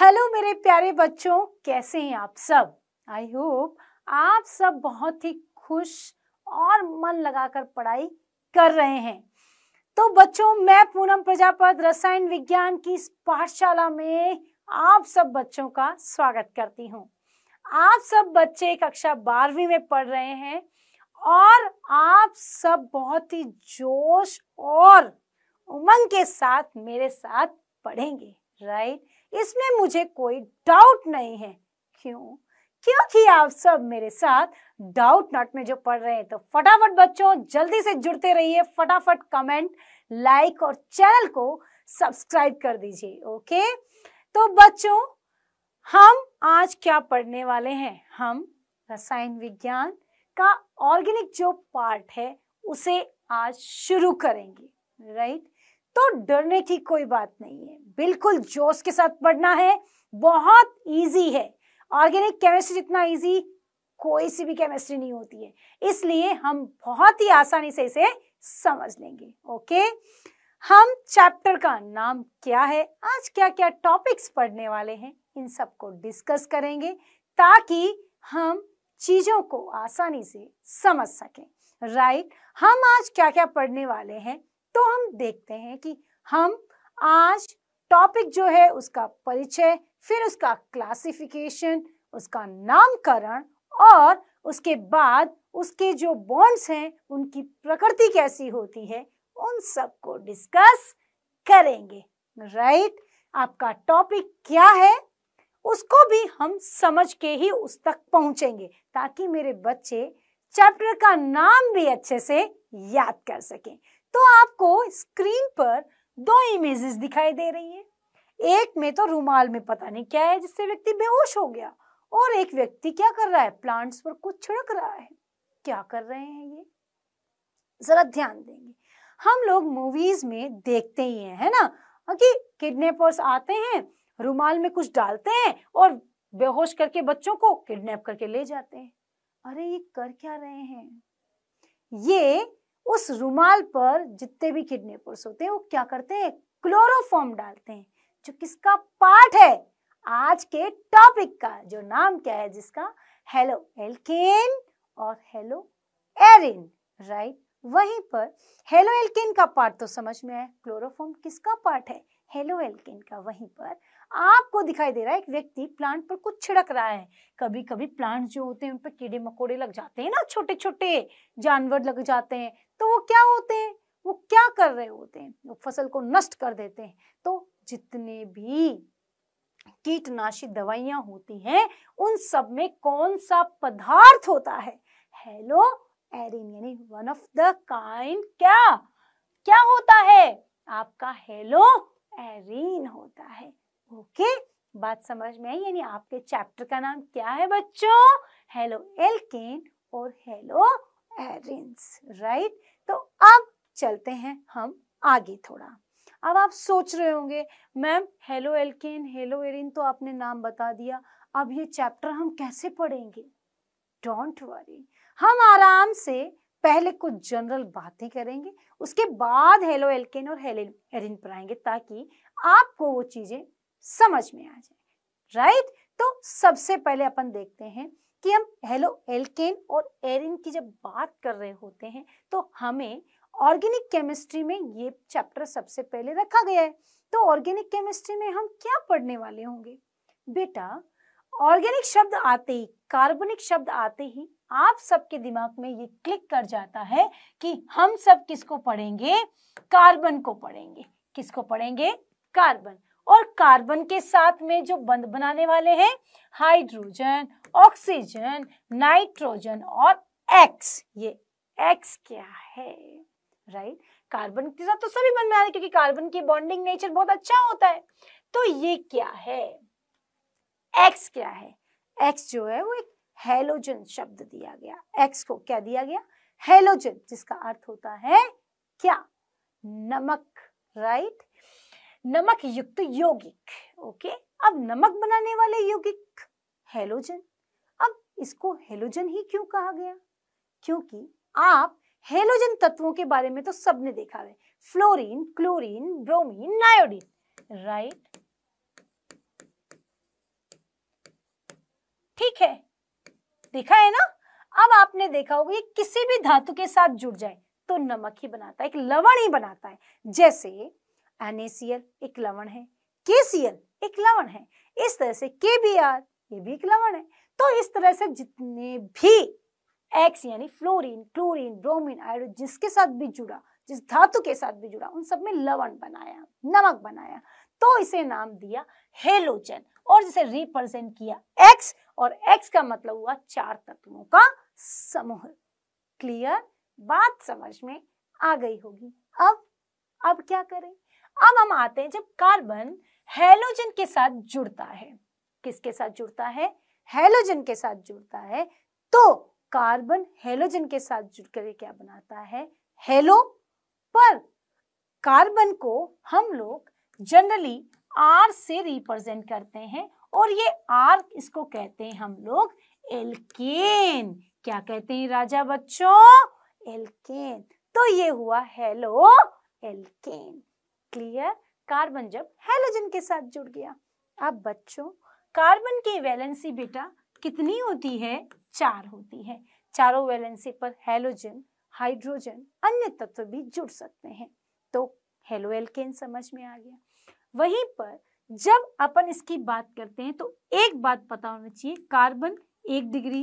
Hello मेरे प्यारे बच्चों कैसे हैं आप सब आई होप आप सब बहुत ही खुश और मन लगाकर पढ़ाई कर रहे हैं तो बच्चों मैं पूनम प्रजापत रसायन विज्ञान की इस पाठशाला में आप सब बच्चों का स्वागत करती हूं आप सब बच्चे कक्षा बारहवीं में पढ़ रहे हैं और आप सब बहुत ही जोश और उमंग के साथ मेरे साथ पढ़ेंगे राइट right? इसमें मुझे कोई डाउट नहीं है क्यों क्योंकि आप सब मेरे साथ डाउट नॉट में जो पढ़ रहे हैं तो फटाफट बच्चों जल्दी से जुड़ते रहिए फटाफट कमेंट लाइक और चैनल को सब्सक्राइब कर दीजिए ओके तो बच्चों हम आज क्या पढ़ने वाले हैं हम रसायन विज्ञान का ऑर्गेनिक जो पार्ट है उसे आज शुरू करेंगे राइट तो डरने की कोई बात नहीं है बिल्कुल जोश के साथ पढ़ना है बहुत इजी है ऑर्गेनिक केमिस्ट्री जितना इजी कोई सी भी केमिस्ट्री नहीं होती है इसलिए हम बहुत ही आसानी से इसे समझ लेंगे ओके हम चैप्टर का नाम क्या है आज क्या क्या टॉपिक्स पढ़ने वाले हैं इन सबको डिस्कस करेंगे ताकि हम चीज़ों को आसानी से समझ सकें राइट right? हम आज क्या क्या पढ़ने वाले हैं तो हम देखते हैं कि हम आज टॉपिक जो है उसका परिचय फिर उसका क्लासिफिकेशन उसका नामकरण और उसके बाद उसके जो बॉन्ड्स हैं उनकी प्रकृति कैसी होती है उन सब को डिस्कस करेंगे राइट right? आपका टॉपिक क्या है उसको भी हम समझ के ही उस तक पहुंचेंगे ताकि मेरे बच्चे चैप्टर का नाम भी अच्छे से याद कर सकें तो आपको स्क्रीन पर दो इमेजेस दिखाई दे रही हैं एक में तो रुमाल में पता नहीं क्या है जिससे व्यक्ति बेहोश हो गया और एक व्यक्ति क्या कर रहा है प्लांट्स पर कुछ छिड़क रहा है क्या कर रहे हैं ये जरा ध्यान देंगे हम लोग मूवीज में देखते ही हैं है ना हाँ कि किडनैपर्स आते हैं रूमाल में कुछ डालते हैं और बेहोश करके बच्चों को किडनैप करके ले जाते हैं अरे ये कर क्या रहे हैं ये उस रुमाल पर जितने भी किडनी पुरुष होते हैं वो क्या करते हैं क्लोरोफॉर्म डालते हैं जो किसका पार्ट है आज के टॉपिक का जो नाम क्या है जिसका हेलो एल्केन और हेलो एरिन राइट वहीं पर हेलो एल्केन का पार्ट तो समझ में आया क्लोरोफॉर्म किसका पार्ट है हेलो एल्केन का वहीं पर आपको दिखाई दे रहा है एक व्यक्ति प्लांट पर कुछ छिड़क रहा है कभी कभी प्लांट जो होते हैं उन पर कीड़े मकोड़े लग जाते हैं ना छोटे छोटे जानवर लग जाते हैं तो वो क्या होते हैं वो क्या कर रहे होते हैं वो फसल को नष्ट कर देते हैं तो जितने भी कीटनाशी दवाइयां होती हैं उन सब में कौन सा पदार्थ होता है हेलो एरिन यानी वन ऑफ द काइंड क्या क्या होता है आपका हेलो एरिन होता है ओके बात समझ में आई यानी आपके चैप्टर का नाम क्या है बच्चों हेलो एल्केन और हेलो एरिन्स राइट तो अब चलते हैं हम आगे थोड़ा अब आप सोच रहे होंगे ma'am haloalkane haloarene तो आपने नाम बता दिया अब ये चैप्टर हम कैसे पढ़ेंगे डोंट वरी हम आराम से पहले कुछ जनरल बातें करेंगे उसके बाद हेलो एल्केन और हेलो एरिन पढ़ाएंगे ताकि आपको वो चीज़ें समझ में आ जाए राइट तो सबसे पहले अपन देखते हैं कि हम हेलो एल्केन और एरिन की जब बात कर रहे होते हैं तो हमें ऑर्गेनिक केमिस्ट्री में ये चैप्टर सबसे पहले रखा गया है तो ऑर्गेनिक केमिस्ट्री में हम क्या पढ़ने वाले होंगे बेटा ऑर्गेनिक शब्द आते ही कार्बनिक शब्द आते ही आप सबके दिमाग में ये क्लिक कर जाता है कि हम सब किसको पढ़ेंगे कार्बन को पढ़ेंगे किसको पढ़ेंगे कार्बन और कार्बन के साथ में जो बंद बनाने वाले हैं हाइड्रोजन ऑक्सीजन नाइट्रोजन और एक्स ये एक्स क्या है राइट right? कार्बन के साथ तो सभी बंद बनाने क्योंकि कार्बन की बॉन्डिंग नेचर बहुत अच्छा होता है तो ये क्या है एक्स क्या है एक्स जो है वो एक हेलोजन शब्द दिया गया एक्स को क्या दिया गया हेलोजन जिसका अर्थ होता है क्या नमक राइट नमक युक्त यौगिक ओके अब नमक बनाने वाले यौगिक हेलोजन अब इसको हेलोजन ही क्यों कहा गया क्योंकि आप हेलोजन तत्वों के बारे में तो सबने देखा है फ्लोरीन क्लोरीन ब्रोमीन नायोडीन राइट ठीक है देखा है ना अब आपने देखा होगा ये किसी भी धातु के साथ जुड़ जाए तो नमक ही बनाता है एक लवण ही बनाता है जैसे NaCl एक लवण है KCl एक लवण है इस तरह से KBr ये भी एक लवण है तो इस तरह से जितने भी एक्स यानी फ्लोरीन क्लोरीन ब्रोमीन आयोडीन जिसके साथ भी जुड़ा जिस धातु के साथ भी जुड़ा उन सब में लवण बनाया नमक बनाया तो इसे नाम दिया हेलोजन और जिसे रिप्रेजेंट किया एक्स और एक्स का मतलब हुआ चार तत्वों का समूह क्लियर बात समझ में आ गई होगी अब अब क्या करें अब हम आते हैं जब कार्बन हेलोजन के साथ जुड़ता है किसके साथ जुड़ता है हेलोजन के साथ जुड़ता है तो कार्बन हेलोजन के साथ जुड़कर क्या बनाता है हेलो पर कार्बन को हम लोग जनरली आर से रिप्रेजेंट करते हैं और ये आर इसको कहते हैं हम लोग एल्केन क्या कहते हैं राजा बच्चों एल्केन तो ये हुआ हेलो एल्केन क्लियर कार्बन जब हेलोजन के साथ जुड़ गया अब बच्चों कार्बन की वैलेंसी बेटा कितनी होती है चार होती है चारों वैलेंसी पर हेलोजन हाइड्रोजन अन्य तत्व भी जुड़ सकते हैं तो हेलो एल्केन समझ में आ गया वहीं पर जब अपन इसकी बात करते हैं तो एक बात पता होना चाहिए कार्बन एक डिग्री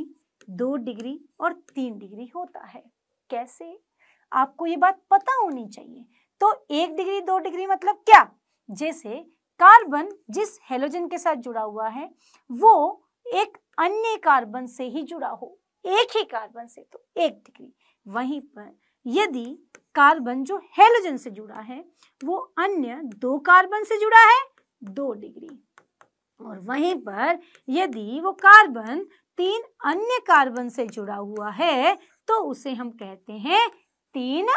दो डिग्री और तीन डिग्री होता है कैसे आपको ये बात पता होनी चाहिए तो एक डिग्री दो डिग्री मतलब क्या जैसे कार्बन जिस हेलोजन के साथ जुड़ा हुआ है वो एक अन्य कार्बन से ही जुड़ा हो एक ही कार्बन से तो एक डिग्री वहीं पर यदि कार्बन जो हेलोजन से जुड़ा है वो अन्य दो कार्बन से जुड़ा है दो डिग्री और वहीं पर यदि वो कार्बन तीन अन्य कार्बन से जुड़ा हुआ है तो उसे हम कहते हैं तीन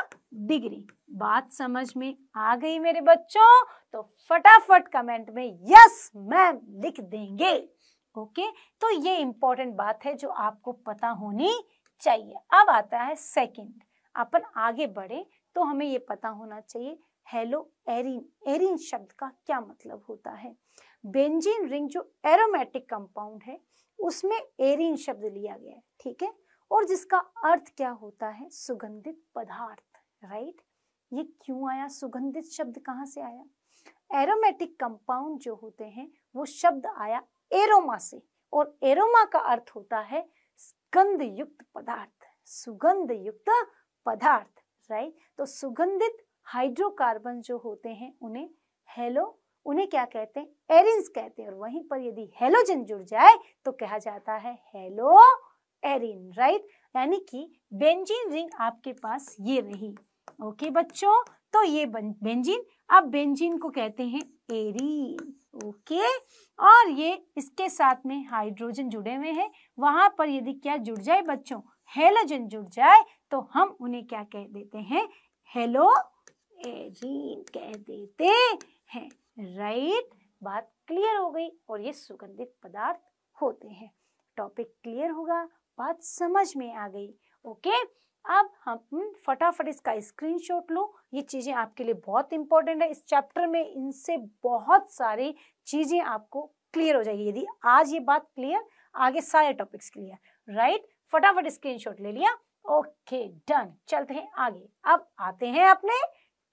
डिग्री बात समझ में आ गई मेरे बच्चों तो फटाफट कमेंट में यस मैम लिख देंगे ओके तो ये इंपॉर्टेंट बात है जो आपको पता होनी चाहिए अब आता है सेकंड अपन आगे बढ़े तो हमें ये पता होना चाहिए हेलो एरिन एरिन शब्द का क्या मतलब होता है बेंजीन रिंग जो एरोमेटिक कंपाउंड है उसमें एरिन शब्द लिया गया है ठीक है और जिसका अर्थ क्या होता है सुगंधित पदार्थ राइट ये क्यों आया सुगंधित शब्द कहाँ से आया एरोमेटिक कंपाउंड जो होते हैं वो शब्द आया एरोमा से और एरोमा का अर्थ होता है गंध युक्त पदार्थ सुगंध युक्त पदार्थ राइट तो सुगंधित हाइड्रोकार्बन जो होते हैं उन्हें हेलो उन्हें क्या कहते हैं एरिन्स कहते हैं और वहीं पर यदि हेलोजन जुड़ जाए तो कहा जाता है हेलो एरिन राइट यानी कि बेंजीन रिंग आपके पास ये रही ओके बच्चों तो ये बेंजीन अब बेंजीन को कहते हैं एरीन ओके और ये इसके साथ में हाइड्रोजन जुड़े हुए हैं वहां पर यदि क्या जुड़ जाए बच्चों हेलोजन जुड़ जाए तो हम उन्हें क्या कह देते हैं हेलो एरीन कह देते हैं राइट बात क्लियर हो गई और ये सुगंधित पदार्थ होते हैं टॉपिक क्लियर होगा बात समझ में आ गई ओके okay? अब हम फटाफट इसका स्क्रीनशॉट लो ये चीज़ें आपके लिए बहुत इंपॉर्टेंट है इस चैप्टर में इनसे बहुत सारी चीज़ें आपको क्लियर हो जाएगी यदि आज ये बात क्लियर आगे सारे टॉपिक्स क्लियर राइट फटाफट स्क्रीनशॉट ले लिया ओके डन चलते हैं आगे अब आते हैं अपने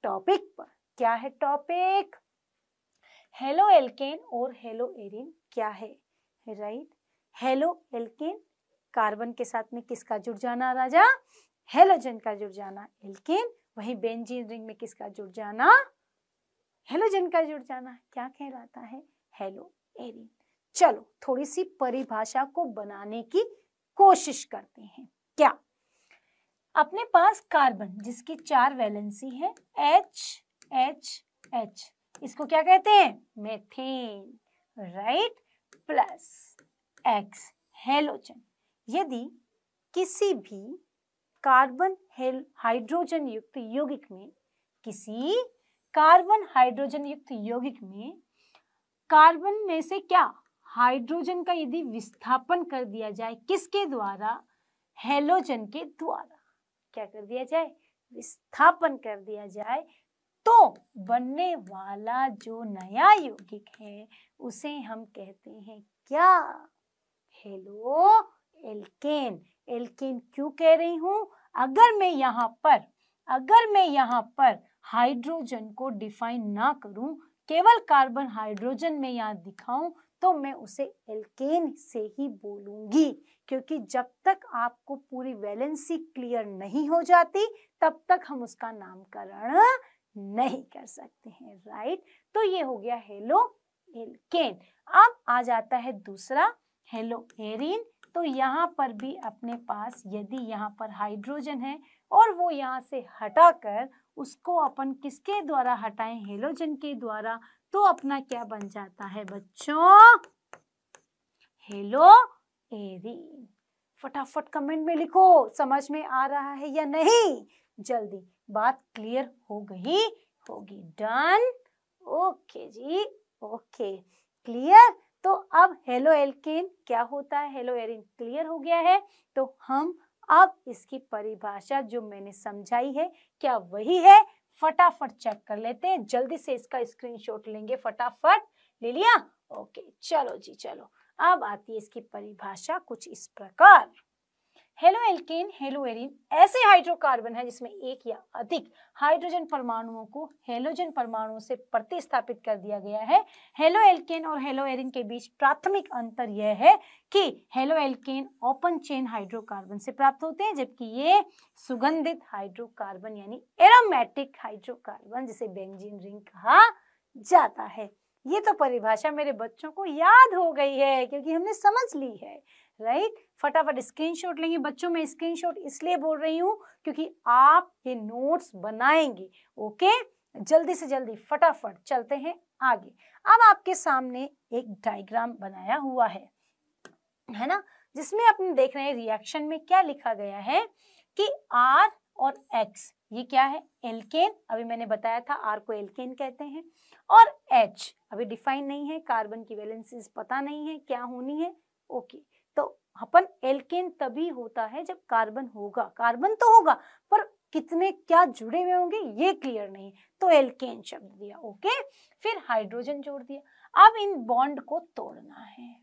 टॉपिक पर क्या है टॉपिक हेलो एल्केन और हेलो एरिन क्या है राइट हेलो एल्केन कार्बन के साथ में किसका जुड़ जाना राजा हेलोजन का जुड़ जाना एल्किन वही बेंजीन रिंग में किसका जुड़ जाना हेलोजन का जुड़ जाना क्या कहलाता है हेलो एरिन चलो थोड़ी सी परिभाषा को बनाने की कोशिश करते हैं क्या अपने पास कार्बन जिसकी चार वैलेंसी है एच एच एच इसको क्या कहते हैं methane right plus X halogen यदि किसी भी कार्बन हाइड्रोजन युक्त यौगिक में किसी कार्बन हाइड्रोजन युक्त यौगिक में कार्बन में से क्या हाइड्रोजन का यदि विस्थापन कर दिया जाए किसके द्वारा हेलोजन के द्वारा क्या कर दिया जाए विस्थापन कर दिया जाए तो बनने वाला जो नया यौगिक है उसे हम कहते हैं क्या हेलो एल्केन एल्किन क्यों कह रही हूँ अगर मैं यहाँ पर अगर मैं यहाँ पर हाइड्रोजन को डिफाइन ना करूं केवल कार्बन हाइड्रोजन में यहाँ दिखाऊं तो मैं उसे एल्केन से ही बोलूंगी क्योंकि जब तक आपको पूरी वैलेंसी क्लियर नहीं हो जाती तब तक हम उसका नामकरण नहीं कर सकते हैं राइट तो ये हो गया हेलो एल्केन अब आ जाता है दूसरा हेलो एरिन तो यहाँ पर भी अपने पास यदि यहाँ पर हाइड्रोजन है और वो यहाँ से हटाकर उसको अपन किसके द्वारा हटाएं हेलोजन के द्वारा तो अपना क्या बन जाता है बच्चों हेलो एरिन फटाफट कमेंट में लिखो समझ में आ रहा है या नहीं जल्दी बात क्लियर हो गई होगी डन ओके जी ओके क्लियर तो अब हेलो एल्केन क्या होता है हेलो एरिन क्लियर हो गया है तो हम अब इसकी परिभाषा जो मैंने समझाई है क्या वही है फटाफट चेक कर लेते हैं जल्दी से इसका स्क्रीनशॉट लेंगे फटाफट ले लिया ओके चलो जी चलो अब आती है इसकी परिभाषा कुछ इस प्रकार हेलो एल्केन हेलो एरिन ऐसे हाइड्रोकार्बन है जिसमें एक या अधिक हाइड्रोजन परमाणुओं को हेलोजन परमाणुओं से प्रतिस्थापित कर दिया गया है हेलो एल्केन और हेलो एरिन के बीच प्राथमिक अंतर यह है कि hello haloalkane open chain hydrocarbon से प्राप्त होते हैं जबकि ये सुगंधित हाइड्रोकार्बन यानी एरोमेटिक हाइड्रोकार्बन जिसे बेंजीन रिंग कहा जाता है ये तो परिभाषा मेरे बच्चों को याद हो गई है क्योंकि हमने समझ ली है राइट फटाफट स्क्रीनशॉट लेंगे बच्चों मैं स्क्रीनशॉट इसलिए बोल रही हूँ क्योंकि आप ये नोट्स बनाएंगे ओके जल्दी से जल्दी फटाफट चलते हैं आगे अब आपके सामने एक डायग्राम बनाया हुआ है है ना जिसमें आपने देख रहे हैं रिएक्शन में क्या लिखा गया है कि आर और एक्स ये क्या है एल्केन अभी मैंने बताया था आर को एल्केन कहते हैं और एच अभी डिफाइन नहीं है कार्बन की वैलेंसीज पता नहीं है क्या होनी है ओके okay. तो अपन एल्केन तभी होता है जब कार्बन होगा कार्बन तो होगा पर कितने क्या जुड़े हुए होंगे ये क्लियर नहीं तो एल्केन शब्द दिया ओके फिर हाइड्रोजन जोड़ दिया अब इन बॉन्ड को तोड़ना है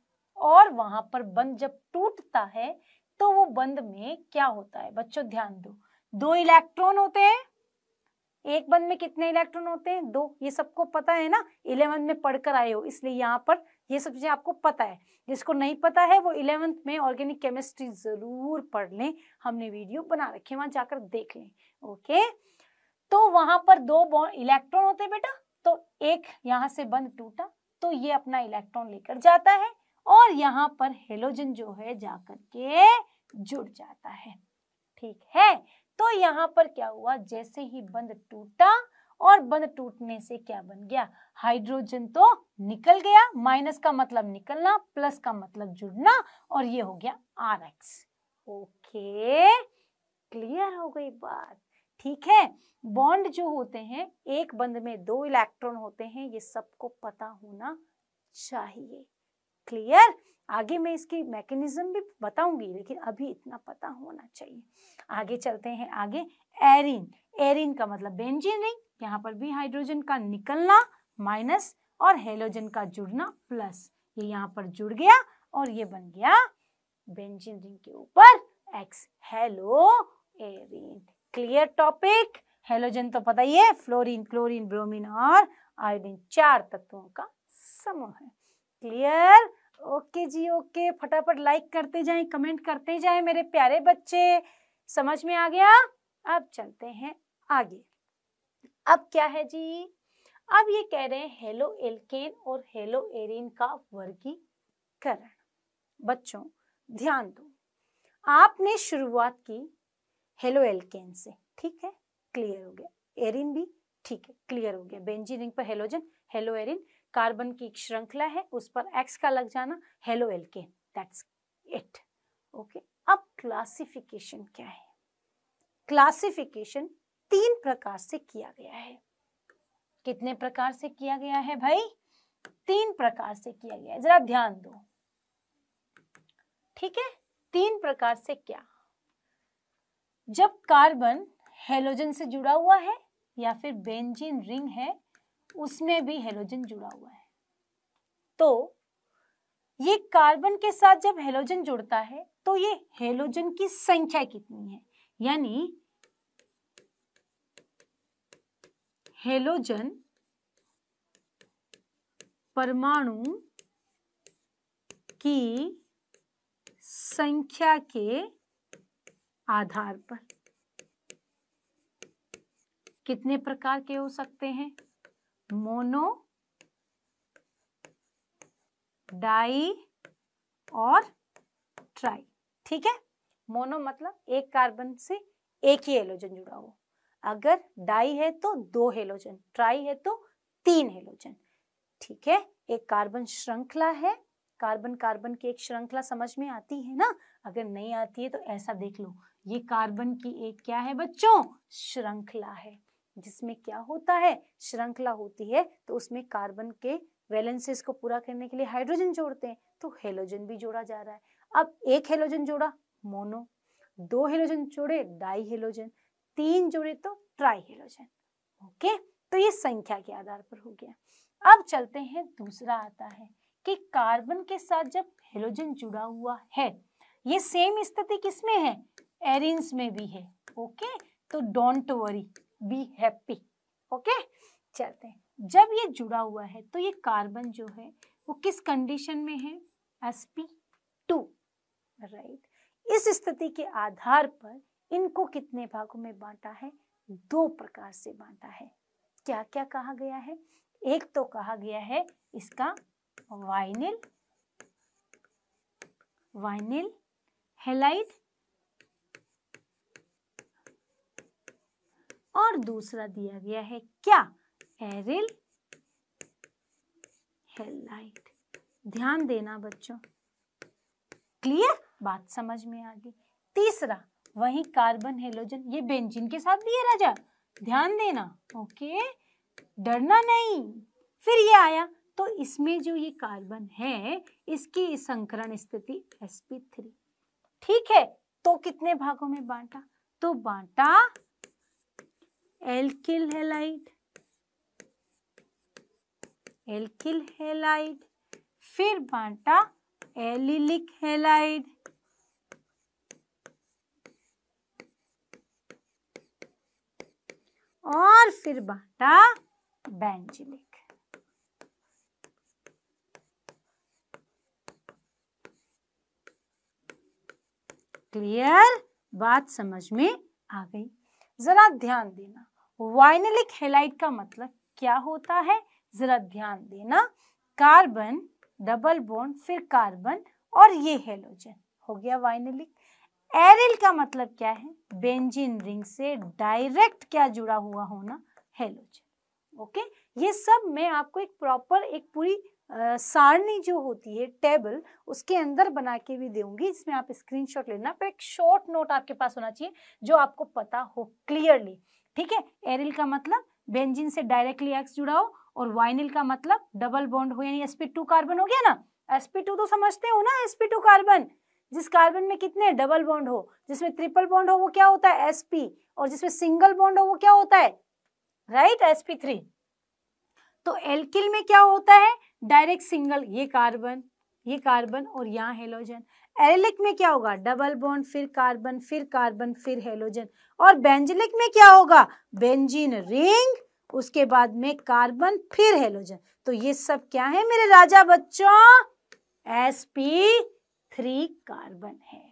और वहां पर बंद जब टूटता है तो वो बंद में क्या होता है बच्चों ध्यान दो दो इलेक्ट्रॉन होते हैं एक बंद में कितने इलेक्ट्रॉन होते हैं दो ये सबको पता है ना इलेवन में पढ़कर आए हो इसलिए यहाँ पर ये सब चीज़ें आपको पता है जिसको नहीं पता है वो इलेवेंथ में ऑर्गेनिक केमिस्ट्री ज़रूर पढ़ लें हमने वीडियो बना रखी वहां जाकर देख लें ओके तो वहां पर दो बॉन्ड इलेक्ट्रॉन होते बेटा तो एक यहाँ से बंद टूटा तो ये अपना इलेक्ट्रॉन लेकर जाता है और यहाँ पर हेलोजन जो है जाकर के जुड़ जाता है ठीक है तो यहाँ पर क्या हुआ जैसे ही बंद टूटा और बंद टूटने से क्या बन गया हाइड्रोजन तो निकल गया माइनस का मतलब निकलना प्लस का मतलब जुड़ना और ये हो गया आर एक्स ओके क्लियर हो गई बात ठीक है बॉन्ड जो होते हैं एक बंद में दो इलेक्ट्रॉन होते हैं ये सबको पता होना चाहिए क्लियर आगे मैं इसकी मैकेनिज्म भी बताऊंगी लेकिन अभी इतना पता होना चाहिए आगे चलते हैं आगे एरिन एरिन का मतलब बेंजीन रिंग यहाँ पर भी हाइड्रोजन का निकलना माइनस और हेलोजन का जुड़ना प्लस ये यहाँ पर जुड़ गया और ये बन गया बेंजीन रिंग के ऊपर X haloarene clear topic halogen तो पता ही है फ्लोरीन क्लोरीन ब्रोमीन और आयोडीन चार तत्वों का समूह है क्लियर ओके जी ओके फटाफट लाइक करते जाएं कमेंट करते जाएं मेरे प्यारे बच्चे समझ में आ गया अब चलते हैं आगे अब क्या है जी अब ये कह रहे हैं हेलो एल्केन और हेलो एरिन का वर्गीकरण बच्चों ध्यान दो आपने शुरुआत की हेलो एल्केन से ठीक है क्लियर हो गया एरिन भी ठीक है क्लियर हो गया बेंजी रिंग पर हेलोजन हेलो एरिन कार्बन की एक श्रृंखला है उस पर एक्स का लग जाना haloalkane that's it okay अब क्लासिफिकेशन क्या है क्लासिफिकेशन तीन प्रकार से किया गया है कितने प्रकार से किया गया है भाई तीन प्रकार से किया गया है जरा ध्यान दो ठीक है तीन प्रकार से क्या जब कार्बन हेलोजन से जुड़ा हुआ है या फिर बेंजीन रिंग है उसमें भी हेलोजन जुड़ा हुआ है तो ये कार्बन के साथ जब हेलोजन जुड़ता है तो ये हेलोजन की संख्या कितनी है यानी हेलोजन परमाणु की संख्या के आधार पर कितने प्रकार के हो सकते हैं मोनो डाई और ट्राई ठीक है मोनो मतलब एक कार्बन से एक ही एलोजन जुड़ा हो अगर डाई है तो दो हेलोजन ट्राई है तो तीन हेलोजन ठीक है एक कार्बन श्रृंखला है कार्बन कार्बन की एक श्रृंखला समझ में आती है ना अगर नहीं आती है तो ऐसा देख लो ये कार्बन की एक क्या है बच्चों श्रृंखला है जिसमें क्या होता है श्रृंखला होती है तो उसमें कार्बन के वैलेंसेस को पूरा करने के लिए हाइड्रोजन जोड़ते हैं तो हेलोजन भी जोड़ा जा रहा है अब एक हेलोजन जोड़ा मोनो दो हेलोजन जोड़े डाई हेलोजन तीन जुड़े तो ट्राइहेलोजन ओके तो ये संख्या के आधार पर हो गया अब चलते हैं दूसरा आता है कि कार्बन के साथ जब हेलोजन जुड़ा हुआ है ये सेम स्थिति किसमें है एरिन्स में भी है ओके तो don't worry be happy okay चलते हैं जब ये जुड़ा हुआ है तो ये कार्बन जो है वो किस कंडीशन में है एस पी टू राइट इस स्थिति के आधार पर इनको कितने भागों में बांटा है दो प्रकार से बांटा है क्या क्या कहा गया है एक तो कहा गया है इसका वाइनिल वाइनिल हेलाइड और दूसरा दिया गया है क्या एरिल हेलाइट ध्यान देना बच्चों क्लियर बात समझ में आ गई तीसरा वहीं कार्बन हेलोजन ये बेंजीन के साथ भी है राजा ध्यान देना ओके डरना नहीं फिर ये आया तो इसमें जो ये कार्बन है इसकी संकरण स्थिति sp3 ठीक है तो कितने भागों में बांटा तो बांटा एल्किल हेलाइड एल्किल हेलाइड फिर बांटा एलिलिक हेलाइड और फिर बांटा बेंजिलिक क्लियर बात समझ में आ गई जरा ध्यान देना वाइनलिक हेलाइट का मतलब क्या होता है जरा ध्यान देना कार्बन डबल बोन फिर कार्बन और ये हेलोजन हो गया वाइनलिक एरिल का मतलब क्या है बेंजीन रिंग से डायरेक्ट क्या जुड़ा हुआ होना हेलोजन ओके ये सब मैं आपको एक प्रॉपर एक पूरी सारणी जो होती है टेबल उसके अंदर बना के भी दूंगी जिसमें आप स्क्रीनशॉट लेना पर एक शॉर्ट नोट आपके पास होना चाहिए जो आपको पता हो क्लियरली ठीक है एरिल का मतलब बेंजीन से डायरेक्टली एक्स जुड़ा हो और वाइनिल का मतलब डबल बॉन्ड हो यानी एसपी टू कार्बन हो गया ना एसपी टू तो समझते हो ना एसपी टू कार्बन जिस कार्बन में कितने डबल बॉन्ड हो जिसमें ट्रिपल बॉन्ड हो वो क्या होता है sp और जिसमें सिंगल बॉन्ड हो वो क्या होता है राइट sp3 तो एल्किल में क्या होता है डायरेक्ट सिंगल ये कार्बन ये कार्बन और यहाँ हेलोजन एरिलिक में क्या होगा डबल बॉन्ड फिर कार्बन फिर कार्बन फिर हेलोजन और बेंजिलिक में क्या होगा बेंजीन रिंग उसके बाद में कार्बन फिर हेलोजन तो ये सब क्या है मेरे राजा बच्चों एसपी थ्री कार्बन है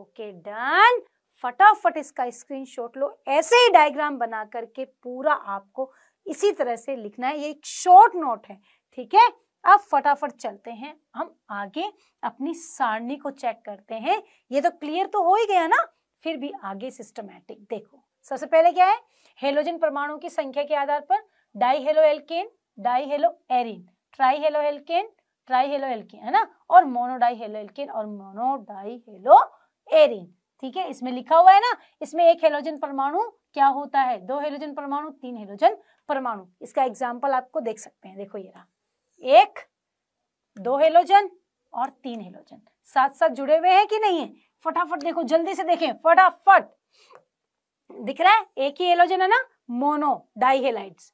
ओके डन फटाफट इसका स्क्रीनशॉट लो ऐसे ही डायग्राम बना करके पूरा आपको इसी तरह से लिखना है ये एक शॉर्ट नोट है ठीक है अब फटाफट चलते हैं हम आगे अपनी सारणी को चेक करते हैं ये तो क्लियर तो हो ही गया ना फिर भी आगे सिस्टमैटिक देखो सबसे पहले क्या है हेलोजन परमाणुओं की संख्या के आधार पर dihaloalkane dihaloarene trihaloalkane trihaloalkene है ना और मोनोडाई हेलो एल्किन और मोनोडाई हेलो एरिन ठीक है इसमें लिखा हुआ है ना इसमें एक हेलोजन परमाणु क्या होता है दो हेलोजन परमाणु तीन हेलोजन परमाणु इसका एग्जाम्पल आपको देख सकते हैं देखो ये रहा एक दो हेलोजन और तीन हेलोजन साथ साथ जुड़े हुए हैं कि नहीं है फटाफट देखो जल्दी से देखें फटाफट दिख रहा है एक ही हेलोजन है ना मोनो डाइहेलाइड्स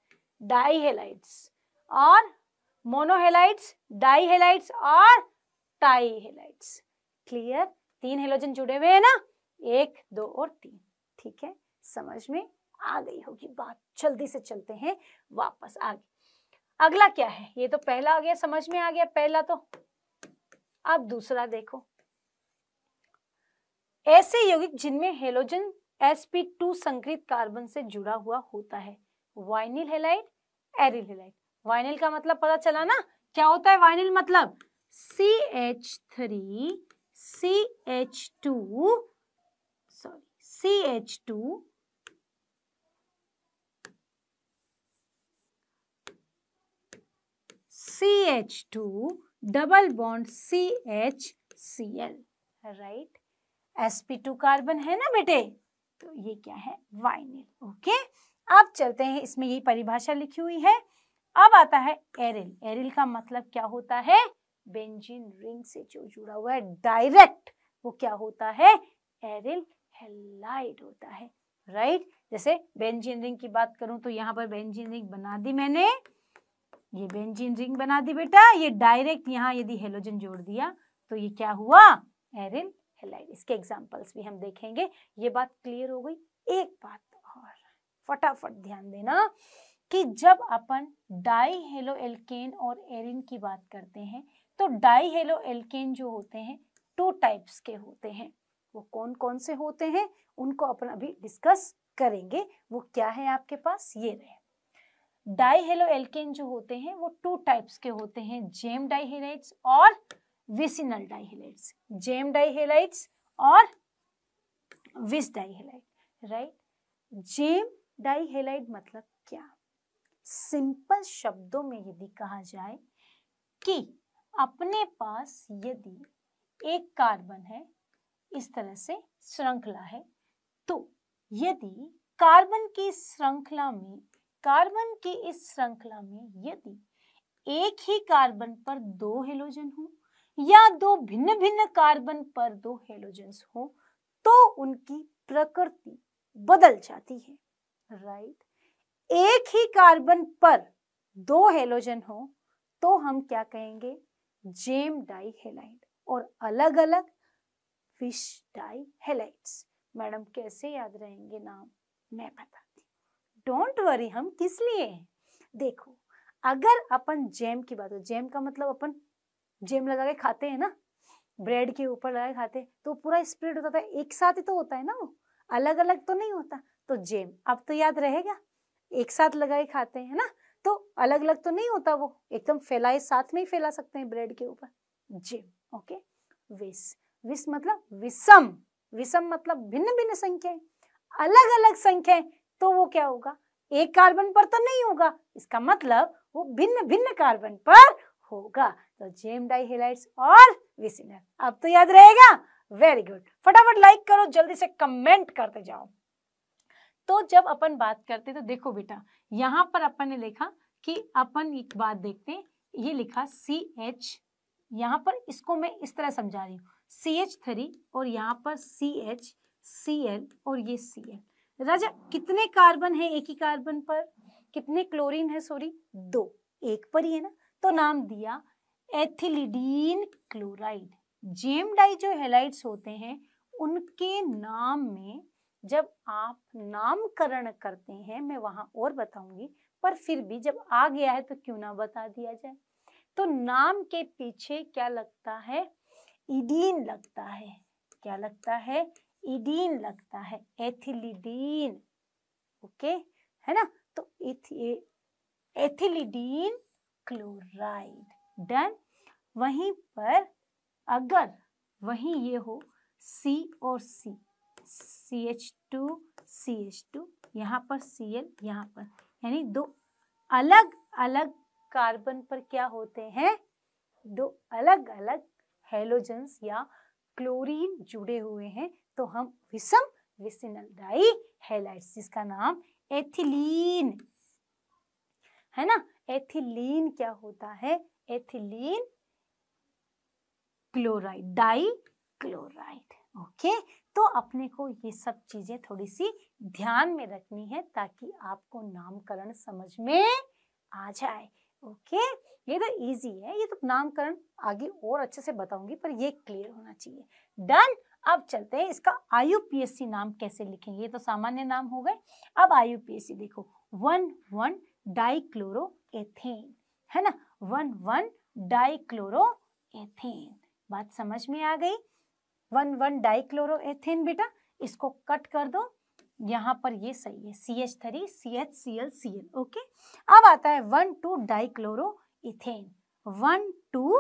डाइहेलाइड्स और मोनोहेलाइट्स डाईहेलाइट्स और टाईहेलाइट्स क्लियर तीन हेलोजन जुड़े हुए हैं ना एक दो और तीन ठीक है समझ में आ गई होगी बात जल्दी से चलते हैं वापस आगे अगला क्या है ये तो पहला आ गया समझ में आ गया पहला तो अब दूसरा देखो ऐसे यौगिक जिनमें हेलोजन sp2 संकृत कार्बन से जुड़ा हुआ होता है vinyl halide aryl halide vinyl का मतलब पता चला ना क्या होता है वाइनिल मतलब C H three C H two sorry C H two C H two double bond C H C L right S P two carbon है ना बेटे तो ये क्या है वाइनिल ओके अब चलते हैं इसमें ये परिभाषा लिखी हुई है अब आता है एरिल एरिल का मतलब क्या होता है बेंजीन रिंग से जो जुड़ा हुआ है डायरेक्ट वो क्या होता है एरिल हेलाइड होता है राइट right? जैसे बेंजीन रिंग की बात करूं तो यहाँ पर बेंजीन रिंग बना दी मैंने ये बेंजीन रिंग बना दी बेटा ये डायरेक्ट यहाँ यदि हेलोजन जोड़ दिया तो ये क्या हुआ एरिल हेलाइड इसके एग्जाम्पल्स भी हम देखेंगे ये बात क्लियर हो गई एक बात और फटाफट ध्यान देना कि जब अपन डाई हेलो एल्केन और एरिन की बात करते हैं तो डाई हेलो एल्केन जो होते हैं टू टाइप्स के होते हैं वो कौन कौन से होते हैं उनको अपन अभी डिस्कस करेंगे वो क्या है आपके पास ये रहे डाई हेलो एल्केन जो होते हैं वो टू टाइप्स के होते हैं जेम डाइहेलाइट्स और विसिनल डाइहेलाइट्स जेम डाइहेलाइट्स और विस डाइहेलाइट राइट जेम डाइहेलाइट मतलब क्या सिंपल शब्दों में यदि कहा जाए कि अपने पास यदि एक कार्बन है इस तरह से श्रृंखला है तो यदि कार्बन की श्रृंखला में कार्बन की इस श्रृंखला में यदि एक ही कार्बन पर दो हेलोजन हो या दो भिन्न भिन्न कार्बन पर दो हेलोजन हो तो उनकी प्रकृति बदल जाती है राइट एक ही कार्बन पर दो हेलोजन हो तो हम क्या कहेंगे जेम डाई हेलाइड और अलग अलग फिश डाई हेलाइड्स मैडम कैसे याद रहेंगे नाम मैं बताती डोंट वरी हम किस लिए हैं देखो अगर अपन जेम की बात हो जेम का मतलब अपन जेम लगा के खाते हैं ना ब्रेड के ऊपर लगा के खाते हैं तो पूरा स्प्रेड होता था एक साथ ही तो होता है ना वो अलग अलग तो नहीं होता तो जेम अब तो याद रहेगा एक साथ लगाए खाते हैं ना तो अलग अलग तो नहीं होता वो एकदम फैलाए साथ में ही फैला सकते हैं ब्रेड के ऊपर जी ओके विस विस मतलब विषम विषम मतलब भिन्न भिन्न संख्याएं अलग अलग संख्याएं तो वो क्या होगा एक कार्बन पर तो नहीं होगा इसका मतलब वो भिन्न भिन्न कार्बन पर होगा तो जेम डाइहेलाइट्स और विसिनर अब तो याद रहेगा वेरी गुड फटाफट लाइक करो जल्दी से कमेंट करते जाओ तो जब अपन बात करते तो देखो बेटा यहाँ पर अपन ने लिखा कि अपन एक बात देखते हैं ये लिखा सी एच यहाँ पर इसको मैं इस तरह समझा रही हूँ सी एच थ्री और यहाँ पर सी एच सी एल और ये सी एल राजा कितने कार्बन है एक ही कार्बन पर कितने क्लोरीन है सॉरी दो एक पर ही है ना तो नाम दिया एथिलीडीन क्लोराइड जेम डाई जो हेलाइट्स होते हैं उनके नाम में जब आप नामकरण करते हैं मैं वहां और बताऊंगी पर फिर भी जब आ गया है तो क्यों ना बता दिया जाए तो नाम के पीछे क्या लगता है इडीन लगता है क्या लगता है इडीन लगता है एथिलीडीन ओके है ना तो एथिलीडीन क्लोराइड डन वहीं पर अगर वहीं ये हो सी और C C H two C H two यहाँ पर सी एल यहाँ पर यानी दो अलग अलग कार्बन पर क्या होते हैं दो अलग अलग हेलोजेंस या क्लोरीन जुड़े हुए हैं तो हम विषम विसिनल डाई हेलाइट्स जिसका नाम एथिलीन है ना एथिलीन क्या होता है ethylene chloride dichloride okay तो अपने को ये सब चीजें थोड़ी सी ध्यान में रखनी है ताकि आपको नामकरण समझ में आ जाए ओके ये तो इजी है ये तो नामकरण आगे और अच्छे से बताऊंगी पर ये क्लियर होना चाहिए डन अब चलते हैं इसका आईयूपीएससी नाम कैसे लिखेंगे ये तो सामान्य नाम हो गए अब आईयूपीएससी देखो वन वन डाइक्लोरो एथेन है ना वन वन डाइक्लोरो एथेन बात समझ में आ गई वन वन डाइक्लोरोएथेन बेटा इसको कट कर दो यहाँ पर ये सही है C H three C H C L C L okay अब आता है one two dichloroethane one two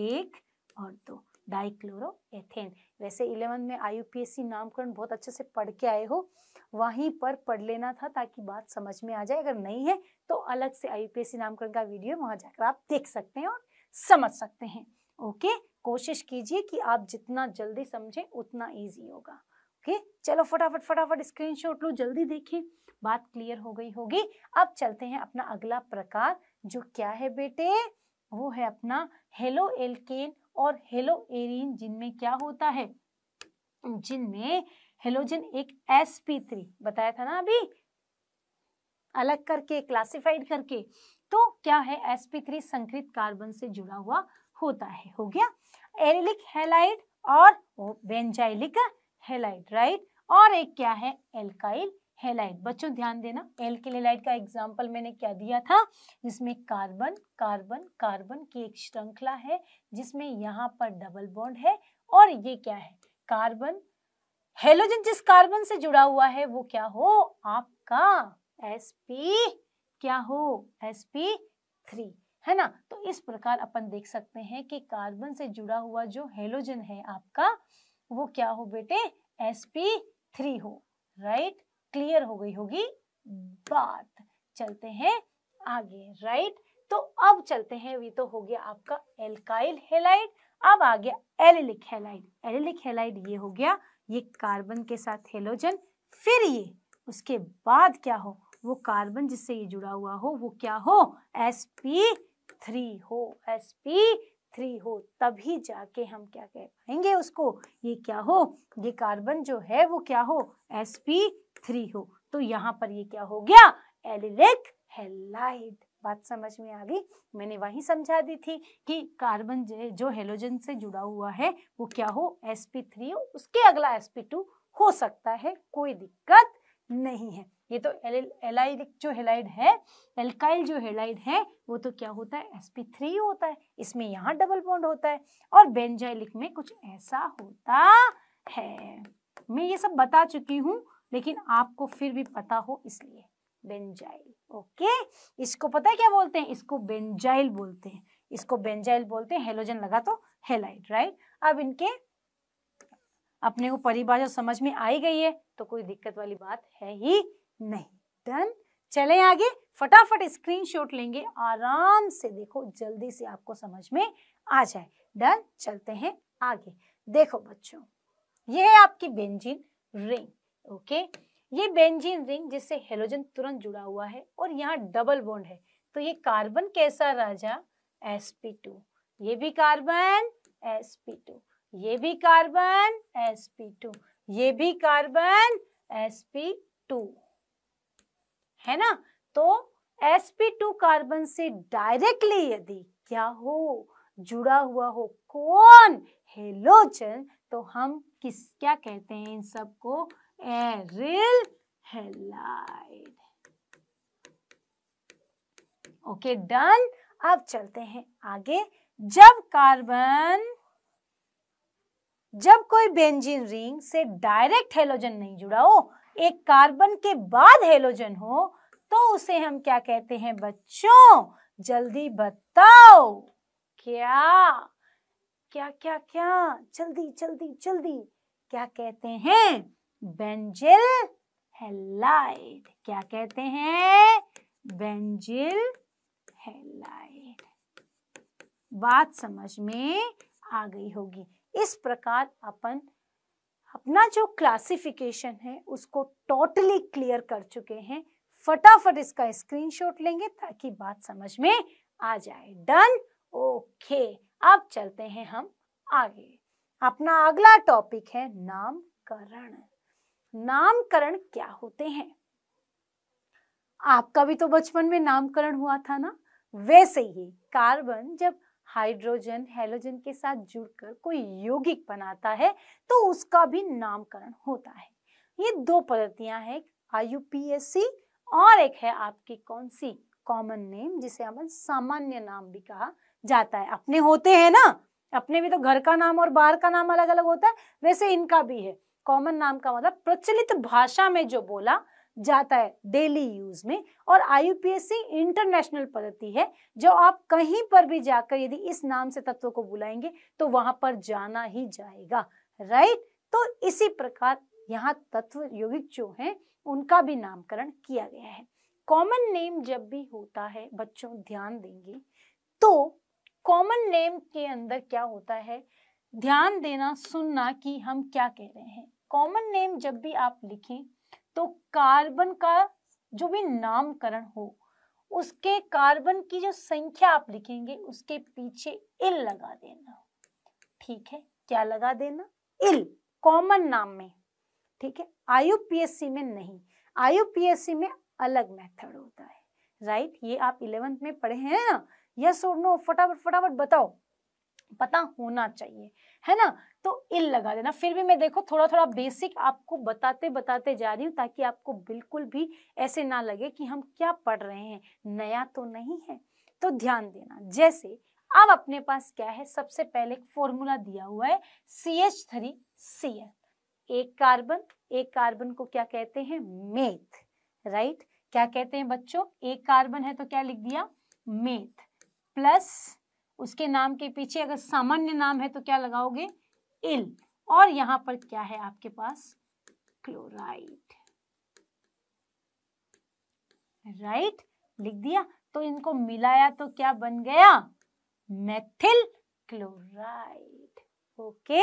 एक और दो डाइक्लोरो एथेन वैसे इलेवन में आई नामकरण बहुत अच्छे से पढ़ के आए हो वहीं पर पढ़ लेना था ताकि बात समझ में आ जाए अगर नहीं है तो अलग से आई नामकरण का वीडियो वहां जाकर आप देख सकते हैं और समझ सकते हैं ओके okay? कोशिश कीजिए कि आप जितना जल्दी समझें उतना ईजी होगा ओके चलो फटाफट फटाफट स्क्रीन लो जल्दी देखें बात क्लियर हो गई होगी अब चलते हैं अपना अगला प्रकार जो क्या है बेटे वो है अपना हेलो एल्केन और हेलो एरिन जिनमें क्या होता है जिनमें हेलोजन एक sp3 बताया था ना अभी अलग करके क्लासिफाइड करके तो क्या है sp3 संकृत कार्बन से जुड़ा हुआ होता है हो गया एरिलिक हेलाइड और बेंजाइलिक हेलाइड राइट और एक क्या है एल्काइल हेलाइड बच्चों ध्यान देना एल्किल का एग्जाम्पल मैंने क्या दिया था जिसमें कार्बन कार्बन कार्बन की एक श्रृंखला है जिसमें यहाँ पर डबल बॉन्ड है और ये क्या है कार्बन हेलोजन जिस कार्बन से जुड़ा हुआ है वो क्या हो आपका एस पी क्या हो एस पी थ्री है ना तो इस प्रकार अपन देख सकते हैं कि कार्बन से जुड़ा हुआ जो हेलोजन है आपका वो क्या हो बेटे sp3 हो राइट क्लियर हो गई होगी बात चलते हैं आगे राइट तो अब चलते हैं ये तो हो गया आपका एल्काइल हेलाइड अब आ गया एलिलिक हेलाइड एलिलिक हेलाइड ये हो गया ये कार्बन के साथ हेलोजन फिर ये उसके बाद क्या हो वो कार्बन जिससे ये जुड़ा हुआ हो वो क्या हो पी थ्री हो एस पी थ्री हो तभी जाके हम क्या कह पाएंगे उसको ये क्या हो ये कार्बन जो है वो क्या हो एस पी थ्री हो तो यहाँ पर ये क्या हो गया एलिलेक हेलाइड बात समझ में आ गई मैंने वही समझा दी थी कि कार्बन जो हेलोजन से जुड़ा हुआ है वो क्या हो एस पी थ्री हो उसके अगला एस पी टू हो सकता है कोई दिक्कत नहीं है ये तो एलाइडिक जो हेलाइड है एल्काइल जो हेलाइड है वो तो क्या होता है sp3 होता है इसमें यहाँ डबल बॉन्ड होता है और बेंजाइलिक में कुछ ऐसा होता है मैं ये सब बता चुकी हूँ लेकिन आपको फिर भी पता हो इसलिए बेंजाइल ओके इसको पता है क्या बोलते हैं इसको बेंजाइल बोलते हैं इसको बेंजाइल बोलते हैं हेलोजन लगा तो हेलाइड राइट अब इनके अपने को परिभाषा समझ में आई गई है तो कोई दिक्कत वाली बात है ही नहीं डन चले आगे फटाफट स्क्रीनशॉट लेंगे आराम से देखो जल्दी से आपको समझ में आ जाए डन चलते हैं आगे देखो बच्चों ये है आपकी बेंजीन रिंग ओके ये बेंजीन रिंग जिससे हेलोजन तुरंत जुड़ा हुआ है और यहाँ डबल बॉन्ड है तो ये कार्बन कैसा राजा sp2 ये भी कार्बन sp2 ये भी कार्बन sp2 ये भी कार्बन sp2 है ना तो sp2 कार्बन से डायरेक्टली यदि क्या हो जुड़ा हुआ हो कौन हेलोजन तो हम किस क्या कहते हैं इन सबको एरिल हेलाइड ओके डन अब चलते हैं आगे जब कार्बन जब कोई बेंजीन रिंग से डायरेक्ट हेलोजन नहीं जुड़ा हो एक कार्बन के बाद हेलोजन हो तो उसे हम क्या कहते हैं बच्चों जल्दी बताओ क्या क्या क्या क्या जल्दी जल्दी जल्दी क्या कहते हैं बेंजिल हेलाइड क्या कहते हैं बेंजिल हेलाइड बात समझ में आ गई होगी इस प्रकार अपन अपना जो क्लासिफिकेशन है उसको टोटली क्लियर कर चुके हैं फटाफट इसका स्क्रीनशॉट लेंगे ताकि बात समझ में आ जाए डन ओके अब चलते हैं हम आगे अपना अगला टॉपिक है नामकरण नामकरण क्या होते हैं आपका भी तो बचपन में नामकरण हुआ था ना वैसे ही कार्बन जब हाइड्रोजन हेलोजन के साथ जुड़कर कोई यौगिक बनाता है तो उसका भी नामकरण होता है ये दो पद्धतियां हैं आई और एक है आपकी कौन सी कॉमन नेम जिसे हम सामान्य नाम भी कहा जाता है अपने होते हैं ना अपने भी तो घर का नाम और बाहर का नाम अलग अलग होता है वैसे इनका भी है कॉमन नाम का मतलब प्रचलित भाषा में जो बोला जाता है डेली यूज में और आईयूपीएससी इंटरनेशनल पद्धति है जो आप कहीं पर भी जाकर यदि इस नाम से तत्व को बुलाएंगे तो वहां पर जाना ही जाएगा राइट तो इसी प्रकार यहाँ तत्व योगिक जो है उनका भी नामकरण किया गया है कॉमन नेम जब भी होता है बच्चों ध्यान देंगे तो कॉमन नेम के अंदर क्या होता है ध्यान देना सुनना कि हम क्या कह रहे हैं कॉमन नेम जब भी आप लिखें तो कार्बन का जो भी नामकरण हो उसके कार्बन की जो संख्या आप लिखेंगे उसके पीछे इल लगा देना ठीक है क्या लगा देना इल कॉमन नाम में ठीक है आईयूपीएससी में नहीं आईयूपीएससी में अलग मेथड होता है राइट ये आप इलेवेंथ में पढ़े हैं ना यस और नो फटाफट फटाफट बताओ पता होना चाहिए है ना तो इल लगा देना फिर भी मैं देखो थोड़ा थोड़ा बेसिक आपको बताते बताते जा रही हूँ ताकि आपको बिल्कुल भी ऐसे ना लगे कि हम क्या पढ़ रहे हैं नया तो नहीं है तो ध्यान देना जैसे अब अपने पास क्या है सबसे पहले एक फॉर्मूला दिया हुआ है C H three C L एक कार्बन एक कार्बन को क्या कहते हैं मेथ राइट क्या कहते हैं बच्चों एक कार्बन है तो क्या लिख दिया मेथ प्लस उसके नाम के पीछे अगर सामान्य नाम है तो क्या लगाओगे इल और यहां पर क्या है आपके पास क्लोराइड राइट लिख दिया तो इनको मिलाया तो क्या बन गया मेथिल क्लोराइड ओके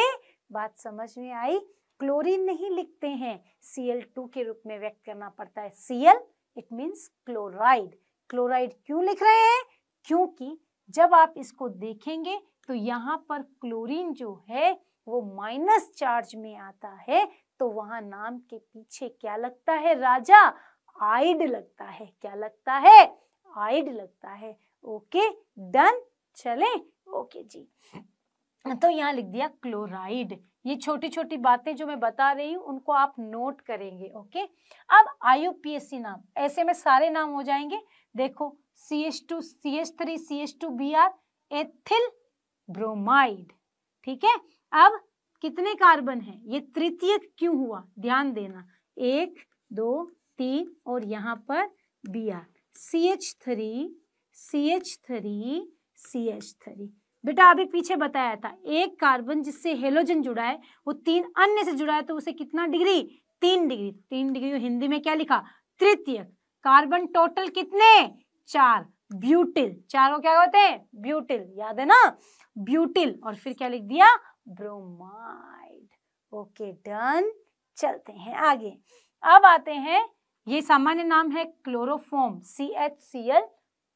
बात समझ में आई क्लोरीन नहीं लिखते हैं सीएल टू के रूप में व्यक्त करना पड़ता है CL it means chloride chloride क्यों लिख रहे हैं क्योंकि जब आप इसको देखेंगे तो यहाँ पर क्लोरीन जो है वो माइनस चार्ज में आता है तो वहां नाम के पीछे क्या लगता है राजा आइड लगता है क्या लगता है आइड लगता है ओके डन चले ओके जी तो यहाँ लिख दिया क्लोराइड ये छोटी छोटी बातें जो मैं बता रही हूँ उनको आप नोट करेंगे ओके अब आईयूपीएससी नाम ऐसे में सारे नाम हो जाएंगे देखो C S two C S three C S two B R ethyl bromide ठीक है अब कितने कार्बन हैं ये तृतीय क्यों हुआ ध्यान देना एक दो तीन और यहाँ पर B R C H three C H three C H three बेटा अभी पीछे बताया था एक कार्बन जिससे हेलोजन जुड़ा है वो तीन अन्य से जुड़ा है तो उसे कितना डिग्री तीन डिग्री तीन डिग्री हिंदी में क्या लिखा तृतीय कार्बन टोटल कितने चार ब्यूटिल चारों क्या होते हैं ब्यूटिल याद है ना ब्यूटिल और फिर क्या लिख दिया ब्रोमाइड ओके डन चलते हैं आगे अब आते हैं ये सामान्य नाम है chloroform C H C L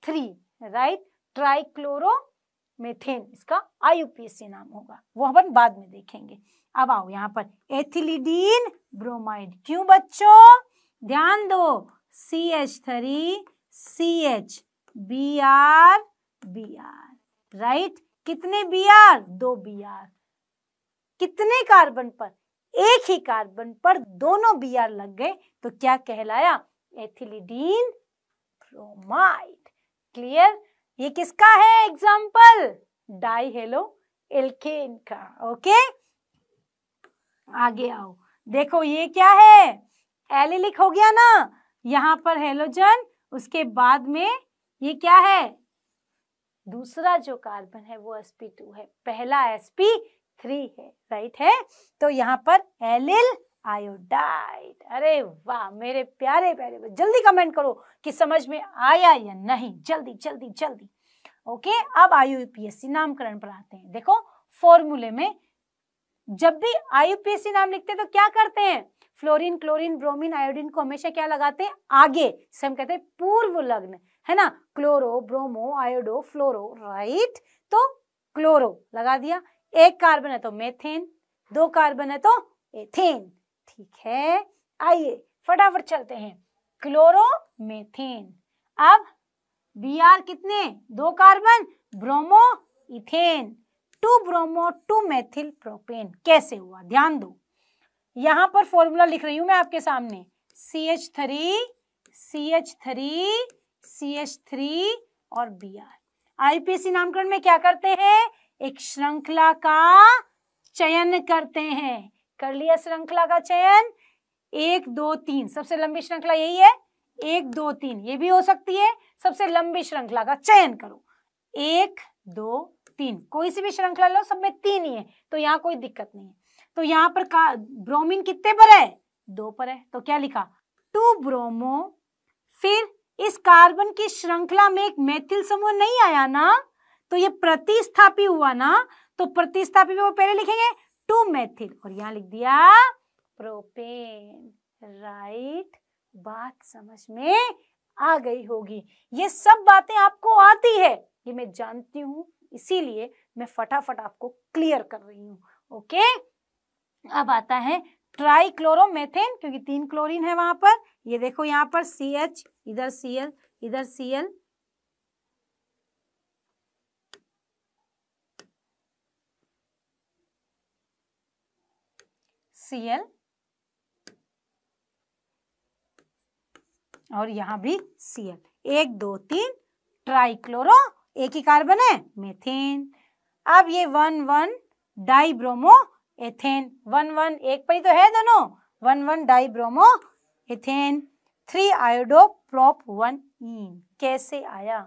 three right trichloromethane इसका आईयूपीएससी नाम होगा वो अपन बाद में देखेंगे अब आओ यहाँ पर एथिलीडीन ब्रोमाइड क्यों बच्चों ध्यान दो C H three C H B R B R right कितने बी आर दो बी आर कितने कार्बन पर एक ही कार्बन पर दोनों बी आर लग गए तो क्या कहलाया एथिलीडीन ब्रोमाइड क्लियर ये किसका है एग्जाम्पल डाई हेलो एल्केन का ओके आगे आओ देखो ये क्या है एलिलिक हो गया ना यहाँ पर हेलोजन उसके बाद में ये क्या है दूसरा जो कार्बन है वो टू है पहला पी थ्री है राइट है तो यहाँ पर एलिल आयोडाइड अरे वाह मेरे प्यारे प्यारे जल्दी कमेंट करो कि समझ में आया या नहीं जल्दी जल्दी जल्दी ओके अब आईयूपीएससी नामकरण पर आते हैं देखो फॉर्मूले में जब भी आईयूपीएससी नाम लिखते हैं तो क्या करते हैं फ्लोरीन क्लोरीन ब्रोमीन आयोडीन को हमेशा क्या लगाते हैं आगे जिसे हम कहते हैं पूर्व लग्न है ना chloro bromo iodo fluoro right तो क्लोरो लगा दिया एक कार्बन है तो मेथेन दो कार्बन है तो एथेन ठीक है आइए फटाफट चलते हैं क्लोरोमेथेन अब बी आर कितने दो carbon bromoethane two bromo two methylpropane कैसे हुआ ध्यान दो यहां पर फॉर्मूला लिख रही हूं मैं आपके सामने C H three C H three C H three और बी आर आईपीसी नामकरण में क्या करते हैं एक श्रृंखला का चयन करते हैं कर लिया श्रृंखला का चयन एक दो तीन सबसे लंबी श्रृंखला यही है एक दो तीन ये भी हो सकती है सबसे लंबी श्रृंखला का चयन करो एक दो तीन कोई सी भी श्रृंखला लो सब में तीन ही है तो यहाँ कोई दिक्कत नहीं है तो यहाँ पर का ब्रोमीन कितने पर है दो पर है तो क्या लिखा टू ब्रोमो फिर इस कार्बन की श्रृंखला में एक मेथिल समूह नहीं आया ना तो ये प्रतिस्थापी हुआ ना तो प्रतिस्थापी में वो पहले लिखेंगे टू मेथिल और यहाँ लिख दिया प्रोपेन राइट बात समझ में आ गई होगी ये सब बातें आपको आती है ये मैं जानती हूँ इसीलिए मैं फटाफट आपको क्लियर कर रही हूँ ओके अब आता है ट्राई क्लोरोमेथेन क्योंकि तीन क्लोरीन है वहां पर ये देखो यहाँ पर सी एच इधर सी एल इधर सी एल Cl और यहाँ भी Cl एक दो तीन ट्राइक्लोरो एक ही कार्बन है मेथेन अब ये one one dibromoethane one one एक पर ही तो है दोनों one one dibromoethane three iodo prop one ene कैसे आया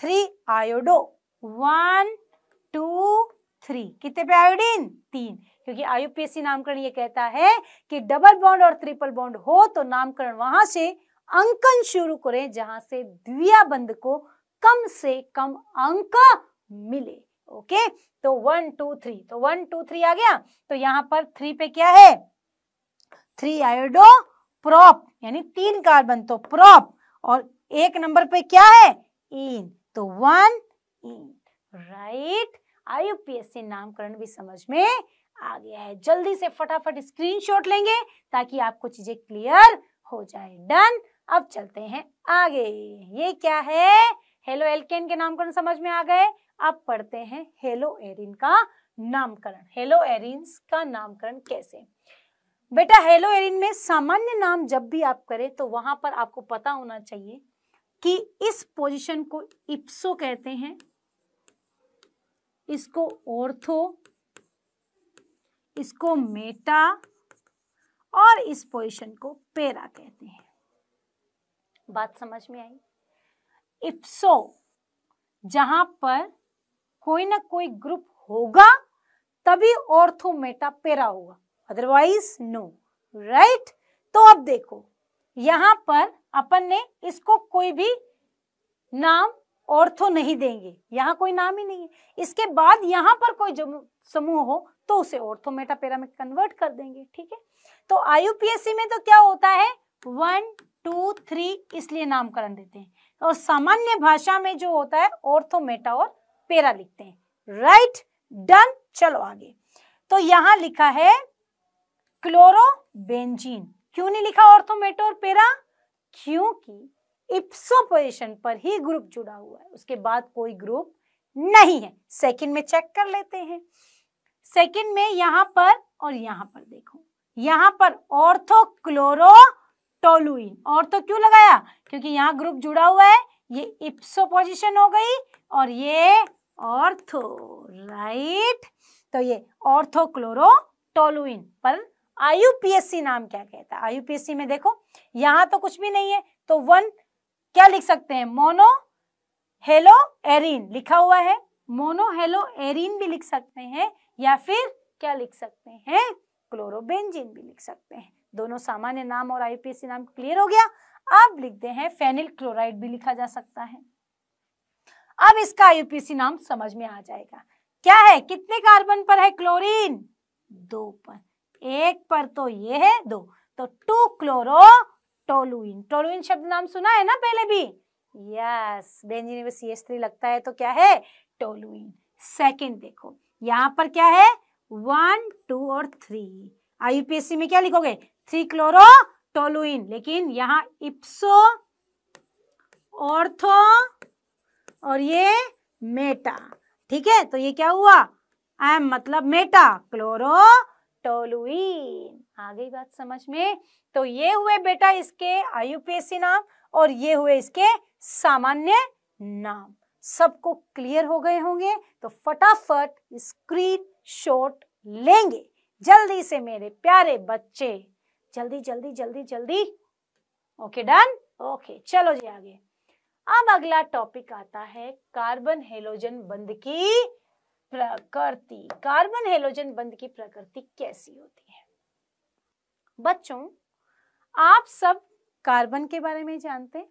three iodo one two three कितने पे आयोडीन तीन क्योंकि आयुपीएससी नामकरण ये कहता है कि डबल बॉन्ड और ट्रिपल बॉन्ड हो तो नामकरण वहां से अंकन शुरू करें जहां से द्विया बंद को कम से कम अंक मिले ओके तो वन टू थ्री तो वन टू थ्री आ गया तो यहां पर थ्री पे क्या है थ्री आयोडो प्रॉप यानी तीन कार्बन तो प्रॉप और एक नंबर पे क्या है इन तो वन इन राइट आयुपीएससी नामकरण भी समझ में आ गया है जल्दी से फटाफट स्क्रीनशॉट लेंगे ताकि आपको चीजें क्लियर हो जाए डन अब चलते हैं आगे ये क्या है हेलो एल्केन के नामकरण समझ में आ गए अब पढ़ते हैं हेलो एरिन का नामकरण हेलो एरिन्स का नामकरण कैसे बेटा हेलो एरिन में सामान्य नाम जब भी आप करें तो वहां पर आपको पता होना चाहिए कि इस पोजीशन को इप्सो कहते हैं इसको ओर्थो इसको मेटा और इस पोजिशन को पेरा कहते हैं बात समझ में आई इप्सो जहां पर कोई ना कोई ग्रुप होगा तभी ऑर्थो मेटा पेरा होगा अदरवाइज नो राइट तो अब देखो यहां पर अपन ने इसको कोई भी नाम ऑर्थो तो नहीं देंगे यहाँ कोई नाम ही नहीं है इसके बाद यहाँ पर कोई समूह हो तो उसे ऑर्थो तो मेटापेरा में कन्वर्ट कर देंगे ठीक है तो आईयूपीएससी में तो क्या होता है वन टू थ्री इसलिए नामकरण देते हैं और सामान्य भाषा में जो होता है ऑर्थोमेटा तो और पेरा लिखते हैं राइट डन चलो आगे तो यहाँ लिखा है क्लोरोबेंजीन क्यों नहीं लिखा ऑर्थोमेटो और पेरा क्योंकि इप्सो पोजिशन पर ही ग्रुप जुड़ा हुआ है उसके बाद कोई ग्रुप नहीं है सेकंड में चेक कर लेते हैं सेकंड में यहां पर और यहां पर देखो यहां पर ऑर्थो क्लोरो टोलुइन और तो क्यों लगाया क्योंकि यहाँ ग्रुप जुड़ा हुआ है ये इप्सो पोजिशन हो गई और ये ऑर्थो राइट तो ये ऑर्थो क्लोरो टोलुइन पर आयुपीएससी नाम क्या कहता है आयुपीएससी में देखो यहाँ तो कुछ भी नहीं है तो वन क्या लिख सकते हैं मोनो हेलो एरिन लिखा हुआ है मोनो हेलो एरिन भी लिख सकते हैं या फिर क्या लिख सकते हैं क्लोरोबेंजिन भी लिख सकते हैं दोनों सामान्य नाम और आईपीएससी नाम क्लियर हो गया अब लिखते हैं फेनिल क्लोराइड भी लिखा जा सकता है अब इसका आईपीएससी नाम समझ में आ जाएगा क्या है कितने कार्बन पर है क्लोरीन दो पर एक पर तो ये है दो तो टू क्लोरो टोलुइन टोलुइन शब्द नाम सुना है ना पहले भी यस बेंजीन में सी एस थ्री लगता है तो क्या है टोलुइन सेकंड देखो यहाँ पर क्या है वन टू और थ्री आई यूपीएससी में क्या लिखोगे थ्री क्लोरो टोलुइन लेकिन यहाँ इप्सो ऑर्थो और ये मेटा ठीक है तो ये क्या हुआ एम मतलब मेटा क्लोरो टोलुइन आ गई बात समझ में तो ये हुए बेटा इसके आयुपीएसी नाम और ये हुए इसके सामान्य नाम सबको क्लियर हो गए होंगे तो फटाफट स्क्रीन शॉट लेंगे जल्दी से मेरे प्यारे बच्चे जल्दी जल्दी जल्दी जल्दी ओके डन ओके चलो जी आगे अब अगला टॉपिक आता है कार्बन हेलोजन बंद की प्रकृति कार्बन हेलोजन बंद की प्रकृति कैसी होती है बच्चों आप सब कार्बन के बारे में जानते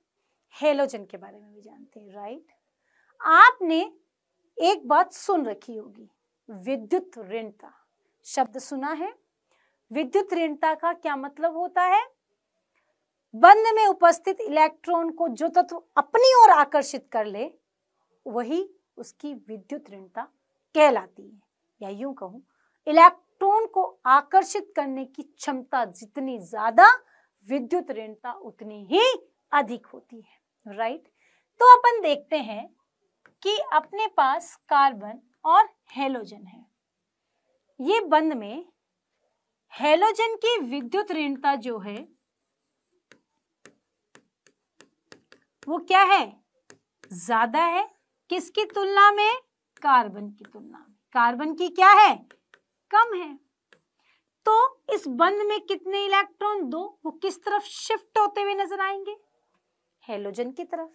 हेलोजन के बारे में भी जानते हैं राइट आपने एक बात सुन रखी होगी विद्युत ऋणता शब्द सुना है विद्युत ऋणता का क्या मतलब होता है बंद में उपस्थित इलेक्ट्रॉन को जो तत्व अपनी ओर आकर्षित कर ले वही उसकी विद्युत ऋणता कहलाती है या यूं कहूं इलेक्ट इलेक्ट्रॉन को आकर्षित करने की क्षमता जितनी ज्यादा विद्युत ऋणता उतनी ही अधिक होती है राइट तो अपन देखते हैं कि अपने पास कार्बन और हेलोजन है ये बंद में हेलोजन की विद्युत ऋणता जो है वो क्या है ज्यादा है किसकी तुलना में कार्बन की तुलना में कार्बन की क्या है कम है तो इस बंद में कितने इलेक्ट्रॉन दो वो किस तरफ शिफ्ट होते हुए नजर आएंगे हेलोजन की तरफ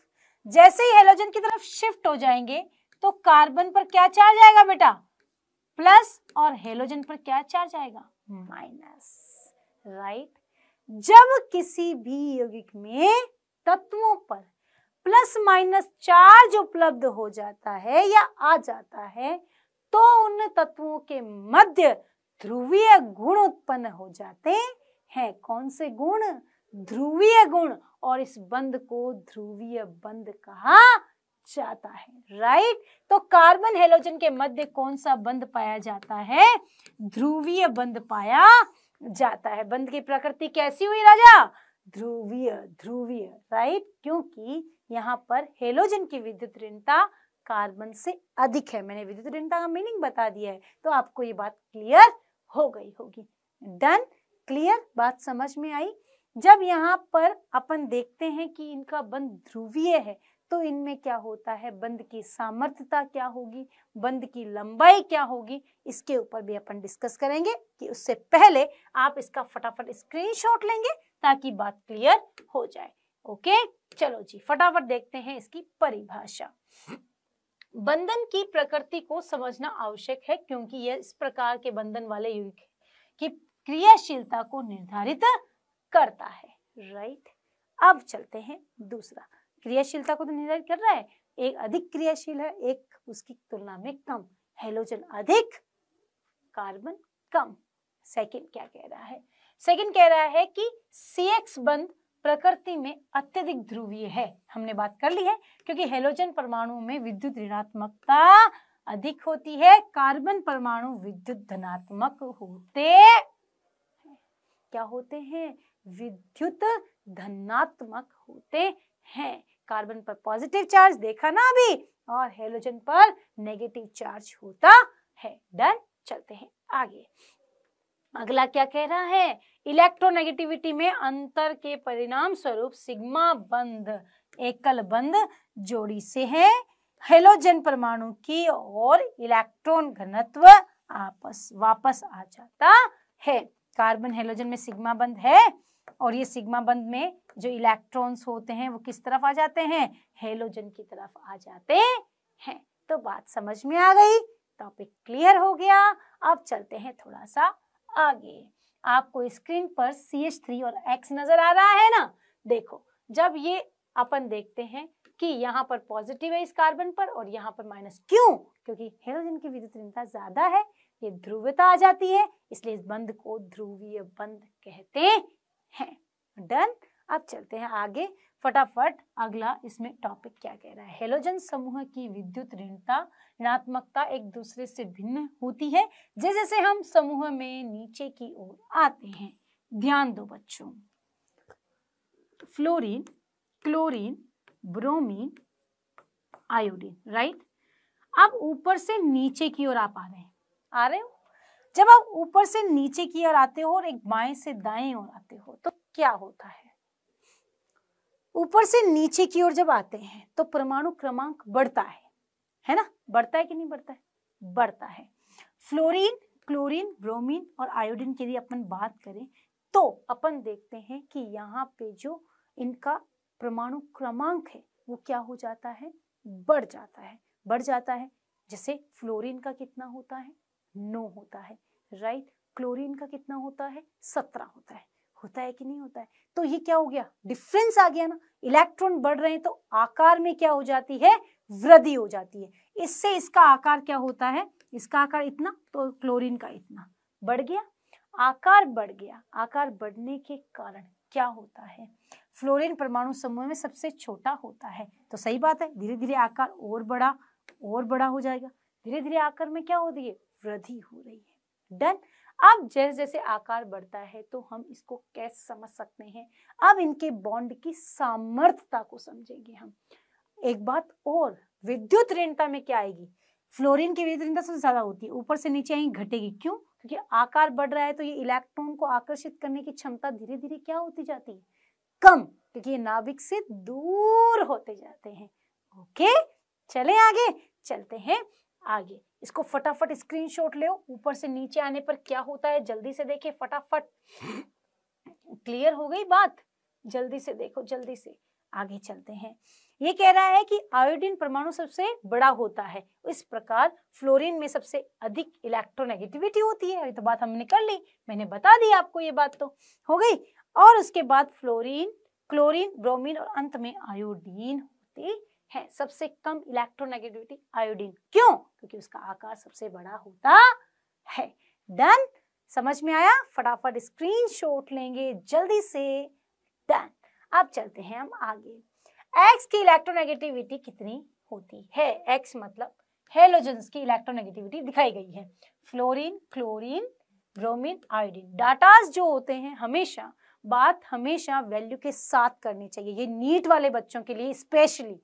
जैसे ही हेलोजन की तरफ शिफ्ट हो जाएंगे तो कार्बन पर क्या चार्ज आएगा बेटा प्लस और हेलोजन पर क्या चार्ज आएगा माइनस राइट जब किसी भी यौगिक में तत्वों पर प्लस माइनस चार्ज उपलब्ध हो जाता है या आ जाता है तो उन तत्वों के मध्य ध्रुवीय गुण उत्पन्न हो जाते हैं कौन से गुण ध्रुवीय गुण और इस बंद को ध्रुवीय बंद कहा जाता है राइट तो कार्बन हेलोजन के मध्य कौन सा बंद पाया जाता है ध्रुवीय बंद पाया जाता है बंद की प्रकृति कैसी हुई राजा ध्रुवीय ध्रुवीय राइट क्योंकि यहाँ पर हेलोजन की विद्युत ऋणता कार्बन से अधिक है मैंने विद्युत ऋणता का मीनिंग बता दिया है तो आपको ये बात क्लियर हो गई होगी डन क्लियर बात समझ में आई जब यहाँ पर अपन देखते हैं कि इनका बंद ध्रुवीय है तो इनमें क्या होता है बंद की सामर्थ्यता क्या होगी बंद की लंबाई क्या होगी इसके ऊपर भी अपन डिस्कस करेंगे कि उससे पहले आप इसका फटाफट स्क्रीनशॉट लेंगे ताकि बात क्लियर हो जाए ओके चलो जी फटाफट देखते हैं इसकी परिभाषा बंधन की प्रकृति को समझना आवश्यक है क्योंकि यह इस प्रकार के बंधन वाले युग की क्रियाशीलता को निर्धारित करता है राइट अब चलते हैं दूसरा क्रियाशीलता को तो निर्धारित कर रहा है एक अधिक क्रियाशील है एक उसकी तुलना में कम हेलोजन अधिक कार्बन कम सेकंड क्या कह रहा है सेकंड कह रहा है कि सी एक्स बंद प्रकृति में अत्यधिक ध्रुवीय है हमने बात कर ली है क्योंकि हेलोजन परमाणु में विद्युत ऋणात्मकता अधिक होती है कार्बन परमाणु विद्युत धनात्मक होते क्या होते हैं विद्युत धनात्मक होते हैं कार्बन पर पॉजिटिव चार्ज देखा ना अभी और हेलोजन पर नेगेटिव चार्ज होता है डन चलते हैं आगे अगला क्या कह रहा है इलेक्ट्रोनेगेटिविटी में अंतर के परिणाम स्वरूप सिग्मा बंध एकल बंद जोड़ी से है हेलोजन परमाणु की और इलेक्ट्रॉन घनत्व आपस वापस आ जाता है कार्बन हेलोजन में सिग्मा बंद है और ये सिग्मा बंद में जो इलेक्ट्रॉन्स होते हैं वो किस तरफ आ जाते हैं हेलोजन की तरफ आ जाते हैं तो बात समझ में आ गई टॉपिक क्लियर हो गया अब चलते हैं थोड़ा सा आगे आपको स्क्रीन पर सी एच थ्री और एक्स नजर आ रहा है ना देखो जब ये अपन देखते हैं कि यहाँ पर पॉजिटिव है इस कार्बन पर और यहाँ पर माइनस क्यों क्योंकि हेलोजन की विद्युत ऋणता ज्यादा है ये ध्रुवता आ जाती है इसलिए इस बंद को ध्रुवीय बंद कहते हैं डन अब चलते हैं आगे फटाफट अगला इसमें टॉपिक क्या कह रहा है हेलोजन समूह की विद्युत ऋणता ऋणात्मकता एक दूसरे से भिन्न होती है जैसे जैसे हम समूह में नीचे की ओर आते हैं ध्यान दो बच्चों fluorine chlorine bromine iodine right आप ऊपर से नीचे की ओर आप आ रहे हैं आ रहे हो जब आप ऊपर से नीचे की ओर आते हो और एक बाएं से दाएं ओर आते हो तो क्या होता है ऊपर से नीचे की ओर जब आते हैं तो परमाणु क्रमांक बढ़ता है है ना बढ़ता है कि नहीं बढ़ता है बढ़ता है फ्लोरीन क्लोरीन ब्रोमीन और आयोडीन की लिए अपन बात करें तो अपन देखते हैं कि यहाँ पे जो इनका परमाणु क्रमांक है वो क्या हो जाता है बढ़ जाता है बढ़ जाता है जैसे फ्लोरीन का कितना होता है नौ होता है राइट क्लोरीन का कितना होता है सत्रह होता है होता है कि नहीं होता है तो ये क्या हो गया डिफरेंस आ गया ना इलेक्ट्रॉन बढ़ रहे हैं तो आकार में क्या हो जाती है वृद्धि हो जाती है इससे इसका आकार क्या होता है इसका आकार इतना तो क्लोरीन का इतना बढ़ गया आकार बढ़ गया आकार बढ़ने के कारण क्या होता है फ्लोरीन परमाणु समूह में सबसे छोटा होता है तो सही बात है धीरे धीरे आकार और बड़ा और बड़ा हो जाएगा धीरे धीरे आकार में क्या हो रही है वृद्धि हो रही है डन अब जैसे जैसे आकार बढ़ता है तो हम इसको कैसे समझ सकते हैं अब इनके बॉन्ड की सामर्थ्यता को समझेंगे हम एक बात और विद्युत ऋणता में क्या आएगी फ्लोरीन की विद्युत ऋणता सबसे ज्यादा होती है ऊपर से नीचे आई घटेगी क्यों क्योंकि आकार बढ़ रहा है तो ये इलेक्ट्रॉन को आकर्षित करने की क्षमता धीरे धीरे क्या होती जाती है कम क्योंकि ये नाभिक से दूर होते जाते हैं ओके चले आगे चलते हैं आगे इसको फटाफट स्क्रीनशॉट ले ऊपर से नीचे आने पर क्या होता है जल्दी से देखिए फटाफट क्लियर हो गई बात जल्दी से देखो जल्दी से आगे चलते हैं ये कह रहा है कि आयोडीन परमाणु सबसे बड़ा होता है इस प्रकार फ्लोरीन में सबसे अधिक इलेक्ट्रोनेगेटिविटी होती है ये तो बात हमने कर ली मैंने बता दी आपको ये बात तो हो गई और उसके बाद फ्लोरीन क्लोरीन ब्रोमीन और अंत में आयोडीन होती है सबसे कम इलेक्ट्रोनेगेटिविटी आयोडीन क्यों क्योंकि उसका आकार सबसे बड़ा होता है डन समझ में आया फटाफट स्क्रीन शॉट लेंगे जल्दी से डन अब चलते हैं हम आगे एक्स की इलेक्ट्रोनेगेटिविटी कितनी होती है एक्स मतलब हेलोजेंस की इलेक्ट्रोनेगेटिविटी दिखाई गई है fluorine chlorine bromine iodine datas जो होते हैं हमेशा बात हमेशा वैल्यू के साथ करनी चाहिए ये नीट वाले बच्चों के लिए स्पेशली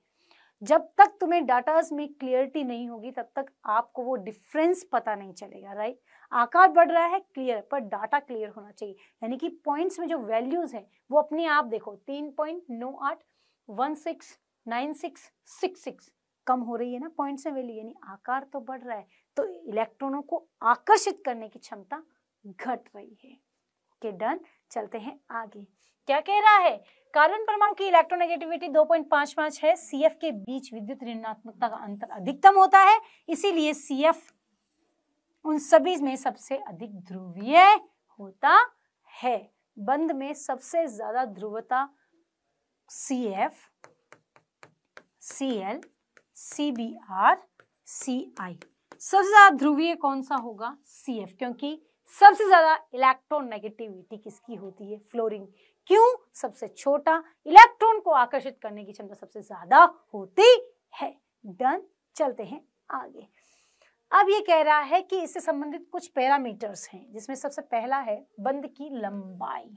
जब तक तुम्हें डाटाज में क्लियरिटी नहीं होगी तब तक आपको वो डिफरेंस पता नहीं चलेगा राइट आकार बढ़ रहा है क्लियर पर डाटा क्लियर होना चाहिए यानी कि पॉइंट्स में जो वैल्यूज है वो अपने आप देखो तीन पॉइंट नौ आठ one six nine six six six कम हो रही है ना पॉइंट से वैल्यू यानी आकार तो बढ़ रहा है तो इलेक्ट्रॉनों को आकर्षित करने की क्षमता घट रही है के डन चलते हैं आगे क्या कह रहा है कार्बन परमाणु की इलेक्ट्रोनेगेटिविटी 2.55 है सीएफ के बीच विद्युत ऋणात्मकता का अंतर अधिकतम होता है इसीलिए सीएफ उन सभी में सबसे अधिक ध्रुवीय होता है बंद में सबसे ज्यादा ध्रुवता C F C L C B R C I सबसे ज्यादा ध्रुवीय कौन सा होगा सी एफ क्योंकि सबसे ज्यादा इलेक्ट्रोनेगेटिविटी किसकी होती है फ्लोरिंग क्यों सबसे छोटा इलेक्ट्रॉन को आकर्षित करने की क्षमता सबसे ज्यादा होती है डन चलते हैं आगे अब ये कह रहा है कि इससे संबंधित कुछ पैरामीटर्स हैं जिसमें सबसे पहला है बंद की लंबाई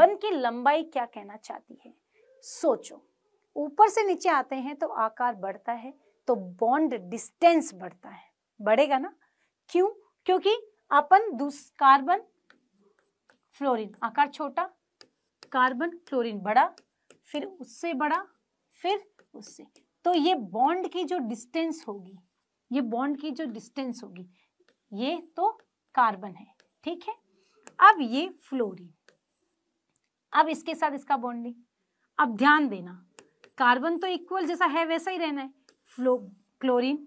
बंद की लंबाई क्या कहना चाहती है सोचो ऊपर से नीचे आते हैं तो आकार बढ़ता है तो बॉन्ड डिस्टेंस बढ़ता है बढ़ेगा ना क्यों क्योंकि अपन कार्बन फ्लोरिन आकार छोटा कार्बन क्लोरीन बड़ा फिर उससे बड़ा फिर उससे तो ये बॉन्ड की जो डिस्टेंस होगी ये बॉन्ड की जो डिस्टेंस होगी ये तो कार्बन है ठीक है अब ये फ्लोरीन अब इसके साथ इसका बॉन्डिंग अब ध्यान देना कार्बन तो इक्वल जैसा है वैसा ही रहना है फ्लो क्लोरीन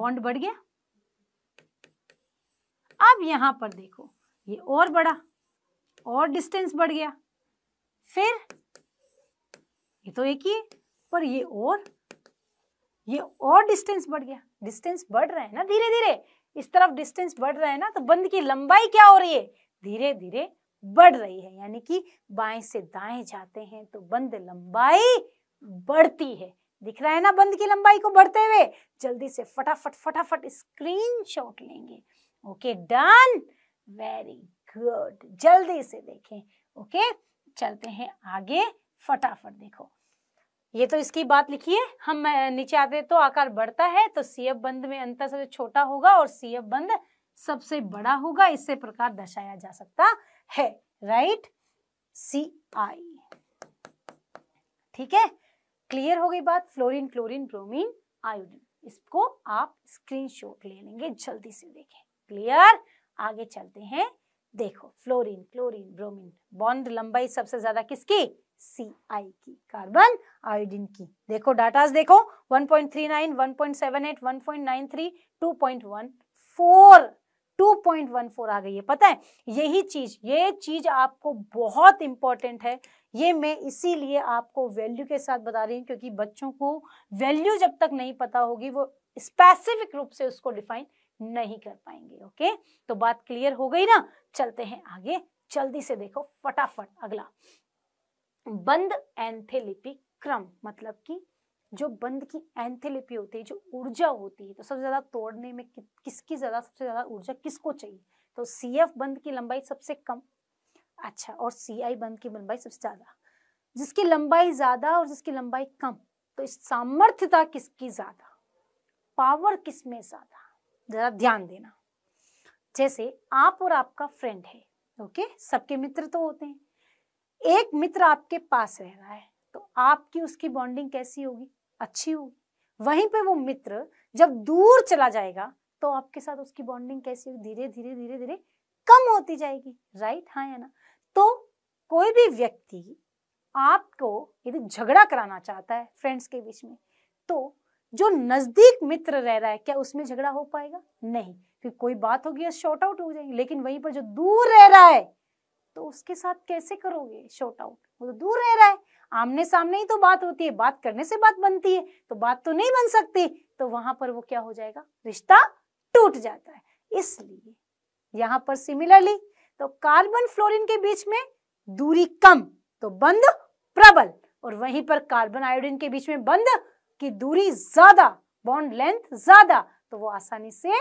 बॉन्ड बढ़ गया अब यहां पर देखो ये और बड़ा और डिस्टेंस बढ़ गया फिर ये तो एक ही पर ये और ये और डिस्टेंस बढ़ गया डिस्टेंस बढ़ रहा है ना धीरे धीरे इस तरफ डिस्टेंस बढ़ रहा है ना तो बंद की लंबाई क्या हो रही है धीरे धीरे बढ़ रही है यानी कि बाएं से दाएं जाते हैं तो बंद लंबाई बढ़ती है दिख रहा है ना बंद की लंबाई को बढ़ते हुए जल्दी से फटाफट फटाफट शॉट लेंगे ओके डन वेरी गुड जल्दी से देखें ओके चलते हैं आगे फटाफट देखो ये तो इसकी बात लिखी है हम नीचे आते तो आकार बढ़ता है तो सीएफ बंद में अंतर सबसे छोटा होगा और सीएफ बंद सबसे बड़ा होगा इससे प्रकार दर्शाया जा सकता है राइट सी आई ठीक है क्लियर हो गई बात फ्लोरीन क्लोरीन ब्रोमीन आयोडीन इसको आप स्क्रीनशॉट ले लेंगे जल्दी से देखें क्लियर आगे चलते हैं देखो फ्लोरीन क्लोरीन ब्रोमीन बॉन्ड लंबाई सबसे ज्यादा किसकी सी की कार्बन आयोडीन की देखो डाटास देखो 1.39 1.78 1.93 2.14 2.14 आ गई है पता है यही चीज ये चीज आपको बहुत इंपॉर्टेंट है ये मैं इसीलिए आपको वैल्यू के साथ बता रही हूँ क्योंकि बच्चों को वैल्यू जब तक नहीं पता होगी वो स्पेसिफिक रूप से उसको डिफाइन नहीं कर पाएंगे ओके तो बात क्लियर हो गई ना चलते हैं आगे जल्दी से देखो फटाफट अगला बंद एंथेलिपिक क्रम मतलब कि जो बंद की एंथेलिपी होती है जो ऊर्जा होती है तो सबसे ज्यादा तोड़ने में कि, किसकी ज्यादा सबसे ज्यादा ऊर्जा किसको चाहिए तो सी एफ बंद की लंबाई सबसे कम अच्छा और सी आई बंद की लंबाई सबसे ज्यादा जिसकी लंबाई ज्यादा और जिसकी लंबाई कम तो इस सामर्थ्यता किसकी ज्यादा पावर किसमें ज्यादा ज़रा ध्यान देना जैसे आप और आपका फ्रेंड है ओके सबके मित्र तो होते हैं एक मित्र आपके पास रह रहा है तो आपकी उसकी बॉन्डिंग कैसी होगी अच्छी होगी वहीं पे वो मित्र जब दूर चला जाएगा तो आपके साथ उसकी बॉन्डिंग कैसी होगी धीरे धीरे धीरे धीरे कम होती जाएगी राइट हाँ या ना तो कोई भी व्यक्ति आपको यदि झगड़ा कराना चाहता है फ्रेंड्स के बीच में तो जो नजदीक मित्र रह रहा है क्या उसमें झगड़ा हो पाएगा नहीं फिर कोई बात होगी या शॉर्ट आउट हो जाएंगे लेकिन वहीं पर जो दूर रह रहा है तो उसके साथ कैसे करोगे शॉर्ट आउट वो तो दूर रह रहा है आमने सामने ही तो बात होती है बात करने से बात बनती है तो बात तो नहीं बन सकती तो वहां पर वो क्या हो जाएगा रिश्ता टूट जाता है इसलिए यहाँ पर सिमिलरली तो कार्बन फ्लोरिन के बीच में दूरी कम तो बंद प्रबल और वहीं पर कार्बन आयोडीन के बीच में बंद की दूरी ज्यादा बॉन्ड लेंथ ज्यादा तो वो आसानी से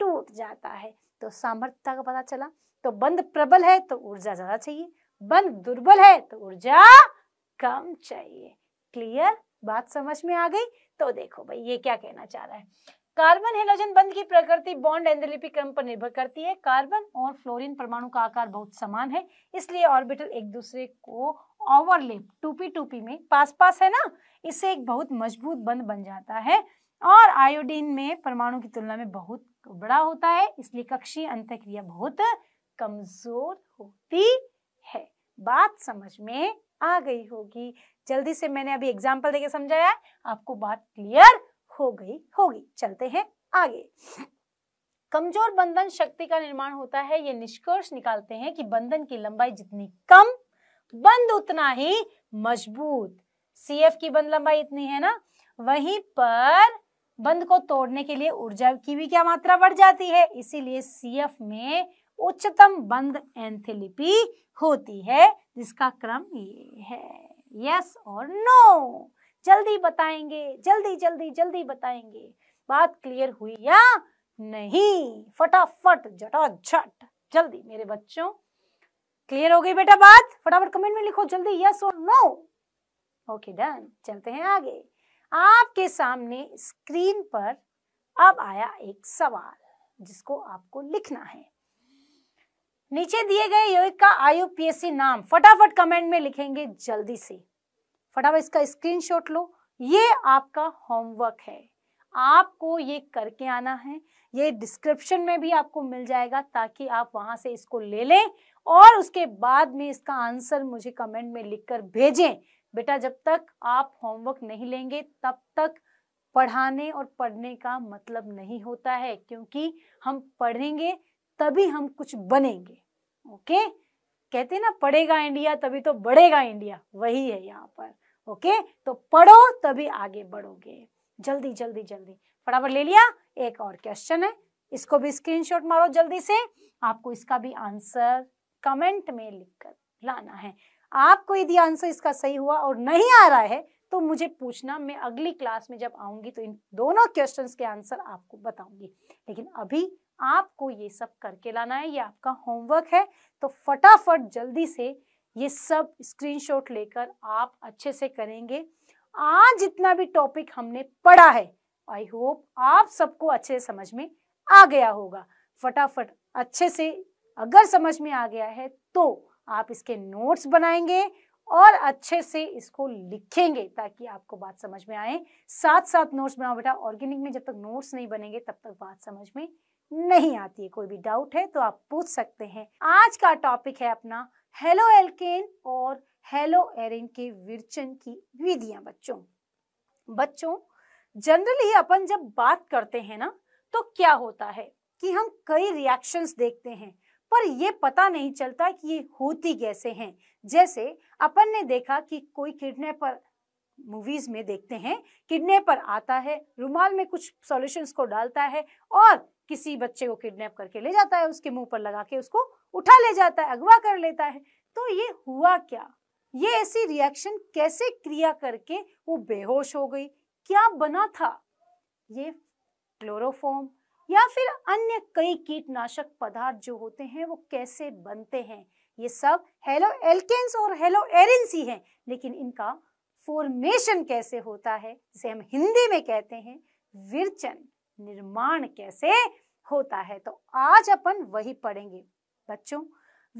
टूट जाता है तो सामर्थ्यता का पता चला तो बंद प्रबल है तो ऊर्जा ज्यादा चाहिए बंद दुर्बल है तो ऊर्जा कम चाहिए क्लियर बात समझ में आ गई तो देखो भाई ये क्या कहना चाह रहा है कार्बन हेलोजन बंद की प्रकृति बॉन्ड एंथैल्पी क्रम पर निर्भर करती है कार्बन और फ्लोरीन परमाणु का आकार बहुत समान है इसलिए ऑर्बिटल एक दूसरे को ओवरलेप टूपी टूपी में पास पास है ना इससे एक बहुत मजबूत बंद बन जाता है और आयोडीन में परमाणु की तुलना में बहुत बड़ा होता है इसलिए कक्षीय अंतक्रिया बहुत कमजोर होती है बात समझ में आ गई होगी जल्दी से मैंने अभी एग्जाम्पल देके समझाया है आपको बात क्लियर हो गई होगी चलते हैं आगे कमजोर बंधन शक्ति का निर्माण होता है ये निष्कर्ष निकालते हैं कि बंधन की लंबाई जितनी कम बंद उतना ही मजबूत सी एफ की बंद लंबाई इतनी है ना वहीं पर बंद को तोड़ने के लिए ऊर्जा की भी क्या मात्रा बढ़ जाती है इसीलिए सी एफ में उच्चतम बंद एंथेलिपी होती है जिसका क्रम ये है यस और नो जल्दी बताएंगे जल्दी जल्दी जल्दी बताएंगे बात क्लियर हुई या नहीं फटाफट झट जल्दी मेरे बच्चों क्लियर हो गई बेटा बात फटाफट कमेंट में लिखो जल्दी यस और नो ओके डन चलते हैं आगे आपके सामने स्क्रीन पर अब आया एक सवाल जिसको आपको लिखना है नीचे दिए गए योग का आयु पीएससी नाम फटाफट कमेंट में लिखेंगे जल्दी से फटाफट इसका स्क्रीनशॉट लो ये आपका होमवर्क है आपको ये करके आना है ये डिस्क्रिप्शन में भी आपको मिल जाएगा ताकि आप वहां से इसको ले लें और उसके बाद में इसका आंसर मुझे कमेंट में लिखकर भेजें बेटा जब तक आप होमवर्क नहीं लेंगे तब तक पढ़ाने और पढ़ने का मतलब नहीं होता है क्योंकि हम पढ़ेंगे तभी हम कुछ बनेंगे ओके कहते ना पढ़ेगा इंडिया तभी तो बढ़ेगा इंडिया वही है यहाँ पर ओके तो पढ़ो तभी आगे बढ़ोगे जल्दी जल्दी जल्दी फटाफट ले लिया एक और क्वेश्चन है इसको भी स्क्रीनशॉट मारो जल्दी से आपको इसका भी आंसर कमेंट में लिखकर लाना है आपको यदि आंसर इसका सही हुआ और नहीं आ रहा है तो मुझे पूछना मैं अगली क्लास में जब आऊंगी तो इन दोनों क्वेश्चंस के आंसर आपको बताऊंगी लेकिन अभी आपको ये सब करके लाना है ये आपका होमवर्क है तो फटाफट जल्दी से ये सब स्क्रीनशॉट लेकर आप अच्छे से करेंगे आज जितना भी टॉपिक हमने पढ़ा है आई होप आप सबको अच्छे से समझ में आ गया होगा फटाफट अच्छे से अगर समझ में आ गया है तो आप इसके नोट्स बनाएंगे और अच्छे से इसको लिखेंगे ताकि आपको बात समझ में आए साथ साथ नोट्स बनाओ बेटा ऑर्गेनिक में जब तक नोट्स नहीं बनेंगे तब तक बात समझ में नहीं आती है कोई भी डाउट है तो आप पूछ सकते हैं आज का टॉपिक है अपना हेलो एल्केन और हेलो एरिन के विरचन की विधियां बच्चों बच्चों जनरली अपन जब बात करते हैं ना तो क्या होता है कि हम कई रिएक्शंस देखते हैं पर ये पता नहीं चलता कि ये होती कैसे हैं जैसे अपन ने देखा कि कोई किडनैपर मूवीज में देखते हैं किडनैपर आता है रुमाल में कुछ सॉल्यूशंस को डालता है और किसी बच्चे को किडनैप करके ले जाता है उसके मुंह पर लगा के उसको उठा ले जाता है अगवा कर लेता है तो ये हुआ क्या ये ऐसी रिएक्शन कैसे क्रिया करके वो बेहोश हो गई क्या बना था ये क्लोरोफॉर्म या फिर अन्य कई कीटनाशक पदार्थ जो होते हैं वो कैसे बनते हैं ये सब हेलो एल्केन्स और हेलो एरेंस ही हैं लेकिन इनका फॉर्मेशन कैसे होता है जिसे हम हिंदी में कहते हैं विरचन निर्माण कैसे होता है तो आज अपन वही पढ़ेंगे बच्चों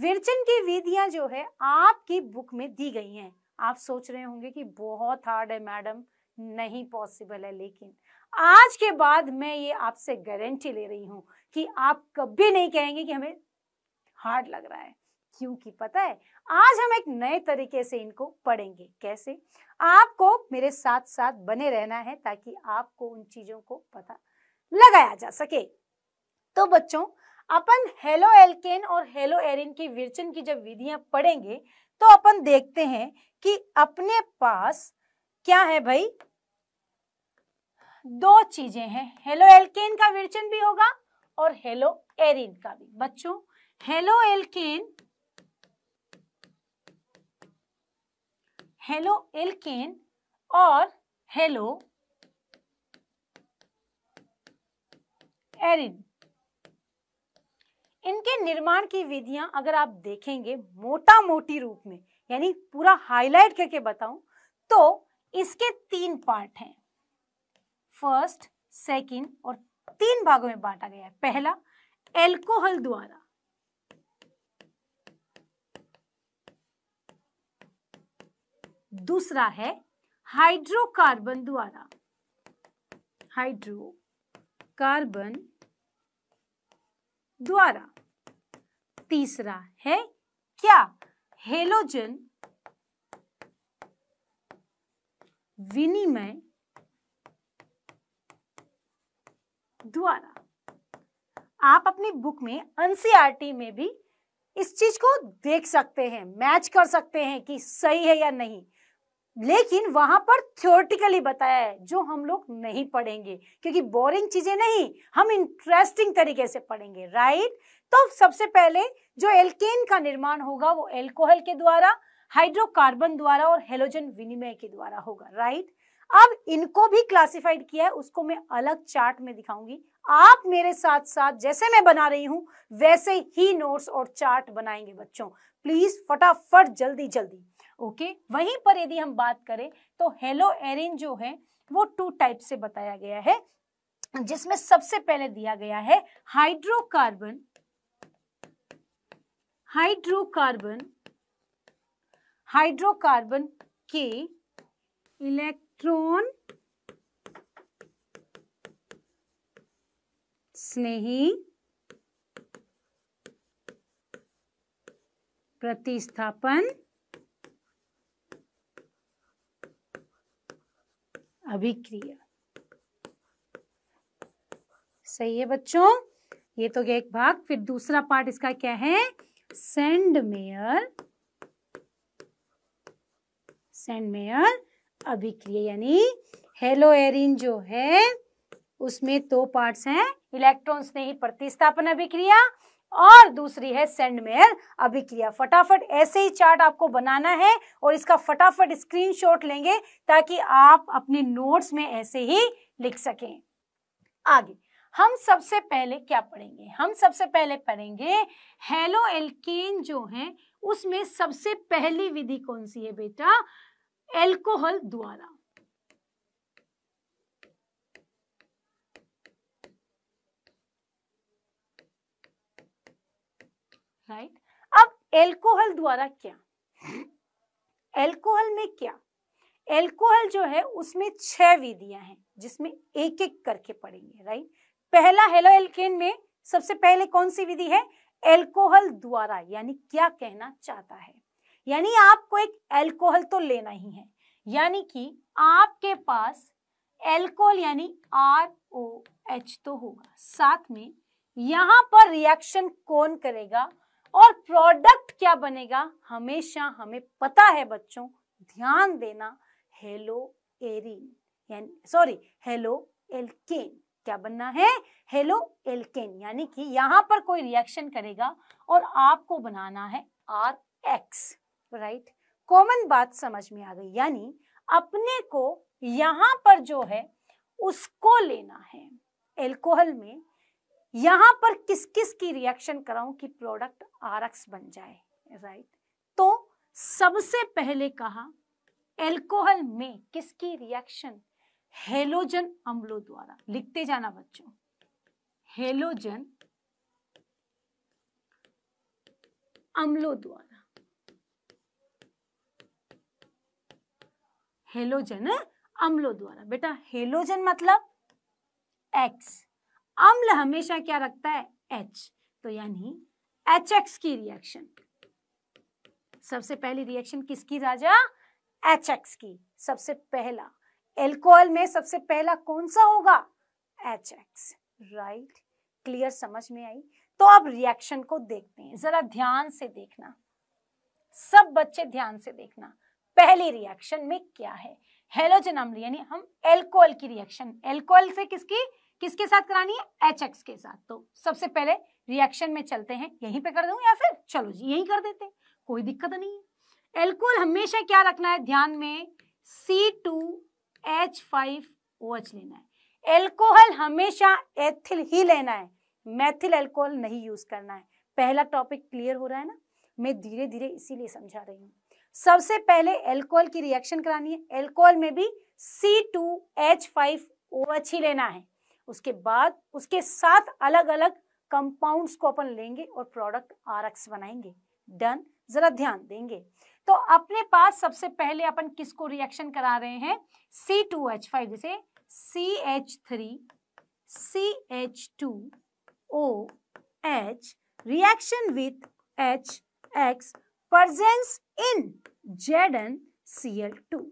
विरचन की विधियां जो है आपकी बुक में दी गई हैं आप सोच रहे होंगे कि बहुत हार्ड है मैडम नहीं पॉसिबल है लेकिन आज के बाद मैं ये आपसे गारंटी ले रही हूँ कि आप कभी नहीं कहेंगे कि हमें हार्ड लग रहा है क्योंकि पता है आज हम एक नए तरीके से इनको पढ़ेंगे कैसे आपको मेरे साथ साथ बने रहना है ताकि आपको उन चीजों को पता लगाया जा सके तो बच्चों अपन हेलो एल्केन और हेलो एरिन के विरचन की जब विधियां पढ़ेंगे तो अपन देखते हैं कि अपने पास क्या है भाई दो चीजें हैं हेलो एल्केन का विरचन भी होगा और हेलो एरिन का भी बच्चों हेलो एल्केन हेलो एल्केन और हेलो एरिन इनके निर्माण की विधियां अगर आप देखेंगे मोटा मोटी रूप में यानी पूरा हाईलाइट करके बताऊं तो इसके तीन पार्ट हैं फर्स्ट सेकंड और तीन भागों में बांटा गया है पहला एल्कोहल द्वारा दूसरा है हाइड्रोकार्बन द्वारा हाइड्रोकार्बन द्वारा तीसरा है क्या हेलोजन विनिमय द्वारा आप अपनी बुक में एनसीईआरटी e में भी इस चीज को देख सकते हैं मैच कर सकते हैं कि सही है या नहीं लेकिन वहां पर थ्योरेटिकली बताया है जो हम लोग नहीं पढ़ेंगे क्योंकि बोरिंग चीजें नहीं हम इंटरेस्टिंग तरीके से पढ़ेंगे राइट तो सबसे पहले जो एल्केन का निर्माण होगा वो एल्कोहल के द्वारा हाइड्रोकार्बन द्वारा और हेलोजन विनिमय के द्वारा होगा राइट अब इनको भी क्लासिफाइड किया है उसको मैं अलग चार्ट में दिखाऊंगी आप मेरे साथ साथ जैसे मैं बना रही हूं वैसे ही नोट्स और चार्ट बनाएंगे बच्चों प्लीज फटाफट जल्दी जल्दी ओके वहीं पर यदि हम बात करें तो हेलो एरिन जो है वो टू टाइप से बताया गया है जिसमें सबसे पहले दिया गया है हाइड्रोकार्बन हाइड्रोकार्बन हाइड्रोकार्बन के इलेक्ट्रॉन स्नेही प्रतिस्थापन अभिक्रिया सही है बच्चों ये तो गया एक भाग फिर दूसरा पार्ट इसका क्या है सेंडमेयर मेयर सेंड सेंडमेयर अभिक्रिया यानी हेलो एरिन जो है उसमें दो तो पार्ट्स हैं इलेक्ट्रॉन्स ने ही प्रतिस्थापन अभिक्रिया और दूसरी है सेंड मेयर अभिक्रिया फटाफट ऐसे ही चार्ट आपको बनाना है और इसका फटाफट स्क्रीनशॉट लेंगे ताकि आप अपने नोट्स में ऐसे ही लिख सकें आगे हम सबसे पहले क्या पढ़ेंगे हम सबसे पहले पढ़ेंगे हेलो एल्केन जो है उसमें सबसे पहली विधि कौन सी है बेटा एल्कोहल द्वारा राइट right? अब एल्कोहल द्वारा क्या एल्कोहल में क्या एल्कोहल जो है उसमें छह विधियां हैं जिसमें एक एक करके पढ़ेंगे राइट पहला हेलो एल्केन में सबसे पहले कौन सी विधि है एल्कोहल द्वारा यानी क्या कहना चाहता है यानी आपको एक एल्कोहल तो लेना ही है यानी कि आपके पास एल्कोहल यानी आर ओ एच तो होगा साथ में यहाँ पर रिएक्शन कौन करेगा और प्रोडक्ट क्या बनेगा हमेशा हमें पता है बच्चों ध्यान देना हेलो एरिन यानी सॉरी हेलो एल्केन क्या बनना है हेलो एल्केन यानी कि यहाँ पर कोई रिएक्शन करेगा और आपको बनाना है आर एक्स राइट कॉमन बात समझ में आ गई यानी अपने को यहाँ पर जो है उसको लेना है एल्कोहल में यहाँ पर किस किस की रिएक्शन कराऊं कि प्रोडक्ट आरक्स बन जाए राइट तो सबसे पहले कहा एल्कोहल में किसकी रिएक्शन हेलोजन अम्लों द्वारा लिखते जाना बच्चों हेलोजन अम्लों द्वारा हेलोजन हाँ? अम्लो द्वारा बेटा हेलोजन मतलब एक्स अम्ल हमेशा क्या रखता है एच तो यानी एच एक्स की रिएक्शन सबसे पहली रिएक्शन किसकी राजा एच एक्स की सबसे पहला एल्कोहल में सबसे पहला कौन सा होगा एच एक्स राइट क्लियर समझ में आई तो अब रिएक्शन को देखते हैं जरा ध्यान से देखना सब बच्चे ध्यान से देखना पहली रिएक्शन में क्या है हेलोजन अम्ल यानी हम एल्कोहल की रिएक्शन एल्कोहल से किसकी किसके साथ करानी है एच एक्स के साथ तो सबसे पहले रिएक्शन में चलते हैं यहीं पे कर दूं या फिर चलो जी यहीं कर देते कोई दिक्कत नहीं है एल्कोहल हमेशा क्या रखना है ध्यान में C two H five O H लेना है एल्कोहल हमेशा एथिल ही लेना है मैथिल एल्कोहल नहीं यूज करना है पहला टॉपिक क्लियर हो रहा है ना मैं धीरे धीरे इसीलिए समझा रही हूँ सबसे पहले एल्कोहल की रिएक्शन करानी है एल्कोहल में भी C two H five O H ही लेना है उसके बाद उसके साथ अलग अलग कंपाउंड्स को अपन लेंगे और प्रोडक्ट आर बनाएंगे डन जरा ध्यान देंगे तो अपने पास सबसे पहले अपन किसको रिएक्शन करा रहे हैं सी टू एच फाइव जैसे C H three C H two O H reaction with H X presence in Z N C L two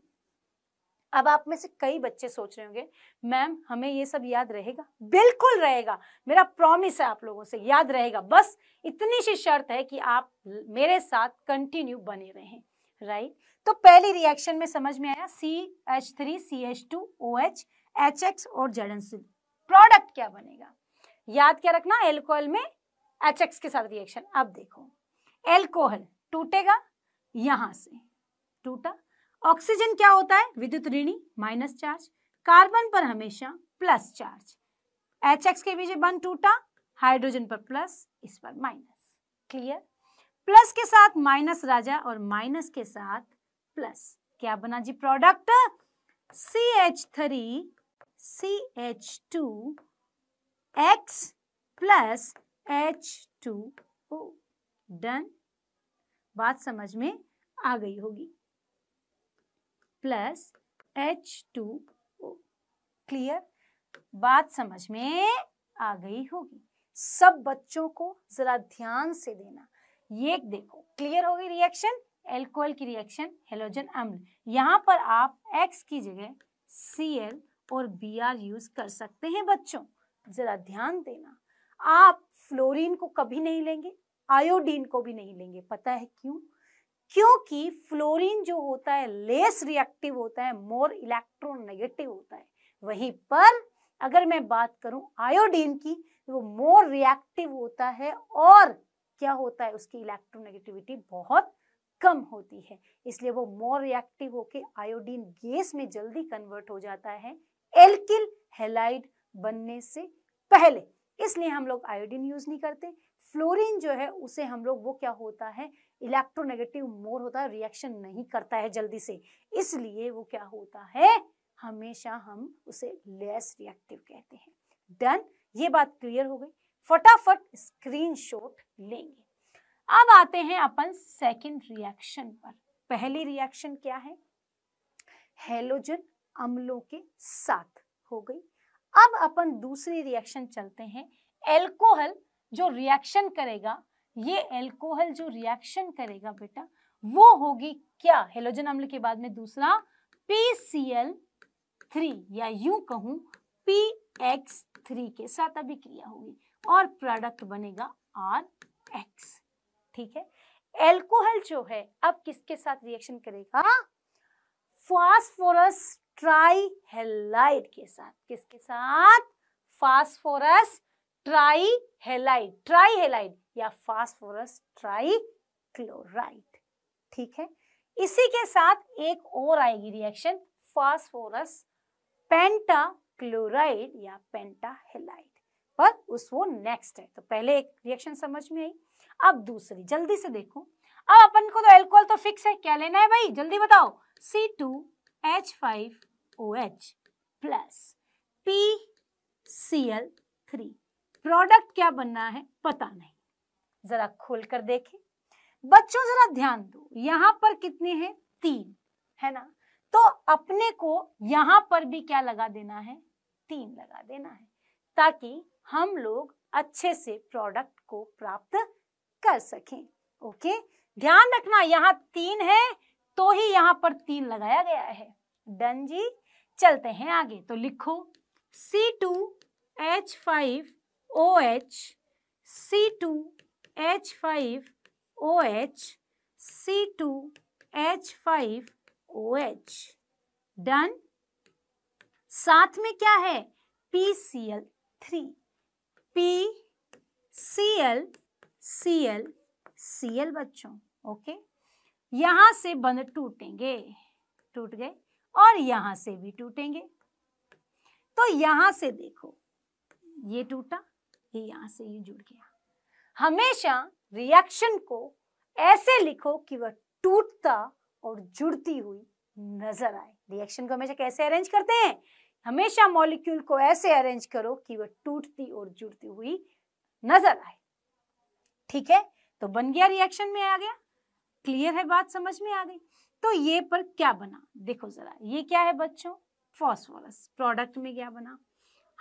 अब आप में से कई बच्चे सोच रहे होंगे मैम हमें ये सब याद रहेगा बिल्कुल रहेगा मेरा प्रॉमिस है आप लोगों से याद रहेगा बस इतनी सी शर्त है कि आप मेरे साथ कंटिन्यू बने रहें राइट तो पहली रिएक्शन में समझ में आया C H three C H two O H H X और जेड प्रोडक्ट क्या बनेगा याद क्या रखना एल्कोहल में एच एक्स के साथ रिएक्शन अब देखो एल्कोहल टूटेगा यहां से टूटा ऑक्सीजन क्या होता है विद्युत ऋणी माइनस चार्ज कार्बन पर हमेशा प्लस चार्ज एच एक्स के बीच बन टूटा हाइड्रोजन पर प्लस इस पर माइनस क्लियर प्लस के साथ माइनस राजा और माइनस के साथ प्लस क्या बना जी product C H three C H two X plus H two O done बात समझ में आ गई होगी plus H two O clear बात समझ में आ गई होगी सब बच्चों को जरा ध्यान से देना ये देखो क्लियर होगी रिएक्शन एल्कोहल की रिएक्शन हेलोजन अम्ल यहाँ पर आप एक्स की जगह सी एल और बी आर यूज कर सकते हैं बच्चों जरा ध्यान देना आप फ्लोरीन को कभी नहीं लेंगे आयोडीन को भी नहीं लेंगे पता है क्यों क्योंकि फ्लोरीन जो होता है लेस रिएक्टिव होता है मोर इलेक्ट्रोनेगेटिव होता है वहीं पर अगर मैं बात करूं आयोडीन की तो वो मोर रिएक्टिव होता है और क्या होता है उसकी इलेक्ट्रोनेगेटिविटी बहुत कम होती है इसलिए वो मोर रिएक्टिव होके आयोडीन गैस में जल्दी कन्वर्ट हो जाता है एल्किल हेलाइड बनने से पहले इसलिए हम लोग आयोडीन यूज नहीं करते फ्लोरीन जो है उसे हम लोग वो क्या होता है इलेक्ट्रोनेगेटिव मोर होता है रिएक्शन नहीं करता है जल्दी से इसलिए वो क्या होता है हमेशा हम उसे लेस रिएक्टिव कहते हैं डन ये बात क्लियर हो गई फटाफट स्क्रीनशॉट लेंगे अब आते हैं अपन सेकंड रिएक्शन पर पहली रिएक्शन क्या है हेलोजन अम्लों के साथ हो गई अब अपन दूसरी रिएक्शन चलते हैं एल्कोहल जो रिएक्शन करेगा ये एल्कोहल जो रिएक्शन करेगा बेटा वो होगी क्या हेलोजन अम्ल के बाद में दूसरा एल थ्री या यू कहूं पी एक्स थ्री के साथ अभिक्रिया होगी और प्रोडक्ट बनेगा आर एक्स ठीक है एल्कोहल जो है अब किसके साथ रिएक्शन करेगा फास्फोरस ट्राईहेलाइड के साथ किसके साथ phosphorus trihalide trihalide या फास्फोरस ट्राई क्लोराइड ठीक है इसी के साथ एक और आएगी रिएक्शन फास्फोरस पेंटा क्लोराइड या पेंटा हेलाइट पर उस वो नेक्स्ट है तो पहले एक रिएक्शन समझ में आई अब दूसरी जल्दी से देखो अब अपन को तो एल्कोहल तो फिक्स है क्या लेना है भाई जल्दी बताओ C two H five O H plus P C L three product क्या बनना है पता नहीं जरा खोल कर देखें बच्चों जरा ध्यान दो यहाँ पर कितने हैं तीन है ना तो अपने को यहाँ पर भी क्या लगा देना है तीन लगा देना है ताकि हम लोग अच्छे से प्रोडक्ट को प्राप्त कर सकें ओके ध्यान रखना यहाँ तीन है तो ही यहाँ पर तीन लगाया गया है डन जी चलते हैं आगे तो लिखो C2H5 H H C two five O H C two H five O H done साथ में क्या है P C L three P C L C L C L बच्चों ओके यहां से बंद टूटेंगे टूट गए और यहां से भी टूटेंगे तो यहां से देखो ये टूटा ये यहाँ से ये जुड़ गया हमेशा रिएक्शन को ऐसे लिखो कि वह टूटता और जुड़ती हुई नजर आए रिएक्शन को हमेशा कैसे अरेंज करते हैं हमेशा मॉलिक्यूल को ऐसे अरेंज करो कि वह टूटती और जुड़ती हुई नजर आए ठीक है तो बन गया रिएक्शन में आ गया क्लियर है बात समझ में आ गई तो ये पर क्या बना देखो जरा ये क्या है बच्चों फॉस्फोरस प्रोडक्ट में क्या बना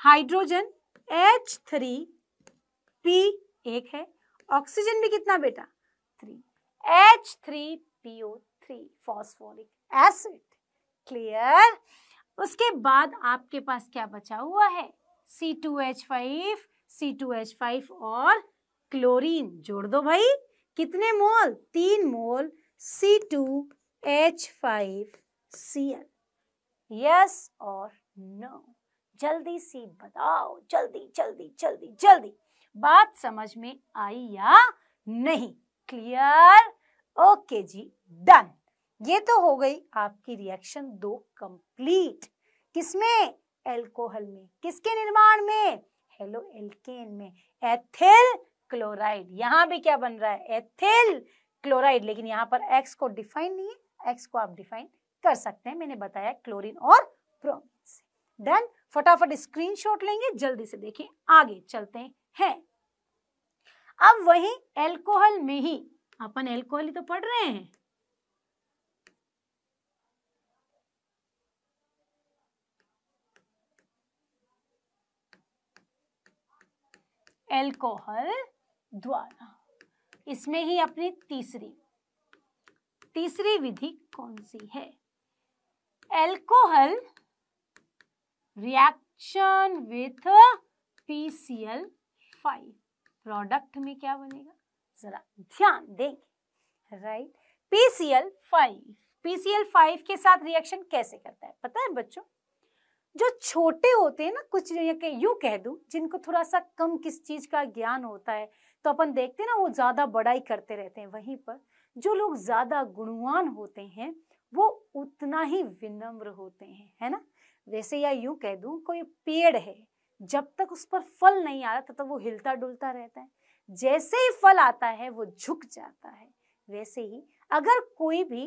हाइड्रोजन एच थ्री पी एक है ऑक्सीजन भी कितना बेटा three H three PO three phosphoric acid clear उसके बाद आपके पास क्या बचा हुआ है C two H five C two H five और क्लोरीन जोड़ दो भाई कितने मोल तीन mole C two H five C L yes और नो जल्दी सी बताओ जल्दी जल्दी जल्दी जल्दी बात समझ में आई या नहीं क्लियर ओके जी डन ये तो हो गई आपकी रिएक्शन दो कंप्लीट किसमें एल्कोहल में किसके निर्माण में हेलो एल्केन में एथिल क्लोराइड यहाँ भी क्या बन रहा है एथिल क्लोराइड लेकिन यहाँ पर एक्स को डिफाइन नहीं है एक्स को आप डिफाइन कर सकते हैं मैंने बताया क्लोरीन और से डन फटाफट स्क्रीनशॉट लेंगे जल्दी से देखें आगे चलते हैं अब वही एल्कोहल में ही अपन एल्कोहल ही तो पढ़ रहे हैं एल्कोहल द्वारा इसमें ही अपनी तीसरी तीसरी विधि कौन सी है alcohol reaction with PCL five product में क्या बनेगा जरा ध्यान देंगे right PCL five PCL five के साथ रिएक्शन कैसे करता है पता है बच्चों जो छोटे होते हैं ना कुछ यू कह दू जिनको थोड़ा सा कम किस चीज का ज्ञान होता है तो अपन देखते हैं ना वो ज्यादा बड़ाई करते रहते हैं वहीं पर जो लोग ज्यादा गुणवान होते हैं वो उतना ही विनम्र होते हैं है ना वैसे या यूं कह दूं कोई पेड़ है जब तक उस पर फल नहीं आता तब तक वो हिलता डुलता रहता है जैसे ही फल आता है वो झुक जाता है वैसे ही अगर कोई भी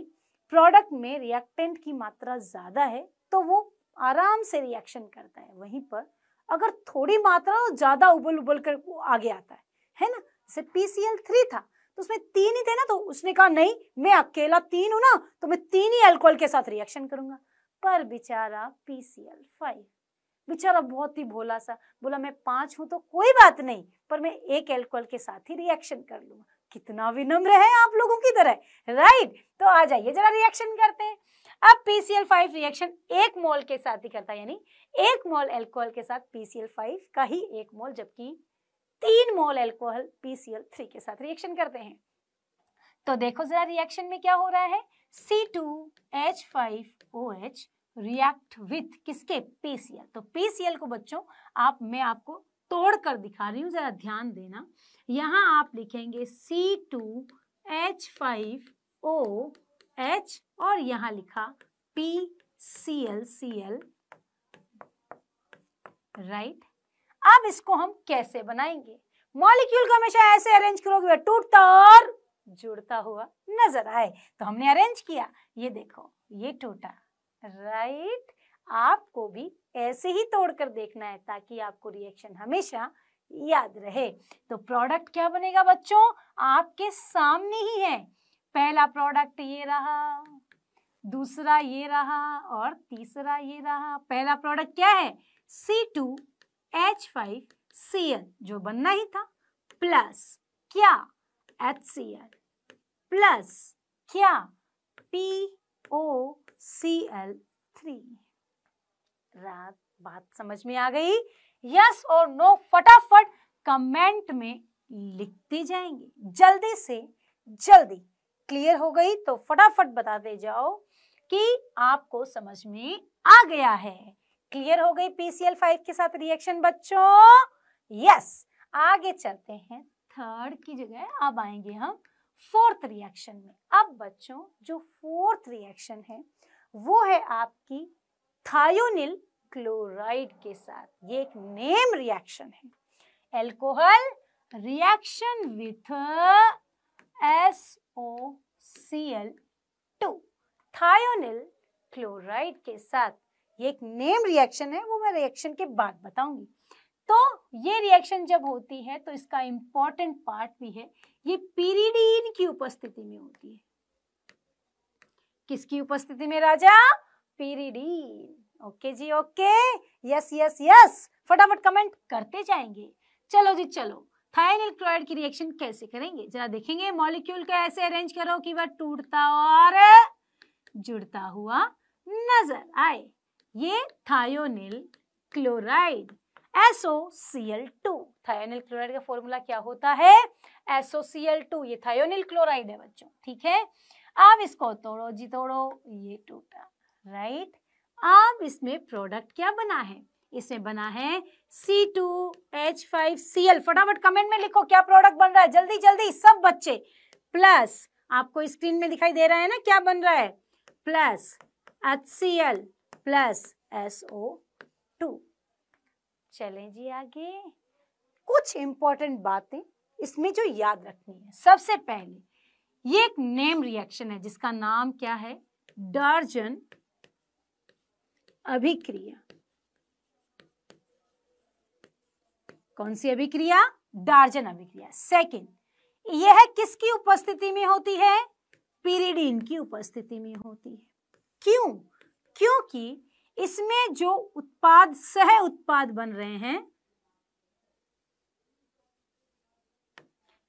प्रोडक्ट में रिएक्टेंट की मात्रा ज़्यादा है तो वो आराम से रिएक्शन करता है वहीं पर अगर थोड़ी मात्रा हो ज़्यादा उबल उबल कर वो आगे आता है है ना जैसे पीसीएल थ्री था तो उसमें तीन ही थे ना तो उसने कहा नहीं मैं अकेला तीन हूं ना तो मैं तीन ही अल्कोहल के साथ रिएक्शन करूंगा पर बेचारा पीसीएल फाइव बेचारा बहुत ही भोला सा बोला मैं पांच हूं तो कोई बात नहीं पर मैं एक एल्कोहल के साथ ही रिएक्शन कर लूंगा कितना विनम्र है आप लोगों की तरह राइट तो आ जाइए जरा रिएक्शन करते हैं अब पीसीएल रिएक्शन एक मोल के साथ ही करता है यानी एक मोल एल्कोहल के साथ PCl5 फाइव का ही एक मोल जबकि तीन मोल एल्कोहल पीसीएल थ्री के साथ रिएक्शन करते हैं तो देखो जरा रिएक्शन में क्या हो रहा है C two H five O H react with किसके पीसीएल तो पीसीएल को बच्चों आप मैं आपको तोड़ कर दिखा रही हूँ जरा ध्यान देना यहाँ आप लिखेंगे C two H five O H और यहाँ लिखा P C L C L right अब इसको हम कैसे बनाएंगे मॉलिक्यूल को हमेशा ऐसे अरेंज करोगे टूटता और जुड़ता हुआ नजर आए तो हमने अरेंज किया ये देखो ये टूटा राइट आपको भी ऐसे ही तोड़कर देखना है ताकि आपको रिएक्शन हमेशा याद रहे तो प्रोडक्ट क्या बनेगा बच्चों आपके सामने ही है पहला प्रोडक्ट ये रहा दूसरा ये रहा और तीसरा ये रहा पहला प्रोडक्ट क्या है C two H five C L जो बनना ही था प्लस क्या एच सी एल प्लस क्या P O C L three रात बात समझ में आ गई यस और नो फटाफट कमेंट में लिखते जाएंगे जल्दी से जल्दी क्लियर हो गई तो फटाफट बताते जाओ कि आपको समझ में आ गया है क्लियर हो गई पीसीएल फाइव के साथ रिएक्शन बच्चों यस आगे चलते हैं थर्ड की जगह अब आएंगे हम फोर्थ रिएक्शन में अब बच्चों जो फोर्थ रिएक्शन है वो है आपकी थायोनिल क्लोराइड के साथ ये एक नेम रिएक्शन है alcohol reaction with S O C L two thionyl chloride के साथ ये एक नेम रिएक्शन है वो मैं रिएक्शन के बाद बताऊंगी तो ये रिएक्शन जब होती है तो इसका इंपॉर्टेंट पार्ट भी है ये पीरीडीन की उपस्थिति में होती है किसकी उपस्थिति में राजा पीरीडीन ओके जी ओके यस यस यस फटाफट कमेंट करते जाएंगे चलो जी चलो थायनिल क्लोराइड की रिएक्शन कैसे करेंगे जरा देखेंगे मॉलिक्यूल का ऐसे अरेंज करो कि वह टूटता और जुड़ता हुआ नजर आए ये thionyl chloride two thionyl chloride का फॉर्मूला क्या होता है टू ये थायोनिल क्लोराइड है बच्चों ठीक है अब इसको तोड़ो जी तोड़ो ये टूटा राइट अब इसमें प्रोडक्ट क्या बना है इसमें बना है C two H five C L फटाफट कमेंट में लिखो क्या प्रोडक्ट बन रहा है जल्दी जल्दी सब बच्चे प्लस आपको स्क्रीन में दिखाई दे रहा है ना क्या बन रहा है plus H C L plus S O two चले जी आगे कुछ इंपॉर्टेंट बातें इसमें जो याद रखनी है सबसे पहले ये एक नेम रिएक्शन है जिसका नाम क्या है डार्जन अभिक्रिया कौन सी अभिक्रिया डार्जन अभिक्रिया सेकंड यह किसकी उपस्थिति में होती है पीरिडीन की उपस्थिति में होती है क्यों क्योंकि इसमें जो उत्पाद सह उत्पाद बन रहे हैं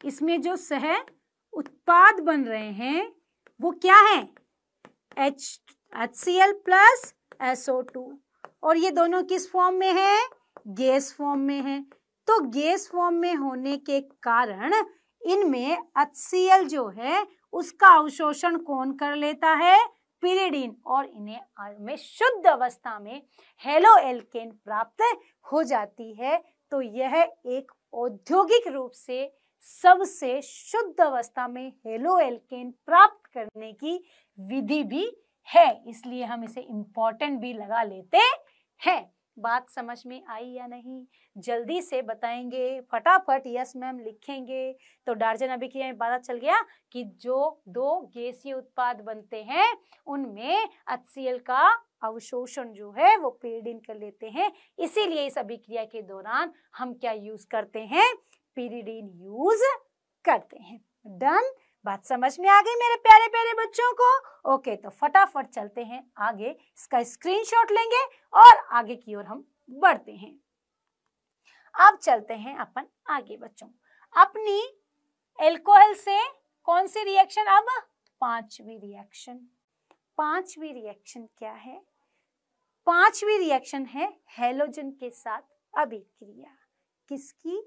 इसमें जो सह उत्पाद बन रहे हैं वो क्या है H H C L plus SO two और ये दोनों किस फॉर्म में है गैस फॉर्म में है तो गैस फॉर्म में होने के कारण इनमें एच सी एल जो है उसका अवशोषण कौन कर लेता है पिरिडीन और इन्हें में शुद्ध अवस्था में हेलो एल्केन प्राप्त हो जाती है तो यह एक औद्योगिक रूप से सबसे शुद्ध अवस्था में हेलो एल्केन प्राप्त करने की विधि भी है इसलिए हम इसे इम्पोर्टेंट भी लगा लेते हैं बात समझ में आई या नहीं जल्दी से बताएंगे फटाफट यस मैम लिखेंगे तो डार्जन अभिक्रिया में पता चल गया कि जो दो गैसीय उत्पाद बनते हैं उनमें एच का अवशोषण जो है वो इन कर लेते हैं इसीलिए इस अभिक्रिया के दौरान हम क्या यूज करते हैं पीरिडीन यूज करते हैं डन बात समझ में आ गई मेरे प्यारे प्यारे बच्चों को ओके तो फटाफट चलते हैं आगे इसका स्क्रीनशॉट लेंगे और आगे की ओर हम बढ़ते हैं अब चलते हैं अपन आगे बच्चों अपनी एल्कोहल से कौन सी रिएक्शन अब पांचवी रिएक्शन पांचवी रिएक्शन क्या है पांचवी रिएक्शन है हेलोजन के साथ अभिक्रिया किसकी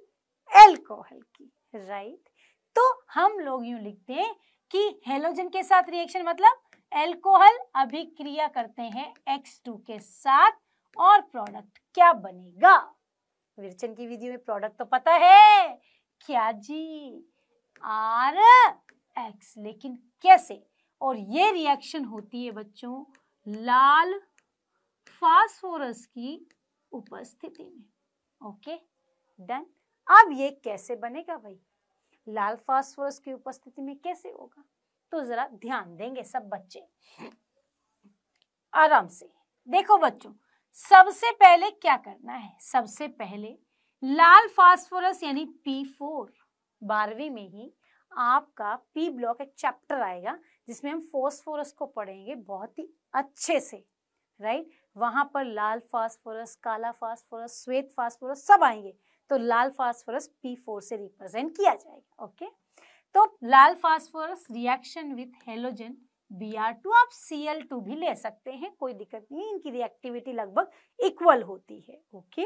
एल्कोहल की राइट तो हम लोग यूं लिखते हैं कि हेलोजन के साथ रिएक्शन मतलब एल्कोहल अभिक्रिया करते हैं X2 के साथ और प्रोडक्ट क्या बनेगा विरचन की विधि में प्रोडक्ट तो पता है क्या जी आर एक्स लेकिन कैसे और ये रिएक्शन होती है बच्चों लाल फास्फोरस की उपस्थिति में ओके डन अब ये कैसे बनेगा भाई लाल फास्फोरस की उपस्थिति में कैसे होगा तो जरा ध्यान देंगे सब बच्चे आराम से देखो बच्चों सबसे पहले क्या करना है सबसे पहले लाल फास्फोरस यानी पी फोर बारहवीं में ही आपका पी ब्लॉक एक चैप्टर आएगा जिसमें हम फोस्फोरस को पढ़ेंगे बहुत ही अच्छे से राइट वहां पर लाल फास्फोरस काला फास्फोरस श्वेत फास्फोरस सब आएंगे तो लाल फास्फोरस P4 से रिप्रेजेंट किया जाएगा ओके तो लाल phosphorus reaction with halogen Br2 आप Cl2 भी ले सकते हैं कोई दिक्कत नहीं इनकी रिएक्टिविटी लगभग इक्वल होती है ओके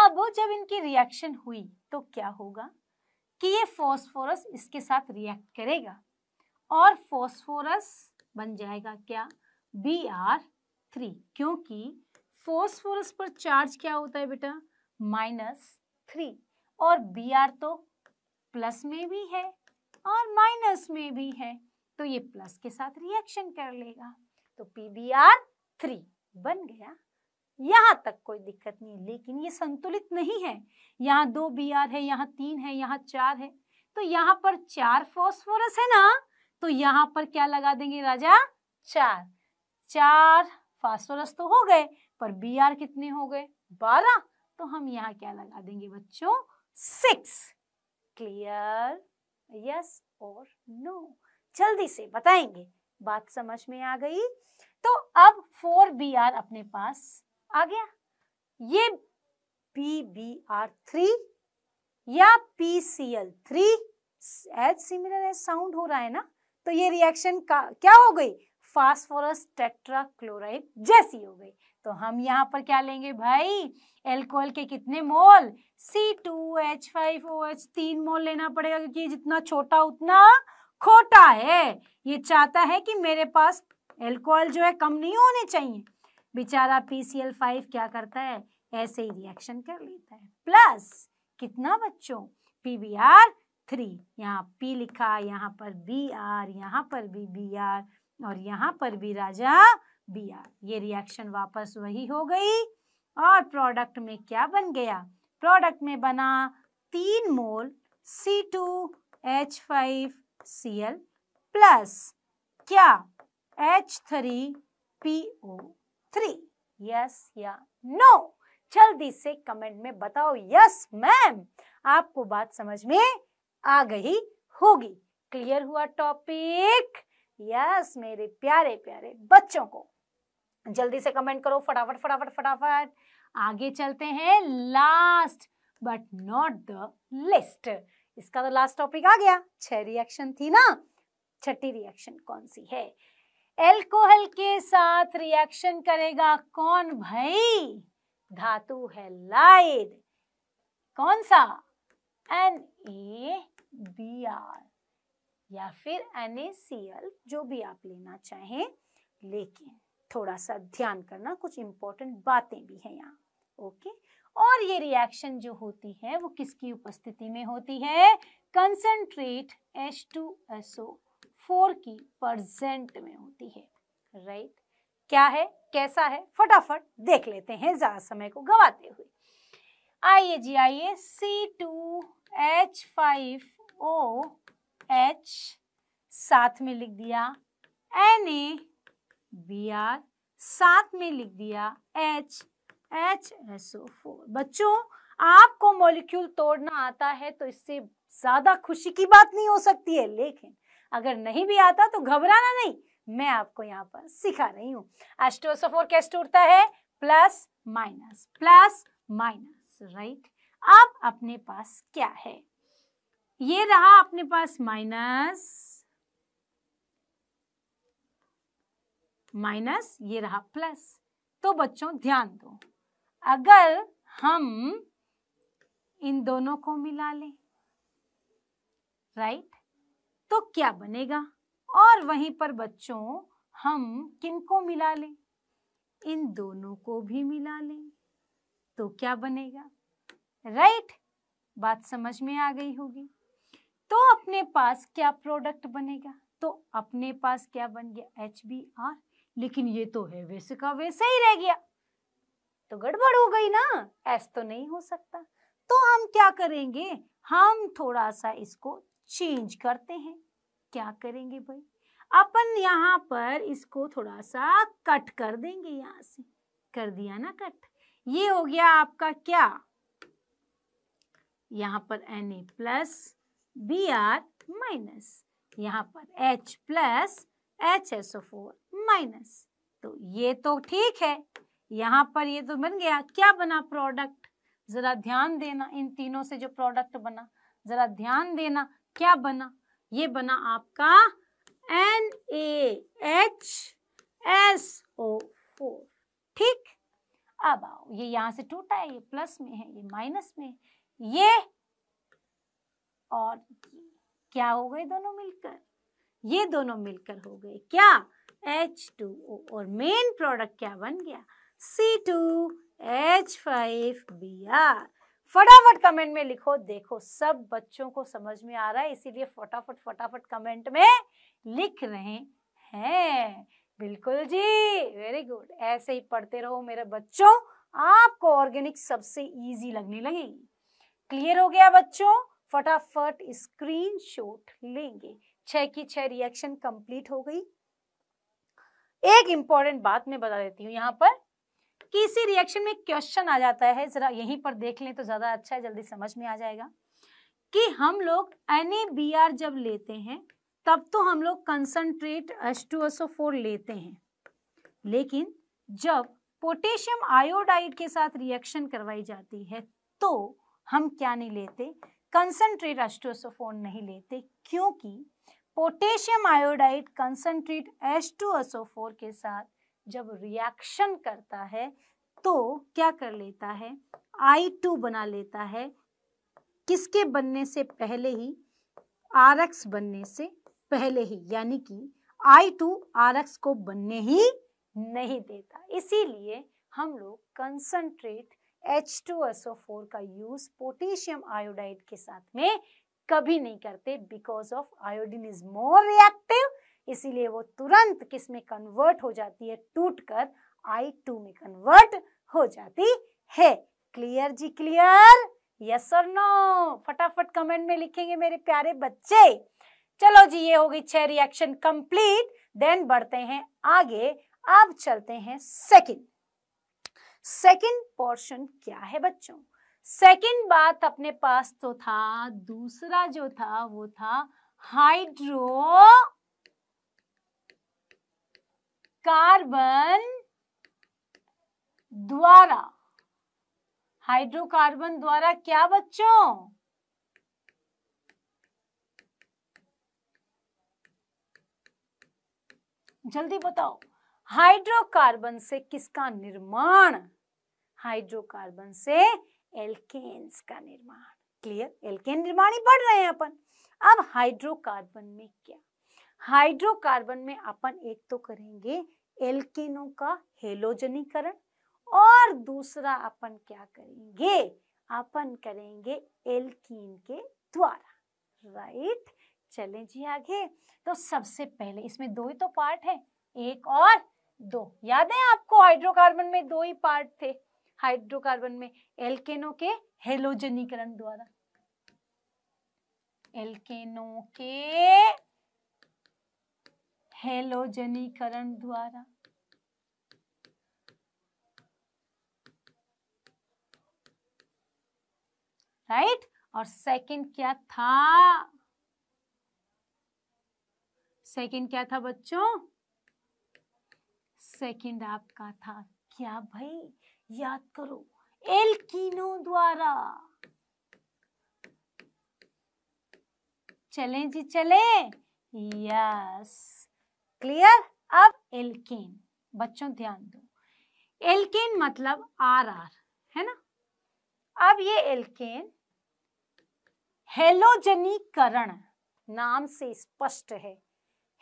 अब जब इनकी रिएक्शन हुई तो क्या होगा कि ये फास्फोरस इसके साथ रिएक्ट करेगा और फास्फोरस बन जाएगा क्या बी आर थ्री क्योंकि फास्फोरस पर चार्ज क्या होता है बेटा माइनस थ्री और बी आर तो प्लस में भी है और माइनस में भी है तो ये प्लस के साथ रिएक्शन कर लेगा तो पी बी आर थ्री बन गया यहाँ तक कोई दिक्कत नहीं लेकिन ये संतुलित नहीं है यहाँ दो बी आर है यहाँ तीन है यहाँ चार है तो यहाँ पर चार फॉस्फोरस है ना तो यहाँ पर क्या लगा देंगे राजा चार चार फॉस्फोरस तो हो गए पर बी आर कितने हो गए बारह तो हम यहाँ क्या लगा देंगे बच्चों सिक्स क्लियर यस और नो जल्दी से बताएंगे बात समझ में आ गई तो अब फोर बी आर अपने पास आ गया ये पी बी आर थ्री या P C L three as similar as sound हो रहा है ना तो ये रिएक्शन का क्या हो गई फास्फोरस टेट्राक्लोराइड जैसी हो गई तो हम यहाँ पर क्या लेंगे भाई एल्कोहल के कितने mole C two H five O H तीन मोल लेना पड़ेगा क्योंकि जितना छोटा उतना खोटा है ये चाहता है कि मेरे पास एल्कोहल जो है कम नहीं होने चाहिए बेचारा पी सी एल फाइव क्या करता है ऐसे ही रिएक्शन कर लेता है प्लस कितना बच्चों पी बी आर थ्री यहाँ पी लिखा यहाँ पर बी आर यहाँ पर भी बी आर और यहाँ पर भी राजा बिया ये रिएक्शन वापस वही हो गई और प्रोडक्ट में क्या बन गया प्रोडक्ट में बना तीन mole C two H five C L plus क्या H three P O three yes या नो जल्दी से कमेंट में बताओ यस मैम आपको बात समझ में आ गई होगी क्लियर हुआ टॉपिक यस मेरे प्यारे प्यारे बच्चों को जल्दी से कमेंट करो फटाफट फटाफट फटाफट आगे चलते हैं last but not the least इसका तो लास्ट टॉपिक आ गया छह रिएक्शन थी ना छठी रिएक्शन कौन सी है एल्कोहल के साथ रिएक्शन करेगा कौन भाई धातु है लाइड कौन सा एन ए बी आर या फिर एन जो भी आप लेना चाहें लेकिन थोड़ा सा ध्यान करना कुछ इंपॉर्टेंट बातें भी हैं यहाँ ओके और ये रिएक्शन जो होती है वो किसकी उपस्थिति में होती है कंसंट्रेट H2SO4 की प्रजेंट में होती है राइट right? क्या है कैसा है फटाफट देख लेते हैं ज़्यादा समय को गवाते हुए आइए जी आइए C two H five O H साथ में लिख दिया एन ए बी आर साथ में लिख दिया H H S O four बच्चों आपको मॉलिक्यूल तोड़ना आता है तो इससे ज्यादा खुशी की बात नहीं हो सकती है लेकिन अगर नहीं भी आता तो घबराना नहीं मैं आपको यहाँ पर सिखा रही हूँ एस्ट्रोसोफोर कैसे टूटता है plus minus plus minus right अब अपने पास क्या है ये रहा अपने पास माइनस माइनस ये रहा प्लस तो बच्चों ध्यान दो अगर हम इन दोनों को मिला लें राइट तो क्या बनेगा और वहीं पर बच्चों हम किनको मिला लें इन दोनों को भी मिला लें तो क्या बनेगा राइट बात समझ में आ गई होगी तो अपने पास क्या प्रोडक्ट बनेगा तो अपने पास क्या बन गया एच बी आर लेकिन ये तो है वैसे का वैसे ही रह गया तो गड़बड़ हो गई ना ऐसा तो नहीं हो सकता तो हम क्या करेंगे हम थोड़ा सा इसको चेंज करते हैं क्या करेंगे भाई अपन यहाँ पर इसको थोड़ा सा कट कर देंगे यहाँ से कर दिया ना कट ये हो गया आपका क्या यहाँ पर N A plus B R minus यहाँ पर H plus H S O four minus तो ये तो ठीक है यहाँ पर ये तो बन गया क्या बना प्रोडक्ट जरा ध्यान देना इन तीनों से जो प्रोडक्ट बना जरा ध्यान देना क्या बना ये बना आपका N A H S O four ठीक अब आओ ये यहाँ से टूटा है ये प्लस में है ये माइनस में है ये और क्या हो गए दोनों मिलकर ये दोनों मिलकर हो गए क्या एच ओ और मेन प्रोडक्ट क्या बन गया C two H five B R फटाफट कमेंट में लिखो देखो सब बच्चों को समझ में आ रहा है इसीलिए फटाफट फटाफट कमेंट में लिख रहे हैं बिल्कुल जी वेरी गुड ऐसे ही पढ़ते रहो मेरे बच्चों आपको ऑर्गेनिक सबसे इजी लगने लगेगी क्लियर हो गया बच्चों फटाफट स्क्रीनशॉट लेंगे छह की छह रिएक्शन कंप्लीट हो गई एक इंपॉर्टेंट बात मैं बता देती हूँ यहाँ पर किसी रिएक्शन में क्वेश्चन आ जाता है जरा यहीं पर देख लें तो ज्यादा अच्छा है जल्दी समझ में आ जाएगा कि हम लोग एन जब लेते हैं तब तो हम लोग कंसनट्रेट H2SO4 लेते हैं लेकिन जब पोटेशियम आयोडाइड के साथ रिएक्शन करवाई जाती है तो हम क्या नहीं लेते कंसनट्रेट एस्टोसोफोन नहीं लेते क्योंकि पोटेशियम आयोडाइड कंसनट्रेट एस्टोसोफोर के साथ जब रिएक्शन करता है तो क्या कर लेता है आई टू बना लेता है किसके बनने से पहले ही आर एक्स बनने से पहले ही यानी कि आई टू आर एक्स को बनने ही नहीं देता इसीलिए हम लोग कंसनट्रेट H2SO4 का यूज पोटेशियम आयोडाइड के साथ में कभी नहीं करते because of iodine is more reactive इसीलिए वो तुरंत किस में कन्वर्ट हो जाती है टूट कर आई टू में कन्वर्ट हो जाती है क्लियर जी क्लियर यस और नो फटाफट कमेंट में लिखेंगे मेरे प्यारे बच्चे चलो जी ये हो गई छह रिएक्शन कंप्लीट देन बढ़ते हैं आगे अब चलते हैं सेकंड सेकंड पोर्शन क्या है बच्चों सेकंड बात अपने पास तो था दूसरा जो था वो था हाइड्रो कार्बन द्वारा हाइड्रोकार्बन द्वारा क्या बच्चों जल्दी बताओ हाइड्रोकार्बन से किसका निर्माण हाइड्रोकार्बन से एल्केन्स का निर्माण क्लियर एल्केन निर्माण ही पढ़ रहे हैं अपन अब हाइड्रोकार्बन में क्या हाइड्रोकार्बन में अपन एक तो करेंगे एल्केनों का हेलोजनीकरण और दूसरा अपन क्या करेंगे अपन करेंगे एल्कीन के द्वारा राइट चले जी आगे तो सबसे पहले इसमें दो ही तो पार्ट है एक और दो याद है आपको हाइड्रोकार्बन में दो ही पार्ट थे हाइड्रोकार्बन में एल्केनो के हेलोजनीकरण द्वारा एलकेनो के हेलोजनीकरण द्वारा राइट right? और सेकंड क्या था सेकंड क्या था बच्चों सेकंड आपका था क्या भाई याद करो एल कीनो द्वारा चले जी चले यस क्लियर अब एल्केन बच्चों ध्यान दो एल्केन मतलब आर आर है ना अब ये एल्केन हेलोजनीकरण नाम से स्पष्ट है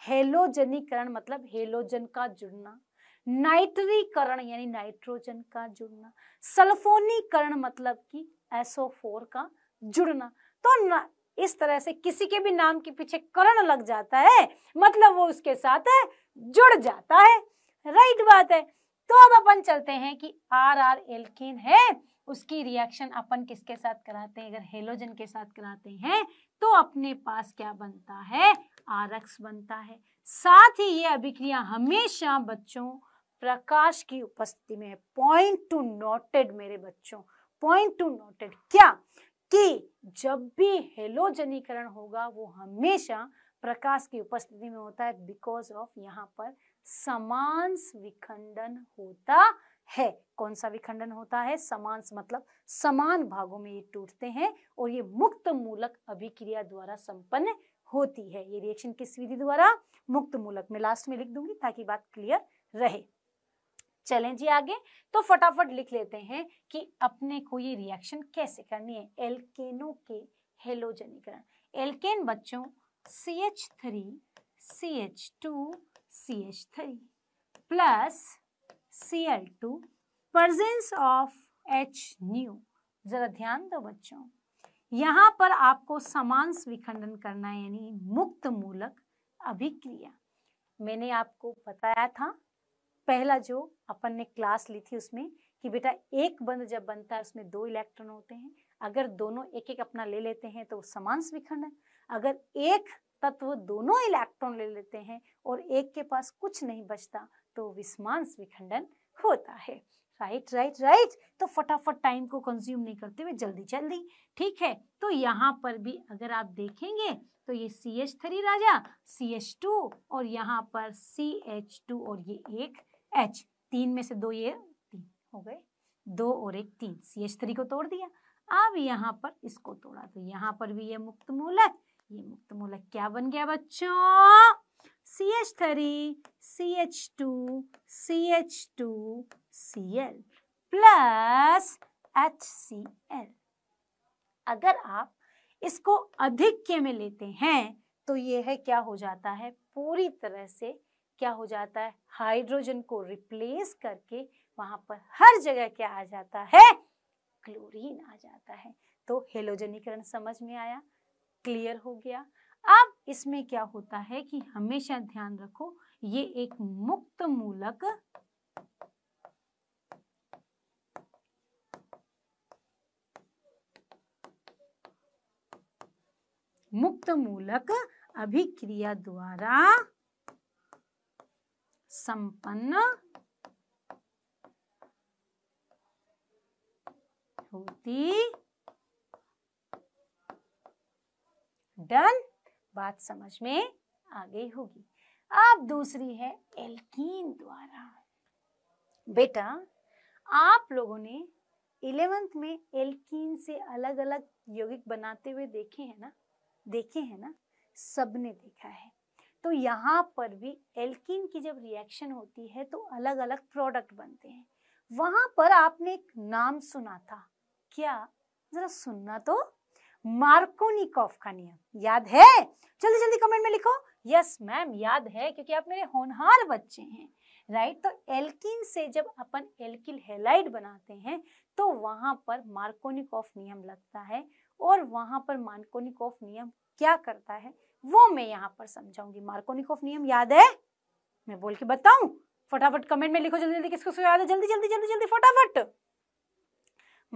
हेलोजनीकरण मतलब हेलोजन का जुड़ना नाइट्रीकरण यानी नाइट्रोजन का जुड़ना सल्फोनीकरण मतलब कि एसओ फोर का जुड़ना तो न, इस तरह से किसी के भी नाम के पीछे करण लग जाता है मतलब वो उसके साथ है, जुड़ जाता है राइट बात है तो अब अपन चलते हैं कि आर आर एल्किन है उसकी रिएक्शन अपन किसके साथ कराते हैं अगर हेलोजन के साथ कराते हैं तो अपने पास क्या बनता है आरक्स बनता है साथ ही ये अभिक्रिया हमेशा बच्चों प्रकाश की उपस्थिति में पॉइंट टू नोटेड मेरे बच्चों पॉइंट टू नोटेड क्या कि जब भी हेलोजनीकरण होगा वो हमेशा प्रकाश की उपस्थिति में होता है बिकॉज ऑफ यहाँ पर समांस विखंडन होता है कौन सा विखंडन होता है समांस मतलब समान भागों में ये टूटते हैं और ये मुक्त मूलक अभिक्रिया द्वारा संपन्न होती है ये रिएक्शन किस विधि द्वारा मुक्त मूलक में लास्ट में लिख दूंगी ताकि बात क्लियर रहे चलें जी आगे तो फटाफट लिख लेते हैं कि अपने को ये रिएक्शन कैसे करनी है एल्केनो के हेलोजनीकरण एल्केन बच्चों C H three C H two C H three plus C L two presence of H nu जरा ध्यान दो बच्चों यहाँ पर आपको समान विखंडन करना है यानी मुक्त मूलक अभिक्रिया मैंने आपको बताया था पहला जो अपन ने क्लास ली थी उसमें कि बेटा एक बंद जब बनता है उसमें दो इलेक्ट्रॉन होते हैं अगर दोनों एक एक अपना ले लेते हैं तो समान है अगर एक तत्व दोनों इलेक्ट्रॉन ले लेते हैं और एक के पास कुछ नहीं बचता तो विस्मान विखंडन होता है राइट राइट राइट तो फटाफट टाइम को कंज्यूम नहीं करते हुए जल्दी जल्दी ठीक है तो यहाँ पर भी अगर आप देखेंगे तो ये सी एच थ्री राजा सी एच टू और यहाँ पर सी एच टू और ये एक एच तीन में से दो ये तीन हो गए दो और एक तीन सी एच थ्री को तोड़ दिया अब यहाँ पर इसको तोड़ा तो यहाँ पर भी ये मुक्त मूलक ये मुक्त मूलक क्या बन गया बच्चों C H three C H two C H two C L plus H C L अगर आप इसको अधिक के में लेते हैं तो ये है क्या हो जाता है पूरी तरह से क्या हो जाता है हाइड्रोजन को रिप्लेस करके वहां पर हर जगह क्या आ जाता है क्लोरीन आ जाता है तो हेलोजनीकरण समझ में आया क्लियर हो गया अब इसमें क्या होता है कि हमेशा ध्यान रखो ये एक मुक्त मूलक मुक्त मूलक अभिक्रिया द्वारा संपन्न होती डन बात समझ में आ गई होगी अब दूसरी है एल्कीन द्वारा बेटा आप लोगों ने इलेवेंथ में एल्कीन से अलग अलग यौगिक बनाते हुए देखे हैं ना देखे हैं ना सबने देखा है तो यहाँ पर भी एल्किन की जब रिएक्शन होती है तो अलग अलग प्रोडक्ट बनते हैं वहां पर आपने एक नाम सुना था क्या जरा सुनना तो मार्कोनिकॉफ का नियम याद है जल्दी जल्दी कमेंट में लिखो यस मैम याद है क्योंकि आप मेरे होनहार बच्चे हैं राइट तो एल्किन से जब अपन एल्किल हेलाइड बनाते हैं तो वहां पर मार्कोनिकॉफ नियम लगता है और वहां पर मार्कोनिकॉफ नियम क्या करता है वो मैं यहाँ पर समझाऊंगी मार्कोनिकोफ नियम याद है मैं बोल के बताऊं फटाफट कमेंट में लिखो जल्दी जल्दी किसको याद है जल्दी जल्दी जल्दी जल्दी फटाफट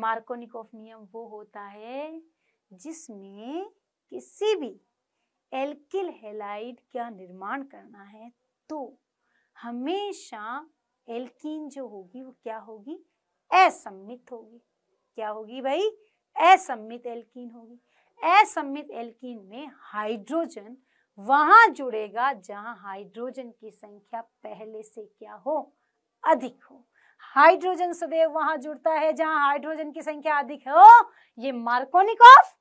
मार्कोनिकोफ नियम वो होता है जिसमें किसी भी एल्किल हेलाइड का निर्माण करना है तो हमेशा एल्कीन जो होगी वो क्या होगी असम्मित होगी क्या होगी भाई असम्मित एल्कीन होगी असम्मित एल्किन में हाइड्रोजन वहां जुड़ेगा जहां हाइड्रोजन की संख्या पहले से क्या हो अधिक हो हाइड्रोजन सदैव वहां जुड़ता है जहां हाइड्रोजन की संख्या अधिक हो ये मार्कोनिक ऑफ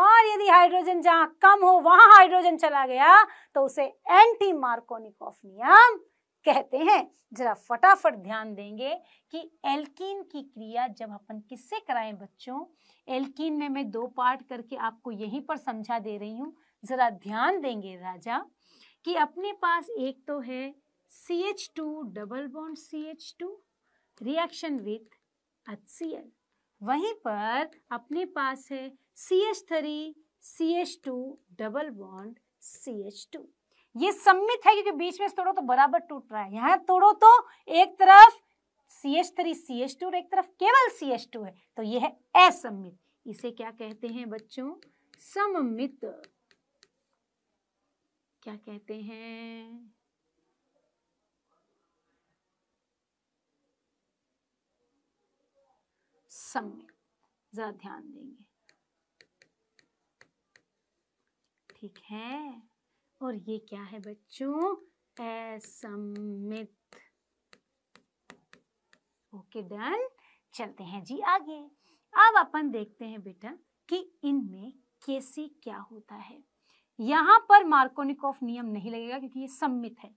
और यदि हाइड्रोजन जहां कम हो वहां हाइड्रोजन चला गया तो उसे एंटी मार्कोनिक ऑफ नियम कहते हैं जरा फटाफट ध्यान देंगे कि एल्कीन की क्रिया जब अपन किससे कराएं बच्चों एल्कीन में मैं दो पार्ट करके आपको यहीं पर समझा दे रही हूँ जरा ध्यान देंगे राजा कि अपने पास एक तो है C H two double bond C H two reaction with H C L वहीं पर अपने पास है C H three C H two double bond C H two ये सम्मित है क्योंकि बीच में तोड़ो तो बराबर टूट रहा है यहाँ तोड़ो तो एक तरफ C H three C H two और एक तरफ केवल सी एच टू है तो ये है असम्मित इसे क्या कहते हैं बच्चों सममित क्या कहते हैं सम्मित जरा ध्यान देंगे ठीक है और ये क्या है बच्चों असमित ओके डन चलते हैं जी आगे अब अपन देखते हैं बेटा कि इनमें कैसे क्या होता है यहाँ पर मार्कोनिकॉफ नियम नहीं लगेगा क्योंकि ये सम्मित है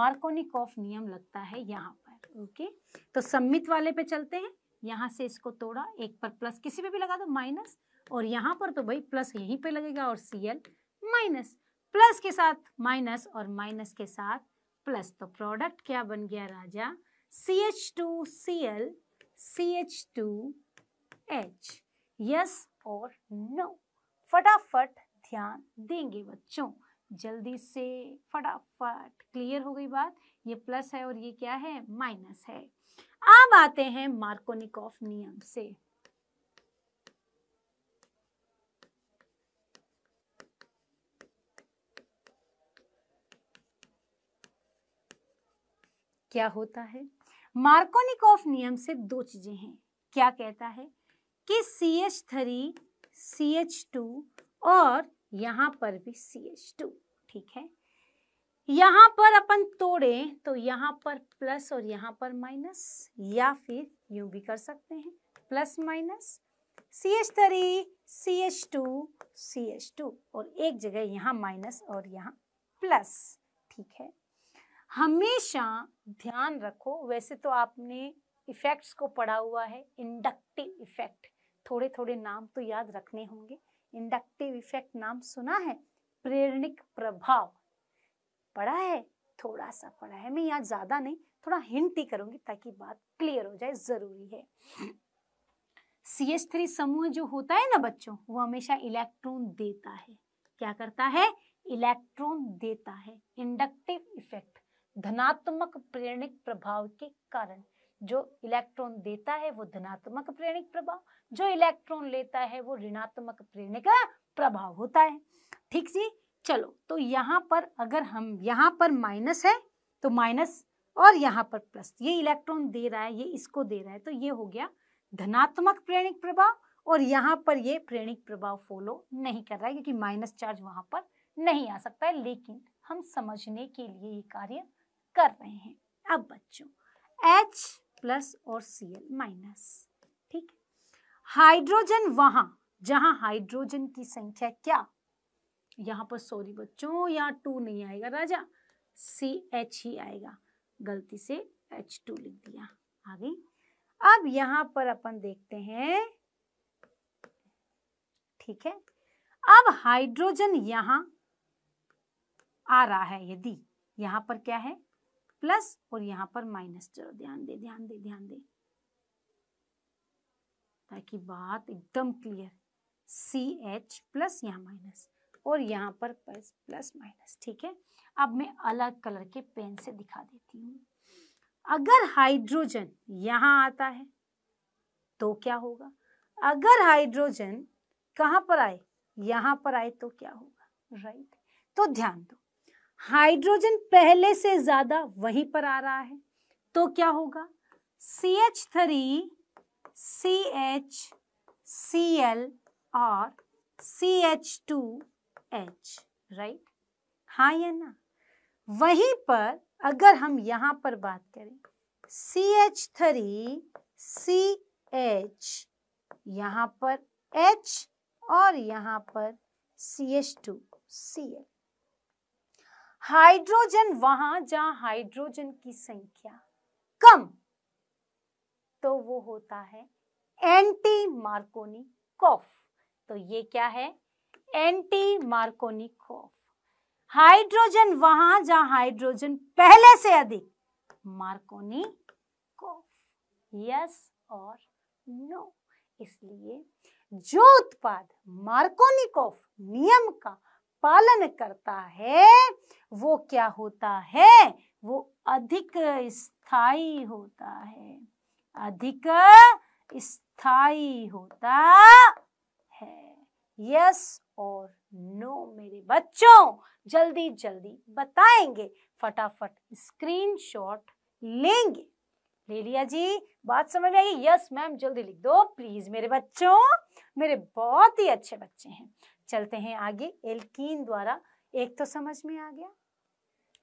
मार्कोनिकॉफ नियम लगता है यहाँ पर ओके तो सम्मित वाले पे चलते हैं यहाँ से इसको तोड़ा एक पर प्लस किसी पे भी लगा दो माइनस और यहाँ पर तो भाई प्लस यहीं पे लगेगा और सी माइनस प्लस के साथ माइनस और माइनस के साथ प्लस तो प्रोडक्ट क्या बन गया राजा C H two C L C H two H yes और नो फटाफट ध्यान देंगे बच्चों जल्दी से फटाफट क्लियर हो गई बात ये प्लस है और ये क्या है माइनस है अब आते हैं मार्कोनिकॉफ नियम से क्या होता है मार्कोनिकॉफ नियम से दो चीजें हैं क्या कहता है कि C H three C H two और यहाँ पर भी सी एच टू ठीक है यहाँ पर अपन तोड़े तो यहाँ पर प्लस और यहाँ पर माइनस या फिर यू भी कर सकते हैं plus minus C H three C H two C H two और एक जगह यहाँ माइनस और यहाँ प्लस ठीक है हमेशा ध्यान रखो वैसे तो आपने इफेक्ट्स को पढ़ा हुआ है इंडक्टिव इफेक्ट थोड़े थोड़े नाम तो याद रखने होंगे इंडक्टिव इफेक्ट नाम सुना है प्रेरणिक प्रभाव पढ़ा है थोड़ा सा पढ़ा है मैं यहाँ ज्यादा नहीं थोड़ा हिंट ही करूंगी ताकि बात क्लियर हो जाए जरूरी है सी एच थ्री समूह जो होता है ना बच्चों वो हमेशा इलेक्ट्रॉन देता है क्या करता है इलेक्ट्रॉन देता है इंडक्टिव इफेक्ट धनात्मक प्रेरणिक प्रभाव के कारण जो इलेक्ट्रॉन देता है वो धनात्मक प्रेरणिक प्रभाव जो इलेक्ट्रॉन लेता है वो ऋणात्मक प्रेरणिक प्रभाव होता है ठीक सी चलो तो यहाँ पर अगर हम यहाँ पर माइनस है तो माइनस और यहाँ पर प्लस ये इलेक्ट्रॉन दे रहा है ये इसको दे रहा है तो ये हो गया धनात्मक प्रेरणिक प्रभाव और यहाँ पर ये प्रेरणिक प्रभाव फॉलो नहीं कर रहा है क्योंकि माइनस चार्ज वहां पर नहीं आ सकता है लेकिन हम समझने के लिए ये कार्य कर रहे हैं अब बच्चों एच प्लस और सी एल माइनस ठीक हाइड्रोजन वहां जहां हाइड्रोजन की संख्या क्या यहां पर सॉरी बच्चों यहाँ टू नहीं आएगा राजा सी एच ही आएगा गलती से एच टू लिख दिया आ गई अब यहाँ पर अपन देखते हैं ठीक है अब हाइड्रोजन यहाँ आ रहा है यदि यहाँ पर क्या है प्लस और यहाँ पर माइनस चलो ध्यान दे ध्यान दे ध्यान दे ताकि बात एकदम क्लियर सी एच प्लस यहाँ माइनस और यहाँ पर प्लस प्लस माइनस ठीक है अब मैं अलग कलर के पेन से दिखा देती हूँ अगर हाइड्रोजन यहाँ आता है तो क्या होगा अगर हाइड्रोजन कहाँ पर आए यहाँ पर आए तो क्या होगा राइट तो ध्यान दो हाइड्रोजन पहले से ज्यादा वहीं पर आ रहा है तो क्या होगा C H three C H C L और C H two H right हाँ या ना वहीं पर अगर हम यहां पर बात करें C H three C H यहां पर एच और यहां पर C H two C L hydrogen वहां जहां हाइड्रोजन की संख्या कम तो वो होता है एंटी मार्कोनी कॉफ तो ये क्या है एंटी मार्कोनी कॉफ हाइड्रोजन वहां जहां हाइड्रोजन पहले से अधिक मार्कोनी कॉफ यस और नो इसलिए जो उत्पाद मार्कोनिकॉफ नियम का पालन करता है वो क्या होता है वो अधिक स्थाई होता है अधिक स्थाई होता है यस और नो मेरे बच्चों जल्दी जल्दी बताएंगे फटाफट स्क्रीनशॉट लेंगे ले लिया जी बात समझ में आई यस मैम जल्दी लिख दो प्लीज मेरे बच्चों मेरे बहुत ही अच्छे बच्चे हैं चलते हैं आगे एल्कीन द्वारा एक तो समझ में आ गया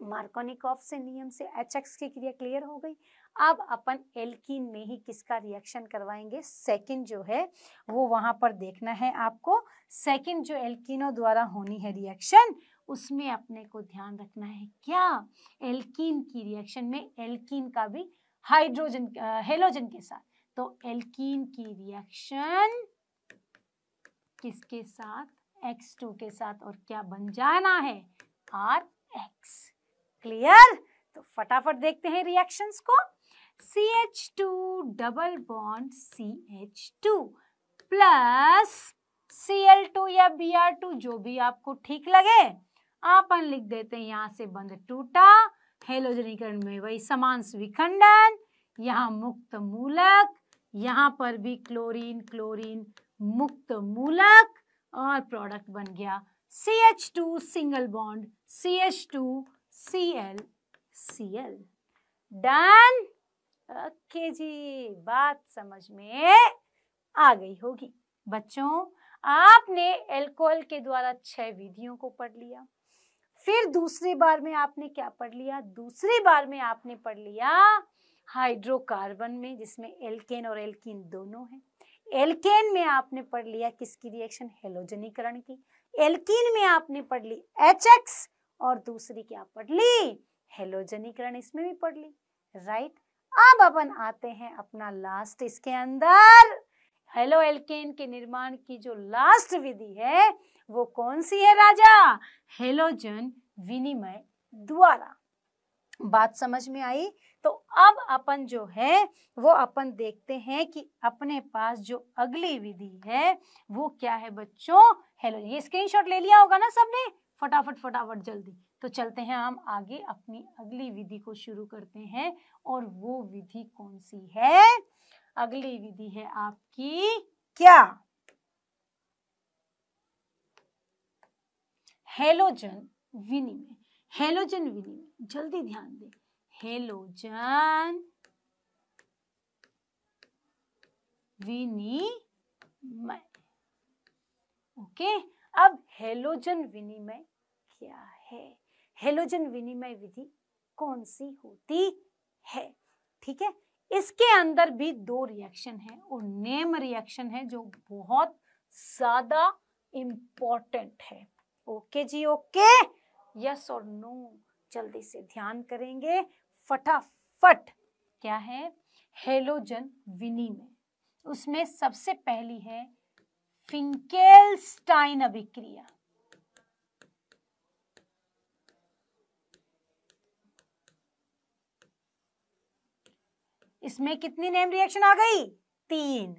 मार्कोनिकॉफ से नियम से एच एक्स की क्रिया क्लियर हो गई अब अपन एल्कीन में ही किसका रिएक्शन करवाएंगे सेकंड जो है वो वहां पर देखना है आपको सेकंड जो एल्कीनों द्वारा होनी है रिएक्शन उसमें अपने को ध्यान रखना है क्या एल्कीन की रिएक्शन में एल्कीन का भी हाइड्रोजन हेलोजन के साथ तो एल्कीन की रिएक्शन किसके साथ एक्स टू के साथ और क्या बन जाना है आर एक्स क्लियर तो फटाफट देखते हैं रिएक्शंस को C H two double bond C H two plus C L two या बी आर टू जो भी आपको ठीक लगे आपन लिख देते हैं यहाँ से बंद टूटा हेलोजनीकरण में वही समान विखंडन यहाँ मुक्त मूलक यहाँ पर भी क्लोरीन क्लोरीन मुक्त मूलक और प्रोडक्ट बन गया C H two single bond C H two C L C L done okay जी बात समझ में आ गई होगी बच्चों आपने एल्कोहल के द्वारा छह विधियों को पढ़ लिया फिर दूसरी बार में आपने क्या पढ़ लिया दूसरी बार में आपने पढ़ लिया हाइड्रोकार्बन में जिसमें एल्केन और एल्किन दोनों हैं एल्केन में आपने पढ़ लिया किसकी रिएक्शन हेलोजनीकरण की एल्कीन में आपने पढ़ ली एच एक्स और दूसरी क्या पढ़ ली हेलोजनीकरण इसमें भी पढ़ ली राइट अब अपन आते हैं अपना लास्ट इसके अंदर हेलो एल्केन के निर्माण की जो लास्ट विधि है वो कौन सी है राजा हेलोजन विनिमय द्वारा बात समझ में आई तो अब अपन जो है वो अपन देखते हैं कि अपने पास जो अगली विधि है वो क्या है बच्चों हेलो ये स्क्रीनशॉट ले लिया होगा ना सबने फटाफट फटाफट जल्दी तो चलते हैं हम आगे अपनी अगली विधि को शुरू करते हैं और वो विधि कौन सी है अगली विधि है आपकी क्या हेलोजन विनिमय हेलोजन विनिमय जल्दी ध्यान दें halogen विनिमय ओके अब हेलोजन विनिमय क्या है हेलोजन विनिमय विधि कौन सी होती है ठीक है इसके अंदर भी दो रिएक्शन है और नेम रिएक्शन है जो बहुत ज्यादा इंपॉर्टेंट है ओके जी ओके यस और नो जल्दी से ध्यान करेंगे फटाफट क्या है हेलोजन विनिमय उसमें सबसे पहली है फिंकेलस्टाइन अभिक्रिया इसमें कितनी नेम रिएक्शन आ गई तीन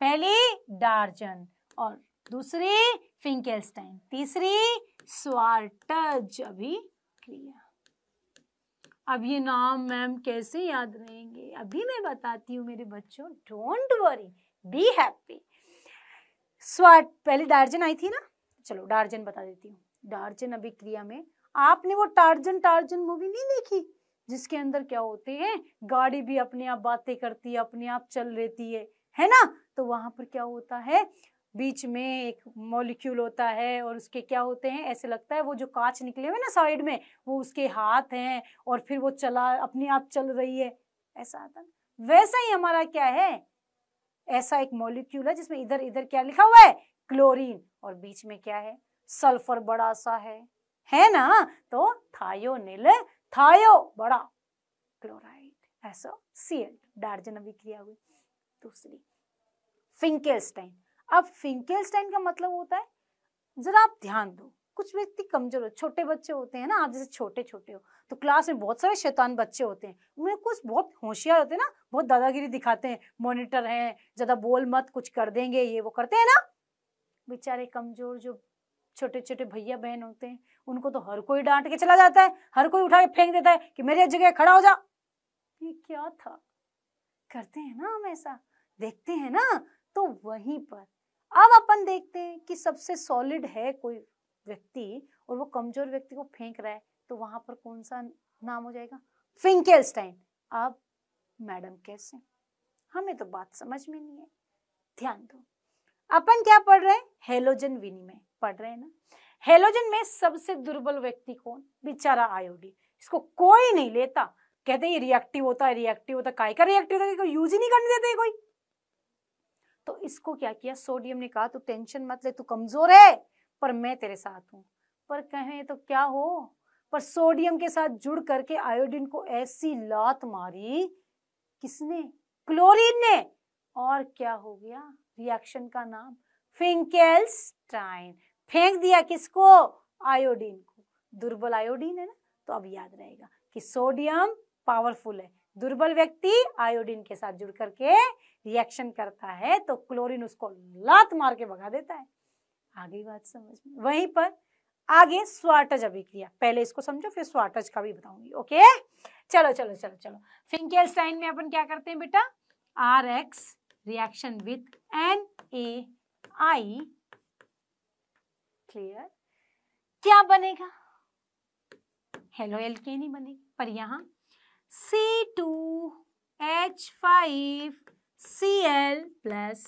पहली डार्जन और दूसरी फिंकेलस्टाइन तीसरी स्वार्टज अभिक्रिया अब ये नाम मैम कैसे याद रहेंगे अभी मैं बताती हूँ मेरे बच्चों don't worry be happy Swarts पहले डार्जन आई थी ना चलो डार्जन बता देती हूँ डार्जन अभिक्रिया में आपने वो टार्जन टार्जन मूवी नहीं देखी जिसके अंदर क्या होते हैं गाड़ी भी अपने आप बातें करती है अपने आप चल रहती है है ना तो वहां पर क्या होता है बीच में एक मॉलिक्यूल होता है और उसके क्या होते हैं ऐसे लगता है वो जो कांच निकले हुए ना साइड में वो उसके हाथ हैं और फिर वो चला अपने आप चल रही है ऐसा आता है वैसा ही हमारा क्या है ऐसा एक मॉलिक्यूल है जिसमें इधर इधर क्या लिखा हुआ है क्लोरीन और बीच में क्या है सल्फर बड़ा सा है है ना तो थायोनिल थायो बड़ा क्लोराइड ऐसा सीएल डार्जन अभिक्रिया हुई दूसरी फिंकेस्टाइन अब फिंकेलस्टाइन का मतलब होता है जरा आप ध्यान दो कुछ व्यक्ति कमजोर हो छोटे बच्चे होते हैं ना आप जैसे छोटे छोटे हो तो क्लास में बहुत सारे शैतान बच्चे होते हैं उनमें कुछ बहुत होशियार होते हैं ना बहुत दादागिरी दिखाते हैं मॉनिटर हैं ज्यादा बोल मत कुछ कर देंगे ये वो करते हैं ना बेचारे कमजोर जो छोटे छोटे भैया बहन होते हैं उनको तो हर कोई डांट के चला जाता है हर कोई उठा के फेंक देता है कि मेरी जगह खड़ा हो जा ये क्या था करते हैं ना हम ऐसा देखते हैं ना तो वहीं पर अब अपन देखते हैं कि सबसे सॉलिड है कोई व्यक्ति और वो कमजोर व्यक्ति को फेंक रहा है तो वहां पर कौन सा नाम हो जाएगा फिंकेलस्टाइन अब मैडम कैसे हमें तो बात समझ में नहीं है ध्यान दो अपन क्या पढ़ रहे हैं हेलोजन विनिमय पढ़ रहे हैं ना हेलोजन में सबसे दुर्बल व्यक्ति कौन बेचारा आयोडी इसको कोई नहीं लेता कहते ये रिएक्टिव होता है रिएक्टिव होता है काय का रिएक्टिव होता है यूज ही नहीं करने देते कोई तो इसको क्या किया सोडियम ने कहा तू टेंशन मत ले तू कमजोर है पर मैं तेरे साथ हूँ पर कहें तो क्या हो पर सोडियम के साथ जुड़ करके आयोडीन को ऐसी लात मारी किसने क्लोरीन ने और क्या हो गया रिएक्शन का नाम फिंकेल्स्टाइन फेंक दिया किसको आयोडीन को दुर्बल आयोडीन है ना तो अब याद रहेगा कि सोडियम पावरफुल है दुर्बल व्यक्ति आयोडीन के साथ जुड़ करके रिएक्शन करता है तो क्लोरीन उसको लात मार के भगा देता है आगे बात समझ में वहीं पर आगे स्वाटज अभिक्रिया पहले इसको समझो फिर स्वाटज का भी बताऊंगी ओके चलो चलो चलो चलो फिंकेल साइन में अपन क्या करते हैं बेटा R X reaction with N A I clear क्या बनेगा हेलो एल के नहीं बनेगी पर यहां C two H five C L plus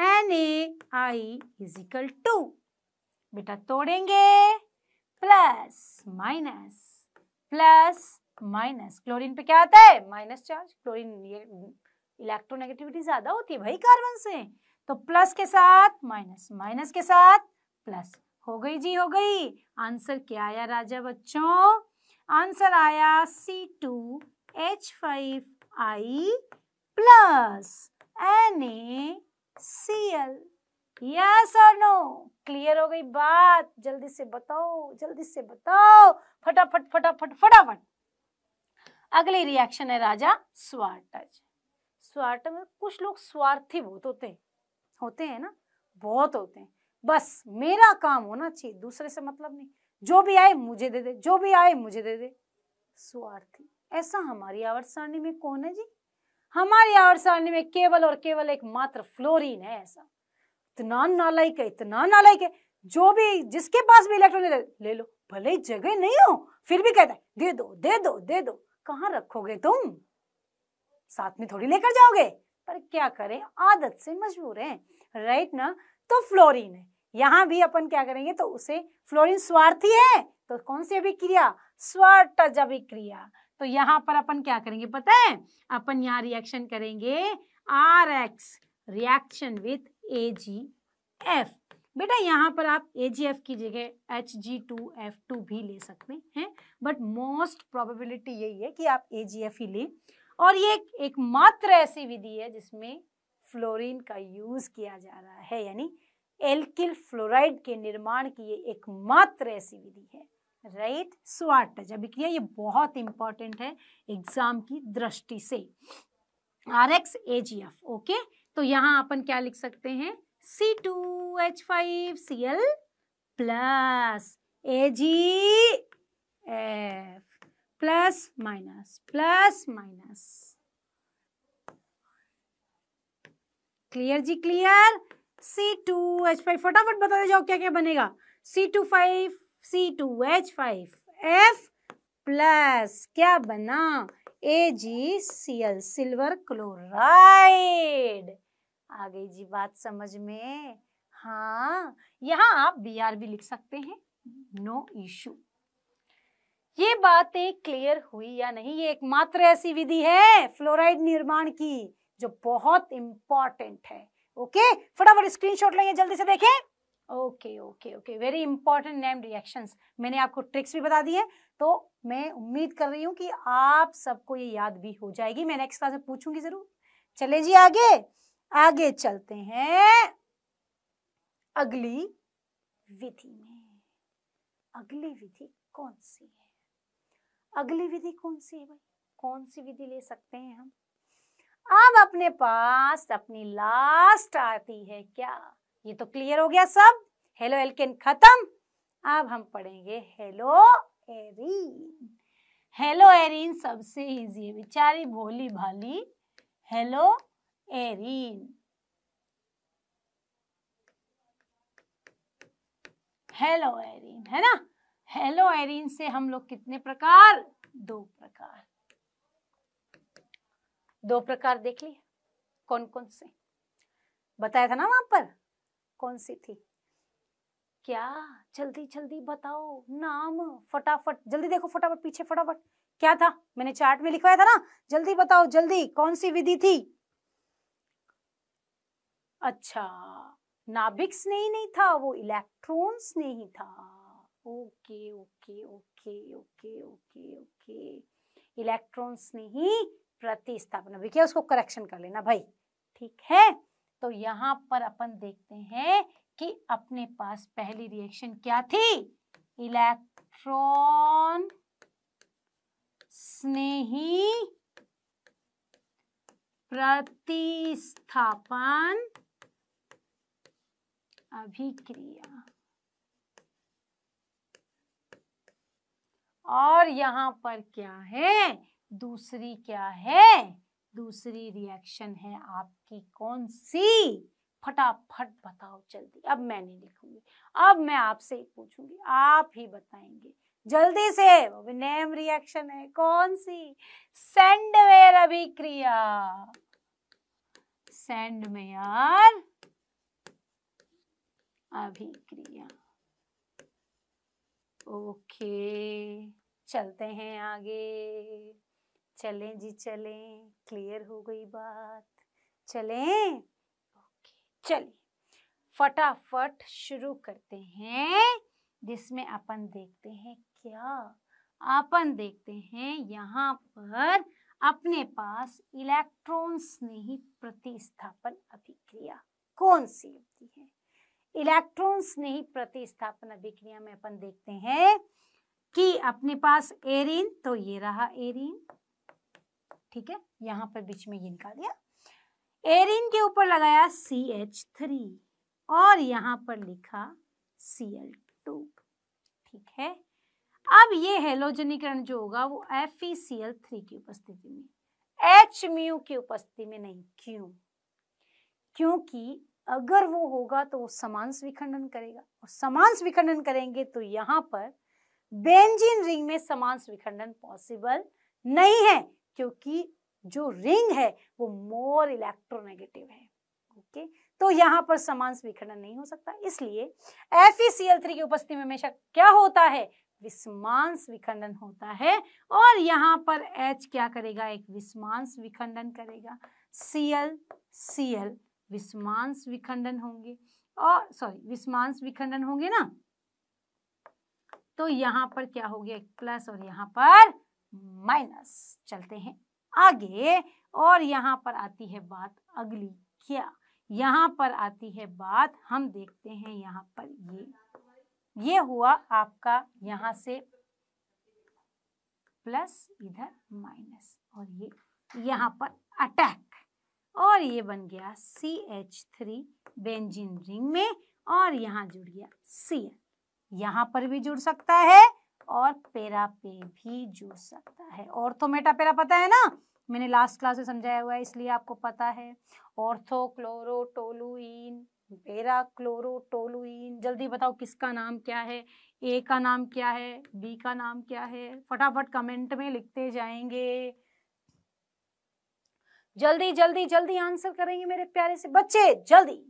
N A I is equal to बेटा तोड़ेंगे plus minus plus minus chlorine पे क्या आता है माइनस चार्ज क्लोरीन ये इलेक्ट्रोनेगेटिविटी ज्यादा होती है भाई कार्बन से तो प्लस के साथ माइनस माइनस के साथ प्लस हो गई जी हो गई आंसर क्या आया राजा बच्चों आंसर आया C two H five I plus NaCl. Yes और नो क्लियर हो गई बात जल्दी से बताओ जल्दी से बताओ फटाफट फटाफट फटाफट अगली रिएक्शन है राजा स्वार्टज स्वार्ट में कुछ लोग स्वार्थी बहुत होते हैं होते हैं ना बहुत होते हैं बस मेरा काम होना चाहिए दूसरे से मतलब नहीं जो भी आए मुझे दे दे जो भी आए मुझे दे दे स्वार्थी ऐसा हमारी आवर्त सारणी में कौन है जी हमारे आवर सारणी में केवल और केवल एक मात्र फ्लोरीन है ऐसा इतना नालायक है इतना नालायक है जो भी जिसके पास भी इलेक्ट्रॉन ले, ले लो भले ही जगह नहीं हो फिर भी कहता है दे दो दे दो दे दो कहां रखोगे तुम साथ में थोड़ी लेकर जाओगे पर क्या करें आदत से मजबूर है राइट ना तो फ्लोरीन है यहां भी अपन क्या करेंगे तो उसे फ्लोरीन स्वार्थी है तो कौन सी अभिक्रिया स्वार्थ अभिक्रिया तो यहाँ पर अपन क्या करेंगे पता है अपन यहाँ रिएक्शन करेंगे R X reaction with A G F बेटा यहाँ पर आप ए जी एफ की जगह H G two F two भी ले सकते हैं बट मोस्ट प्रोबेबिलिटी यही है कि आप ए जी एफ ही लें और ये एक, एक मात्र ऐसी विधि है जिसमें फ्लोरीन का यूज़ किया जा रहा है यानी एल्किल फ्लोराइड के निर्माण की ये एकमात्र ऐसी विधि है राइट स्वार्टज अभिक्रिया ये बहुत इंपॉर्टेंट है एग्जाम की दृष्टि से R X A G F okay तो यहाँ अपन क्या लिख सकते हैं C two H five C L plus A G F plus minus plus minus clear जी clear C two H five फटाफट दे जाओ क्या क्या बनेगा C two five C two H five F plus क्या बना A G C L silver chloride आ गई जी बात समझ में हाँ यहाँ आप बी आर भी लिख सकते हैं नो इशू ये बातें क्लियर हुई या नहीं ये एकमात्र ऐसी विधि है फ्लोराइड निर्माण की जो बहुत इंपॉर्टेंट है ओके फटाफट स्क्रीनशॉट लेंगे जल्दी से देखें okay okay okay very important name reactions मैंने आपको ट्रिक्स भी बता दी है तो मैं उम्मीद कर रही हूँ कि आप सबको ये याद भी हो जाएगी मैं नेक्स्ट क्लास में पूछूंगी जरूर चले जी आगे आगे चलते हैं अगली विधि में अगली विधि कौन सी है अगली विधि कौन सी है भाई कौन सी विधि ले सकते हैं हम अब अपने पास अपनी लास्ट आती है क्या ये तो क्लियर हो गया सब हेलो एल्केन खत्म अब हम पढ़ेंगे हेलो एरीन हेलो एरीन सबसे इजी है बेचारी भोली भाली हेलो एरीन हेलो एरीन है ना हेलो एरीन से हम लोग कितने प्रकार दो प्रकार दो प्रकार देख लिए कौन कौन से बताया था ना वहां पर कौन सी थी क्या जल्दी जल्दी बताओ नाम फटाफट जल्दी देखो फटाफट पीछे फटाफट क्या था मैंने चार्ट में लिखवाया था ना जल्दी बताओ जल्दी कौन सी विधि थी अच्छा नाभिक्स ने ही नहीं था वो इलेक्ट्रॉन्स ने ही था okay okay okay okay okay okay electrons ने ही प्रतिस्थापना क्या उसको करेक्शन कर लेना भाई ठीक है तो यहाँ पर अपन देखते हैं कि अपने पास पहली रिएक्शन क्या थी इलेक्ट्रॉन स्नेही प्रतिस्थापन अभिक्रिया और यहां पर क्या है दूसरी क्या है दूसरी रिएक्शन है आपकी कौन सी फटाफट बताओ जल्दी अब मैं नहीं लिखूंगी अब मैं आपसे पूछूंगी आप ही बताएंगे जल्दी से नेम रिएक्शन है कौन सी सेंडमेयर अभिक्रिया सेंडमेयर अभिक्रिया ओके चलते हैं आगे चलें जी चलें क्लियर हो गई बात चलें ओके चलिए फटाफट शुरू करते हैं जिसमें अपन देखते हैं क्या अपन देखते हैं यहाँ पर अपने पास इलेक्ट्रॉन स्नेही प्रतिस्थापन अभिक्रिया कौन सी होती है इलेक्ट्रॉन स्नेही प्रतिस्थापन अभिक्रिया में अपन देखते हैं कि अपने पास एरिन तो ये रहा एरिन ठीक है यहाँ पर बीच में ये निकाल दिया एरिन के ऊपर लगाया सी एच थ्री और यहाँ पर लिखा सी एल टू ठीक है अब ये हेलोजनीकरण जो होगा वो F E C L three की उपस्थिति में एच म्यू की उपस्थिति में नहीं क्यों क्योंकि अगर वो होगा तो वो समान विखंडन करेगा और समान विखंडन करेंगे तो यहाँ पर बेंजीन रिंग में समान विखंडन पॉसिबल नहीं है क्योंकि जो रिंग है वो मोर इलेक्ट्रोनेगेटिव है ओके तो यहाँ पर समान विखंडन नहीं हो सकता इसलिए एफ e की उपस्थिति में हमेशा क्या होता है विस्मांस विखंडन होता है और यहाँ पर H क्या करेगा एक विस्मांस विखंडन करेगा Cl Cl विस्मांस विखंडन होंगे और सॉरी विस्मांस विखंडन होंगे ना तो यहाँ पर क्या हो गया एक प्लस और यहाँ पर माइनस चलते हैं आगे और यहाँ पर आती है बात अगली क्या यहाँ पर आती है बात हम देखते हैं यहाँ पर ये ये हुआ आपका यहाँ से प्लस इधर माइनस और ये यहाँ पर अटैक और ये बन गया C H three benzene ring में और यहाँ जुड़ गया सी यहाँ पर भी जुड़ सकता है और पेरा पे भी जूझ सकता है ऑर्थोमेटा पेरा पता है ना मैंने लास्ट क्लास में समझाया हुआ है इसलिए आपको पता है ऑर्थो क्लोरोटोलुइन पेरा क्लोरोटोलुइन जल्दी बताओ किसका नाम क्या है ए का नाम क्या है बी का नाम क्या है फटाफट कमेंट में लिखते जाएंगे जल्दी जल्दी जल्दी आंसर करेंगे मेरे प्यारे से बच्चे जल्दी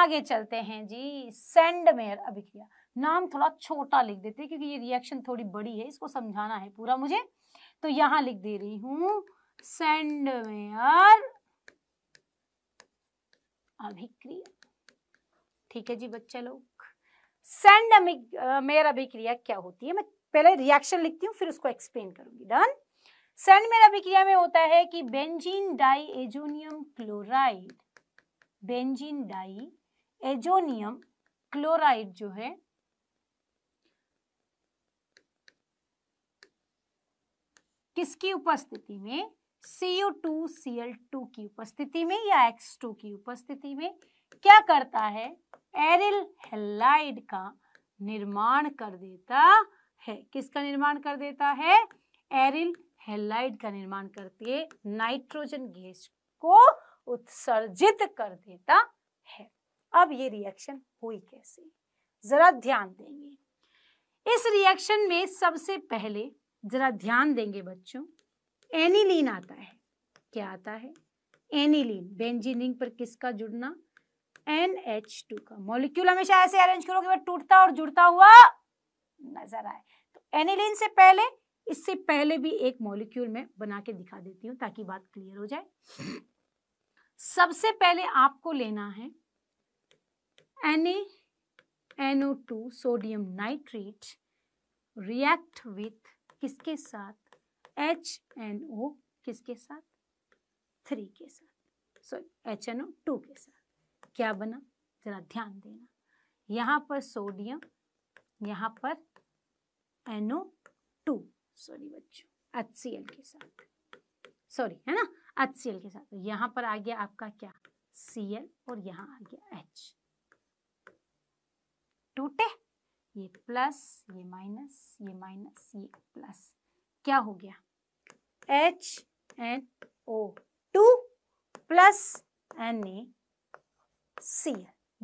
आगे चलते हैं जी सेंडमेयर अभिक्रिया नाम थोड़ा छोटा लिख देते हैं क्योंकि ये रिएक्शन थोड़ी बड़ी है इसको समझाना है पूरा मुझे तो यहां लिख दे रही हूं सेंड मेयर अभिक्रिया ठीक है जी बच्चे लोग सेंड मेयर अभिक्रिया क्या होती है मैं पहले रिएक्शन लिखती हूँ फिर उसको एक्सप्लेन करूंगी डन सेंड मेयर अभिक्रिया में होता है कि benzene diazonium chloride benzene diazonium chloride जो है किसकी उपस्थिति में टू सी एल टू की उपस्थिति में या एक्स टू की उपस्थिति में क्या करता है एरिल हेलाइड का निर्माण कर देता है किसका निर्माण कर देता है एरिल हेलाइड का निर्माण करते नाइट्रोजन गैस को उत्सर्जित कर देता है अब ये रिएक्शन हुई कैसे जरा ध्यान देंगे इस रिएक्शन में सबसे पहले जरा ध्यान देंगे बच्चों एनिलीन आता है क्या आता है एनिलीन बेंजीनिंग पर किसका जुड़ना एन एच टू का मॉलिक्यूल हमेशा ऐसे अरेंज करोगे वह टूटता और जुड़ता हुआ नजर आए तो एनिलीन से पहले इससे पहले भी एक मॉलिक्यूल में बना के दिखा देती हूँ ताकि बात क्लियर हो जाए सबसे पहले आपको लेना है एनी N O two sodium nitrate react with किसके साथ एच एन ओ किसके साथ थ्री के साथ sorry H N O two के साथ क्या बना जरा ध्यान देना यहाँ पर सोडियम यहाँ पर एनओ टू सॉरी बच्चों एच सी एल के साथ सॉरी है ना एच सी एल के साथ यहाँ पर आ गया आपका क्या सी एल और यहाँ आ गया एच टूटे ये प्लस ये माइनस ये माइनस ये प्लस क्या हो गया H N O two plus N A C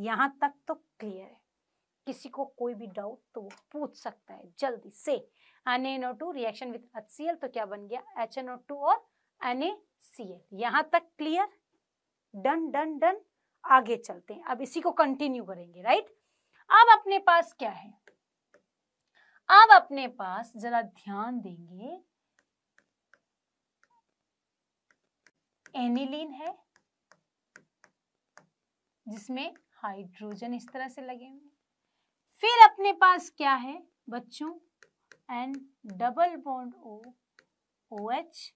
यहाँ तक तो क्लियर है किसी को कोई भी डाउट तो वो पूछ सकता है जल्दी से N N O two reaction with H C L तो क्या बन गया एच एन ओ टू और एन ए सी एल यहाँ तक क्लियर डन डन डन आगे चलते हैं अब इसी को कंटिन्यू करेंगे राइट right? अब अपने पास क्या है अब अपने पास जरा ध्यान देंगे एनिलीन है जिसमें हाइड्रोजन इस तरह से लगे हुए फिर अपने पास क्या है बच्चों and double bond O O H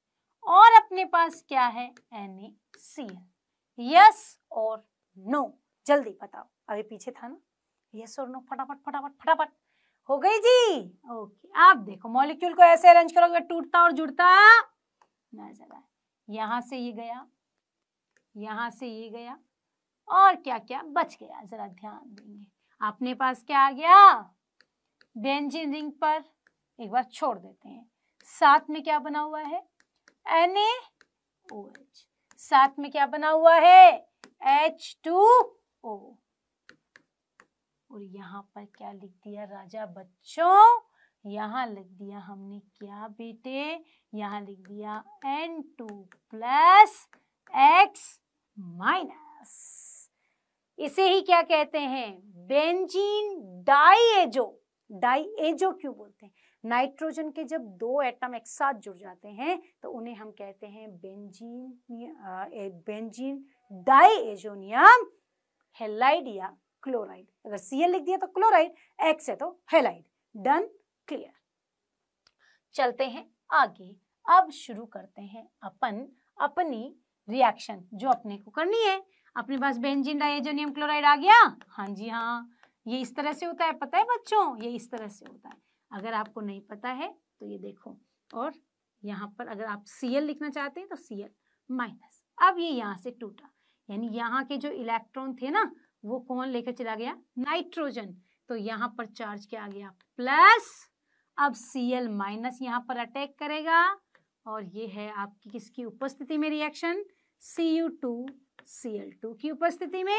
और अपने पास क्या है एन ए सी यस और नो जल्दी बताओ अभी पीछे था ना यस और नो फटाफट फटाफट फटाफट हो गई जी ओके आप देखो मॉलिक्यूल को ऐसे अरेंज करोगे टूटता और जुड़ता नजर आए यहाँ से ये गया यहाँ से ये गया और क्या क्या बच गया जरा ध्यान देंगे आपने पास क्या आ गया बेंजीन रिंग पर एक बार छोड़ देते हैं साथ में क्या बना हुआ है एन एच साथ में क्या बना हुआ है एच टू ओ और यहाँ पर क्या लिख दिया राजा बच्चों यहाँ लिख दिया हमने क्या बेटे यहाँ लिख दिया N two plus X minus इसे ही क्या कहते हैं बेंजीन डाई एजो क्यों बोलते हैं नाइट्रोजन के जब दो एटम एक साथ जुड़ जाते हैं तो उन्हें हम कहते हैं बेंजीन बेंजीन डाईएजोनियम हेलाइड या क्लोराइड अगर सीएल लिख दिया तो क्लोराइड एक्स है तो हेलाइड डन क्लियर चलते हैं आगे अब शुरू करते हैं अपन अपनी रिएक्शन जो अपने को करनी है अपने पास बेंजीन डाइजोनियम क्लोराइड आ गया हाँ जी हाँ ये इस तरह से होता है पता है बच्चों ये इस तरह से होता है अगर आपको नहीं पता है तो ये देखो और यहाँ पर अगर आप सी लिखना चाहते हैं तो सी माइनस अब ये यहाँ से टूटा यानी यहाँ के जो इलेक्ट्रॉन थे ना वो कौन लेकर चला गया नाइट्रोजन तो यहाँ पर चार्ज क्या आ गया प्लस अब सी एल माइनस यहाँ पर अटैक करेगा और ये है आपकी किसकी उपस्थिति में reaction C U two C L two की उपस्थिति में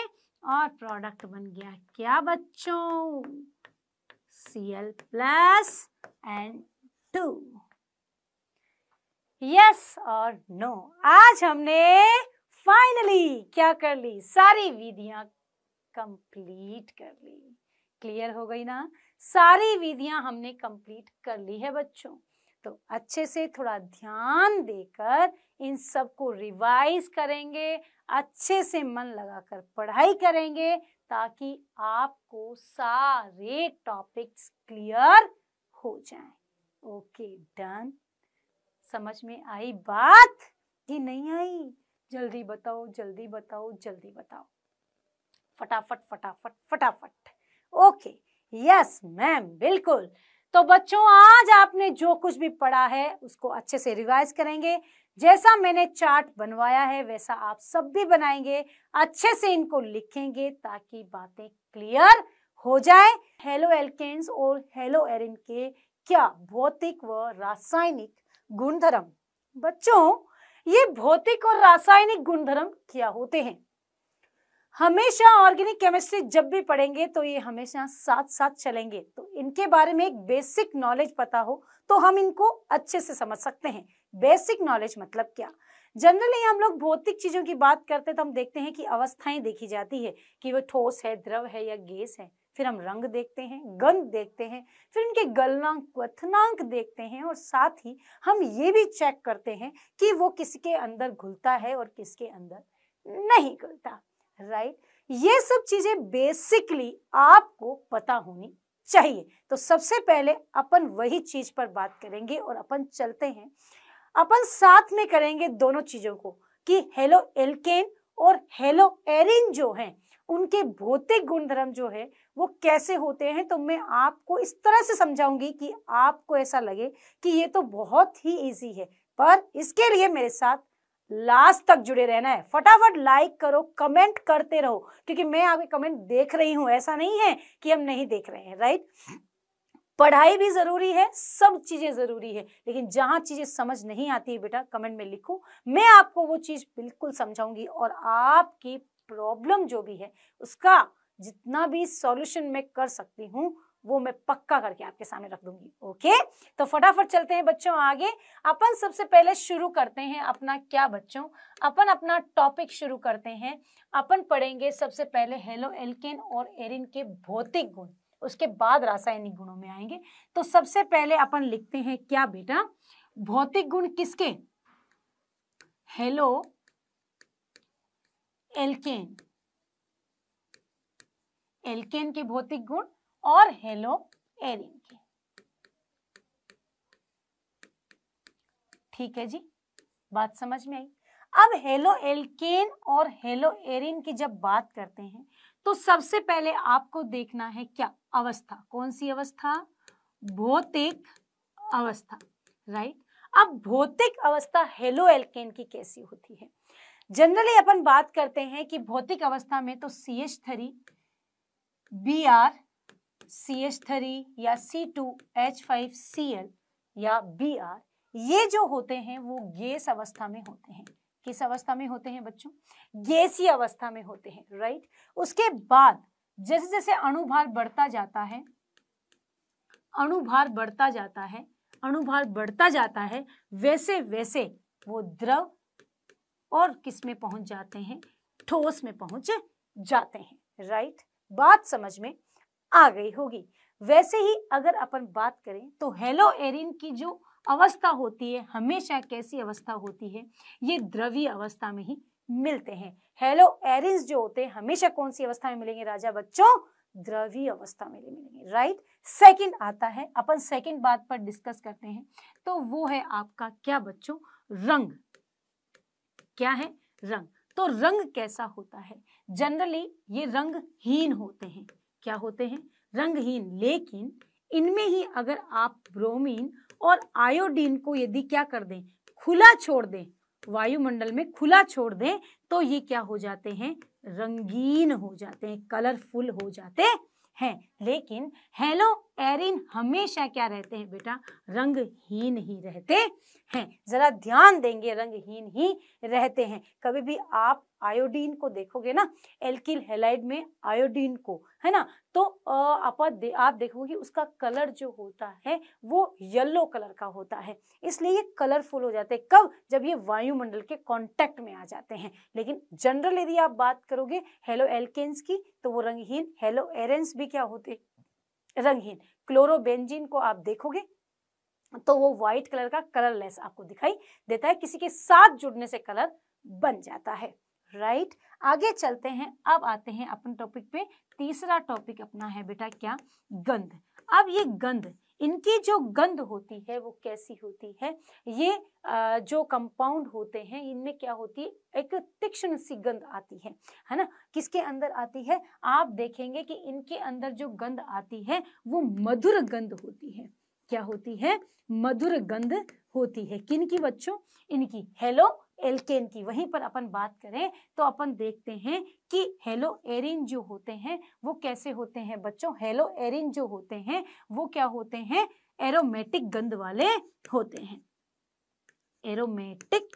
और प्रोडक्ट बन गया क्या बच्चों C L plus and two yes और नो आज हमने फाइनली क्या कर ली सारी विधियां कंप्लीट कर ली क्लियर हो गई ना सारी विधियां हमने कंप्लीट कर ली है बच्चों तो अच्छे से थोड़ा ध्यान देकर इन सब को रिवाइज करेंगे अच्छे से मन लगाकर पढ़ाई करेंगे ताकि आपको सारे टॉपिक्स क्लियर हो जाएं। ओके डन समझ में आई बात कि नहीं आई जल्दी बताओ जल्दी बताओ जल्दी बताओ फटाफट फटाफट फटाफट ओके यस मैम बिल्कुल तो बच्चों आज आपने जो कुछ भी पढ़ा है उसको अच्छे से रिवाइज करेंगे जैसा मैंने चार्ट बनवाया है वैसा आप सब भी बनाएंगे अच्छे से इनको लिखेंगे ताकि बातें क्लियर हो जाए हेलो एल्केन्स और हेलो एरिन के क्या भौतिक व रासायनिक गुणधर्म बच्चों ये भौतिक और रासायनिक गुणधर्म क्या होते हैं हमेशा ऑर्गेनिक केमिस्ट्री जब भी पढ़ेंगे तो ये हमेशा साथ साथ चलेंगे तो इनके बारे में एक बेसिक नॉलेज पता हो तो हम इनको अच्छे से समझ सकते हैं बेसिक नॉलेज मतलब क्या जनरली हम लोग भौतिक चीजों की बात करते हैं तो हम देखते हैं कि अवस्थाएं देखी जाती है कि वो ठोस है द्रव है या गैस है फिर हम रंग देखते हैं गंध देखते हैं फिर इनके गलनांक क्वनांक देखते हैं और साथ ही हम ये भी चेक करते हैं कि वो किसके अंदर घुलता है और किसके अंदर नहीं घुलता राइट right? ये सब चीजें बेसिकली आपको पता होनी चाहिए तो सबसे पहले अपन वही चीज पर बात करेंगे और अपन चलते हैं अपन साथ में करेंगे दोनों चीजों को कि हेलो एल्केन और हेलो एरिन जो हैं उनके भौतिक गुणधर्म जो है वो कैसे होते हैं तो मैं आपको इस तरह से समझाऊंगी कि आपको ऐसा लगे कि ये तो बहुत ही इजी है पर इसके लिए मेरे साथ लास्ट तक जुड़े रहना है फटाफट लाइक करो कमेंट करते रहो क्योंकि मैं आपके कमेंट देख रही हूं ऐसा नहीं है कि हम नहीं देख रहे हैं राइट पढ़ाई भी ज़रूरी है सब चीज़ें ज़रूरी है लेकिन जहां चीज़ें समझ नहीं आती है बेटा कमेंट में लिखो मैं आपको वो चीज़ बिल्कुल समझाऊंगी और आपकी प्रॉब्लम जो भी है उसका जितना भी सॉल्यूशन मैं कर सकती हूँ वो मैं पक्का करके आपके सामने रख दूंगी ओके तो फटाफट चलते हैं बच्चों आगे अपन सबसे पहले शुरू करते हैं अपना क्या बच्चों अपन अपना टॉपिक शुरू करते हैं अपन पढ़ेंगे सबसे पहले हेलो एल्केन और एरिन के भौतिक गुण उसके बाद रासायनिक गुणों में आएंगे तो सबसे पहले अपन लिखते हैं क्या बेटा भौतिक गुण किसके हेलो एल्केन एल्केन के भौतिक गुण और हेलो एरिन की ठीक है जी बात समझ में आई अब हेलो एल्केन और हेलो एरिन की जब बात करते हैं तो सबसे पहले आपको देखना है क्या अवस्था कौन सी अवस्था भौतिक अवस्था राइट अब भौतिक अवस्था हेलो एल्केन की कैसी होती है जनरली अपन बात करते हैं कि भौतिक अवस्था में तो C H three B R C H three या C two H five C L या बी आर ये जो होते हैं वो गैस अवस्था में होते हैं किस अवस्था में होते हैं बच्चों गैसी अवस्था में होते हैं राइट उसके बाद जैसे जैसे अणुभार बढ़ता जाता है अणुभार बढ़ता जाता है अणुभार बढ़ता जाता है वैसे वैसे वो द्रव और किस में पहुंच जाते हैं ठोस में पहुंच जाते हैं राइट बात समझ में आ गई होगी वैसे ही अगर अपन बात करें तो हेलो एरिन की जो अवस्था होती है हमेशा कैसी अवस्था होती है ये द्रवी अवस्था में ही मिलते हैं हेलो एरिन जो होते हैं हमेशा कौन सी अवस्था में मिलेंगे राजा बच्चों द्रवी अवस्था में मिलेंगे राइट सेकंड आता है अपन सेकंड बात पर डिस्कस करते हैं तो वो है आपका क्या बच्चों रंग क्या है रंग तो रंग कैसा होता है जनरली ये रंगहीन होते हैं क्या होते हैं रंगहीन लेकिन इनमें ही अगर आप ब्रोमीन और आयोडीन को यदि क्या कर दें खुला छोड़ दें वायुमंडल में खुला छोड़ दें तो ये क्या हो जाते हैं रंगीन हो जाते हैं कलरफुल हो जाते हैं लेकिन हेलो एरिन हमेशा क्या रहते हैं बेटा रंगहीन ही रहते हैं जरा ध्यान देंगे रंगहीन ही रहते हैं कभी भी आप आयोडीन को देखोगे ना एल्किल हेलाइड में आयोडीन को है ना तो आप दे, आप देखोगे उसका कलर जो होता है वो येलो कलर का होता है इसलिए ये कलरफुल हो जाते हैं कब जब ये वायुमंडल के कांटेक्ट में आ जाते हैं लेकिन जनरल यदि आप बात करोगे हेलो एल्केन्स की तो वो रंगहीन हेलो एरेंस भी क्या होते रंगहीन क्लोरोबेंजीन को आप देखोगे तो वो व्हाइट कलर का कलरलेस आपको दिखाई देता है किसी के साथ जुड़ने से कलर बन जाता है राइट right? आगे चलते हैं अब आते हैं अपने टॉपिक पे तीसरा टॉपिक अपना है बेटा क्या गंध अब ये गंध इनकी जो गंध होती है वो कैसी होती है ये जो कंपाउंड होते हैं इनमें क्या होती है एक तीक्ष्ण सी गंध आती है है ना किसके अंदर आती है आप देखेंगे कि इनके अंदर जो गंध आती है वो मधुर गंध होती है क्या होती है मधुर गंध होती है किन की बच्चों इनकी हेलो एल्केन की वहीं पर अपन बात करें तो अपन देखते हैं कि हेलो एरिन जो होते हैं वो कैसे होते हैं बच्चों हेलो एरिन जो होते हैं वो क्या होते हैं एरोमेटिक गंध वाले होते हैं एरोमेटिक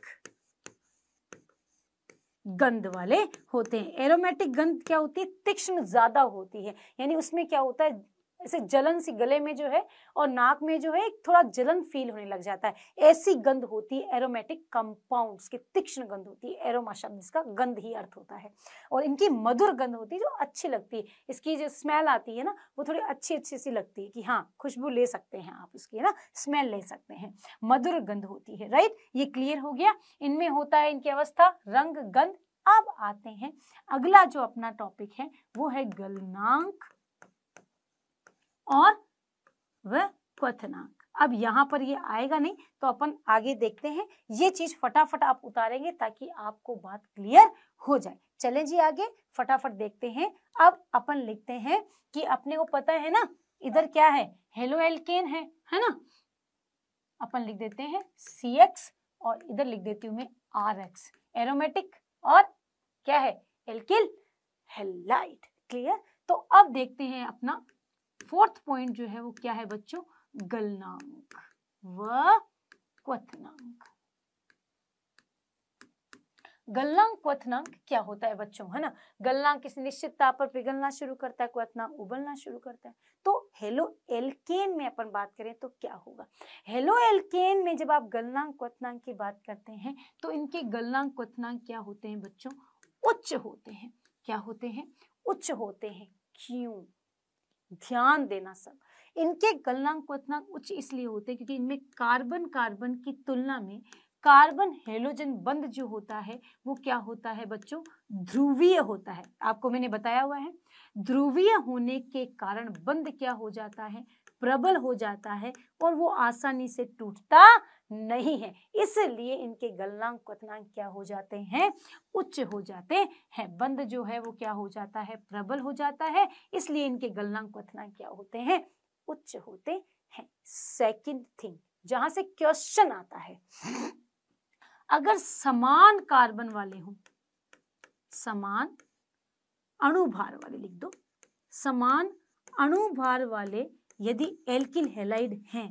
गंध वाले होते हैं एरोमेटिक गंध क्या होती है तीक्ष्ण ज्यादा होती है यानी उसमें क्या होता है ऐसे जलन सी गले में जो है और नाक में जो है एक थोड़ा जलन फील होने लग जाता है ऐसी गंध होती है एरोमेटिक कंपाउंड्स की तीक्ष्ण गंध होती है एरोमा शब्द इसका गंध ही अर्थ होता है और इनकी मधुर गंध होती है जो अच्छी लगती है इसकी जो स्मेल आती है ना वो थोड़ी अच्छी अच्छी सी लगती है कि हाँ खुशबू ले सकते हैं आप उसकी है ना स्मेल ले सकते हैं मधुर गंध होती है राइट ये क्लियर हो गया इनमें होता है इनकी अवस्था रंग गंध अब आते हैं अगला जो अपना टॉपिक है वो है गलनांक और वह क्वथनांक अब यहाँ पर ये आएगा नहीं तो अपन आगे देखते हैं ये चीज फटाफट आप उतारेंगे ताकि आपको बात क्लियर हो जाए चले जी आगे फटाफट देखते हैं अब अपन लिखते हैं कि अपने को पता है ना इधर क्या है हेलो एल्केन है है ना अपन लिख देते हैं सी एक्स और इधर लिख देती हूँ मैं आर एक्स एरोमेटिक और क्या है एल्किल हेलाइट क्लियर तो अब देखते हैं अपना फोर्थ पॉइंट जो है वो क्या है बच्चों गलनांक व क्वनांक गलनांक क्वनांक क्या होता है बच्चों है ना गलनांक किसी निश्चित ताप पर पिघलना शुरू करता है क्वथनांक उबलना शुरू करता है तो हेलो एल्केन में अपन बात करें तो क्या होगा हेलो एल्केन में जब आप गलनांक क्वनांक की बात करते हैं तो इनके गलनांक क्वनांक क्या होते हैं बच्चों उच्च होते हैं क्या होते हैं उच्च होते हैं क्यों ध्यान देना सब इनके गलनांक इतना उच्च इसलिए होते हैं क्योंकि इनमें कार्बन कार्बन की तुलना में कार्बन हेलोजन बंद जो होता है वो क्या होता है बच्चों ध्रुवीय होता है आपको मैंने बताया हुआ है ध्रुवीय होने के कारण बंद क्या हो जाता है प्रबल हो जाता है और वो आसानी से टूटता नहीं है इसलिए इनके गलनांक क्वनांक क्या हो जाते हैं उच्च हो जाते हैं बंद जो है वो क्या हो जाता है प्रबल हो जाता है इसलिए इनके गलनांक क्वनांक क्या होते हैं उच्च होते हैं सेकंड थिंग जहां से क्वेश्चन आता है अगर समान कार्बन वाले हों समान अणुभार वाले लिख दो समान अणुभार वाले यदि एल्किन हेलाइड हैं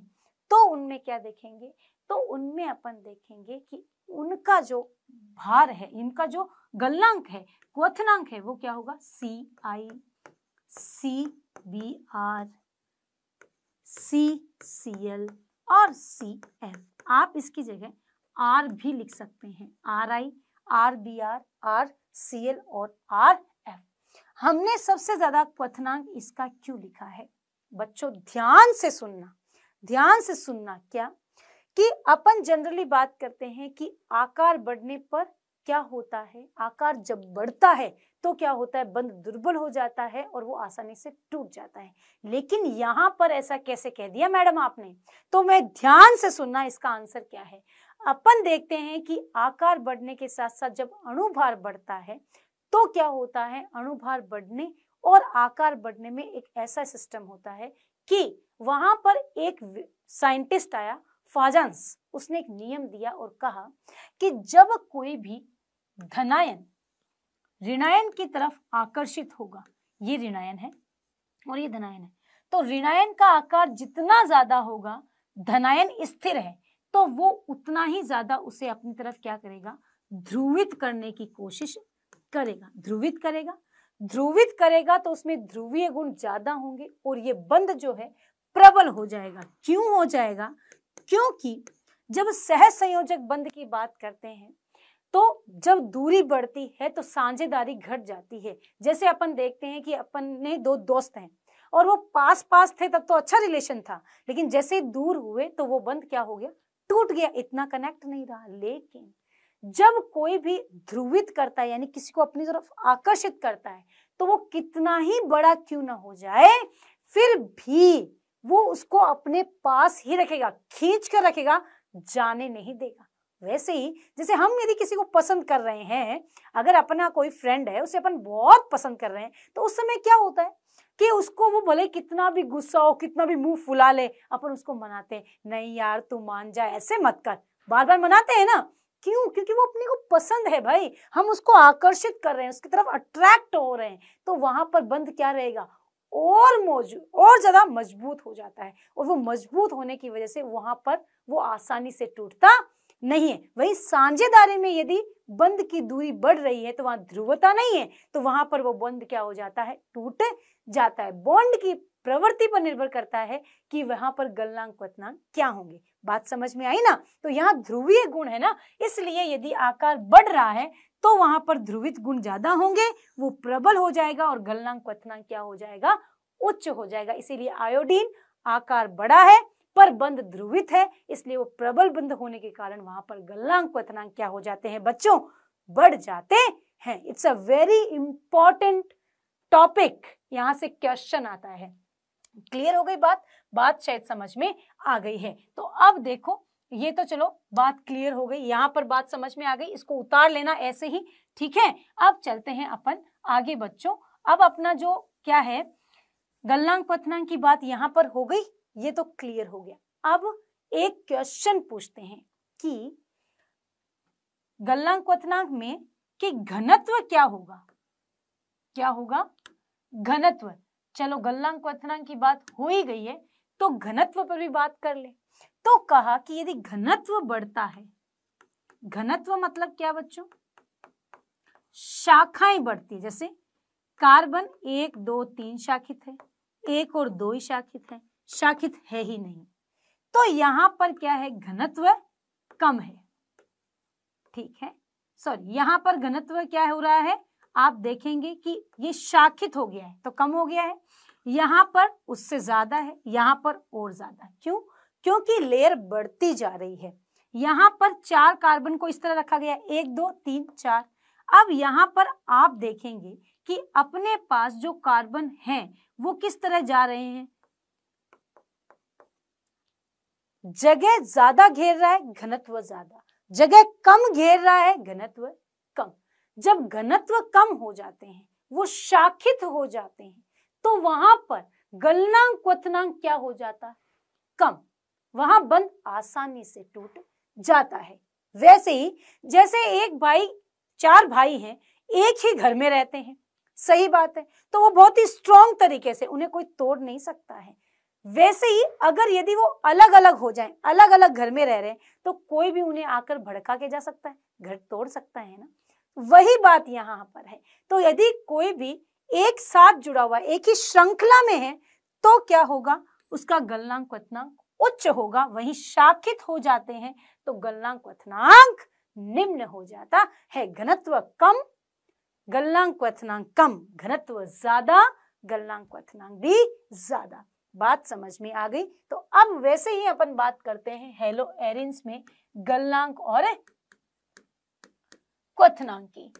तो उनमें क्या देखेंगे तो उनमें अपन देखेंगे कि उनका जो भार है इनका जो गलनांक है क्वनांक है वो क्या होगा C I C B R C C L और सी एफ आप इसकी जगह आर भी लिख सकते हैं R I R B R R C L और आर एफ हमने सबसे ज्यादा क्वनांक इसका क्यों लिखा है बच्चों ध्यान से सुनना ध्यान से सुनना क्या कि अपन जनरली बात करते हैं कि आकार बढ़ने पर क्या होता है आकार जब बढ़ता है तो क्या होता है बंद दुर्बल हो जाता है और वो आसानी से टूट जाता है लेकिन यहाँ पर ऐसा कैसे कह दिया मैडम आपने तो मैं ध्यान से सुनना इसका आंसर क्या है अपन देखते हैं कि आकार बढ़ने के साथ साथ जब अणुभार बढ़ता है तो क्या होता है अणुभार बढ़ने और आकार बढ़ने में एक ऐसा सिस्टम होता है कि वहां पर एक साइंटिस्ट आया फाजंस उसने एक नियम दिया और कहा कि जब कोई भी धनायन ऋणायन की तरफ आकर्षित होगा ये ऋणायन है और ये धनायन है तो ऋणायन का आकार जितना ज्यादा होगा धनायन स्थिर है तो वो उतना ही ज्यादा उसे अपनी तरफ क्या करेगा ध्रुवित करने की कोशिश करेगा ध्रुवित करेगा ध्रुवित करेगा तो उसमें ध्रुवीय गुण ज्यादा होंगे और ये बंद जो है प्रबल हो जाएगा क्यों हो जाएगा क्योंकि जब सह संयोजक बंध की बात करते हैं तो जब दूरी बढ़ती है तो साझेदारी घट जाती है जैसे अपन देखते हैं कि अपन ने दो दोस्त हैं और वो पास पास थे तब तो अच्छा रिलेशन था लेकिन जैसे दूर हुए तो वो बंद क्या हो गया टूट गया इतना कनेक्ट नहीं रहा लेकिन जब कोई भी ध्रुवित करता है यानी किसी को अपनी तरफ आकर्षित करता है तो वो कितना ही बड़ा क्यों ना हो जाए फिर भी वो उसको अपने पास ही रखेगा खींच कर रखेगा जाने नहीं देगा वैसे ही जैसे हम यदि किसी को पसंद कर रहे हैं अगर अपना कोई फ्रेंड है उसे अपन बहुत पसंद कर रहे हैं तो उस समय क्या होता है कि उसको वो भले कितना भी गुस्सा हो कितना भी मुंह फुला ले अपन उसको मनाते नहीं यार तू मान जा ऐसे मत कर बार बार मनाते हैं ना क्यों क्योंकि वो अपने को पसंद है भाई हम उसको आकर्षित कर रहे हैं उसकी तरफ अट्रैक्ट हो रहे हैं तो वहां पर बंद क्या रहेगा और मौजूद और ज़्यादा मजबूत हो जाता है और वो मजबूत होने की वजह से वहां पर वो आसानी से टूटता नहीं है वही साझेदारी में यदि बंद की दूरी बढ़ रही है तो वहां ध्रुवता नहीं है तो वहां पर वो बंद क्या हो जाता है टूट जाता है बॉन्ड की प्रवृत्ति पर निर्भर करता है कि वहां पर गलनांक क्वनांक क्या होंगे बात समझ में आई ना तो यहाँ ध्रुवीय गुण है ना इसलिए यदि आकार बढ़ रहा है तो वहां पर ध्रुवित गुण ज्यादा होंगे वो प्रबल हो जाएगा और गलनांक क्वथनांक क्या हो जाएगा उच्च हो जाएगा इसीलिए आयोडीन आकार बड़ा है पर बंद ध्रुवित है इसलिए वो प्रबल बंद होने के कारण वहां पर गलनांक क्वथनांक क्या हो जाते हैं बच्चों बढ़ जाते हैं it's a very important topic यहां से क्वेश्चन आता है क्लियर हो गई बात बात शायद समझ में आ गई है तो अब देखो ये तो चलो बात क्लियर हो गई यहाँ पर बात समझ में आ गई इसको उतार लेना ऐसे ही ठीक है अब चलते हैं अपन आगे बच्चों अब अपना जो क्या है गलनांक पथनांक की बात यहाँ पर हो गई ये तो क्लियर हो गया अब एक क्वेश्चन पूछते हैं कि गलनांक पथनांक में कि घनत्व क्या होगा क्या होगा घनत्व चलो गलनांक पथनांक की बात हो ही गई है तो घनत्व पर भी बात कर ले तो कहा कि यदि घनत्व बढ़ता है घनत्व मतलब क्या बच्चों शाखाएं बढ़ती जैसे कार्बन एक दो तीन शाखित है एक और दो ही शाखित है शाखित है ही नहीं तो यहां पर क्या है घनत्व कम है ठीक है सॉरी यहां पर घनत्व क्या हो रहा है आप देखेंगे कि ये शाखित हो गया है तो कम हो गया है यहां पर उससे ज्यादा है यहां पर और ज्यादा क्यों क्योंकि लेयर बढ़ती जा रही है यहाँ पर चार कार्बन को इस तरह रखा गया एक दो तीन चार अब यहाँ पर आप देखेंगे कि अपने पास जो कार्बन है वो किस तरह जा रहे हैं जगह ज्यादा घेर रहा है घनत्व ज्यादा जगह कम घेर रहा है घनत्व कम जब घनत्व कम हो जाते हैं वो शाखित हो जाते हैं तो वहां पर गलनांक क्वनांक क्या हो जाता कम वहां बंद आसानी से टूट जाता है वैसे ही जैसे एक भाई चार भाई हैं एक ही घर में रहते हैं सही बात है तो वो बहुत ही स्ट्रॉन्ग तरीके से उन्हें कोई तोड़ नहीं सकता है वैसे ही अगर यदि वो अलग अलग हो जाएं अलग अलग घर में रह रहे हैं तो कोई भी उन्हें आकर भड़का के जा सकता है घर तोड़ सकता है ना वही बात यहाँ पर है तो यदि कोई भी एक साथ जुड़ा हुआ एक ही श्रृंखला में है तो क्या होगा उसका गलनांक क्वनांक उच्च होगा वही शाखित हो जाते हैं तो गलनांक क्वनांक निम्न हो जाता है घनत्व कम गलनांक क्वनांक कम घनत्व ज्यादा गलनांक क्वनांक भी ज्यादा बात समझ में आ गई तो अब वैसे ही अपन बात करते हैं हेलो एरिन्स में गलनांक और क्वनांक की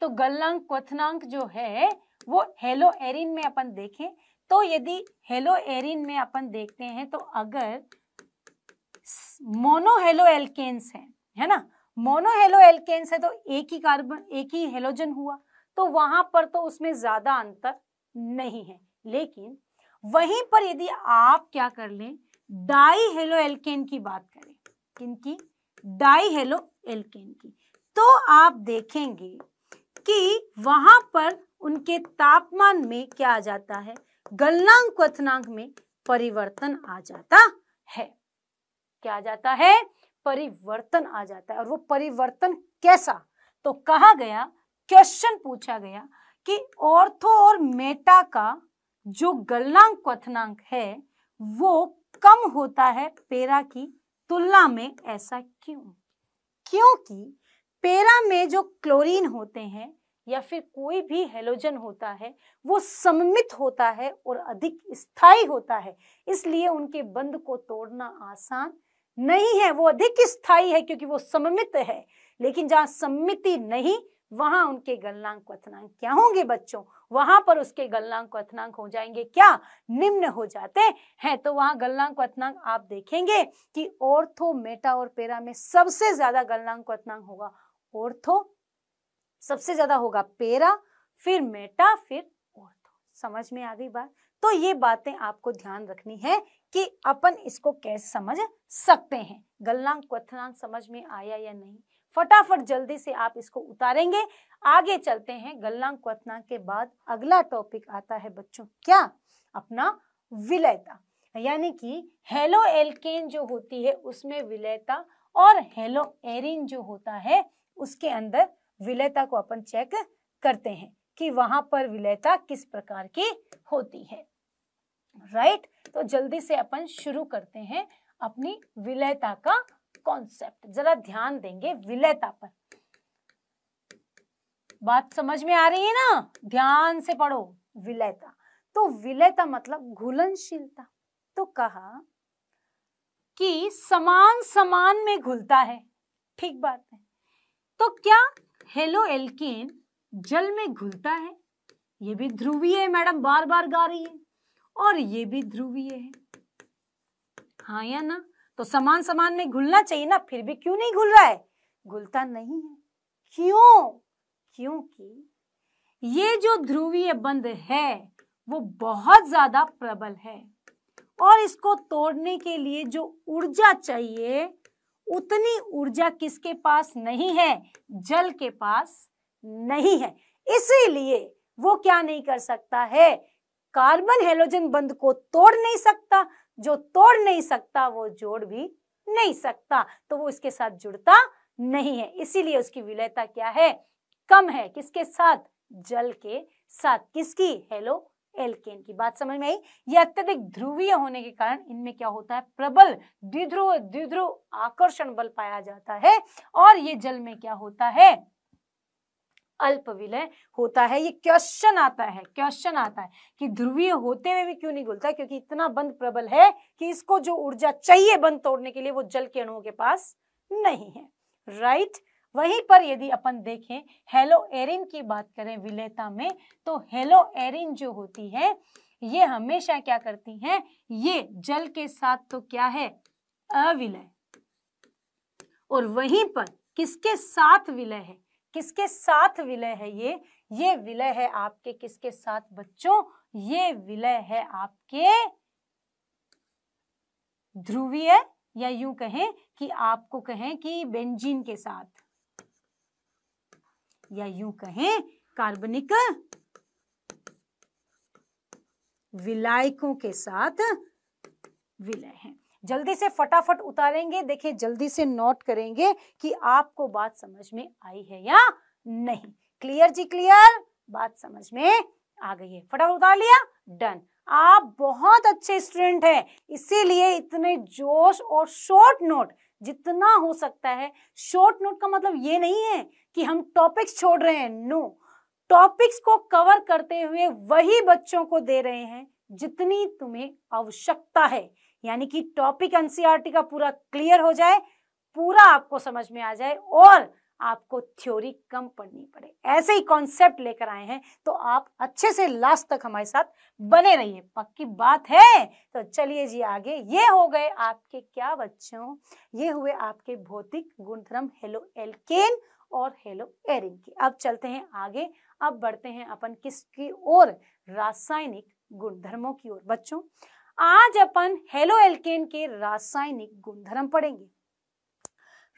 तो गलनांक क्वनांक जो है वो हेलो एरिन में अपन देखें तो यदि हेलो एरिन में अपन देखते हैं तो अगर मोनो हेलो एल्केन्स है है ना मोनो हेलो एल्केन्स है तो एक ही कार्बन एक ही हेलोजन हुआ तो वहां पर तो उसमें ज्यादा अंतर नहीं है लेकिन वहीं पर यदि आप क्या कर लें डाई हेलो एल्केन की बात करें किनकी डाई हेलो एल्केन की तो आप देखेंगे कि वहां पर उनके तापमान में क्या आ जाता है गलनांक क्वनांक में परिवर्तन आ जाता है क्या आ जाता है परिवर्तन आ जाता है और वो परिवर्तन कैसा तो कहा गया क्वेश्चन पूछा गया कि ऑर्थो और मेटा का जो गलनांक क्वनांक है वो कम होता है पेरा की तुलना में ऐसा क्यों क्योंकि पेरा में जो क्लोरीन होते हैं या फिर कोई भी हेलोजन होता है वो सममित होता है और अधिक स्थायी होता है इसलिए उनके बंध को तोड़ना आसान नहीं है वो अधिक स्थायी है क्योंकि वो सममित है लेकिन जहाँ सम्मिति नहीं वहां उनके गलनांक अथनांक क्या होंगे बच्चों वहां पर उसके गलनांक अथनांक हो जाएंगे क्या निम्न हो जाते हैं तो वहां गलनांक अथनांक आप देखेंगे कि ओर्थो मेटा और पेरा में सबसे ज्यादा गलनांक अथनांक होगा ओर्थो सबसे ज्यादा होगा पेरा फिर मेटा फिर ऑर्थो समझ में आ गई बात तो ये बातें आपको ध्यान रखनी है कि अपन इसको कैसे समझ सकते हैं गलनांक क्वनांक समझ में आया या नहीं फटाफट जल्दी से आप इसको उतारेंगे आगे चलते हैं गलनांक क्वनांक के बाद अगला टॉपिक आता है बच्चों क्या अपना विलयता यानी कि हेलो एल्केन जो होती है उसमें विलयता और हेलो एरिन जो होता है उसके अंदर विलयता को अपन चेक करते हैं कि वहां पर विलयता किस प्रकार की होती है राइट right? तो जल्दी से अपन शुरू करते हैं अपनी विलयता का कॉन्सेप्ट जरा ध्यान देंगे विलयता पर बात समझ में आ रही है ना ध्यान से पढ़ो विलयता तो विलयता मतलब घुलनशीलता तो कहा कि समान समान में घुलता है ठीक बात है तो क्या हेलो एल्केन जल में घुलता है ये भी ध्रुवीय है मैडम बार बार गा रही है और ये भी ध्रुवीय है हाँ या ना तो समान समान में घुलना चाहिए ना फिर भी क्यों नहीं घुल रहा है घुलता नहीं है क्यों क्योंकि ये जो ध्रुवीय बंध है वो बहुत ज्यादा प्रबल है और इसको तोड़ने के लिए जो ऊर्जा चाहिए उतनी ऊर्जा किसके पास नहीं है जल के पास नहीं है इसीलिए वो क्या नहीं कर सकता है कार्बन हेलोजन बंद को तोड़ नहीं सकता जो तोड़ नहीं सकता वो जोड़ भी नहीं सकता तो वो इसके साथ जुड़ता नहीं है इसीलिए उसकी विलयता क्या है कम है किसके साथ जल के साथ किसकी हेलो एल्केन की बात समझ में आई ये अत्यधिक ध्रुवीय होने के कारण इनमें क्या होता है प्रबल द्विध्रुव द्विध्रुव आकर्षण बल पाया जाता है और ये जल में क्या होता है अल्प विलय होता है ये क्वेश्चन आता है क्वेश्चन आता है कि ध्रुवीय होते हुए भी क्यों नहीं घुलता क्योंकि इतना बंद प्रबल है कि इसको जो ऊर्जा चाहिए बंद तोड़ने के लिए वो जल के अणुओं के पास नहीं है राइट right? वहीं पर यदि अपन देखें हेलो एरिन की बात करें विलेता में तो हेलो एरिन जो होती है ये हमेशा क्या करती है ये जल के साथ तो क्या है अविलय और वहीं पर किसके साथ विलय है किसके साथ विलय है ये ये विलय है आपके किसके साथ बच्चों ये विलय है आपके ध्रुवीय या यूं कहें कि आपको कहें कि बेंजीन के साथ या यूं कहें कार्बनिक विलायकों के साथ विलय हैं जल्दी से फटाफट उतारेंगे देखिए जल्दी से नोट करेंगे कि आपको बात समझ में आई है या नहीं क्लियर जी क्लियर बात समझ में आ गई है फटाफट उतार लिया डन आप बहुत अच्छे स्टूडेंट हैं इसीलिए इतने जोश और शॉर्ट नोट जितना हो सकता है शॉर्ट नोट का मतलब ये नहीं है कि हम टॉपिक्स छोड़ रहे हैं नो टॉपिक्स को कवर करते हुए वही बच्चों को दे रहे हैं जितनी तुम्हें आवश्यकता है यानी कि टॉपिक एनसीआरटी e का पूरा क्लियर हो जाए पूरा आपको समझ में आ जाए और आपको थ्योरी कम पढ़नी पड़े ऐसे ही कॉन्सेप्ट लेकर आए हैं तो आप अच्छे से लास्ट तक हमारे साथ बने रहिए पक्की बात है तो चलिए जी आगे ये हो गए आपके क्या बच्चों ये हुए आपके भौतिक गुणधर्म हेलो एल्केन और हेलो एरिन के अब चलते हैं आगे अब बढ़ते हैं अपन किसकी ओर रासायनिक गुणधर्मों की ओर बच्चों आज अपन हेलो एल्केन के रासायनिक गुणधर्म पढ़ेंगे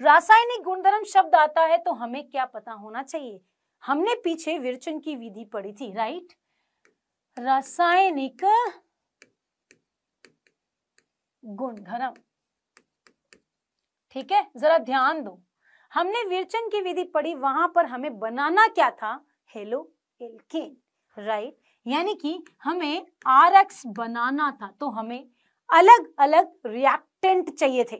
रासायनिक गुणधर्म शब्द आता है तो हमें क्या पता होना चाहिए हमने पीछे विरचन की विधि पढ़ी थी राइट रासायनिक गुणधर्म ठीक है जरा ध्यान दो हमने विरचन की विधि पढ़ी वहां पर हमें बनाना क्या था हेलो एल्केन राइट यानी कि हमें आर बनाना था तो हमें अलग अलग रिएक्टेंट चाहिए थे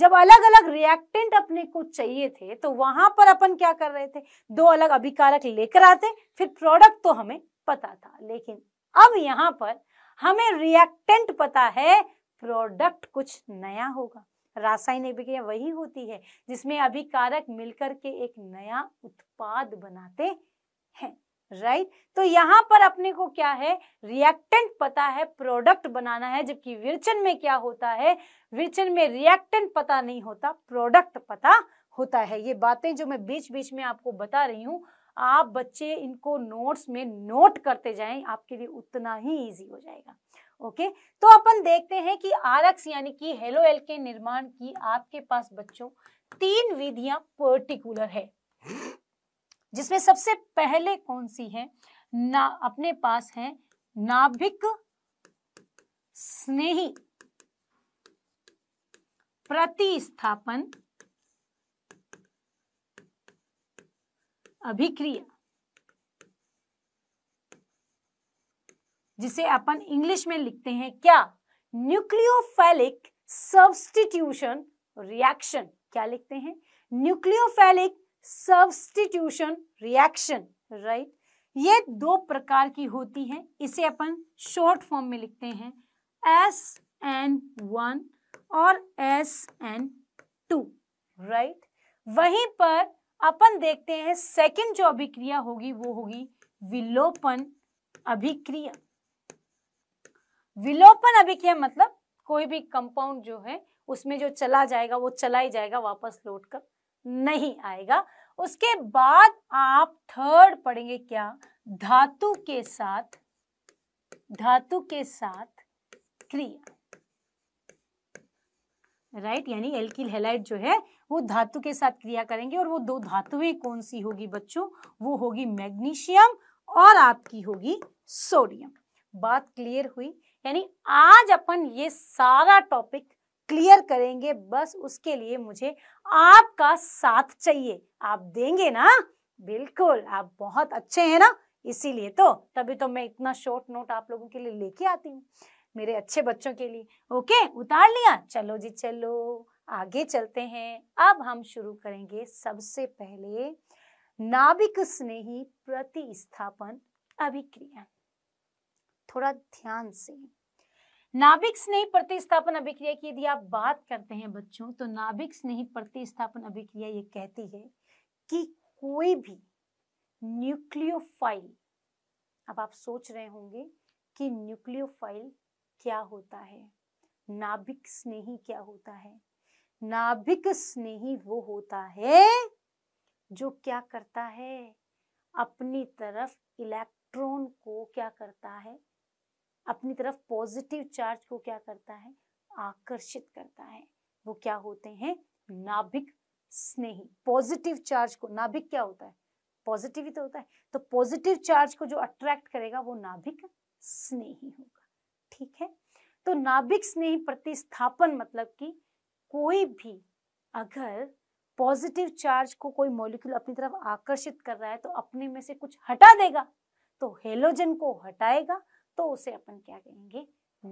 जब अलग अलग रिएक्टेंट अपने को चाहिए थे तो वहां पर अपन क्या कर रहे थे दो अलग अभिकारक लेकर आते फिर प्रोडक्ट तो हमें पता था लेकिन अब यहाँ पर हमें रिएक्टेंट पता है प्रोडक्ट कुछ नया होगा रासायनिक अभिक्रिया वही होती है जिसमें अभिकारक मिलकर के एक नया उत्पाद बनाते हैं राइट right? तो यहाँ पर अपने को क्या है रिएक्टेंट पता है प्रोडक्ट बनाना है जबकि विरचन में क्या होता है विरचन में रिएक्टेंट पता नहीं होता प्रोडक्ट पता होता है ये बातें जो मैं बीच बीच में आपको बता रही हूँ आप बच्चे इनको नोट्स में नोट करते जाएं आपके लिए उतना ही इजी हो जाएगा ओके तो अपन देखते हैं कि आर यानी कि हेलो एल के निर्माण की आपके पास बच्चों तीन विधियां पर्टिकुलर है जिसमें सबसे पहले कौन सी है ना अपने पास है नाभिक स्नेही प्रतिस्थापन अभिक्रिया जिसे अपन इंग्लिश में लिखते हैं क्या न्यूक्लियोफेलिक सब्स्टिट्यूशन रिएक्शन क्या लिखते हैं न्यूक्लियोफेलिक सब्स्टिट्यूशन रिएक्शन राइट ये दो प्रकार की होती हैं इसे अपन शॉर्ट फॉर्म में लिखते हैं एस एन वन और एस एन टू राइट वहीं पर अपन देखते हैं सेकंड जो अभिक्रिया होगी वो होगी विलोपन अभिक्रिया विलोपन अभिक्रिया मतलब कोई भी कंपाउंड जो है उसमें जो चला जाएगा वो चला ही जाएगा वापस लौट कर नहीं आएगा उसके बाद आप थर्ड पढ़ेंगे क्या धातु के साथ धातु के साथ क्रिया राइट right? यानी एल्किल हेलाइट जो है वो धातु के साथ क्रिया करेंगे और वो दो धातुएं कौन सी होगी बच्चों वो होगी मैग्नीशियम और आपकी होगी सोडियम बात क्लियर हुई यानी आज अपन ये सारा टॉपिक क्लियर करेंगे बस उसके लिए मुझे आपका साथ चाहिए आप देंगे ना बिल्कुल आप बहुत अच्छे हैं ना इसीलिए तो तभी तो मैं इतना शॉर्ट नोट आप लोगों के लिए लेके आती हूँ मेरे अच्छे बच्चों के लिए ओके उतार लिया चलो जी चलो आगे चलते हैं अब हम शुरू करेंगे सबसे पहले नाभिक स्नेही प्रतिस्थापन अभिक्रिया थोड़ा ध्यान से नाभिक स्नेही प्रतिस्थापन अभिक्रिया की यदि आप बात करते हैं बच्चों तो नाभिक स्नेही प्रतिस्थापन अभिक्रिया ये कहती है कि कोई भी न्यूक्लियोफाइल अब आप सोच रहे होंगे कि न्यूक्लियोफाइल क्या होता है नाभिक स्नेही क्या होता है नाभिक स्नेही वो होता है जो क्या करता है अपनी तरफ इलेक्ट्रॉन को क्या करता है अपनी तरफ पॉजिटिव चार्ज को क्या करता है आकर्षित करता है वो क्या होते हैं नाभिक स्नेही पॉजिटिव चार्ज को नाभिक क्या होता है पॉजिटिव ही तो होता है तो पॉजिटिव चार्ज को जो अट्रैक्ट करेगा वो नाभिक स्नेही होगा ठीक है तो नाभिक स्नेही प्रतिस्थापन मतलब कि कोई भी अगर पॉजिटिव चार्ज को कोई मॉलिक्यूल अपनी तरफ आकर्षित कर रहा है तो अपने में से कुछ हटा देगा तो हेलोजन को हटाएगा तो उसे अपन क्या कहेंगे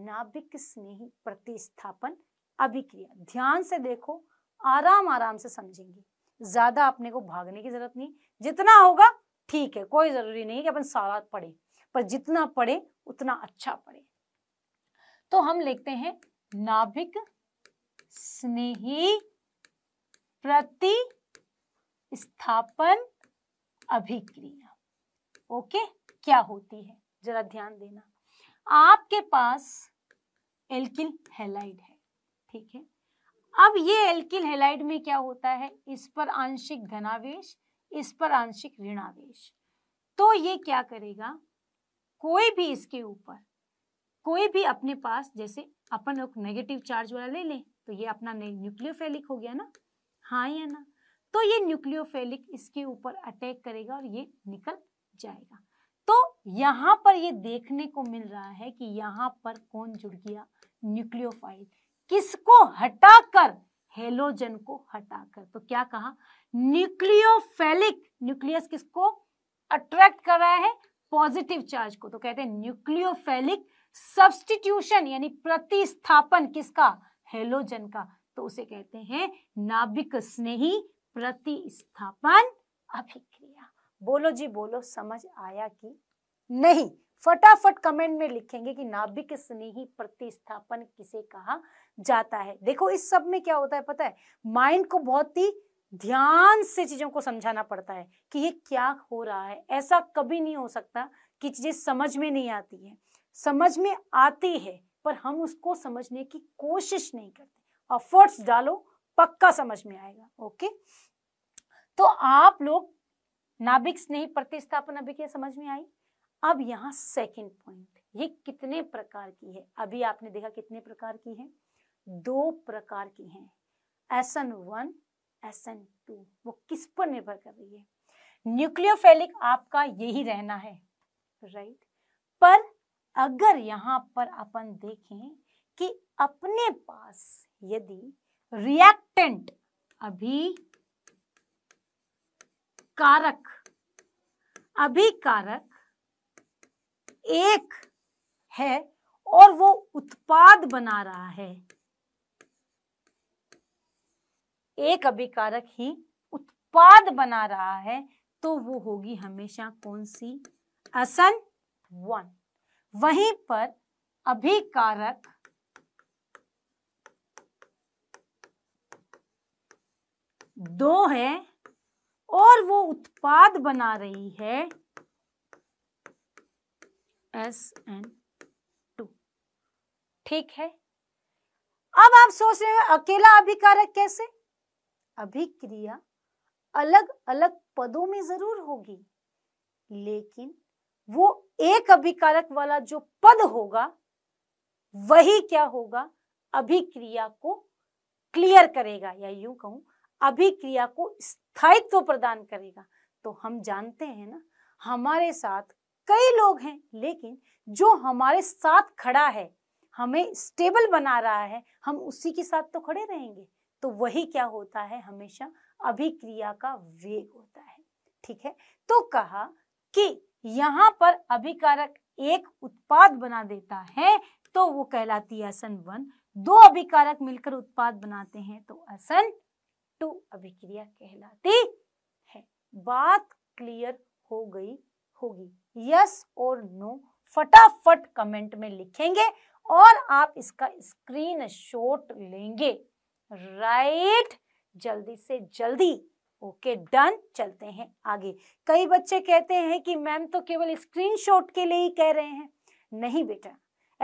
नाभिक स्नेही प्रतिस्थापन अभिक्रिया ध्यान से देखो आराम आराम से समझेंगे ज्यादा अपने को भागने की जरूरत नहीं जितना होगा ठीक है कोई जरूरी नहीं कि अपन सारा पढ़े पर जितना पढ़े उतना अच्छा पढ़े तो हम लिखते हैं नाभिक स्नेही प्रति स्थापन अभिक्रिया ओके क्या होती है जरा ध्यान देना आपके पास एल्किल हेलाइड है ठीक है अब ये एल्किल हेलाइड में क्या होता है इस पर आंशिक धनावेश इस पर आंशिक ऋणावेश तो ये क्या करेगा कोई भी इसके ऊपर कोई भी अपने पास जैसे अपन लोग नेगेटिव चार्ज वाला ले लें तो ये अपना न्यूक्लियोफेलिक हो गया ना हाँ या ना तो ये न्यूक्लियोफेलिक इसके ऊपर अटैक करेगा और ये निकल जाएगा यहाँ पर ये देखने को मिल रहा है कि यहाँ पर कौन जुड़ गया न्यूक्लियोफाइल किसको हटाकर हेलोजन को हटाकर तो क्या कहा न्यूक्लियोफेलिक न्यूक्लियस किसको अट्रैक्ट कर रहा है पॉजिटिव चार्ज को तो कहते हैं न्यूक्लियोफेलिक सब्सटीट्यूशन यानी प्रतिस्थापन किसका हेलोजन का तो उसे कहते हैं नाभिक स्नेही प्रतिस्थापन अभिक्रिया बोलो जी बोलो समझ आया कि नहीं फटाफट कमेंट में लिखेंगे कि नाभिक स्नेही प्रतिस्थापन किसे कहा जाता है देखो इस सब में क्या होता है पता है माइंड को बहुत ही ध्यान से चीजों को समझाना पड़ता है कि ये क्या हो रहा है ऐसा कभी नहीं हो सकता कि चीजें समझ में नहीं आती है समझ में आती है पर हम उसको समझने की कोशिश नहीं करते अफर्ट्स डालो पक्का समझ में आएगा ओके तो आप लोग नाभिक स्नेही प्रतिस्थापन अभी क्या समझ में आई अब यहाँ सेकंड पॉइंट ये कितने प्रकार की है अभी आपने देखा कितने प्रकार की है दो प्रकार की है S N one S N two वो किस पर निर्भर कर रही है न्यूक्लियोफेलिक आपका यही रहना है राइट पर अगर यहाँ पर अपन देखें कि अपने पास यदि रिएक्टेंट अभी कारक अभी कारक एक है और वो उत्पाद बना रहा है एक अभिकारक ही उत्पाद बना रहा है तो वो होगी हमेशा कौन सी असन वन वहीं पर अभिकारक दो है और वो उत्पाद बना रही है एस एन टू ठीक है अब आप सोच रहे हो अकेला अभिकारक कैसे अभिक्रिया अलग अलग पदों में जरूर होगी लेकिन वो एक अभिकारक वाला जो पद होगा वही क्या होगा अभिक्रिया को क्लियर करेगा या यूं कहूं अभिक्रिया को स्थायित्व प्रदान करेगा तो हम जानते हैं ना हमारे साथ कई लोग हैं लेकिन जो हमारे साथ खड़ा है हमें स्टेबल बना रहा है हम उसी के साथ तो खड़े रहेंगे तो वही क्या होता है हमेशा अभिक्रिया का वेग होता है ठीक है तो कहा कि यहाँ पर अभिकारक एक उत्पाद बना देता है तो वो कहलाती है असन वन दो अभिकारक मिलकर उत्पाद बनाते हैं तो असन टू अभिक्रिया कहलाती है बात क्लियर हो गई होगी यस और नो फटाफट कमेंट में लिखेंगे और आप इसका स्क्रीन शॉट लेंगे राइट जल्दी से जल्दी ओके okay, डन चलते हैं आगे कई बच्चे कहते हैं कि मैम तो केवल स्क्रीनशॉट के लिए ही कह रहे हैं नहीं बेटा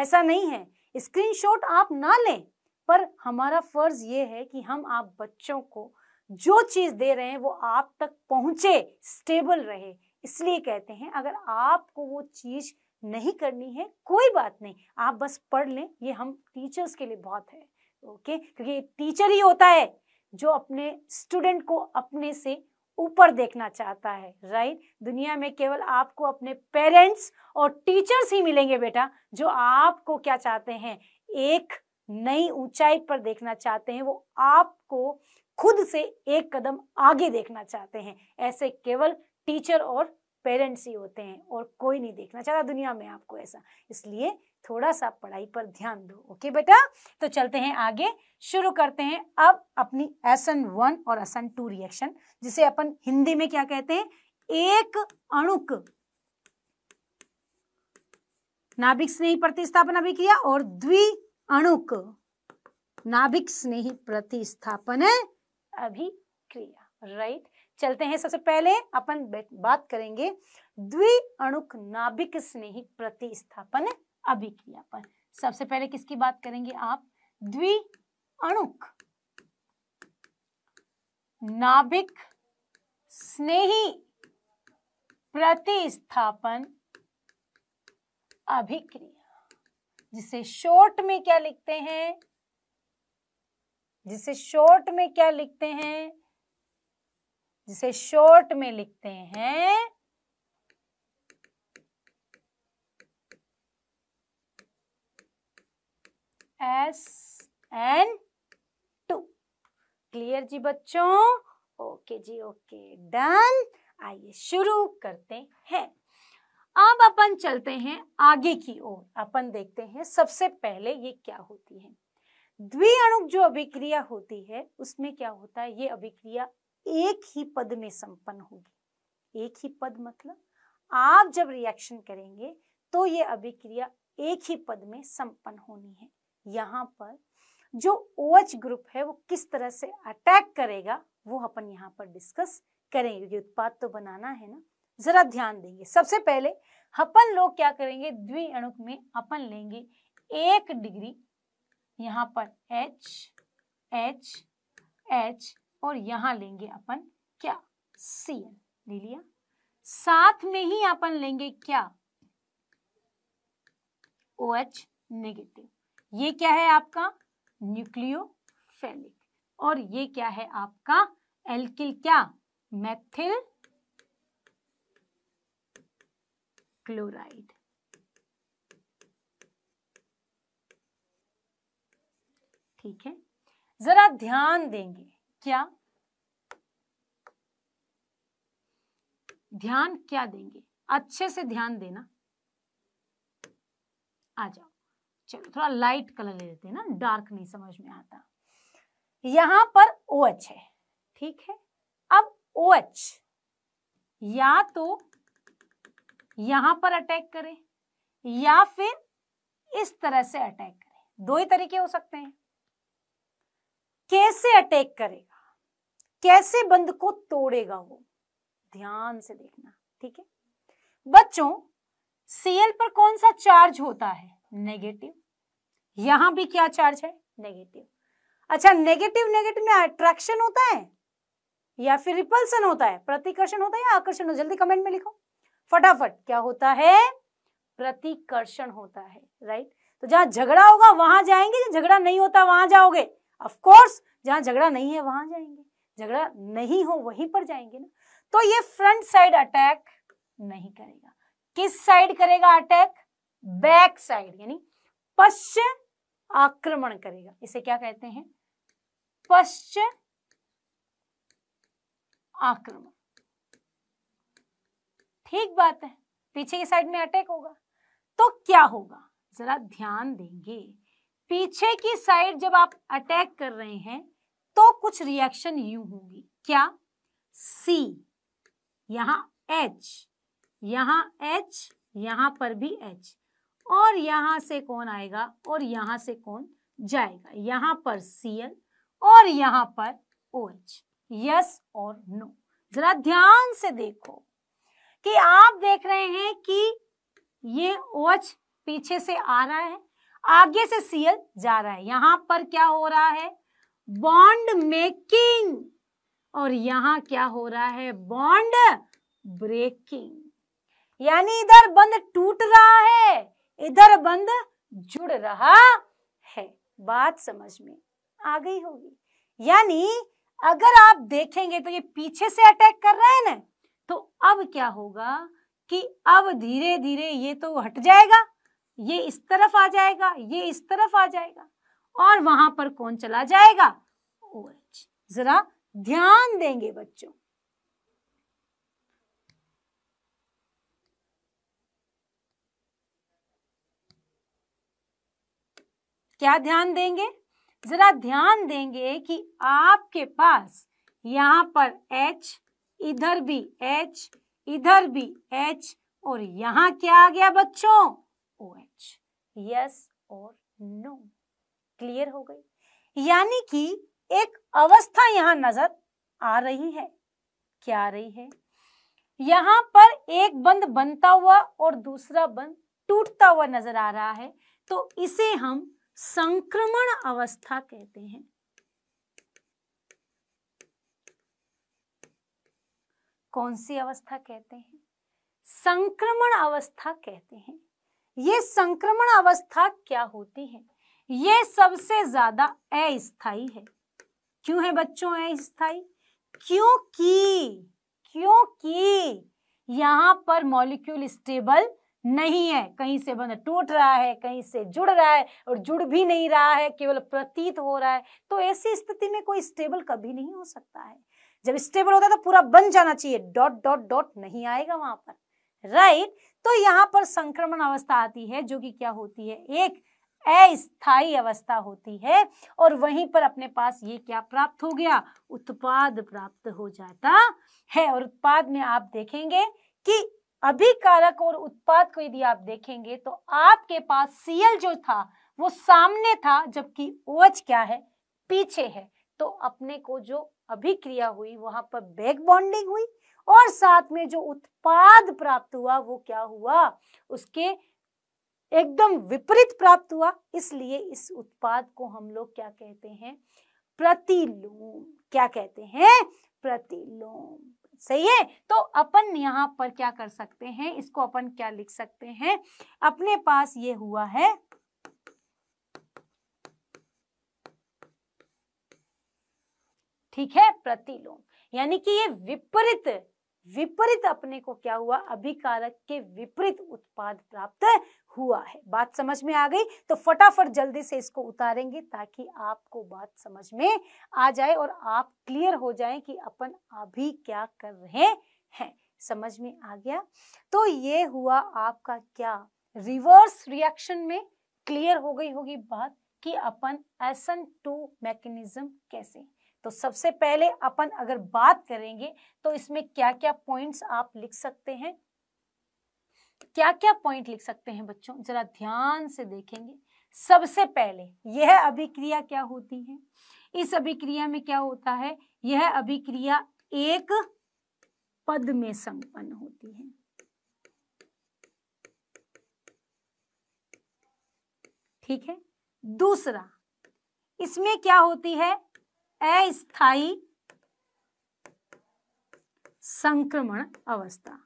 ऐसा नहीं है स्क्रीनशॉट आप ना लें पर हमारा फर्ज ये है कि हम आप बच्चों को जो चीज दे रहे हैं वो आप तक पहुंचे स्टेबल रहे इसलिए कहते हैं अगर आपको वो चीज़ नहीं करनी है कोई बात नहीं आप बस पढ़ लें ये हम टीचर्स के लिए बहुत है ओके क्योंकि टीचर ही होता है जो अपने स्टूडेंट को अपने से ऊपर देखना चाहता है राइट दुनिया में केवल आपको अपने पेरेंट्स और टीचर्स ही मिलेंगे बेटा जो आपको क्या चाहते हैं एक नई ऊंचाई पर देखना चाहते हैं वो आपको खुद से एक कदम आगे देखना चाहते हैं ऐसे केवल टीचर और पेरेंट्स ही होते हैं और कोई नहीं देखना चाहता दुनिया में आपको ऐसा इसलिए थोड़ा सा पढ़ाई पर ध्यान दो ओके बेटा तो चलते हैं आगे शुरू करते हैं अब अपनी एसन वन और एसन टू रिएक्शन जिसे अपन हिंदी में क्या कहते हैं एक अणुक नाभिक स्नेही प्रतिस्थापन अभी किया और द्वि अणुक नाभिक स्नेही प्रतिस्थापन अभी क्रिया राइट चलते हैं सबसे पहले अपन बात करेंगे द्विअणुक नाभिक स्नेहिक प्रतिस्थापन अभिक्रिया पर सबसे पहले किसकी बात करेंगे आप द्विअणुक नाभिक स्नेही प्रतिस्थापन अभिक्रिया जिसे शॉर्ट में क्या लिखते हैं जिसे शॉर्ट में क्या लिखते हैं जिसे शॉर्ट में लिखते हैं एस एन टू क्लियर जी बच्चों ओके जी ओके डन आइए शुरू करते हैं अब अपन चलते हैं आगे की ओर अपन देखते हैं सबसे पहले ये क्या होती है द्विअणुक जो अभिक्रिया होती है उसमें क्या होता है ये अभिक्रिया एक ही पद में संपन्न होगी एक ही पद मतलब आप जब रिएक्शन करेंगे तो ये अभिक्रिया एक ही पद में संपन्न होनी है यहाँ पर जो OH ग्रुप है वो किस तरह से अटैक करेगा वो अपन यहाँ पर डिस्कस करेंगे क्योंकि उत्पाद तो बनाना है ना जरा ध्यान देंगे सबसे पहले अपन लोग क्या करेंगे द्विअणुक में अपन लेंगे एक डिग्री यहाँ पर H H H और यहाँ लेंगे अपन क्या सी ले लिया साथ में ही अपन लेंगे क्या ओ एच नेगेटिव ये क्या है आपका न्यूक्लियोफेलिक और ये क्या है आपका एल्किल क्या मैथिल क्लोराइड ठीक है जरा ध्यान देंगे क्या ध्यान क्या देंगे अच्छे से ध्यान देना आ जाओ चलो थोड़ा लाइट कलर ले लेते हैं ना डार्क नहीं समझ में आता यहां पर ओ OH है ठीक है अब ओ OH या तो यहां पर अटैक करे या फिर इस तरह से अटैक करे दो ही तरीके हो सकते हैं कैसे अटैक करेगा कैसे बंद को तोड़ेगा वो ध्यान से देखना ठीक है बच्चों सीएल पर कौन सा चार्ज होता है नेगेटिव यहां भी क्या चार्ज है नेगेटिव अच्छा नेगेटिव नेगेटिव में अट्रैक्शन होता है या फिर रिपल्सन होता है प्रतिकर्षण होता है या आकर्षण होता है जल्दी कमेंट में लिखो फटाफट क्या होता है प्रतिकर्षण होता है राइट तो जहां झगड़ा होगा वहां जाएंगे झगड़ा नहीं होता वहां जाओगे ऑफकोर्स जहां झगड़ा नहीं है वहां जाएंगे झगड़ा नहीं हो वहीं पर जाएंगे ना तो ये फ्रंट साइड अटैक नहीं करेगा किस साइड करेगा अटैक बैक साइड यानी पश्च आक्रमण करेगा इसे क्या कहते हैं पश्च आक्रमण ठीक बात है पीछे की साइड में अटैक होगा तो क्या होगा जरा ध्यान देंगे पीछे की साइड जब आप अटैक कर रहे हैं तो कुछ रिएक्शन यू होंगी क्या सी यहाँ एच यहाँ एच यहाँ पर भी एच और यहाँ से कौन आएगा और यहाँ से कौन जाएगा यहाँ पर सी एल और यहाँ पर ओ एच यस और नो जरा ध्यान से देखो कि आप देख रहे हैं कि ये ओ OH एच पीछे से आ रहा है आगे से सीएल जा रहा है यहाँ पर क्या हो रहा है बॉन्ड मेकिंग और यहाँ क्या हो रहा है बॉन्ड ब्रेकिंग यानी इधर बंद टूट रहा है इधर बंद जुड़ रहा है बात समझ में आ गई होगी यानी अगर आप देखेंगे तो ये पीछे से अटैक कर रहे हैं ना तो अब क्या होगा कि अब धीरे धीरे ये तो हट जाएगा ये इस तरफ आ जाएगा ये इस तरफ आ जाएगा और वहां पर कौन चला जाएगा OH जरा ध्यान देंगे बच्चों क्या ध्यान देंगे जरा ध्यान देंगे कि आपके पास यहां पर H इधर भी H इधर भी H और यहाँ क्या आ गया बच्चों OH यस और नो क्लियर हो गई यानी कि एक अवस्था यहाँ नजर आ रही है क्या आ रही है यहाँ पर एक बंद बनता हुआ और दूसरा बंद टूटता हुआ नजर आ रहा है तो इसे हम संक्रमण अवस्था कहते हैं कौन सी अवस्था कहते हैं संक्रमण अवस्था कहते हैं ये संक्रमण अवस्था क्या होती है ये सबसे ज्यादा अस्थाई है क्यों है बच्चों अस्थाई क्योंकि क्योंकि यहां पर मॉलिक्यूल स्टेबल नहीं है कहीं से बंद टूट रहा है कहीं से जुड़ रहा है और जुड़ भी नहीं रहा है केवल प्रतीत हो रहा है तो ऐसी स्थिति में कोई स्टेबल कभी नहीं हो सकता है जब स्टेबल होता है तो पूरा बन जाना चाहिए डॉट डॉट डॉट नहीं आएगा वहां पर राइट तो यहाँ पर संक्रमण अवस्था आती है जो कि क्या होती है एक अस्थायी अवस्था होती है और वहीं पर अपने पास ये क्या प्राप्त हो गया उत्पाद प्राप्त हो जाता है और उत्पाद में आप देखेंगे कि अभिकारक और उत्पाद को यदि आप देखेंगे तो आपके पास सीएल जो था वो सामने था जबकि ओएच क्या है पीछे है तो अपने को जो अभिक्रिया हुई वहां पर बैक बॉन्डिंग हुई और साथ में जो उत्पाद प्राप्त हुआ वो क्या हुआ उसके एकदम विपरीत प्राप्त हुआ इसलिए इस उत्पाद को हम लोग क्या कहते हैं प्रतिलोम क्या कहते हैं प्रतिलोम सही है तो अपन यहाँ पर क्या कर सकते हैं इसको अपन क्या लिख सकते हैं अपने पास ये हुआ है ठीक है प्रतिलोम यानी कि ये विपरीत विपरीत अपने को क्या हुआ अभिकारक के विपरीत उत्पाद प्राप्त हुआ है बात समझ में आ गई तो फटाफट जल्दी से इसको उतारेंगे ताकि आपको बात समझ में आ जाए और आप क्लियर हो जाए कि अपन अभी क्या कर रहे हैं समझ में आ गया तो ये हुआ आपका क्या रिवर्स रिएक्शन में क्लियर हो गई होगी बात कि अपन एसन टू मैकेनिज्म कैसे तो सबसे पहले अपन अगर बात करेंगे तो इसमें क्या क्या पॉइंट्स आप लिख सकते हैं क्या क्या पॉइंट लिख सकते हैं बच्चों जरा ध्यान से देखेंगे सबसे पहले यह अभिक्रिया क्या होती है इस अभिक्रिया में क्या होता है यह अभिक्रिया एक पद में संपन्न होती है ठीक है दूसरा इसमें क्या होती है अस्थाई संक्रमण अवस्था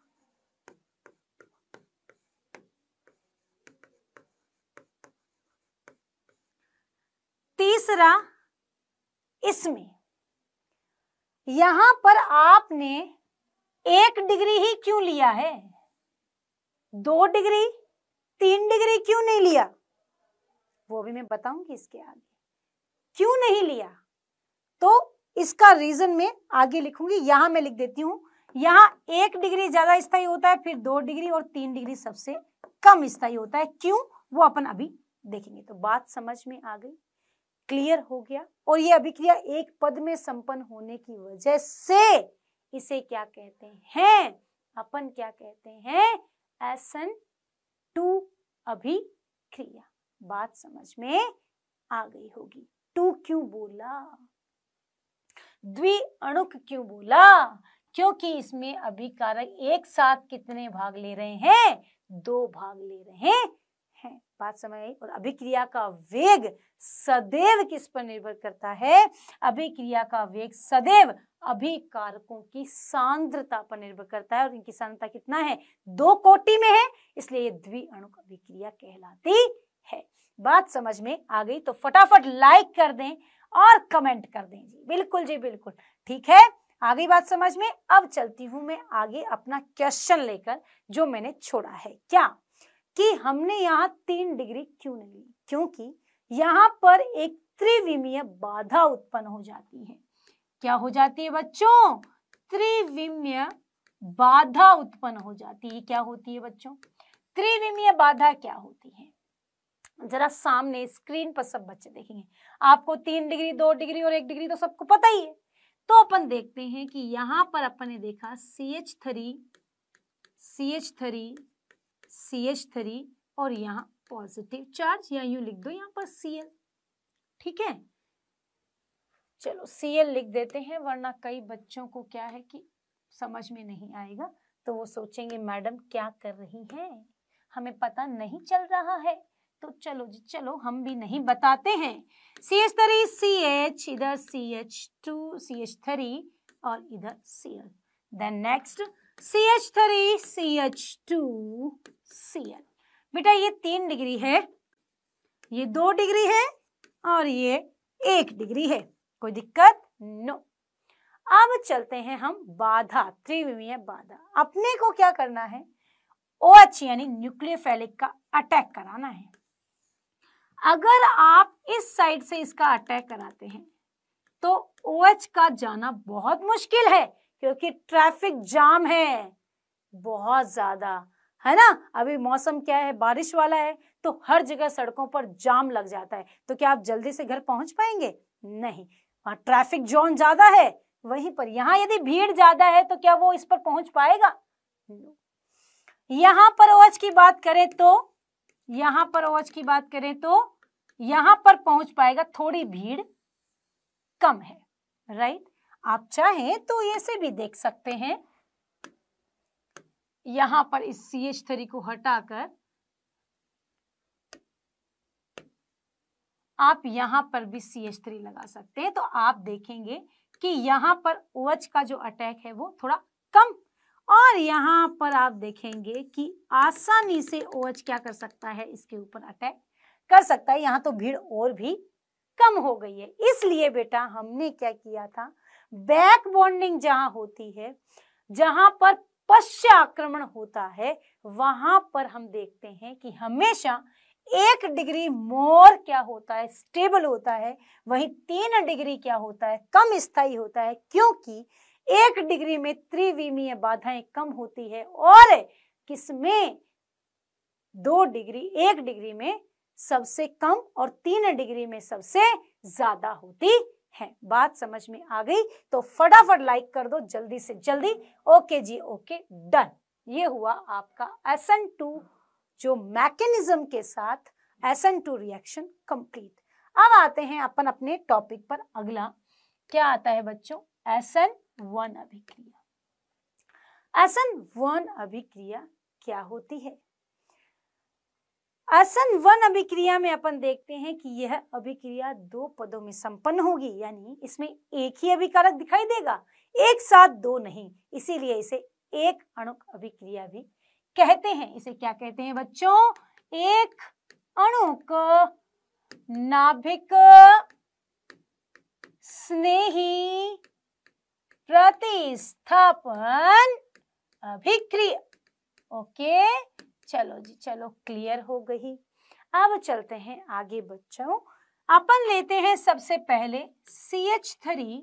तीसरा इसमें यहां पर आपने एक डिग्री ही क्यों लिया है दो डिग्री तीन डिग्री क्यों नहीं लिया वो भी मैं बताऊंगी इसके आगे क्यों नहीं लिया तो इसका रीजन मैं आगे लिखूंगी यहां मैं लिख देती हूं यहां एक डिग्री ज्यादा स्थायी होता है फिर दो डिग्री और तीन डिग्री सबसे कम स्थाई होता है क्यों वो अपन अभी देखेंगे तो बात समझ में आ गई क्लियर हो गया और ये अभिक्रिया एक पद में संपन्न होने की वजह से इसे क्या कहते हैं अपन क्या कहते हैं एसन टू अभिक्रिया बात समझ में आ गई होगी टू क्यों बोला द्वि अणुक क्यों बोला क्योंकि इसमें अभिकारक एक साथ कितने भाग ले रहे हैं दो भाग ले रहे हैं है बात समझ आई और अभिक्रिया का वेग सदैव किस पर निर्भर करता है अभिक्रिया का वेग सदैव अभिकारकों की सांद्रता पर निर्भर करता है और इनकी सांद्रता कितना है दो कोटि में है इसलिए ये द्विअणु अभिक्रिया कहलाती है बात समझ में आ गई तो फटाफट लाइक कर दें और कमेंट कर दें जी बिल्कुल जी बिल्कुल ठीक है आ गई बात समझ में अब चलती हूं मैं आगे अपना क्वेश्चन लेकर जो मैंने छोड़ा है क्या कि हमने यहाँ तीन डिग्री क्यों नहीं ली क्योंकि यहाँ पर एक त्रिविमीय बाधा उत्पन्न हो जाती है क्या हो जाती है बच्चों त्रिविमीय बाधा उत्पन्न हो जाती है क्या होती है बच्चों त्रिविमीय बाधा क्या होती है जरा सामने स्क्रीन पर सब बच्चे देखेंगे आपको तीन डिग्री दो डिग्री और एक डिग्री तो सबको पता ही है तो अपन देखते हैं कि यहाँ पर अपन ने देखा C H three C H three C H three और यहाँ पॉजिटिव चार्ज या यूं लिख दो यहाँ पर सी एल ठीक है चलो सी एल लिख देते हैं वरना कई बच्चों को क्या है कि समझ में नहीं आएगा तो वो सोचेंगे मैडम क्या कर रही हैं हमें पता नहीं चल रहा है तो चलो जी चलो हम भी नहीं बताते हैं C H three C H इधर C H two C H three और इधर C L then next C H three C H two C L बेटा ये तीन डिग्री है ये दो डिग्री है और ये एक डिग्री है कोई दिक्कत नो अब चलते हैं हम बाधा त्रिविमीय बाधा अपने को क्या करना है ओ एच यानी न्यूक्लियोफेलिक का अटैक कराना है अगर आप इस साइड से इसका अटैक कराते हैं तो ओ एच का जाना बहुत मुश्किल है क्योंकि ट्रैफिक जाम है बहुत ज्यादा है ना अभी मौसम क्या है बारिश वाला है तो हर जगह सड़कों पर जाम लग जाता है तो क्या आप जल्दी से घर पहुंच पाएंगे नहीं वहां ट्रैफिक जोन ज्यादा है वहीं पर यहाँ यदि भीड़ ज्यादा है तो क्या वो इस पर पहुंच पाएगा यहाँ पर ओज की बात करें तो यहाँ पर ओज की बात करें तो यहाँ पर पहुंच पाएगा थोड़ी भीड़ कम है राइट आप चाहें तो ऐसे भी देख सकते हैं यहां पर इस सी एच थ्री को हटाकर आप यहां पर भी सी एच थ्री लगा सकते हैं तो आप देखेंगे कि यहां पर ओ OH का जो अटैक है वो थोड़ा कम और यहाँ पर आप देखेंगे कि आसानी से ओ OH क्या कर सकता है इसके ऊपर अटैक कर सकता है यहां तो भीड़ और भी कम हो गई है इसलिए बेटा हमने क्या किया था बैक बॉन्डिंग जहां होती है जहां पर पश्च आक्रमण होता है वहां पर हम देखते हैं कि हमेशा एक डिग्री मोर क्या होता है स्टेबल होता है वही तीन डिग्री क्या होता है कम स्थाई होता है क्योंकि एक डिग्री में त्रिविमीय बाधाएं कम होती है और किसमें दो डिग्री एक डिग्री में सबसे कम और तीन डिग्री में सबसे ज्यादा होती है बात समझ में आ गई तो फटाफट लाइक कर दो जल्दी से जल्दी ओके जी ओके डन ये हुआ आपका एन टू जो मैकेनिज्म के साथ एन टू रिएक्शन कंप्लीट अब आते हैं अपन अपने टॉपिक पर अगला क्या आता है बच्चों एस एन वन अभिक्रिया एस एन वन अभिक्रिया क्या होती है आसन वन अभिक्रिया में अपन देखते हैं कि यह अभिक्रिया दो पदों में संपन्न होगी यानी इसमें एक ही अभिकारक दिखाई देगा एक साथ दो नहीं इसीलिए इसे एक अणुक अभिक्रिया भी कहते हैं इसे क्या कहते हैं बच्चों एक अणुक नाभिक स्नेही प्रतिस्थापन अभिक्रिया ओके चलो जी चलो क्लियर हो गई अब चलते हैं आगे बच्चों अपन लेते हैं सबसे पहले C H three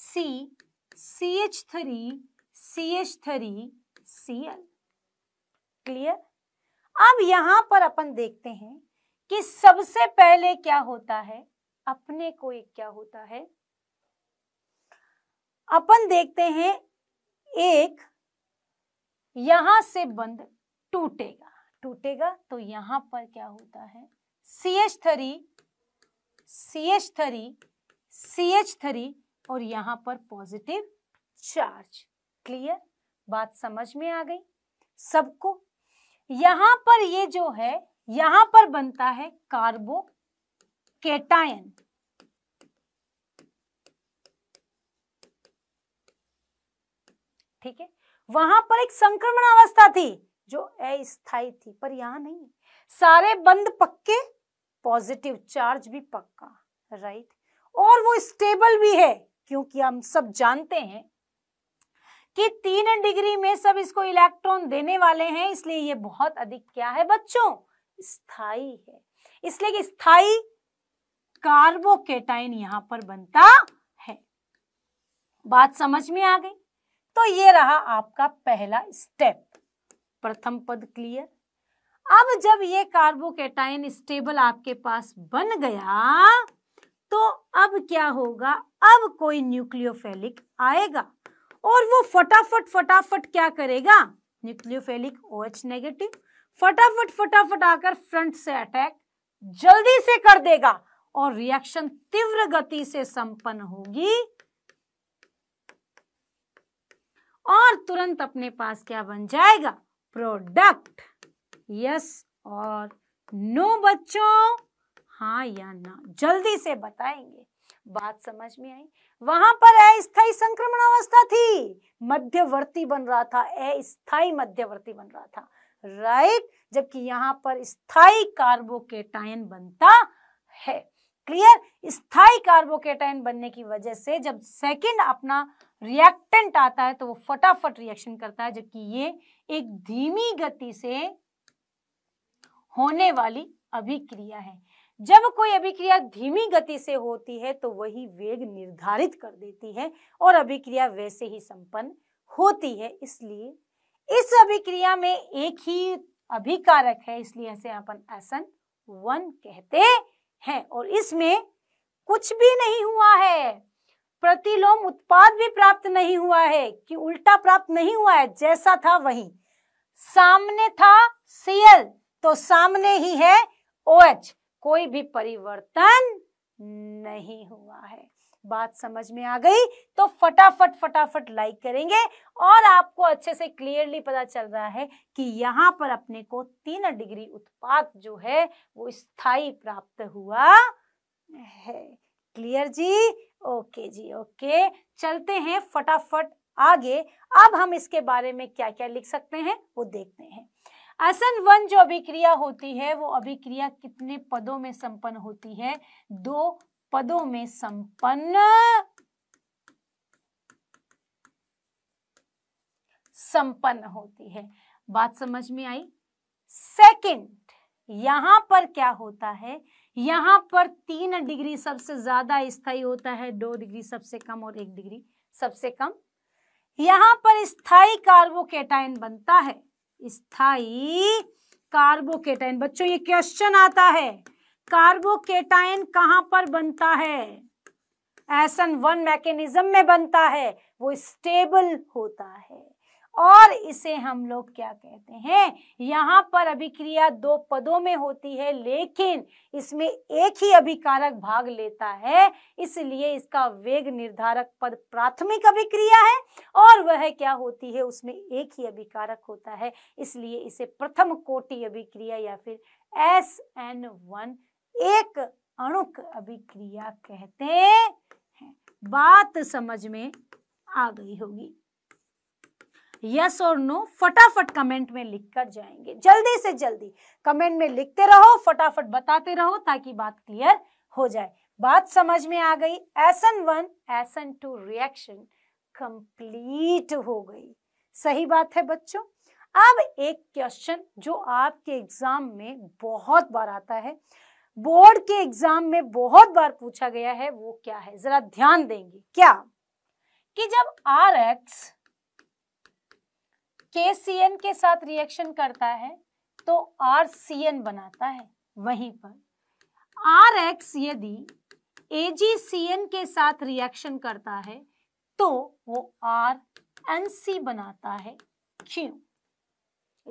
C C H three C H three C L clear अब यहां पर अपन देखते हैं कि सबसे पहले क्या होता है अपने को एक क्या होता है अपन देखते हैं एक यहां से बंद टूटेगा टूटेगा तो यहां पर क्या होता है C H three C H three C H three और यहां पर पॉजिटिव चार्ज क्लियर बात समझ में आ गई सबको यहां पर ये जो है यहां पर बनता है कार्बो केटायन ठीक है वहां पर एक संक्रमण अवस्था थी जो अस्थायी थी पर यहाँ नहीं सारे बंद पक्के पॉजिटिव चार्ज भी पक्का राइट और वो स्टेबल भी है क्योंकि हम सब जानते हैं कि तीन डिग्री में सब इसको इलेक्ट्रॉन देने वाले हैं इसलिए ये बहुत अधिक क्या है बच्चों स्थाई है इसलिए कि स्थाई कार्बोकेटाइन यहां पर बनता है बात समझ में आ गई तो ये रहा आपका पहला स्टेप प्रथम पद क्लियर अब जब ये कार्बोकेटाइन स्टेबल आपके पास बन गया तो अब क्या होगा अब कोई न्यूक्लियोफेलिक आएगा और वो फटाफट फटाफट क्या करेगा न्यूक्लियोफेलिक ओएच नेगेटिव फटाफट फटाफट आकर फ्रंट से अटैक जल्दी से कर देगा और रिएक्शन तीव्र गति से संपन्न होगी और तुरंत अपने पास क्या बन जाएगा प्रोडक्ट यस और नो बच्चों हाँ या ना जल्दी से बताएंगे बात समझ में आई वहां पर अस्थायी संक्रमण अवस्था थी मध्यवर्ती बन रहा था अस्थायी मध्यवर्ती बन रहा था राइट जबकि यहाँ पर स्थाई कार्बोकेटायन बनता है क्लियर स्थाई कार्बोकेटायन बनने की वजह से जब सेकंड अपना रिएक्टेंट आता है तो वो फटाफट रिएक्शन करता है जबकि ये एक धीमी गति से होने वाली अभिक्रिया है जब कोई अभिक्रिया धीमी गति से होती है तो वही वेग निर्धारित कर देती है और अभिक्रिया वैसे ही संपन्न होती है इसलिए इस अभिक्रिया में एक ही अभिकारक है इसलिए ऐसे अपन आसन वन कहते हैं और इसमें कुछ भी नहीं हुआ है प्रतिलोम उत्पाद भी प्राप्त नहीं हुआ है कि उल्टा प्राप्त नहीं हुआ है जैसा था वही सामने था सीएल तो सामने ही है ओ कोई भी परिवर्तन नहीं हुआ है बात समझ में आ गई तो फटाफट फटाफट लाइक करेंगे और आपको अच्छे से क्लियरली पता चल रहा है कि यहाँ पर अपने को तीन डिग्री उत्पाद जो है वो स्थायी प्राप्त हुआ है क्लियर जी ओके जी ओके चलते हैं फटाफट आगे अब हम इसके बारे में क्या क्या लिख सकते हैं वो देखते हैं असन वन जो अभिक्रिया होती है वो अभिक्रिया कितने पदों में संपन्न होती है दो पदों में संपन्न संपन्न होती है बात समझ में आई सेकंड यहां पर क्या होता है यहां पर तीन डिग्री सबसे ज्यादा स्थायी होता है दो डिग्री सबसे कम और एक डिग्री सबसे कम यहां पर स्थाई कार्बोकेटाइन बनता है स्थाई कार्बोकेटाइन बच्चों ये क्वेश्चन आता है कार्बोकेटाइन कहाँ पर बनता है एसन वन मैकेनिज्म में बनता है वो स्टेबल होता है और इसे हम लोग क्या कहते हैं यहाँ पर अभिक्रिया दो पदों में होती है लेकिन इसमें एक ही अभिकारक भाग लेता है इसलिए इसका वेग निर्धारक पद प्राथमिक अभिक्रिया है और वह क्या होती है उसमें एक ही अभिकारक होता है इसलिए इसे प्रथम कोटि अभिक्रिया या फिर एस एन वन एक अणुक अभिक्रिया कहते हैं बात समझ में आ गई होगी यस और नो फटाफट कमेंट में लिख कर जाएंगे जल्दी से जल्दी कमेंट में लिखते रहो फटाफट बताते रहो ताकि बात क्लियर हो जाए बात समझ में आ गई S N one S N two reaction complete हो गई सही बात है बच्चों अब एक क्वेश्चन जो आपके एग्जाम में बहुत बार आता है बोर्ड के एग्जाम में बहुत बार पूछा गया है वो क्या है जरा ध्यान देंगे क्या कि जब आर एक्स के सी एन के साथ रिएक्शन करता है तो आर सी एन बनाता है वहीं पर आर एक्स यदि ए जी सी एन के साथ रिएक्शन करता है तो वो आर एन सी बनाता है क्यों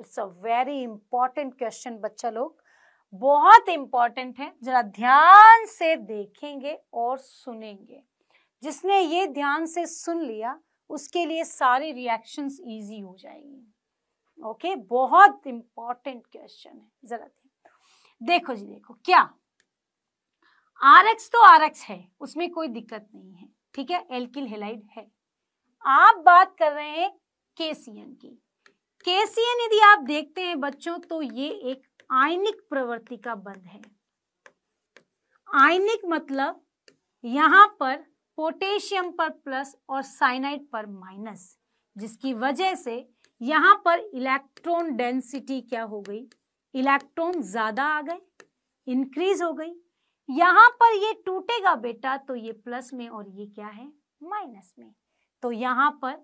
it's a very important question बच्चा लोग बहुत इंपॉर्टेंट है जरा ध्यान से देखेंगे और सुनेंगे जिसने ये ध्यान से सुन लिया उसके लिए सारे रिएक्शंस इजी हो जाएंगे ओके बहुत इंपॉर्टेंट क्वेश्चन है जरा देखो जी देखो क्या आर एक्स तो आर एक्स है उसमें कोई दिक्कत नहीं है ठीक है एल्किल हेलाइड है आप बात कर रहे हैं केसीएन की केसीएन यदि आप देखते हैं बच्चों तो ये एक आयनिक प्रवृत्ति का बंद है आयनिक मतलब यहां पर पोटेशियम पर प्लस और साइनाइड पर माइनस जिसकी वजह से यहाँ पर इलेक्ट्रॉन डेंसिटी क्या हो गई इलेक्ट्रॉन ज़्यादा आ गए इंक्रीज हो गई यहाँ पर ये टूटेगा बेटा तो ये प्लस में और ये क्या है माइनस में तो यहाँ पर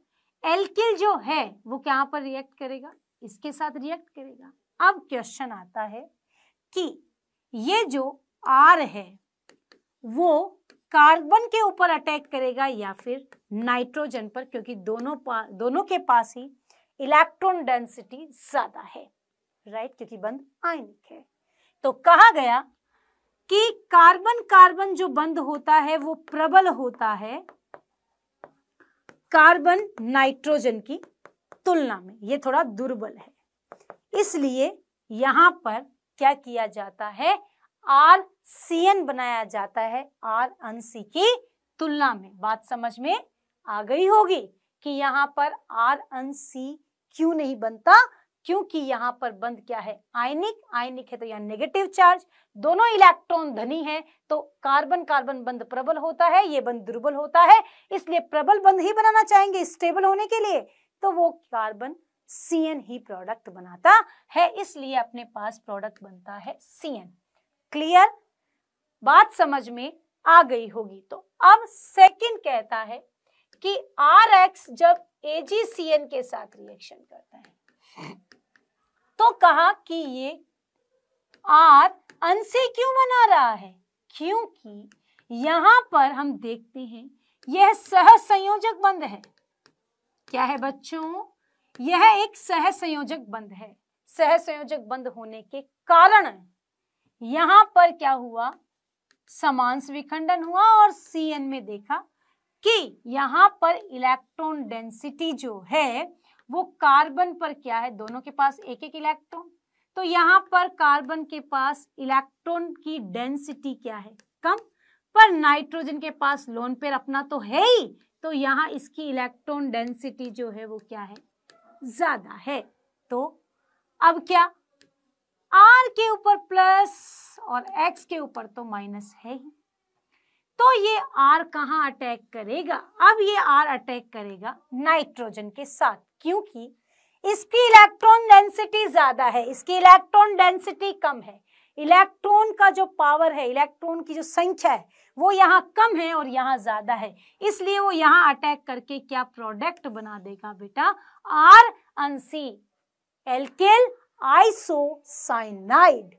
एल्किल जो है वो क्या पर रिएक्ट करेगा इसके साथ रिएक्ट करेगा अब क्वेश्चन आता है कि ये जो आर है वो कार्बन के ऊपर अटैक करेगा या फिर नाइट्रोजन पर क्योंकि दोनों दोनों के पास ही इलेक्ट्रॉन डेंसिटी ज्यादा है राइट क्योंकि बंद आयनिक है तो कहा गया कि कार्बन कार्बन जो बंद होता है वो प्रबल होता है कार्बन नाइट्रोजन की तुलना में ये थोड़ा दुर्बल है इसलिए यहां पर क्या किया जाता है आर सीएन बनाया जाता है आर सी की तुलना में बात समझ में आ गई होगी कि यहाँ पर आर सी क्यों नहीं बनता क्योंकि यहाँ पर बंद क्या है आयनिक आयनिक है तो यहाँ नेगेटिव चार्ज दोनों इलेक्ट्रॉन धनी है तो कार्बन कार्बन बंद प्रबल होता है ये बंद दुर्बल होता है इसलिए प्रबल बंद ही बनाना चाहेंगे स्टेबल होने के लिए तो वो कार्बन सी ही प्रोडक्ट बनाता है इसलिए अपने पास प्रोडक्ट बनता है सी क्लियर बात समझ में आ गई होगी तो अब सेकंड कहता है कि आर एक्स जब एजीसीएन के साथ रिएक्शन करता है तो कहा कि ये आर अंशे क्यों बना रहा है क्योंकि यहां पर हम देखते हैं यह सहसंयोजक बंद है क्या है बच्चों यह एक सहसंयोजक बंद है सहसंयोजक बंद होने के कारण यहां पर क्या हुआ समांस विखंडन हुआ और सी एन में देखा कि यहाँ पर इलेक्ट्रॉन डेंसिटी जो है वो कार्बन पर क्या है दोनों के पास एक एक इलेक्ट्रॉन तो यहाँ पर कार्बन के पास इलेक्ट्रॉन की डेंसिटी क्या है कम पर नाइट्रोजन के पास लोन पेयर अपना तो है ही तो यहाँ इसकी इलेक्ट्रॉन डेंसिटी जो है वो क्या है ज्यादा है तो अब क्या आर के ऊपर प्लस और एक्स के ऊपर तो माइनस है ही तो ये आर कहाँ अटैक करेगा अब ये आर अटैक करेगा नाइट्रोजन के साथ क्योंकि इसकी इलेक्ट्रॉन डेंसिटी ज्यादा है इसकी इलेक्ट्रॉन डेंसिटी कम है इलेक्ट्रॉन का जो पावर है इलेक्ट्रॉन की जो संख्या है वो यहाँ कम है और यहाँ ज्यादा है इसलिए वो यहाँ अटैक करके क्या प्रोडक्ट बना देगा बेटा R N C alkyl isocyanide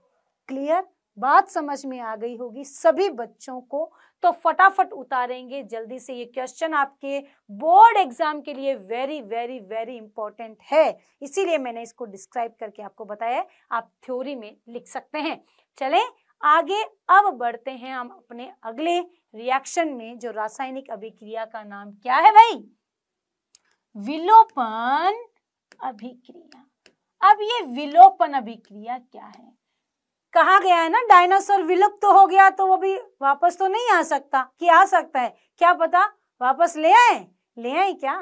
clear बात समझ में आ गई होगी सभी बच्चों को तो फटाफट उतारेंगे जल्दी से ये क्वेश्चन आपके बोर्ड एग्जाम के लिए वेरी वेरी वेरी इंपॉर्टेंट है इसीलिए मैंने इसको डिस्क्राइब करके आपको बताया आप थ्योरी में लिख सकते हैं चलें आगे अब बढ़ते हैं हम अपने अगले रिएक्शन में जो रासायनिक अभिक्रिया का नाम क्या है भाई विलोपन अभिक्रिया अब ये विलोपन अभिक्रिया क्या है कहा गया है ना डायनासोर विलुप्त तो हो गया तो वो भी वापस तो नहीं आ सकता कि आ सकता है क्या पता वापस ले आए ले आए क्या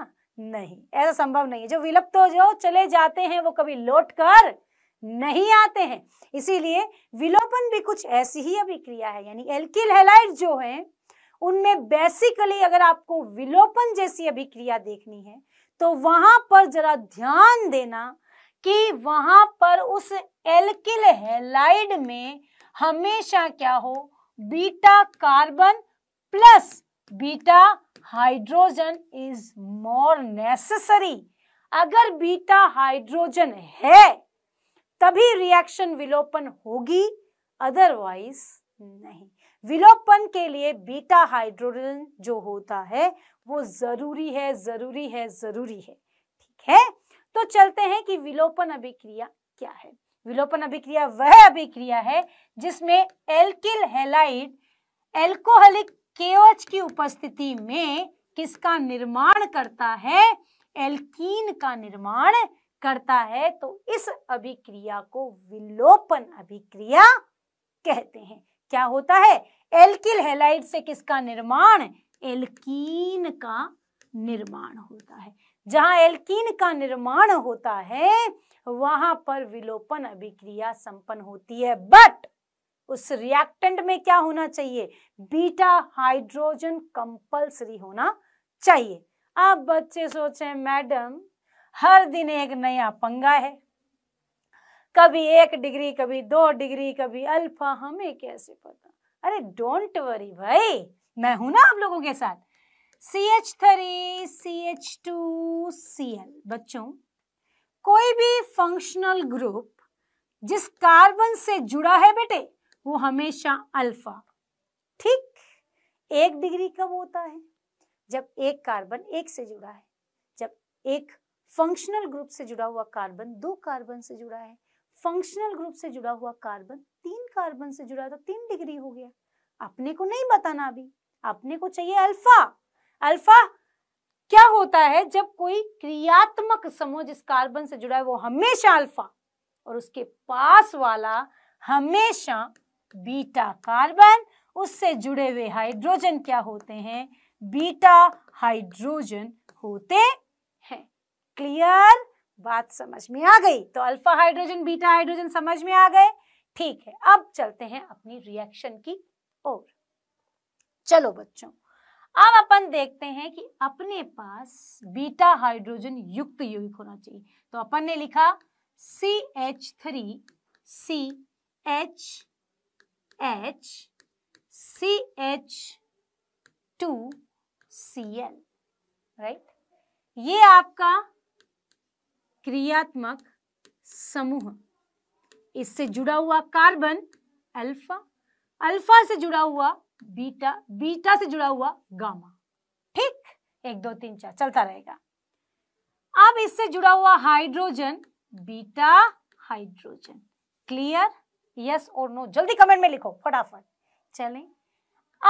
नहीं ऐसा संभव नहीं है जो विलुप्त तो जो चले जाते हैं वो कभी लौट कर नहीं आते हैं इसीलिए विलोपन भी कुछ ऐसी ही अभिक्रिया है यानी एल्किल हेलाइड जो है उनमें बेसिकली अगर आपको विलोपन जैसी अभिक्रिया देखनी है तो वहां पर जरा ध्यान देना कि वहां पर उस एल्किल हेलाइड में हमेशा क्या हो beta carbon plus beta hydrogen is more necessary अगर बीटा हाइड्रोजन है तभी रिएक्शन विलोपन होगी अदरवाइज नहीं विलोपन के लिए बीटा हाइड्रोजन जो होता है वो जरूरी है जरूरी है जरूरी है ठीक है तो चलते हैं कि विलोपन अभिक्रिया क्या है विलोपन अभिक्रिया वह अभिक्रिया है जिसमें एल्किल हेलाइड एल्कोहलिक केओच की उपस्थिति में किसका निर्माण करता है एल्कीन का निर्माण करता है तो इस अभिक्रिया को विलोपन अभिक्रिया कहते हैं क्या होता है एल्किल हेलाइड से किसका निर्माण एल्कीन का निर्माण होता है जहां एल्कीन का निर्माण होता है वहां पर विलोपन अभिक्रिया संपन्न होती है बट उस रिएक्टेंट में क्या होना चाहिए बीटा हाइड्रोजन कंपल्सरी होना चाहिए आप बच्चे सोचे मैडम हर दिन एक नया पंगा है कभी एक डिग्री कभी दो डिग्री कभी अल्फा हमें कैसे पता अरे डोंट वरी भाई मैं हूं ना आप लोगों के साथ C H three C H two C L बच्चों कोई भी फंक्शनल ग्रुप जिस कार्बन से जुड़ा है बेटे वो हमेशा अल्फा ठीक एक डिग्री कब होता है जब एक कार्बन एक से जुड़ा है जब एक फंक्शनल ग्रुप से जुड़ा हुआ कार्बन दो कार्बन से जुड़ा है फंक्शनल ग्रुप से जुड़ा हुआ कार्बन तीन कार्बन से जुड़ा तो तीन डिग्री हो गया अपने को नहीं बताना अभी अपने को चाहिए अल्फा अल्फा क्या होता है जब कोई क्रियात्मक समूह जिस कार्बन से जुड़ा है वो हमेशा अल्फा और उसके पास वाला हमेशा बीटा कार्बन उससे जुड़े हुए हाइड्रोजन क्या होते हैं बीटा हाइड्रोजन होते हैं क्लियर बात समझ में आ गई तो अल्फा हाइड्रोजन बीटा हाइड्रोजन समझ में आ गए ठीक है अब चलते हैं अपनी रिएक्शन की ओर चलो बच्चों अब अपन देखते हैं कि अपने पास बीटा हाइड्रोजन युक्त यौगिक होना चाहिए तो अपन ने लिखा C H three C H H C H two C L right ये आपका क्रियात्मक समूह इससे जुड़ा हुआ कार्बन अल्फा अल्फा से जुड़ा हुआ बीटा बीटा से जुड़ा हुआ गामा ठीक एक दो तीन चार चलता रहेगा अब इससे जुड़ा हुआ hydrogen beta hydrogen clear yes और नो जल्दी कमेंट में लिखो फटाफट चले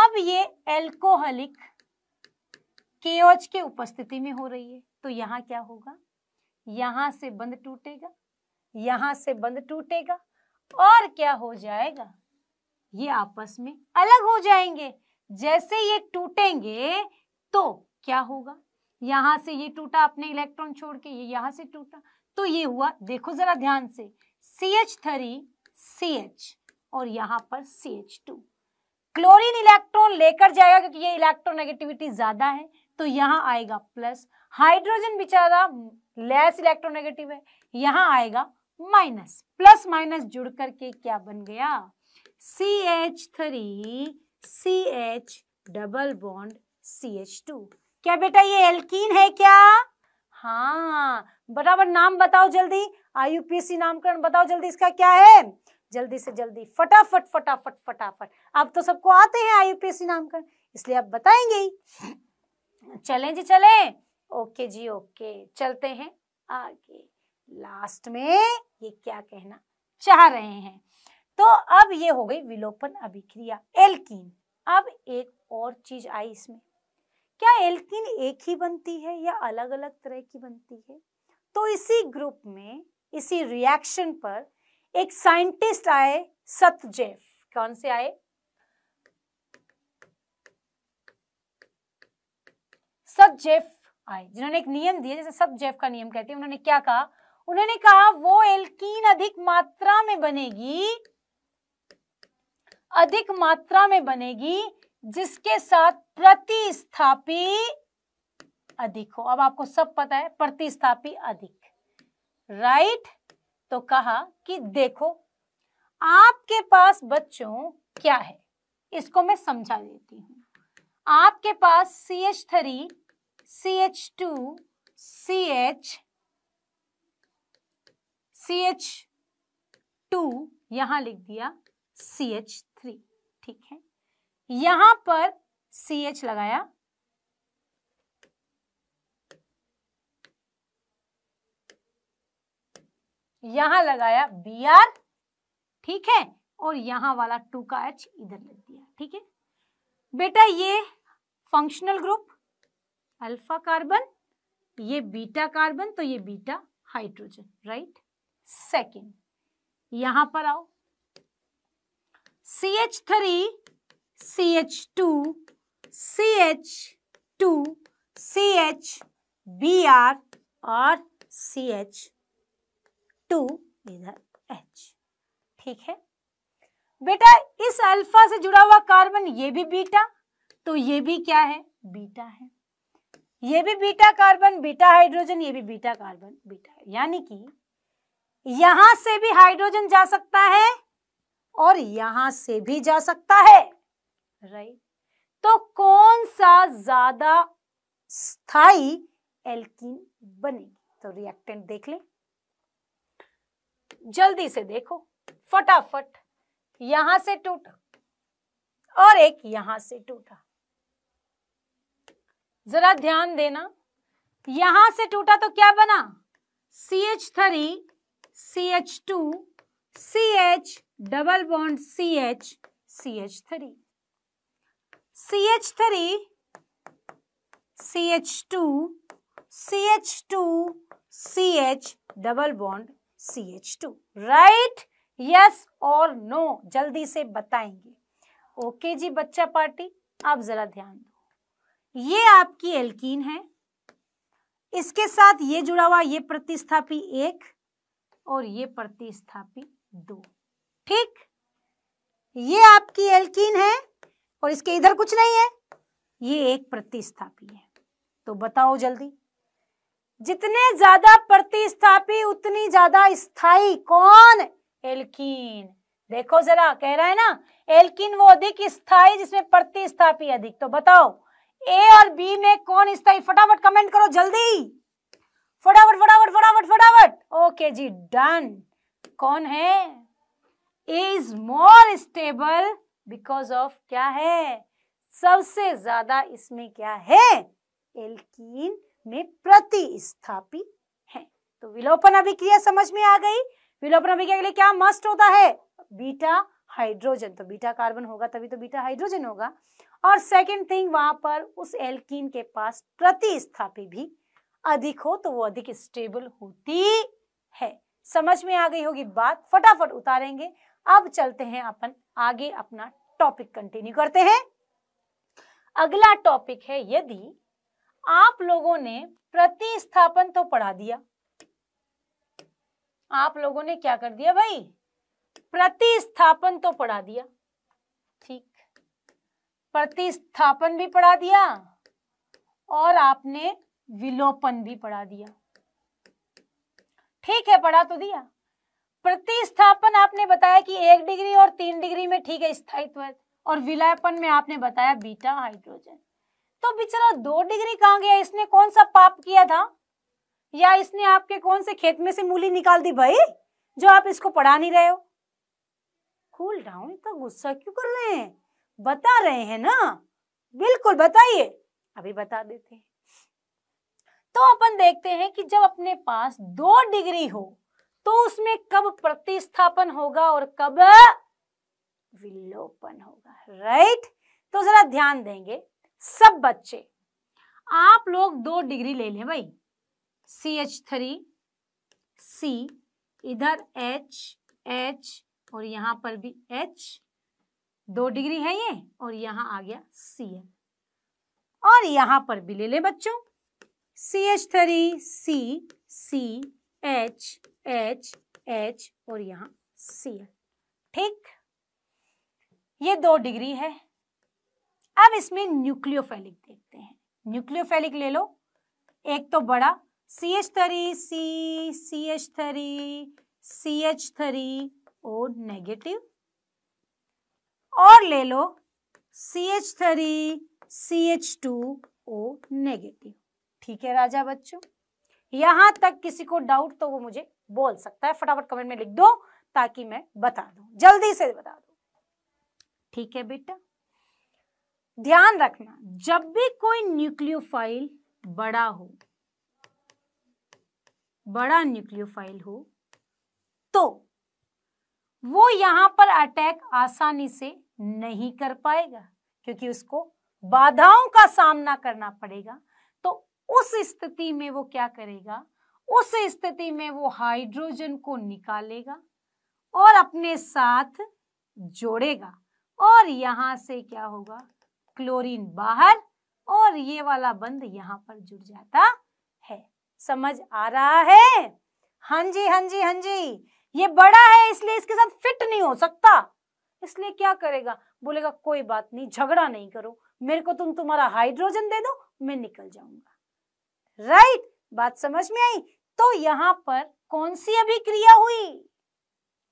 अब ये एल्कोहलिक केओच के उपस्थिति में हो रही है तो यहाँ क्या होगा यहां से बंद टूटेगा यहां से बंद टूटेगा और क्या हो जाएगा ये आपस में अलग हो जाएंगे जैसे ये टूटेंगे तो क्या होगा यहां से ये टूटा अपने इलेक्ट्रॉन छोड़ के ये यहां से टूटा तो ये हुआ देखो जरा ध्यान से C H three C H और यहां पर C H two chlorine electron लेकर जाएगा क्योंकि ये इलेक्ट्रॉन नेगेटिविटी ज्यादा है तो यहां आएगा प्लस हाइड्रोजन बेचारा लेस इलेक्ट्रोनेगेटिव है यहां आएगा माइनस प्लस माइनस जुड़ करके क्या बन गया C H three C H double bond C H two क्या बेटा ये एल्कीन है क्या हाँ बराबर नाम बताओ जल्दी आईयूपीएससी नामकरण बताओ जल्दी इसका क्या है जल्दी से जल्दी फटाफट फटाफट फटाफट अब तो सबको आते हैं आईयूपीएससी नामकरण इसलिए आप बताएंगे ही चलें जी चलें ओके जी ओके चलते हैं आगे लास्ट में ये क्या कहना चाह रहे हैं तो अब ये हो गई विलोपन अभिक्रिया एल्कीन अब एक और चीज आई इसमें क्या एल्किन एक ही बनती है या अलग अलग तरह की बनती है तो इसी ग्रुप में इसी रिएक्शन पर एक साइंटिस्ट आए सतजेफ कौन से आए सतजेफ आए जिन्होंने एक नियम दिया जैसे सतजेफ का नियम कहते हैं उन्होंने क्या कहा उन्होंने कहा वो एल्कीन अधिक मात्रा में बनेगी अधिक मात्रा में बनेगी जिसके साथ प्रतिस्थापी अधिक हो अब आपको सब पता है प्रतिस्थापी अधिक राइट तो कहा कि देखो आपके पास बच्चों क्या है इसको मैं समझा देती हूं आपके पास C H three C H two C H C H two यहां लिख दिया सी एच ठीक है यहां पर सी एच लगाया यहां लगाया बी आर ठीक है और यहां वाला टू का एच इधर लग दिया ठीक है बेटा ये फंक्शनल ग्रुप अल्फा कार्बन ये बीटा कार्बन तो ये बीटा हाइड्रोजन राइट सेकेंड यहां पर आओ C H three C H two C H two C H B R और सी एच टू इधर एच ठीक है बेटा इस अल्फा से जुड़ा हुआ कार्बन ये भी बीटा तो ये भी क्या है बीटा है ये भी बीटा कार्बन बीटा हाइड्रोजन ये भी बीटा कार्बन बीटा यानी कि यहां से भी हाइड्रोजन जा सकता है और यहां से भी जा सकता है राइट तो कौन सा ज्यादा स्थाई एल्किन बनेगी तो रिएक्टेंट देख ले जल्दी से देखो फटाफट यहां से टूटा और एक यहां से टूटा जरा ध्यान देना यहां से टूटा तो क्या बना C H three C H two C H double bond C H C H three C H three C H two C H two C H double bond C H two right yes और no जल्दी से बताएंगे okay जी बच्चा party आप जरा ध्यान दो ये आपकी एल्कीन है इसके साथ ये जुड़ा हुआ ये प्रतिस्थापी एक और ये प्रतिस्थापी दो ठीक ये आपकी एल्कीन है और इसके इधर कुछ नहीं है ये एक प्रतिस्थापी है तो बताओ जल्दी जितने ज्यादा प्रतिस्थापी उतनी ज्यादा स्थाई कौन एल्कीन देखो जरा कह रहा है ना एल्किन वो अधिक स्थाई जिसमें प्रतिस्थापी अधिक तो बताओ ए और बी में कौन स्थाई फटाफट कमेंट करो जल्दी फटाफट फटाफट फटाफट फटाफट ओके जी डन कौन है A is more stable because of क्या है सबसे ज्यादा इसमें क्या है एल्कीन में प्रतिस्थापित है तो विलोपन अभिक्रिया समझ में आ गई विलोपन अभिक्रिया के लिए क्या मस्ट होता है बीटा हाइड्रोजन तो बीटा कार्बन होगा तभी तो बीटा हाइड्रोजन होगा और सेकंड थिंग वहां पर उस एल्कीन के पास प्रतिस्थापी भी अधिक हो तो वो अधिक स्टेबल होती है समझ में आ गई होगी बात फटाफट उतारेंगे अब चलते हैं अपन आगे अपना टॉपिक कंटिन्यू करते हैं अगला टॉपिक है यदि आप लोगों ने प्रतिस्थापन तो पढ़ा दिया आप लोगों ने क्या कर दिया भाई प्रतिस्थापन तो पढ़ा दिया ठीक प्रतिस्थापन भी पढ़ा दिया और आपने विलोपन भी पढ़ा दिया ठीक है पढ़ा तो दिया प्रतिस्थापन आपने बताया कि एक डिग्री और तीन डिग्री में ठीक है स्थायित्व और विलायपन में आपने बताया बीटा हाइड्रोजन तो बेचारा दो डिग्री कहाँ गया इसने कौन सा पाप किया था या इसने आपके कौन से खेत में से मूली निकाल दी भाई जो आप इसको पढ़ा नहीं रहे हो कूल डाउन तो गुस्सा क्यों कर रहे हैं बता रहे हैं ना बिल्कुल बताइए अभी बता देते हैं तो अपन देखते हैं कि जब अपने पास दो डिग्री हो तो उसमें कब प्रतिस्थापन होगा और कब विलोपन होगा राइट तो जरा ध्यान देंगे सब बच्चे आप लोग दो डिग्री ले लें भाई सी एच थ्री सी इधर एच एच और यहां पर भी एच दो डिग्री है ये और यहां आ गया सी एल और यहां पर भी ले लें बच्चों C H three C C H H H और यहाँ सी एल ठीक ये दो डिग्री है अब इसमें न्यूक्लियोफेलिक देखते हैं न्यूक्लियोफेलिक ले लो एक तो बड़ा C H three C C H three C H three O negative और ले लो C H three C H two O negative ठीक है राजा बच्चों यहां तक किसी को डाउट तो वो मुझे बोल सकता है फटाफट कमेंट में लिख दो ताकि मैं बता दू जल्दी से बता दू ठीक है बेटा ध्यान रखना जब भी कोई न्यूक्लियोफाइल बड़ा हो बड़ा न्यूक्लियोफाइल हो तो वो यहां पर अटैक आसानी से नहीं कर पाएगा क्योंकि उसको बाधाओं का सामना करना पड़ेगा तो उस स्थिति में वो क्या करेगा उस स्थिति में वो हाइड्रोजन को निकालेगा और अपने साथ जोड़ेगा और यहां से क्या होगा क्लोरीन बाहर और ये वाला बंद यहाँ पर जुड़ जाता है समझ आ रहा है हाँ जी हां जी हां जी ये बड़ा है इसलिए इसके साथ फिट नहीं हो सकता इसलिए क्या करेगा बोलेगा कोई बात नहीं झगड़ा नहीं करो मेरे को तुम तुम्हारा हाइड्रोजन दे दो मैं निकल जाऊंगा राइट बात समझ में आई तो यहां पर कौन सी अभिक्रिया हुई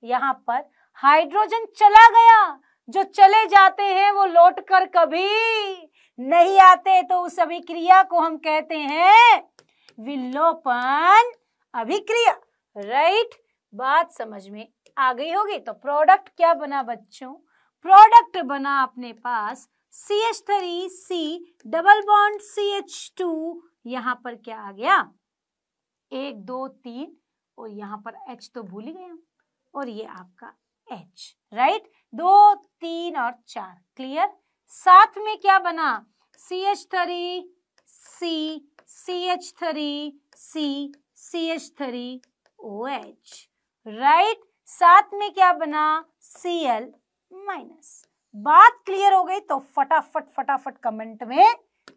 यहाँ पर हाइड्रोजन चला गया जो चले जाते हैं वो लौट कर कभी नहीं आते तो उस अभिक्रिया को हम कहते हैं विलोपन अभिक्रिया राइट बात समझ में आ गई होगी तो प्रोडक्ट क्या बना बच्चों प्रोडक्ट बना अपने पास C H three C double bond C H two यहां पर क्या आ गया एक दो तीन और यहाँ पर एच तो भूल ही गए हम और ये आपका एच राइट दो तीन और चार क्लियर साथ में क्या बना C H three C C H three C C H three O H right साथ में क्या बना सी एल माइनस बात क्लियर हो गई तो फटाफट फटाफट कमेंट में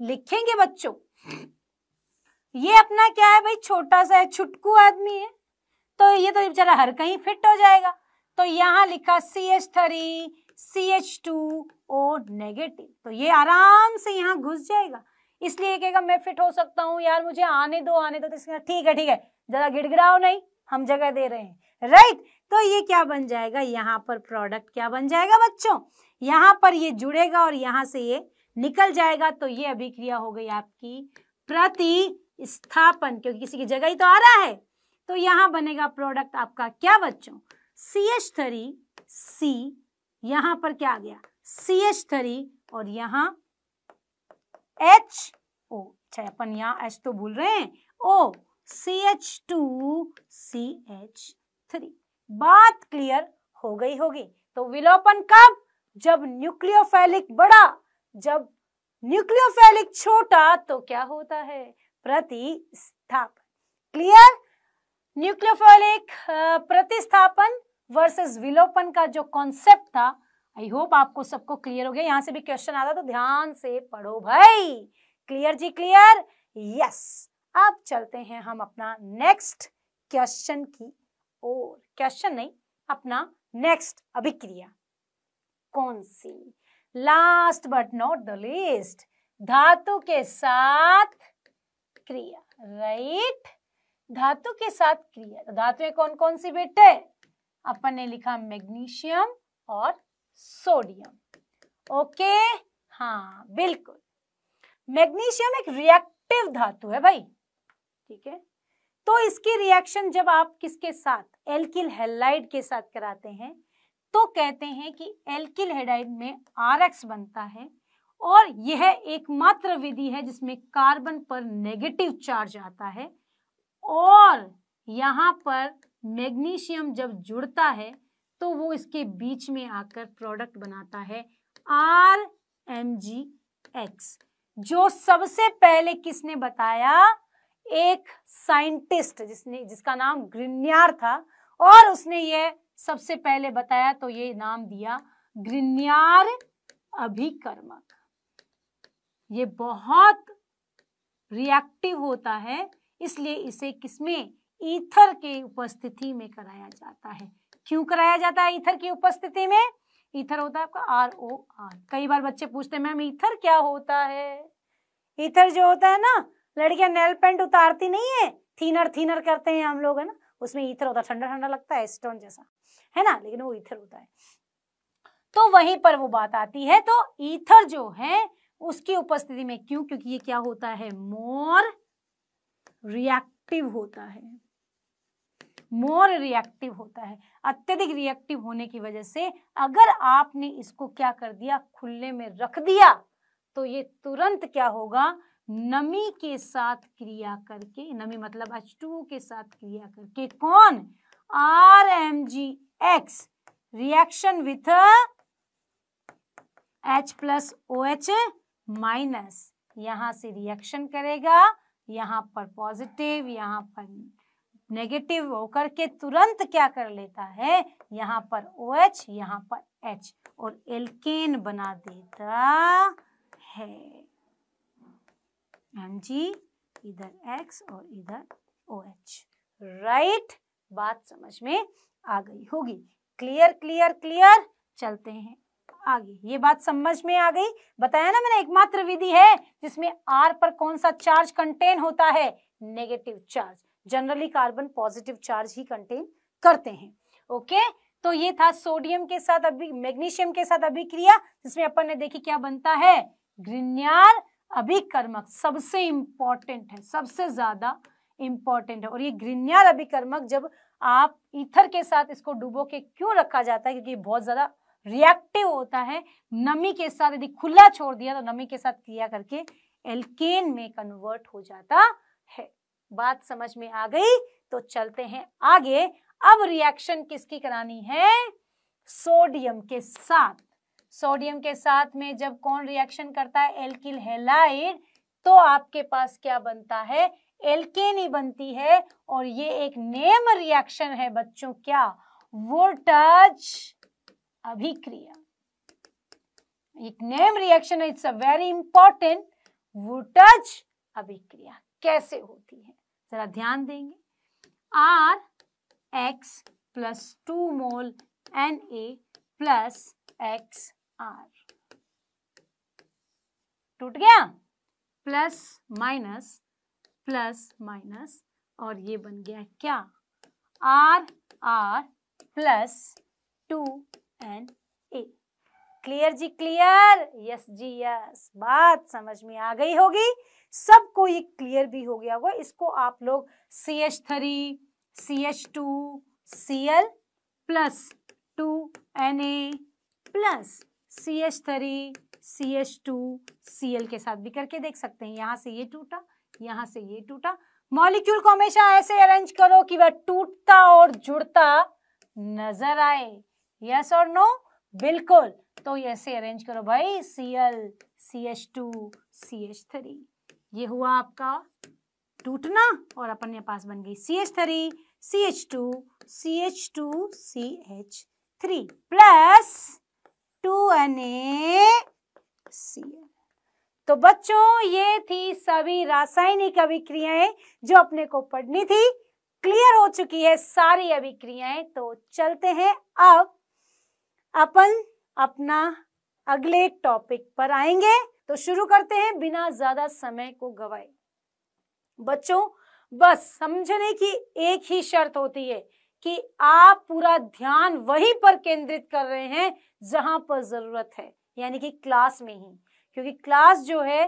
लिखेंगे बच्चों ये अपना क्या है भाई छोटा सा है छुटकू आदमी है तो ये तो बेचारा हर कहीं फिट हो जाएगा तो यहाँ लिखा C H three C H two O negative तो ये आराम से यहाँ घुस जाएगा इसलिए कहेगा मैं फिट हो सकता हूँ यार मुझे आने दो आने दो तो ठीक है ठीक है जरा गिड़गिड़ाओ नहीं हम जगह दे रहे हैं राइट तो ये क्या बन जाएगा यहाँ पर प्रोडक्ट क्या बन जाएगा बच्चों यहाँ पर ये जुड़ेगा और यहाँ से ये निकल जाएगा तो ये अभिक्रिया हो गई आपकी प्रति स्थापन क्योंकि किसी की जगह ही तो आ रहा है तो यहां बनेगा प्रोडक्ट आपका क्या बच्चों सी एच थ्री सी यहां पर क्या आ गया सी एच थ्री और यहां एच ओ अच्छा अपन यहां एच तो भूल रहे हैं O C H two C H three बात क्लियर हो गई होगी तो विलोपन कब जब न्यूक्लियोफेलिक बड़ा जब न्यूक्लियोफेलिक छोटा तो क्या होता है प्रतिस्थापन क्लियर न्यूक्लियोफोलिक uh, प्रतिस्थापन वर्सेस विलोपन का जो कॉन्सेप्ट था आई होप आपको सबको क्लियर हो गया यहां से भी क्वेश्चन आता तो ध्यान से पढ़ो भाई क्लियर जी क्लियर यस अब चलते हैं हम अपना नेक्स्ट क्वेश्चन की ओर क्वेश्चन नहीं अपना नेक्स्ट अभिक्रिया कौन सी last but not the least धातु के साथ क्रिया राइट धातु के साथ क्रिया तो धातुएं कौन कौन सी बेटे अपन ने लिखा मैग्नीशियम और सोडियम ओके हाँ बिल्कुल मैग्नीशियम एक रिएक्टिव धातु है भाई ठीक है तो इसकी रिएक्शन जब आप किसके साथ एल्किल हेलाइड के साथ कराते हैं तो कहते हैं कि एल्किल हेडाइड में आर बनता है और यह एकमात्र विधि है जिसमें कार्बन पर नेगेटिव चार्ज आता है और यहाँ पर मैग्नीशियम जब जुड़ता है तो वो इसके बीच में आकर प्रोडक्ट बनाता है आर एम जी एक्स जो सबसे पहले किसने बताया एक साइंटिस्ट जिसने जिसका नाम ग्रिन्यार था और उसने ये सबसे पहले बताया तो ये नाम दिया ग्रिन्यार अभिकर्मक ये बहुत रिएक्टिव होता है इसलिए इसे किसमें ईथर के उपस्थिति में कराया जाता है क्यों कराया जाता है ईथर की उपस्थिति में ईथर होता है आपका आर ओ आर कई बार बच्चे पूछते हैं मैम ईथर क्या होता है ईथर जो होता है ना लड़कियां नेल पेंट उतारती नहीं है थीनर थीनर करते हैं हम लोग है ना उसमें ईथर होता है ठंडा ठंडा लगता है स्टोन जैसा है ना लेकिन वो ईथर होता है तो वहीं पर वो बात आती है तो ईथर जो है उसकी उपस्थिति में क्यों क्योंकि ये क्या होता है मोर रिएक्टिव होता है मोर रिएक्टिव होता है अत्यधिक रिएक्टिव होने की वजह से अगर आपने इसको क्या कर दिया खुले में रख दिया तो ये तुरंत क्या होगा नमी के साथ क्रिया करके नमी मतलब एच के साथ क्रिया करके कौन R M G X reaction with H plus O H minus यहाँ से रिएक्शन करेगा यहाँ पर पॉजिटिव यहाँ पर नेगेटिव होकर के तुरंत क्या कर लेता है यहाँ पर ओ OH, एच यहाँ पर एच और एल्केन बना देता है हाँ जी इधर एक्स और इधर ओ एच राइट बात समझ में आ गई होगी क्लियर क्लियर क्लियर चलते हैं आ गई ये बात समझ में आ गई बताया ना मैंने एकमात्र विधि है जिसमें आर पर कौन सा चार्ज कंटेन होता है negative charge generally carbon positive charge ही कंटेन करते हैं ओके तो ये था सोडियम के साथ अभी मैग्नीशियम के साथ अभिक्रिया जिसमें अपन ने देखी क्या बनता है ग्रिन्याल अभिकर्मक सबसे इंपॉर्टेंट है सबसे ज्यादा इंपॉर्टेंट है और ये ग्रिन्याल अभिकर्मक जब आप ईथर के साथ इसको डुबो के क्यों रखा जाता है क्योंकि बहुत ज्यादा रिएक्टिव होता है नमी के साथ यदि खुला छोड़ दिया तो नमी के साथ क्रिया करके एल्केन में कन्वर्ट हो जाता है बात समझ में आ गई तो चलते हैं आगे अब रिएक्शन किसकी करानी है सोडियम के साथ सोडियम के साथ में जब कौन रिएक्शन करता है एल्किल हेलाइड तो आपके पास क्या बनता है एल्केन ही बनती है और ये एक नेम रिएक्शन है बच्चों क्या वोल्टज अभिक्रिया एक name reaction it's a very important Wurtz अभिक्रिया कैसे होती है जरा ध्यान देंगे R X plus two mole N A plus X R टूट गया प्लस माइनस प्लस माइनस और ये बन गया क्या R R plus two and A clear जी क्लियर यस जी यस बात समझ में आ गई होगी सबको ये क्लियर भी हो गया होगा इसको आप लोग C H three C H two C L plus two N A plus C H three C H two C L के साथ भी करके देख सकते हैं यहां से ये टूटा यहां से ये टूटा मॉलिक्यूल को हमेशा ऐसे अरेंज करो कि वह टूटता और जुड़ता नजर आए यस और नो बिल्कुल तो ये ऐसे अरेंज करो भाई C L C H two C H three ये हुआ आपका टूटना और अपन के पास बन गई C H three C H two C H two C H three plus two N A C L तो बच्चों ये थी सभी रासायनिक अभिक्रियाएं जो अपने को पढ़नी थी क्लियर हो चुकी है सारी अभिक्रियाएं तो चलते हैं अब अपन अपना अगले टॉपिक पर आएंगे तो शुरू करते हैं बिना ज्यादा समय को गवाए बच्चों बस समझने की एक ही शर्त होती है कि आप पूरा ध्यान वहीं पर केंद्रित कर रहे हैं जहां पर जरूरत है यानी कि क्लास में ही क्योंकि क्लास जो है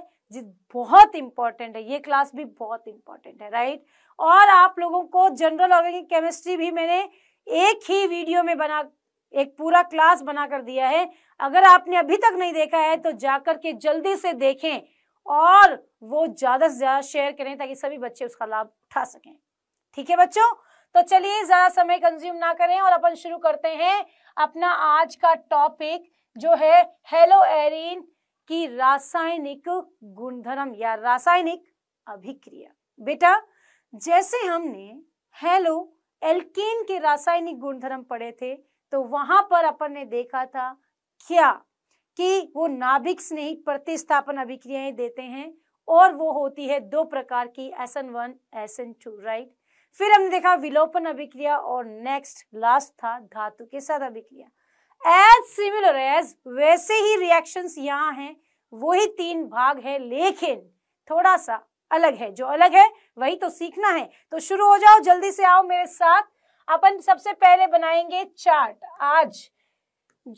बहुत इंपॉर्टेंट है ये क्लास भी बहुत इंपॉर्टेंट है राइट और आप लोगों को जनरल ऑर्गेनिक केमिस्ट्री भी मैंने एक ही वीडियो में बना एक पूरा क्लास बनाकर दिया है अगर आपने अभी तक नहीं देखा है तो जाकर के जल्दी से देखें और वो ज्यादा से ज्यादा शेयर करें ताकि सभी बच्चे उसका लाभ उठा सकें ठीक है बच्चों तो चलिए ज्यादा समय कंज्यूम ना करें और अपन शुरू करते हैं अपना आज का टॉपिक जो है हेलो एरिन की रासायनिक गुणधर्म या रासायनिक अभिक्रिया बेटा जैसे हमने हेलो एल्केन के रासायनिक गुणधर्म पढ़े थे तो वहां पर अपन ने देखा था क्या कि वो नाभिक स्नेही प्रतिस्थापन अभिक्रियाएं देते हैं और वो होती है दो प्रकार की SN one S N two right फिर हमने देखा विलोपन अभिक्रिया और नेक्स्ट लास्ट था धातु के साथ अभिक्रिया एज सिमिलर एज वैसे ही रिएक्शन यहाँ है वही तीन भाग है लेकिन थोड़ा सा अलग है जो अलग है वही तो सीखना है तो शुरू हो जाओ जल्दी से आओ मेरे साथ अपन सबसे पहले बनाएंगे चार्ट आज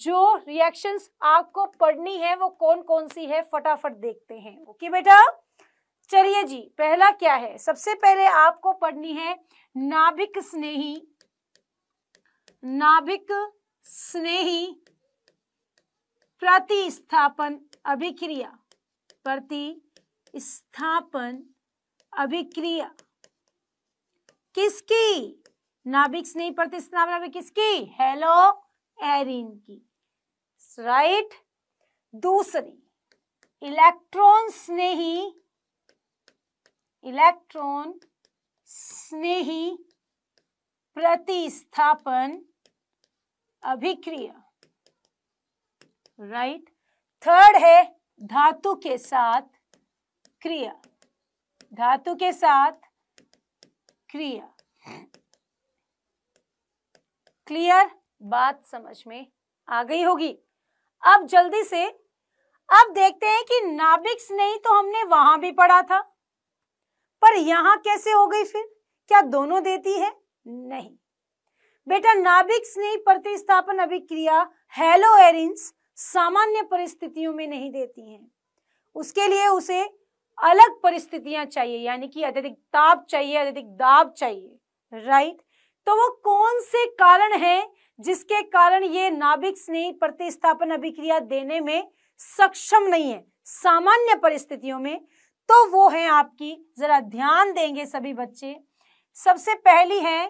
जो रिएक्शंस आपको पढ़नी है वो कौन कौन सी है फटाफट देखते हैं ओके बेटा चलिए जी पहला क्या है सबसे पहले आपको पढ़नी है नाभिक स्नेही नाभिक स्नेही प्रतिस्थापन अभिक्रिया प्रतिस्थापन अभिक्रिया किसकी नाभिक्स नहीं प्रतिस्थापना में किसकी हेलो एरिन की राइट right? दूसरी इलेक्ट्रॉन स्नेही इलेक्ट्रॉन स्नेही प्रतिस्थापन अभिक्रिया राइट right? थर्ड है धातु के साथ क्रिया धातु के साथ क्रिया क्लियर बात समझ में आ गई होगी अब जल्दी से अब देखते हैं कि नाभिक्स नहीं तो हमने वहां भी पढ़ा था पर यहां कैसे हो गई फिर क्या दोनों देती है नहीं बेटा नाभिक नहीं प्रतिस्थापन अभिक्रिया हेलो एरिंस सामान्य परिस्थितियों में नहीं देती हैं उसके लिए उसे अलग परिस्थितियां चाहिए यानी कि अत्यधिक ताप चाहिए अत्यधिक दाब चाहिए राइट तो वो कौन से कारण हैं जिसके कारण ये नाभिक स्नेही प्रतिस्थापन अभिक्रिया देने में सक्षम नहीं है सामान्य परिस्थितियों में तो वो है आपकी जरा ध्यान देंगे सभी बच्चे सबसे पहली है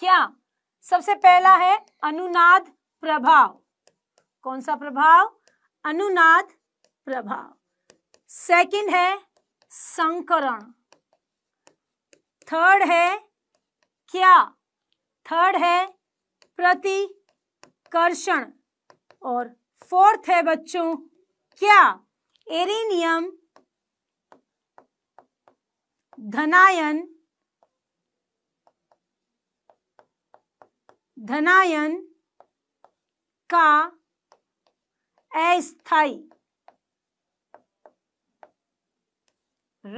क्या सबसे पहला है अनुनाद प्रभाव कौन सा प्रभाव अनुनाद प्रभाव सेकंड है संकरण थर्ड है क्या थर्ड है प्रतिकर्षण और फोर्थ है बच्चों क्या एरिनियम धनायन धनायन का अस्थाई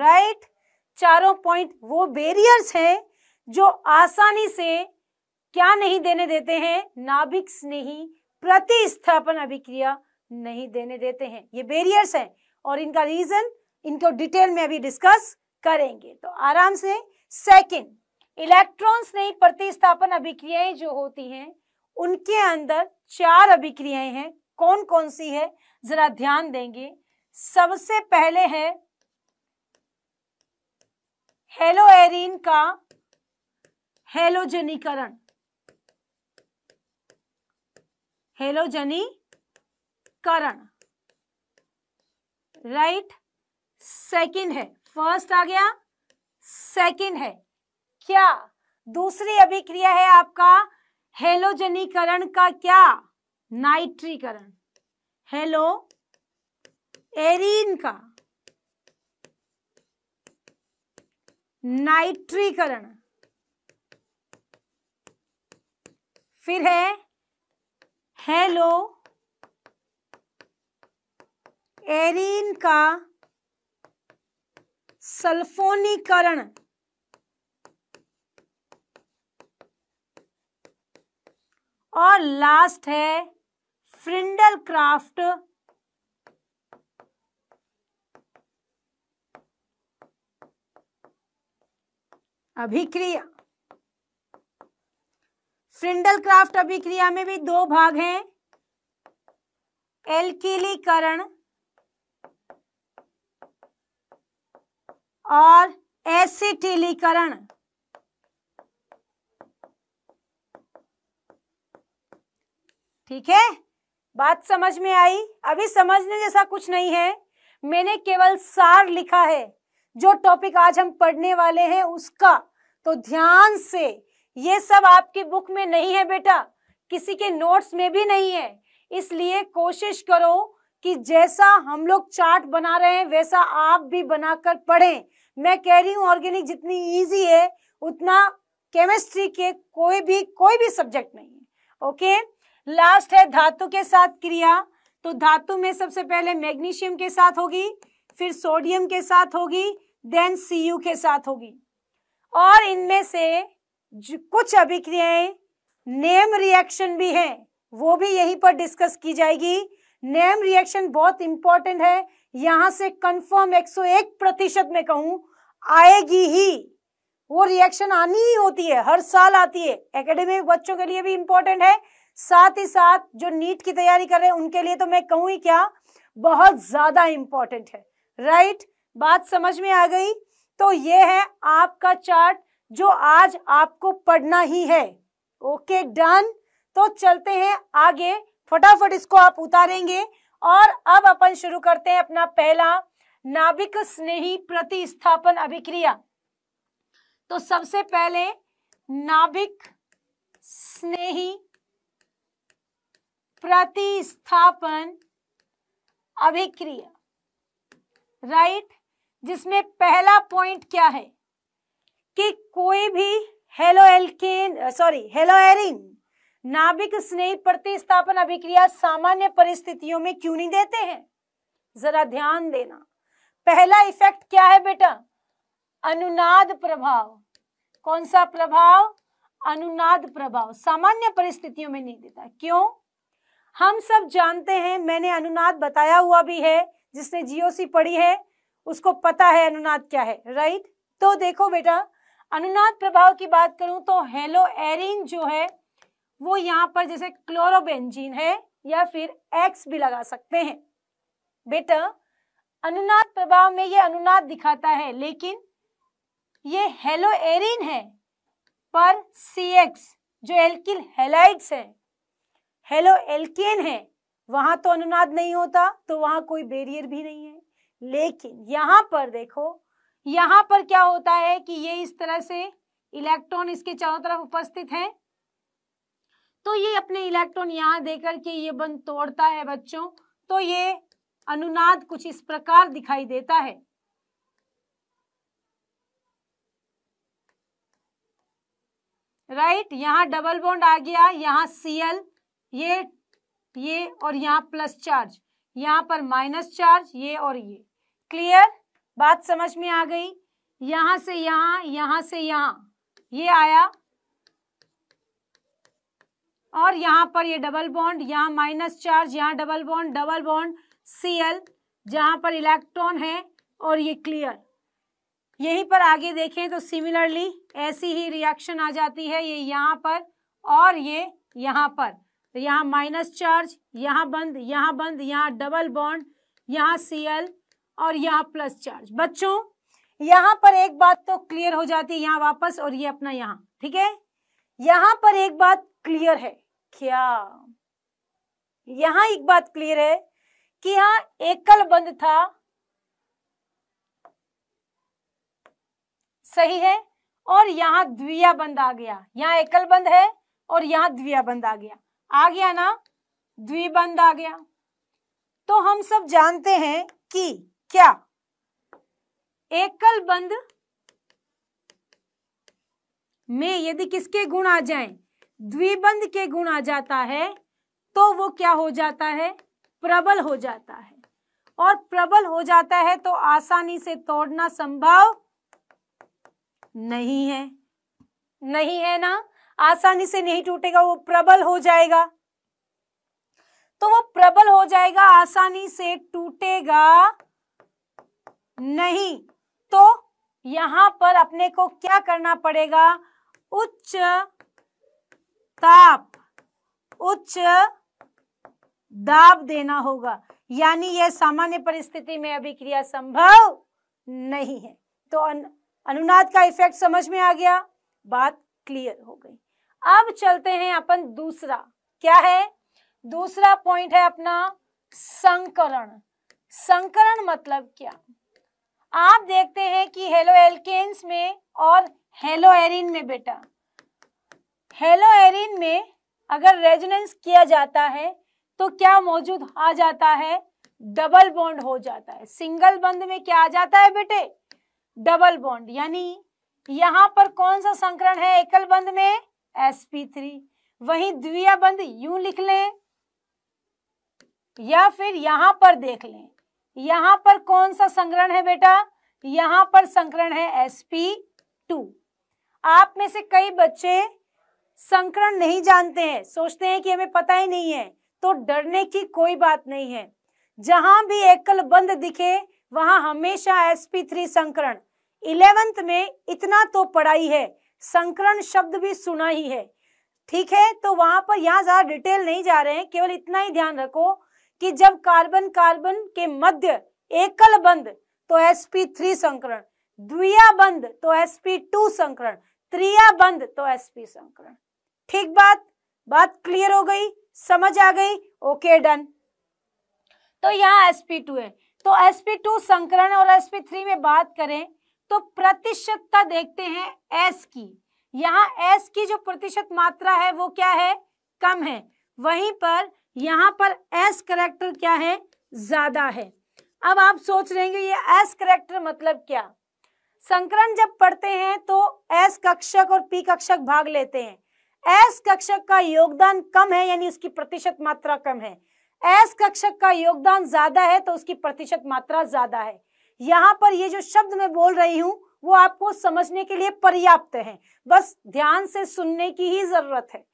राइट चारों पॉइंट वो बेरियर्स हैं जो आसानी से क्या नहीं देने देते हैं नाभिक स्नेही प्रतिस्थापन अभिक्रिया नहीं देने देते हैं ये बेरियर्स हैं और इनका रीजन इनको डिटेल में अभी डिस्कस करेंगे तो आराम से सेकंड इलेक्ट्रॉन स्नेही प्रतिस्थापन अभिक्रियाएं जो होती हैं उनके अंदर चार अभिक्रियाएं हैं कौन कौन सी है जरा ध्यान देंगे सबसे पहले है एरिन का हेलोजनीकरण हेलोजनीकरण राइट सेकंड है फर्स्ट आ गया सेकंड है क्या दूसरी अभिक्रिया है आपका हेलोजनीकरण का क्या नाइट्रीकरण हेलो एरीन का नाइट्रीकरण फिर है हेलो एरीन का सल्फोनीकरण और लास्ट है फ्रिंडल क्राफ्ट अभिक्रिया फ्रिंडल क्राफ्ट अभिक्रिया में भी दो भाग हैं एल्किलीकरण और एसिटिलीकरण ठीक है बात समझ में आई अभी समझने जैसा कुछ नहीं है मैंने केवल सार लिखा है जो टॉपिक आज हम पढ़ने वाले हैं उसका तो ध्यान से ये सब आपकी बुक में नहीं है बेटा किसी के नोट्स में भी नहीं है इसलिए कोशिश करो कि जैसा हम लोग चार्ट बना रहे हैं वैसा आप भी बनाकर पढ़ें मैं कह रही हूँ ऑर्गेनिक जितनी इजी है उतना केमिस्ट्री के कोई भी कोई भी सब्जेक्ट नहीं है ओके लास्ट है धातु के साथ क्रिया तो धातु में सबसे पहले मैग्नीशियम के साथ होगी फिर सोडियम के साथ होगी देन सी के साथ होगी और इनमें से कुछ अभिक्रियाएं नेम रिएक्शन भी हैं वो भी यहीं पर डिस्कस की जाएगी नेम रिएक्शन बहुत इंपॉर्टेंट है यहां से कंफर्म 101 प्रतिशत में कहूं आएगी ही वो रिएक्शन आनी ही होती है हर साल आती है एकेडमिक बच्चों के लिए भी इंपॉर्टेंट है साथ ही साथ जो नीट की तैयारी कर रहे हैं उनके लिए तो मैं कहूं ही क्या बहुत ज्यादा इंपॉर्टेंट है राइट बात समझ में आ गई तो ये है आपका चार्ट जो आज आपको पढ़ना ही है ओके डन तो चलते हैं आगे फटाफट इसको आप उतारेंगे और अब अपन शुरू करते हैं अपना पहला नाभिक स्नेही प्रतिस्थापन अभिक्रिया तो सबसे पहले नाभिक स्नेही प्रतिस्थापन अभिक्रिया राइट जिसमें पहला पॉइंट क्या है कि कोई भी haloalkane sorry haloarene नाभिक स्नेह प्रतिस्थापन अभिक्रिया सामान्य परिस्थितियों में क्यों नहीं देते हैं जरा ध्यान देना पहला इफेक्ट क्या है बेटा अनुनाद प्रभाव कौन सा प्रभाव अनुनाद प्रभाव सामान्य परिस्थितियों में नहीं देता क्यों हम सब जानते हैं मैंने अनुनाद बताया हुआ भी है जिसने जीओसी पढ़ी है उसको पता है अनुनाद क्या है राइट तो देखो बेटा अनुनाद प्रभाव की बात करूं तो हेलो एरिन जो है वो यहाँ पर जैसे क्लोरोबेंजीन है या फिर एक्स भी लगा सकते हैं बेटा अनुनाद प्रभाव में ये अनुनाद दिखाता है लेकिन ये हेलो एरिन है पर सी एक्स जो एल्किल हेलाइड्स है हेलो एल्केन है वहां तो अनुनाद नहीं होता तो वहां कोई बैरियर भी नहीं है लेकिन यहां पर देखो यहाँ पर क्या होता है कि ये इस तरह से इलेक्ट्रॉन इसके चारों तरफ उपस्थित हैं तो ये अपने इलेक्ट्रॉन यहाँ देकर के ये बंद तोड़ता है बच्चों तो ये अनुनाद कुछ इस प्रकार दिखाई देता है राइट right? यहाँ डबल बॉन्ड आ गया यहाँ सीएल ये ये और यहाँ प्लस चार्ज यहाँ पर माइनस चार्ज ये और ये क्लियर बात समझ में आ गई यहां से यहां यहां से यहां ये आया और यहां पर ये डबल बॉन्ड यहां माइनस चार्ज यहाँ double bond double bond C L जहां पर इलेक्ट्रॉन है और ये क्लियर यहीं पर आगे देखें तो सिमिलरली ऐसी ही रिएक्शन आ जाती है ये यहां पर और ये यहां पर तो माइनस चार्ज यहां बंद यहां बंद यहां डबल बॉन्ड यहां सी एल और यहाँ प्लस चार्ज बच्चों यहाँ पर एक बात तो क्लियर हो जाती है यहाँ वापस और ये अपना यहाँ ठीक है यहाँ पर एक बात क्लियर है क्या यहाँ एक बात क्लियर है कि यहाँ एकल बंद था सही है और यहाँ द्विया बंद आ गया यहाँ एकल बंद है और यहाँ द्विया बंद आ गया आ गया ना द्विबंद आ गया तो हम सब जानते हैं कि क्या एकल बंद में यदि किसके गुण आ जाएं द्विबंध के गुण आ जाता है तो वो क्या हो जाता है प्रबल हो जाता है और प्रबल हो जाता है तो आसानी से तोड़ना संभव नहीं है नहीं है ना आसानी से नहीं टूटेगा वो प्रबल हो जाएगा तो वो प्रबल हो जाएगा आसानी से टूटेगा नहीं तो यहां पर अपने को क्या करना पड़ेगा उच्च ताप उच्च दाब देना होगा यानी यह सामान्य परिस्थिति में अभिक्रिया संभव नहीं है तो अन, अनुनाद का इफेक्ट समझ में आ गया बात क्लियर हो गई अब चलते हैं अपन दूसरा क्या है दूसरा पॉइंट है अपना संकरण संकरण मतलब क्या आप देखते हैं कि हेलो एल्केन्स में और हेलो एरिन में बेटा हेलो एरिन में अगर रेजोनेंस किया जाता है तो क्या मौजूद आ जाता है डबल बॉन्ड हो जाता है सिंगल बंद में क्या आ जाता है बेटे डबल बॉन्ड यानी यहां पर कौन सा संकरण है एकल बंद में sp3 वहीं द्वीय बंद यू लिख लें या फिर यहां पर देख लें यहां पर कौन सा संग्रहण है बेटा यहां पर संकरण है sp2 आप में से कई बच्चे संकरण नहीं जानते हैं सोचते हैं कि हमें पता ही नहीं है तो डरने की कोई बात नहीं है जहां भी एकल बंद दिखे वहां हमेशा sp3 संकरण इलेवेंथ में इतना तो पढ़ाई है संकरण शब्द भी सुना ही है ठीक है तो वहां पर यहाँ ज्यादा डिटेल नहीं जा रहे हैं केवल इतना ही ध्यान रखो कि जब कार्बन कार्बन के मध्य एकल बंद तो sp3 संकरण द्विया बंद तो sp2 संकरण त्रिया बंद तो sp संकरण ठीक बात बात क्लियर हो गई समझ आ गई ओके डन तो यहाँ sp2 है तो sp2 संकरण और sp3 में बात करें तो प्रतिशतता देखते हैं s की यहाँ s की जो प्रतिशत मात्रा है वो क्या है कम है वहीं पर यहाँ पर एस करेक्टर क्या है ज्यादा है अब आप सोच रहे हैं ये एस करेक्टर मतलब क्या संकरण जब पढ़ते हैं तो एस कक्षक और पी कक्षक भाग लेते हैं एस कक्षक का योगदान कम है यानी उसकी प्रतिशत मात्रा कम है एस कक्षक का योगदान ज्यादा है तो उसकी प्रतिशत मात्रा ज्यादा है यहाँ पर ये जो शब्द मैं बोल रही हूँ वो आपको समझने के लिए पर्याप्त है बस ध्यान से सुनने की ही जरूरत है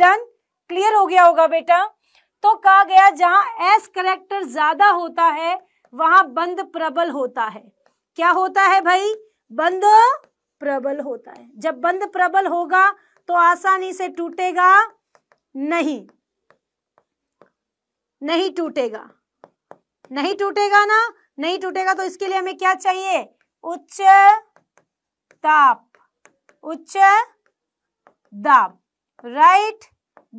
डन क्लियर हो गया होगा बेटा तो कहा गया जहां एस करेक्टर ज्यादा होता है वहां बंद प्रबल होता है क्या होता है भाई बंद प्रबल होता है जब बंद प्रबल होगा तो आसानी से टूटेगा नहीं नहीं टूटेगा नहीं टूटेगा ना नहीं टूटेगा तो इसके लिए हमें क्या चाहिए उच्च ताप उच्च दाब राइट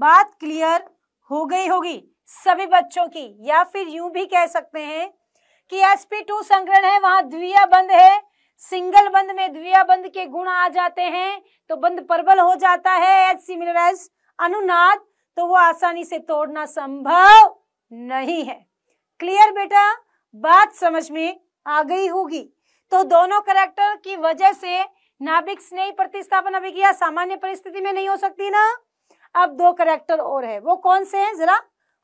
बात क्लियर हो गई होगी सभी बच्चों की या फिर यूं भी कह सकते हैं कि sp2 संग्रहण है वहां द्विया बंद है सिंगल बंद में द्विया बंद के गुण आ जाते हैं तो बंद प्रबल हो जाता है एच अनुनाद तो वो आसानी से तोड़ना संभव नहीं है क्लियर बेटा बात समझ में आ गई होगी तो दोनों करेक्टर की वजह से नाभिक स्नेह प्रतिस्थापन अभिक्रिया सामान्य परिस्थिति में नहीं हो सकती ना अब दो करेक्टर और है वो कौन से हैं जरा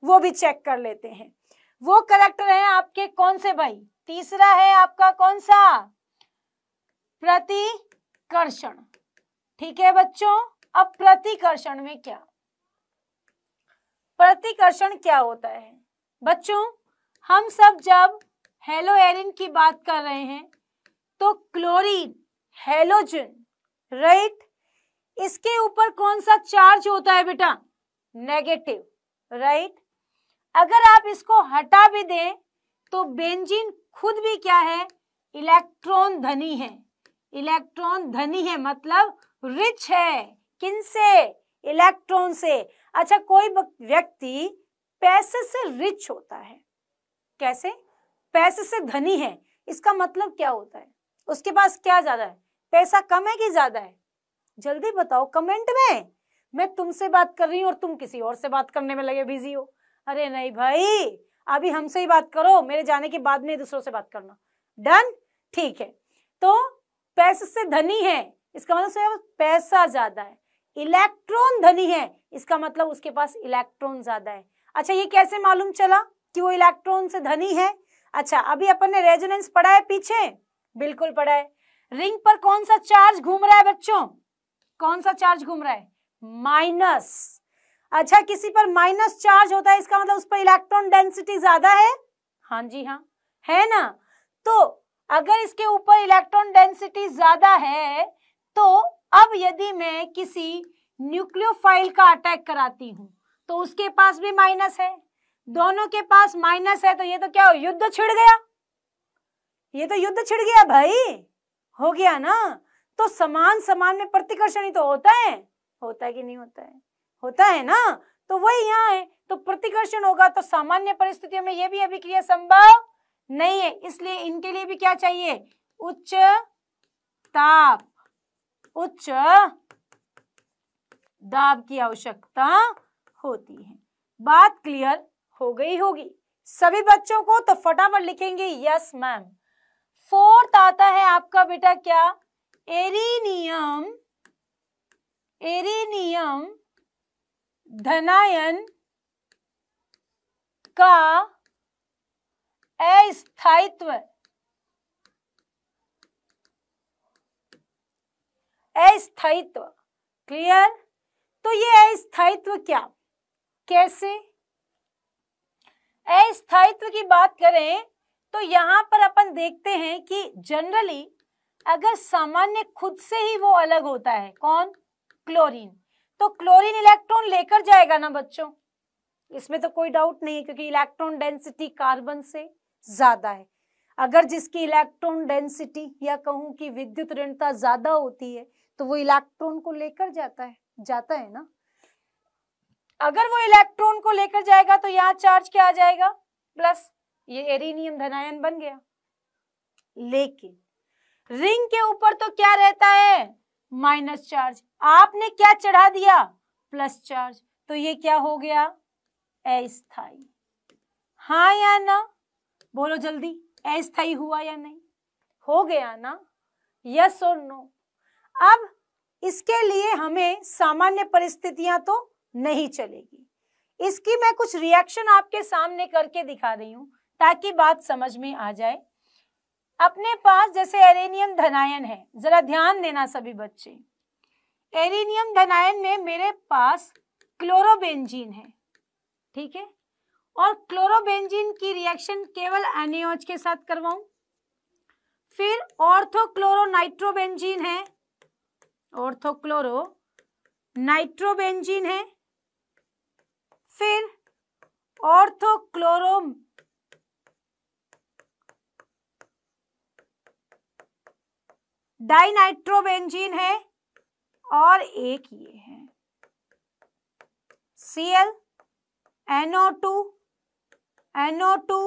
वो भी चेक कर लेते हैं वो करेक्टर हैं आपके कौन से भाई तीसरा है आपका कौन सा प्रतिकर्षण ठीक है बच्चों अब प्रतिकर्षण में क्या प्रतिकर्षण क्या होता है बच्चों हम सब जब हेलो एरिन की बात कर रहे हैं तो क्लोरीन हेलोजन राइट इसके ऊपर कौन सा चार्ज होता है बेटा नेगेटिव राइट अगर आप इसको हटा भी दें तो बेंजीन खुद भी क्या है इलेक्ट्रॉन धनी है इलेक्ट्रॉन धनी है मतलब रिच है किनसे इलेक्ट्रॉन से अच्छा कोई व्यक्ति पैसे से रिच होता है कैसे पैसे से धनी है इसका मतलब क्या होता है उसके पास क्या ज्यादा है पैसा कम है कि ज्यादा है जल्दी बताओ कमेंट में मैं तुमसे बात कर रही हूँ और तुम किसी और से बात करने में लगे बिजी हो अरे नहीं भाई अभी हमसे ही बात करो मेरे जाने के बाद में दूसरों से बात करना डन ठीक है तो पैसे से धनी है इसका मतलब पैसा ज्यादा है इलेक्ट्रॉन धनी है इसका मतलब उसके पास इलेक्ट्रॉन ज्यादा है अच्छा ये कैसे मालूम चला कि वो इलेक्ट्रॉन से धनी है अच्छा अभी अपन ने रेजोनेंस पढ़ा है पीछे बिल्कुल पढ़ा है रिंग पर कौन सा चार्ज घूम रहा है बच्चों कौन सा चार्ज घूम रहा है माइनस अच्छा किसी पर माइनस चार्ज होता है इसका मतलब उस पर इलेक्ट्रॉन डेंसिटी ज्यादा है हाँ जी हाँ है ना तो अगर इसके ऊपर इलेक्ट्रॉन डेंसिटी ज्यादा है तो अब यदि मैं किसी न्यूक्लियोफाइल का अटैक कराती हूँ तो उसके पास भी माइनस है दोनों के पास माइनस है तो ये तो क्या हो युद्ध छिड़ गया ये तो युद्ध छिड़ गया भाई हो गया ना तो समान समान में प्रतिकर्षण ही तो होता है होता है कि नहीं होता है होता है ना तो वही यहाँ है तो प्रतिकर्षण होगा तो सामान्य परिस्थितियों में यह भी अभिक्रिया संभव नहीं है इसलिए इनके लिए भी क्या चाहिए उच्च ताप उच्च दाब की आवश्यकता होती है बात क्लियर हो गई होगी सभी बच्चों को तो फटाफट लिखेंगे यस मैम फोर्थ आता है आपका बेटा क्या एरिनियम एरिनियम धनायन का अस्थायित्व अस्थायित्व क्लियर तो ये अस्थायित्व क्या कैसे अस्थायित्व की बात करें तो यहां पर अपन देखते हैं कि जनरली अगर सामान्य खुद से ही वो अलग होता है कौन क्लोरीन तो क्लोरीन इलेक्ट्रॉन लेकर जाएगा ना बच्चों इसमें तो कोई डाउट नहीं है क्योंकि इलेक्ट्रॉन डेंसिटी कार्बन से ज्यादा है अगर जिसकी इलेक्ट्रॉन डेंसिटी या कहूं कि विद्युत ऋणता ज्यादा होती है तो वो इलेक्ट्रॉन को लेकर जाता है जाता है ना अगर वो इलेक्ट्रॉन को लेकर जाएगा तो यहाँ चार्ज क्या आ जाएगा प्लस ये एरिनियम धनायन बन गया लेकिन रिंग के ऊपर तो क्या रहता है माइनस चार्ज आपने क्या चढ़ा दिया प्लस चार्ज तो ये क्या हो गया अस्थाई हाँ या ना बोलो जल्दी अस्थाई हुआ या नहीं हो गया ना यस और नो अब इसके लिए हमें सामान्य परिस्थितियां तो नहीं चलेगी इसकी मैं कुछ रिएक्शन आपके सामने करके दिखा रही हूं ताकि बात समझ में आ जाए अपने पास जैसे एरेनियम धनायन है जरा ध्यान देना सभी बच्चे एरेनियम धनायन में मेरे पास क्लोरोबेंजीन है ठीक है और क्लोरोबेंजीन की रिएक्शन केवल एनियोज के साथ करवाऊं फिर ऑर्थोक्लोरोनाइट्रोबेंजीन है ऑर्थोक्लोरो नाइट्रोबेंजीन है फिर ऑर्थोक्लोरो डाइनाइट्रोबेंजीन है और एक ये है C L NO two NO two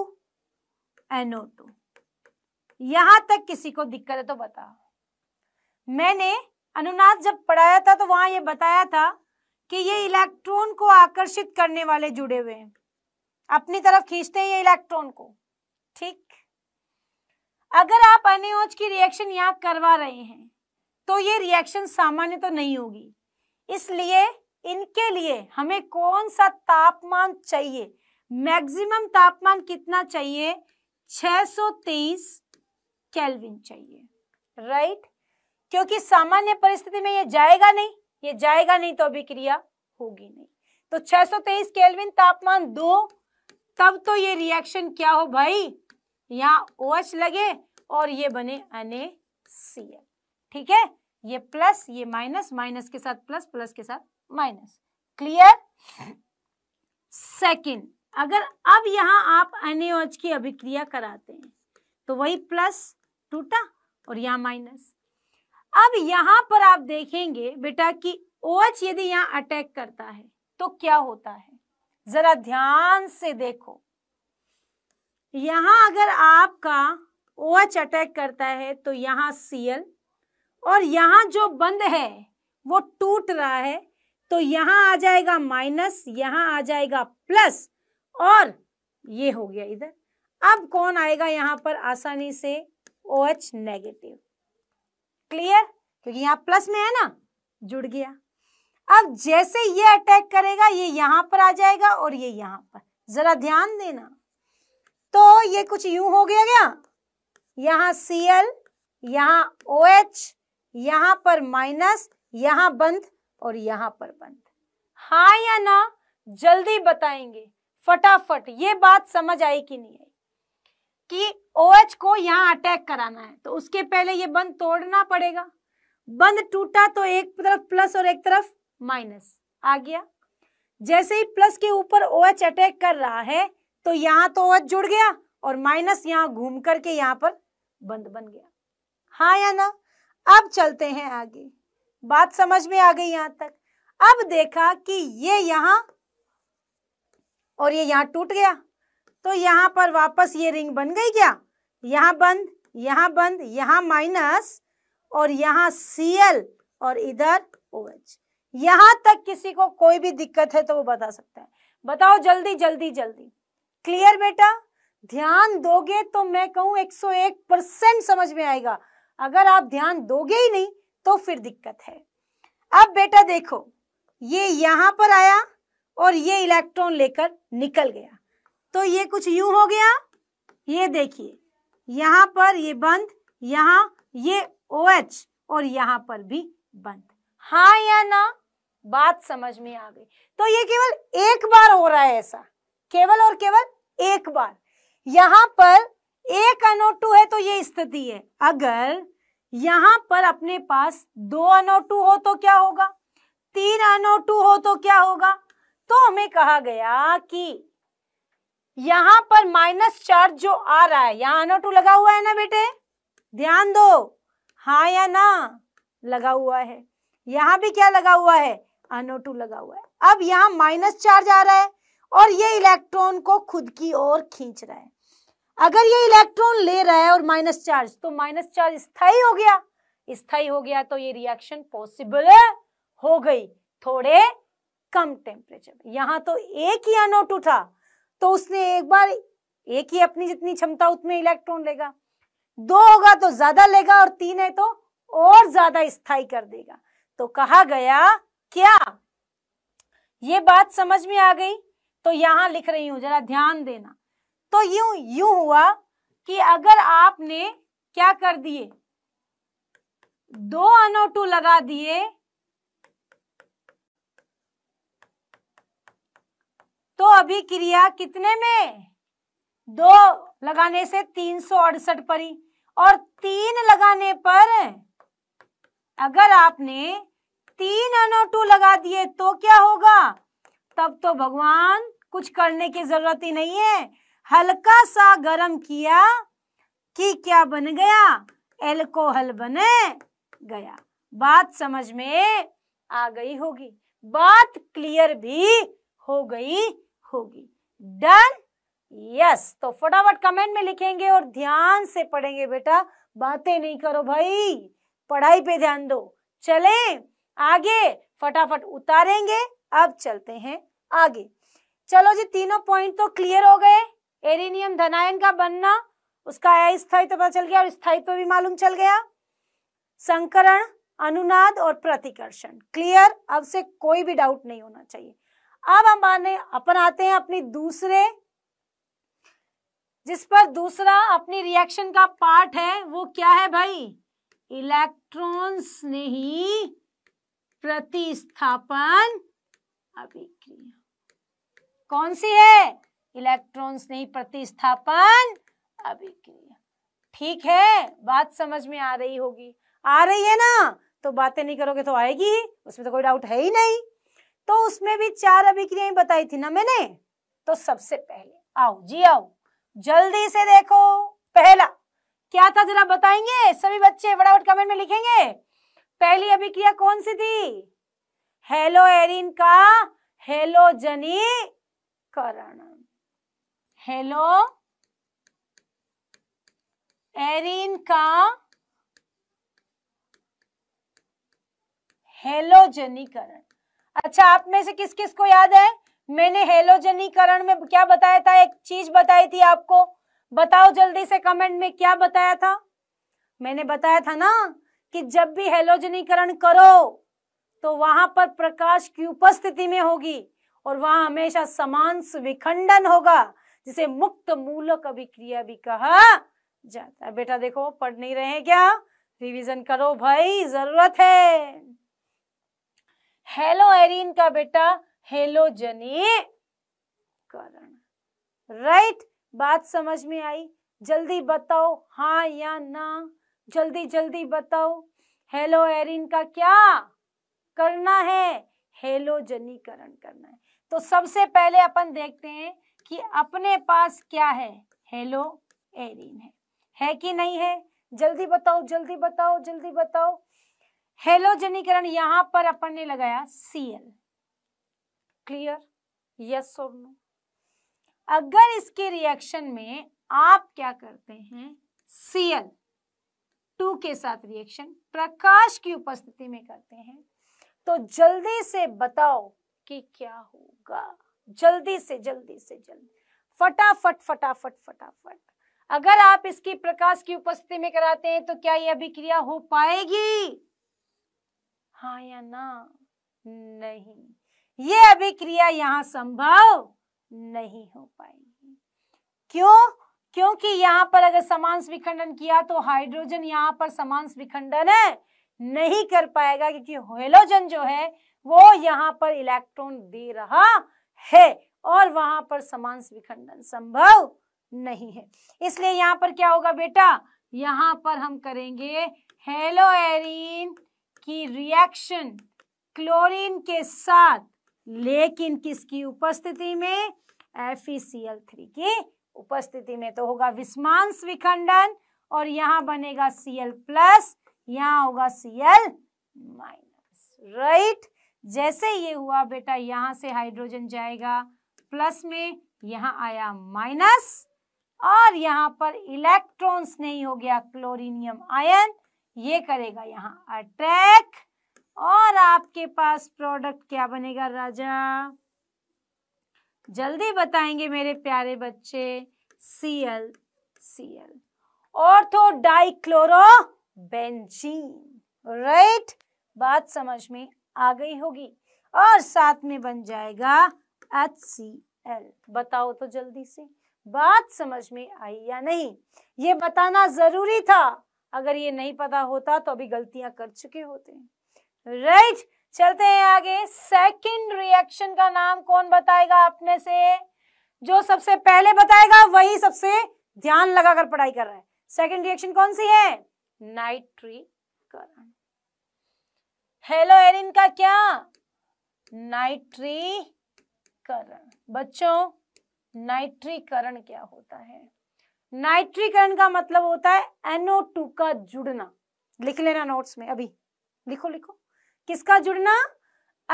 NO two यहां तक किसी को दिक्कत है तो बताओ मैंने अनुनाद जब पढ़ाया था तो वहां ये बताया था कि ये इलेक्ट्रॉन को आकर्षित करने वाले जुड़े हुए हैं अपनी तरफ खींचते हैं ये इलेक्ट्रॉन को अगर आप अनियोज की रिएक्शन यहाँ करवा रहे हैं तो ये रिएक्शन सामान्य तो नहीं होगी इसलिए इनके लिए हमें कौन सा तापमान चाहिए मैक्सिमम तापमान कितना चाहिए 630 केल्विन चाहिए राइट right? क्योंकि सामान्य परिस्थिति में ये जाएगा नहीं ये जाएगा नहीं तो अभिक्रिया होगी नहीं तो 623 केल्विन तापमान दो तब तो ये रिएक्शन क्या हो भाई यहाँ OH लगे और ये बने NaCl ठीक है ये प्लस ये माइनस माइनस के साथ प्लस प्लस के साथ माइनस क्लियर सेकंड अगर अब यहाँ आप NaOH की अभिक्रिया कराते हैं तो वही प्लस टूटा और यहाँ माइनस अब यहाँ पर आप देखेंगे बेटा कि OH यदि यहाँ अटैक करता है तो क्या होता है जरा ध्यान से देखो यहाँ अगर आपका ओ OH अटैक करता है तो यहाँ सी और यहाँ जो बंद है वो टूट रहा है तो यहाँ आ जाएगा माइनस यहाँ आ जाएगा प्लस और ये हो गया इधर अब कौन आएगा यहाँ पर आसानी से ओ OH नेगेटिव क्लियर क्योंकि यहाँ प्लस में है ना जुड़ गया अब जैसे ये अटैक करेगा ये यहाँ पर आ जाएगा और ये यहाँ पर जरा ध्यान देना तो ये कुछ यूं हो गया क्या यहां सी एल यहां ओ एच यहां पर माइनस यहां बंद और यहां पर बंद हा या ना जल्दी बताएंगे फटाफट ये बात समझ आई कि नहीं आई कि ओ OH को यहां अटैक कराना है तो उसके पहले ये बंद तोड़ना पड़ेगा बंद टूटा तो एक तरफ प्लस और एक तरफ माइनस आ गया जैसे ही प्लस के ऊपर ओ OH अटैक कर रहा है तो यहाँ तो अवध जुड़ गया और माइनस यहाँ घूम करके यहाँ पर बंद बन गया हाँ या ना अब चलते हैं आगे बात समझ में आ गई यहाँ तक अब देखा कि ये यहाँ और ये यहाँ टूट गया तो यहाँ पर वापस ये रिंग बन गई क्या यहाँ बंद यहाँ बंद यहाँ माइनस और यहाँ सीएल और इधर एच यहाँ तक किसी को कोई भी दिक्कत है तो वो बता सकता है बताओ जल्दी जल्दी जल्दी क्लियर बेटा ध्यान दोगे तो मैं कहूं 101 परसेंट समझ में आएगा अगर आप ध्यान दोगे ही नहीं तो फिर दिक्कत है अब बेटा देखो ये यहां पर आया और ये इलेक्ट्रॉन लेकर निकल गया तो ये कुछ यू हो गया ये देखिए यहां पर ये बंद यहां ये ओ OH और यहां पर भी बंद हाँ या ना बात समझ में आ गई तो ये केवल एक बार हो रहा है ऐसा केवल और केवल एक बार यहां पर एक अनोटू है तो ये स्थिति है अगर यहां पर अपने पास दो अनोटू हो तो क्या होगा तीन अनोटू हो तो क्या होगा तो हमें कहा गया कि यहां पर माइनस चार्ज जो आ रहा है यहां अनोटू लगा हुआ है ना बेटे ध्यान दो हा या ना लगा हुआ है यहां भी क्या लगा हुआ है अनोटू लगा हुआ है अब यहां माइनस चार्ज आ रहा है और ये इलेक्ट्रॉन को खुद की ओर खींच रहा है अगर ये इलेक्ट्रॉन ले रहा है और माइनस चार्ज तो माइनस चार्ज स्थाई हो गया स्थाई हो गया तो ये रिएक्शन पॉसिबल हो गई थोड़े कम टेम्परेचर यहाँ तो एक ही अनोटू था तो उसने एक बार एक ही अपनी जितनी क्षमता उतने इलेक्ट्रॉन लेगा दो होगा तो ज्यादा लेगा और तीन है तो और ज्यादा स्थायी कर देगा तो कहा गया क्या ये बात समझ में आ गई तो यहाँ लिख रही हूँ जरा ध्यान देना तो यू यू हुआ कि अगर आपने क्या कर दिए दो अनो टू लगा दिए तो अभी क्रिया कितने में दो लगाने से तीन सौ अड़सठ पड़ी और तीन लगाने पर अगर आपने तीन अनो टू लगा दिए तो क्या होगा तब तो भगवान कुछ करने की जरूरत ही नहीं है हल्का सा गरम किया कि क्या बन गया एल्कोहल बने गया बात समझ में आ गई होगी बात क्लियर भी हो गई होगी डन यस तो फटाफट कमेंट में लिखेंगे और ध्यान से पढ़ेंगे बेटा बातें नहीं करो भाई पढ़ाई पे ध्यान दो चले आगे फटाफट उतारेंगे अब चलते हैं आगे चलो जी तीनों पॉइंट तो क्लियर हो गए एरिनियम धनायन का बनना उसका अस्थायी तो पता चल गया और स्थायित्व तो भी मालूम चल गया संकरण अनुनाद और प्रतिकर्षण क्लियर अब से कोई भी डाउट नहीं होना चाहिए अब हम आने अपन आते हैं अपनी दूसरे जिस पर दूसरा अपनी रिएक्शन का पार्ट है वो क्या है भाई इलेक्ट्रॉन्स ने ही प्रतिस्थापन अभिक्रिया कौन सी है इलेक्ट्रॉन नहीं प्रतिस्थापन अभिक्रिया ठीक है बात समझ में आ रही होगी आ रही है ना तो बातें नहीं करोगे तो आएगी ही उसमें तो कोई डाउट है ही नहीं तो उसमें भी चार अभिक्रिया बताई थी ना मैंने तो सबसे पहले आओ जी आओ जल्दी से देखो पहला क्या था जरा बताएंगे सभी बच्चे फटाफट कमेंट में लिखेंगे पहली अभिक्रिया कौन सी थी हेलो एरिन का हेलोजनी करण हेलो एरिन का हेलोजनीकरण अच्छा आप में से किस किस को याद है मैंने हेलोजनीकरण में क्या बताया था एक चीज बताई थी आपको बताओ जल्दी से कमेंट में क्या बताया था मैंने बताया था ना कि जब भी हेलोजनीकरण करो तो वहां पर प्रकाश की उपस्थिति में होगी और वहां हमेशा समांस विखंडन होगा जिसे मुक्त मूलक अभिक्रिया भी कहा जाता है बेटा देखो पढ़ नहीं रहे क्या रिवीजन करो भाई जरूरत है हेलो एरिन का बेटा हेलो जनी करण राइट बात समझ में आई जल्दी बताओ हाँ या ना जल्दी जल्दी बताओ हेलो एरिन का क्या करना है हेलो करण करना है तो सबसे पहले अपन देखते हैं कि अपने पास क्या है हेलो एरिन है है कि नहीं है जल्दी बताओ जल्दी बताओ जल्दी बताओ हेलोजनीकरण यहां पर अपन ने लगाया सीएल क्लियर यस और नो अगर इसके रिएक्शन में आप क्या करते हैं सीएल टू के साथ रिएक्शन प्रकाश की उपस्थिति में करते हैं तो जल्दी से बताओ कि क्या होगा जल्दी से जल्दी से जल्दी फटाफट फटाफट फटाफट अगर आप इसकी प्रकाश की उपस्थिति में कराते हैं तो क्या यह अभिक्रिया हो पाएगी हाँ या ना नहीं ये अभिक्रिया यहाँ संभव नहीं हो पाएगी क्यों क्योंकि यहाँ पर अगर समान विखंडन किया तो हाइड्रोजन यहाँ पर समान विखंडन है नहीं कर पाएगा क्योंकि हेलोजन जो है वो यहाँ पर इलेक्ट्रॉन दे रहा है और वहां पर समान विखंडन संभव नहीं है इसलिए यहाँ पर क्या होगा बेटा यहाँ पर हम करेंगे हेलो एरिन की रिएक्शन क्लोरीन के साथ लेकिन किसकी उपस्थिति में थ्री e की उपस्थिति में तो होगा विस्मांस विखंडन और यहाँ बनेगा सीएल प्लस यहाँ होगा सीएल माइनस राइट जैसे ये हुआ बेटा यहां से हाइड्रोजन जाएगा प्लस में यहां आया माइनस और यहां पर इलेक्ट्रॉन्स नहीं हो गया क्लोरिनियम आयन ये करेगा यहां अट्रैक और आपके पास प्रोडक्ट क्या बनेगा राजा जल्दी बताएंगे मेरे प्यारे बच्चे C L C L ortho dichloro benzene right बात समझ में आ गई होगी और साथ में बन जाएगा एच सी एल बताओ तो जल्दी से बात समझ में आई या नहीं ये बताना जरूरी था अगर ये नहीं पता होता तो अभी गलतियां कर चुके होते हैं राइट right? चलते हैं आगे सेकंड रिएक्शन का नाम कौन बताएगा अपने से जो सबसे पहले बताएगा वही सबसे ध्यान लगाकर पढ़ाई कर रहा है सेकंड रिएक्शन कौन सी है नाइट्रीकरण एरिन का क्या नाइट्रीकरण बच्चों नाइट्रीकरण क्या होता है नाइट्रीकरण का मतलब होता है एनओ टू का जुड़ना लिख लेना नोट्स में अभी लिखो लिखो किसका जुड़ना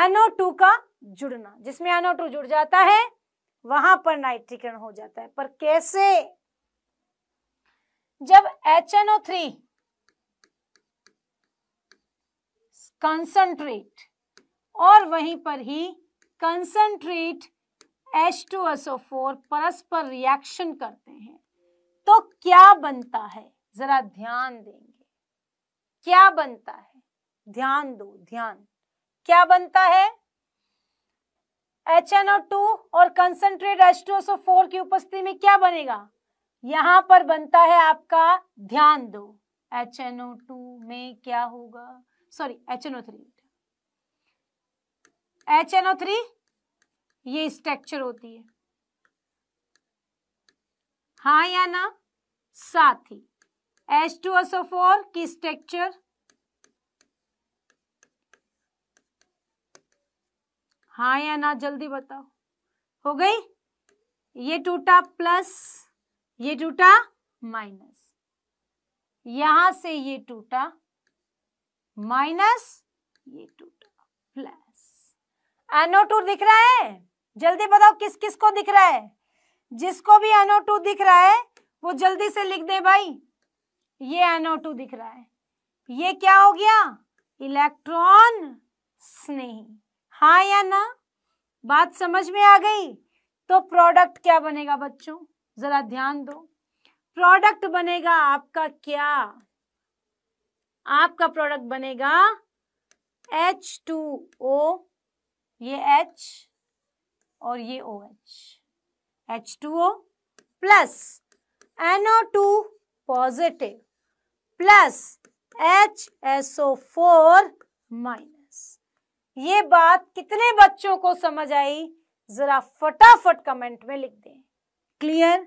एनओ टू का जुड़ना जिसमें एनओ टू जुड़ जाता है वहां पर नाइट्रीकरण हो जाता है पर कैसे जब एच एनओ थ्री कंसंट्रेट और वहीं पर ही कंसंट्रेट H2SO4 परस्पर रिएक्शन करते हैं तो क्या बनता है जरा ध्यान देंगे क्या बनता है ध्यान दो ध्यान क्या बनता है HNO2 और कंसंट्रेट H2SO4 की उपस्थिति में क्या बनेगा यहां पर बनता है आपका ध्यान दो HNO2 में क्या होगा sorry H N O three H N O three ये स्ट्रक्चर होती है हाँ या ना साथ ही एच टू एसओ फोर की स्ट्रक्चर हाँ या ना जल्दी बताओ हो गई ये टूटा प्लस ये टूटा माइनस यहां से ये टूटा माइनस ये टूटा प्लस एनो टू दिख रहा है जल्दी बताओ किस किस को दिख रहा है जिसको भी एनो टू दिख रहा है वो जल्दी से लिख दे भाई ये एनो टू दिख रहा है ये क्या हो गया इलेक्ट्रॉन स्नेही हाँ या ना बात समझ में आ गई तो प्रोडक्ट क्या बनेगा बच्चों जरा ध्यान दो प्रोडक्ट बनेगा आपका क्या आपका प्रोडक्ट बनेगा एच टू ओ ये एच और ये O H H two O plus NO two positive plus H S O four minus ये बात कितने बच्चों को समझ आई जरा फटाफट कमेंट में लिख दें क्लियर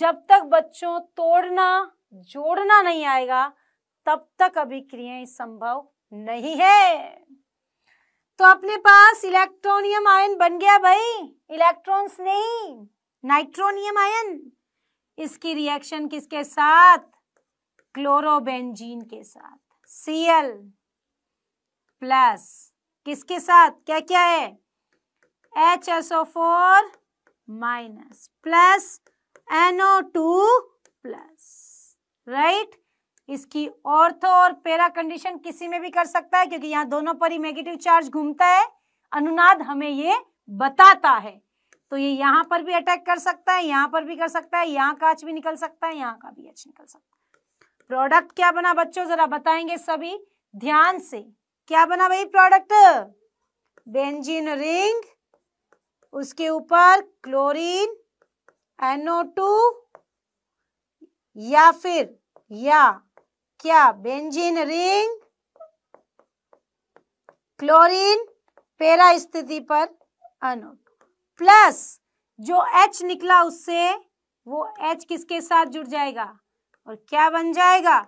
जब तक बच्चों तोड़ना जोड़ना नहीं आएगा तब तक अभिक्रियाएं संभव नहीं है तो अपने पास इलेक्ट्रोनियम आयन बन गया भाई इलेक्ट्रॉन्स नहीं नाइट्रोनियम आयन इसकी रिएक्शन किसके साथ क्लोरोबेंजीन के साथ सीएल प्लस किसके साथ क्या क्या है H S O four minus plus NO two plus right इसकी ऑर्थो और पेरा कंडीशन किसी में भी कर सकता है क्योंकि यहाँ दोनों पर ही नेगेटिव चार्ज घूमता है अनुनाद हमें ये बताता है तो ये यहाँ पर भी अटैक कर सकता है यहाँ पर भी कर सकता है यहाँ का भी निकल सकता है यहाँ का भी एच निकल सकता है प्रोडक्ट क्या बना बच्चों जरा बताएंगे सभी ध्यान से क्या बना भाई प्रोडक्ट बेंजीन रिंग उसके ऊपर क्लोरीन एनओ टू या फिर या क्या बेंजीन रिंग क्लोरीन पेरा स्थिति पर अनु प्लस जो H निकला उससे वो H किसके साथ जुड़ जाएगा और क्या बन जाएगा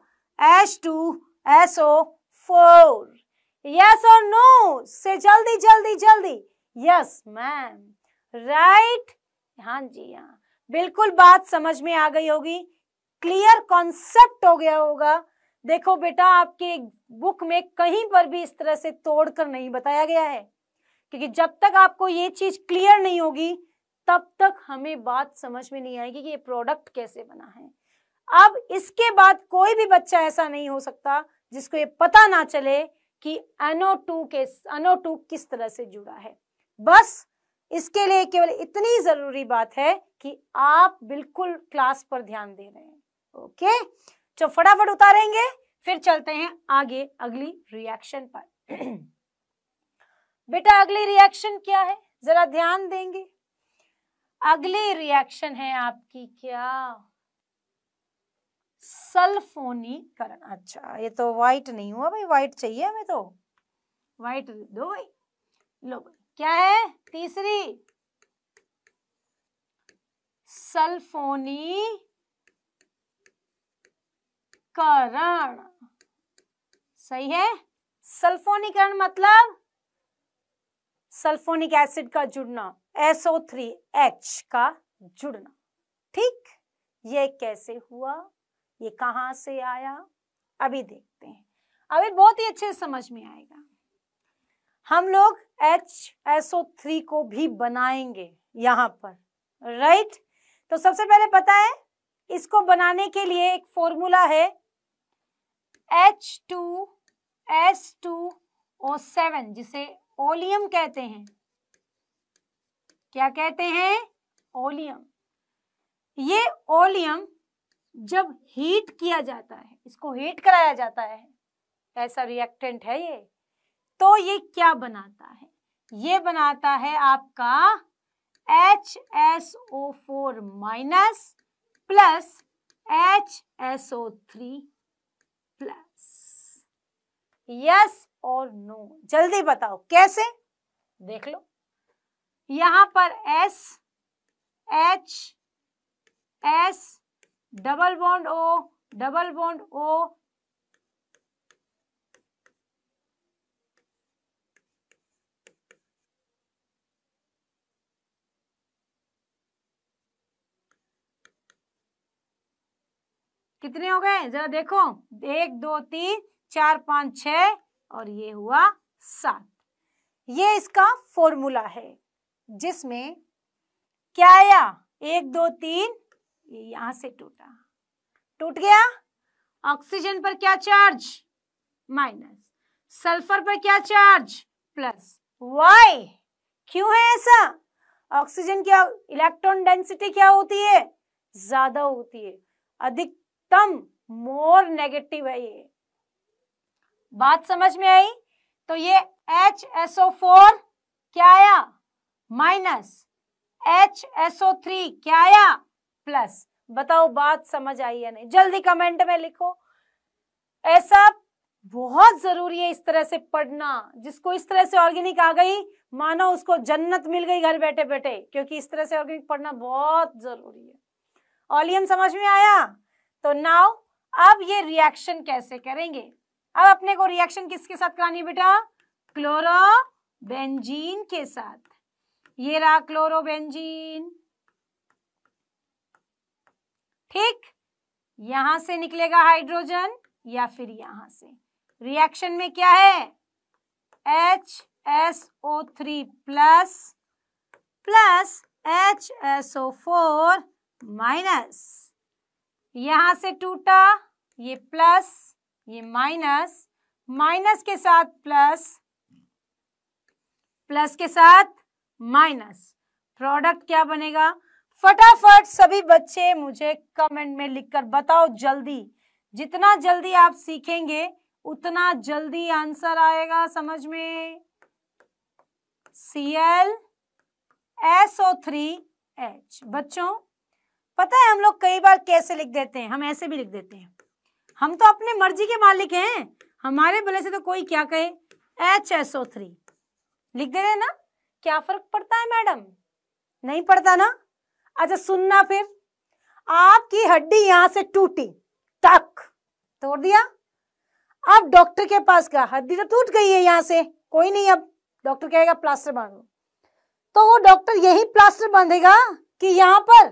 two S O four yes और नो से जल्दी जल्दी जल्दी यस मैम राइट हाँ जी हाँ बिल्कुल बात समझ में आ गई होगी क्लियर कॉन्सेप्ट हो गया होगा देखो बेटा आपके बुक में कहीं पर भी इस तरह से तोड़कर नहीं बताया गया है क्योंकि जब तक आपको ये चीज क्लियर नहीं होगी तब तक हमें बात समझ में नहीं आएगी कि ये प्रोडक्ट कैसे बना है अब इसके बाद कोई भी बच्चा ऐसा नहीं हो सकता जिसको ये पता ना चले कि एनओ टू के एनओ टू किस तरह से जुड़ा है बस इसके लिए केवल इतनी जरूरी बात है कि आप बिल्कुल क्लास पर ध्यान दे रहे हैं ओके तो फटाफट उतारेंगे फिर चलते हैं आगे अगली रिएक्शन पर बेटा अगली रिएक्शन क्या है जरा ध्यान देंगे अगली रिएक्शन है आपकी क्या सल्फोनीकरण अच्छा ये तो व्हाइट नहीं हुआ भाई व्हाइट चाहिए हमें तो व्हाइट दो भाई लो भाई क्या है तीसरी सल्फोनी सल्फोनीकरण सही है सल्फोनीकरण मतलब सल्फोनिक एसिड का जुड़ना थ्री एच का जुड़ना ठीक ये कैसे हुआ ये कहां से आया अभी देखते हैं अभी बहुत ही अच्छे समझ में आएगा हम लोग एच एसओ थ्री को भी बनाएंगे यहां पर राइट तो सबसे पहले पता है इसको बनाने के लिए एक फॉर्मूला है H two S two O seven जिसे ओलियम कहते हैं क्या कहते हैं ओलियम ये ओलियम जब हीट किया जाता है इसको हीट कराया जाता है ऐसा रिएक्टेंट है ये तो ये क्या बनाता है ये बनाता है आपका H S O four minus plus H S O three yes और नो जल्दी बताओ कैसे देख लो यहां पर S H S double bond O double bond O कितने हो गए जरा देखो एक दो तीन चार पांच छ और ये हुआ सात ये इसका फॉर्मूला है जिसमें क्या आया एक दो तीन ये यहां से टूटा टूट गया ऑक्सीजन पर क्या चार्ज माइनस सल्फर पर क्या चार्ज प्लस वाई क्यों है ऐसा ऑक्सीजन की इलेक्ट्रॉन डेंसिटी क्या होती है ज्यादा होती है अधिकतम मोर नेगेटिव है ये बात समझ में आई तो ये एच एस ओ फोर क्या आया minus H S O three क्या आया प्लस बताओ बात समझ आई या नहीं जल्दी कमेंट में लिखो ऐसा बहुत जरूरी है इस तरह से पढ़ना जिसको इस तरह से ऑर्गेनिक आ गई मानो उसको जन्नत मिल गई घर बैठे बैठे क्योंकि इस तरह से ऑर्गेनिक पढ़ना बहुत जरूरी है ऑलियम समझ में आया तो नाउ अब ये रिएक्शन कैसे करेंगे अब अपने को रिएक्शन किसके साथ करानी है बेटा बेंजीन के साथ ये रहा क्लोरो बेंजीन ठीक यहां से निकलेगा हाइड्रोजन या फिर यहां से रिएक्शन में क्या है H S O three plus plus H S O four minus यहां से टूटा ये प्लस ये माइनस माइनस के साथ प्लस प्लस के साथ माइनस प्रोडक्ट क्या बनेगा फटाफट सभी बच्चे मुझे कमेंट में लिखकर बताओ जल्दी जितना जल्दी आप सीखेंगे उतना जल्दी आंसर आएगा समझ में C L S O three H बच्चों पता है हम लोग कई बार कैसे लिख देते हैं हम ऐसे भी लिख देते हैं हम तो अपने मर्जी के मालिक हैं हमारे भले से तो कोई क्या कहे एच एस ओ थ्री लिख दे ना क्या फर्क पड़ता है मैडम नहीं पड़ता ना अच्छा सुनना फिर आपकी हड्डी यहां से टूटी टक तोड़ दिया अब डॉक्टर के पास गया हड्डी तो टूट गई है यहां से कोई नहीं अब डॉक्टर कहेगा प्लास्टर बांधो तो वो डॉक्टर यही प्लास्टर बांधेगा कि यहां पर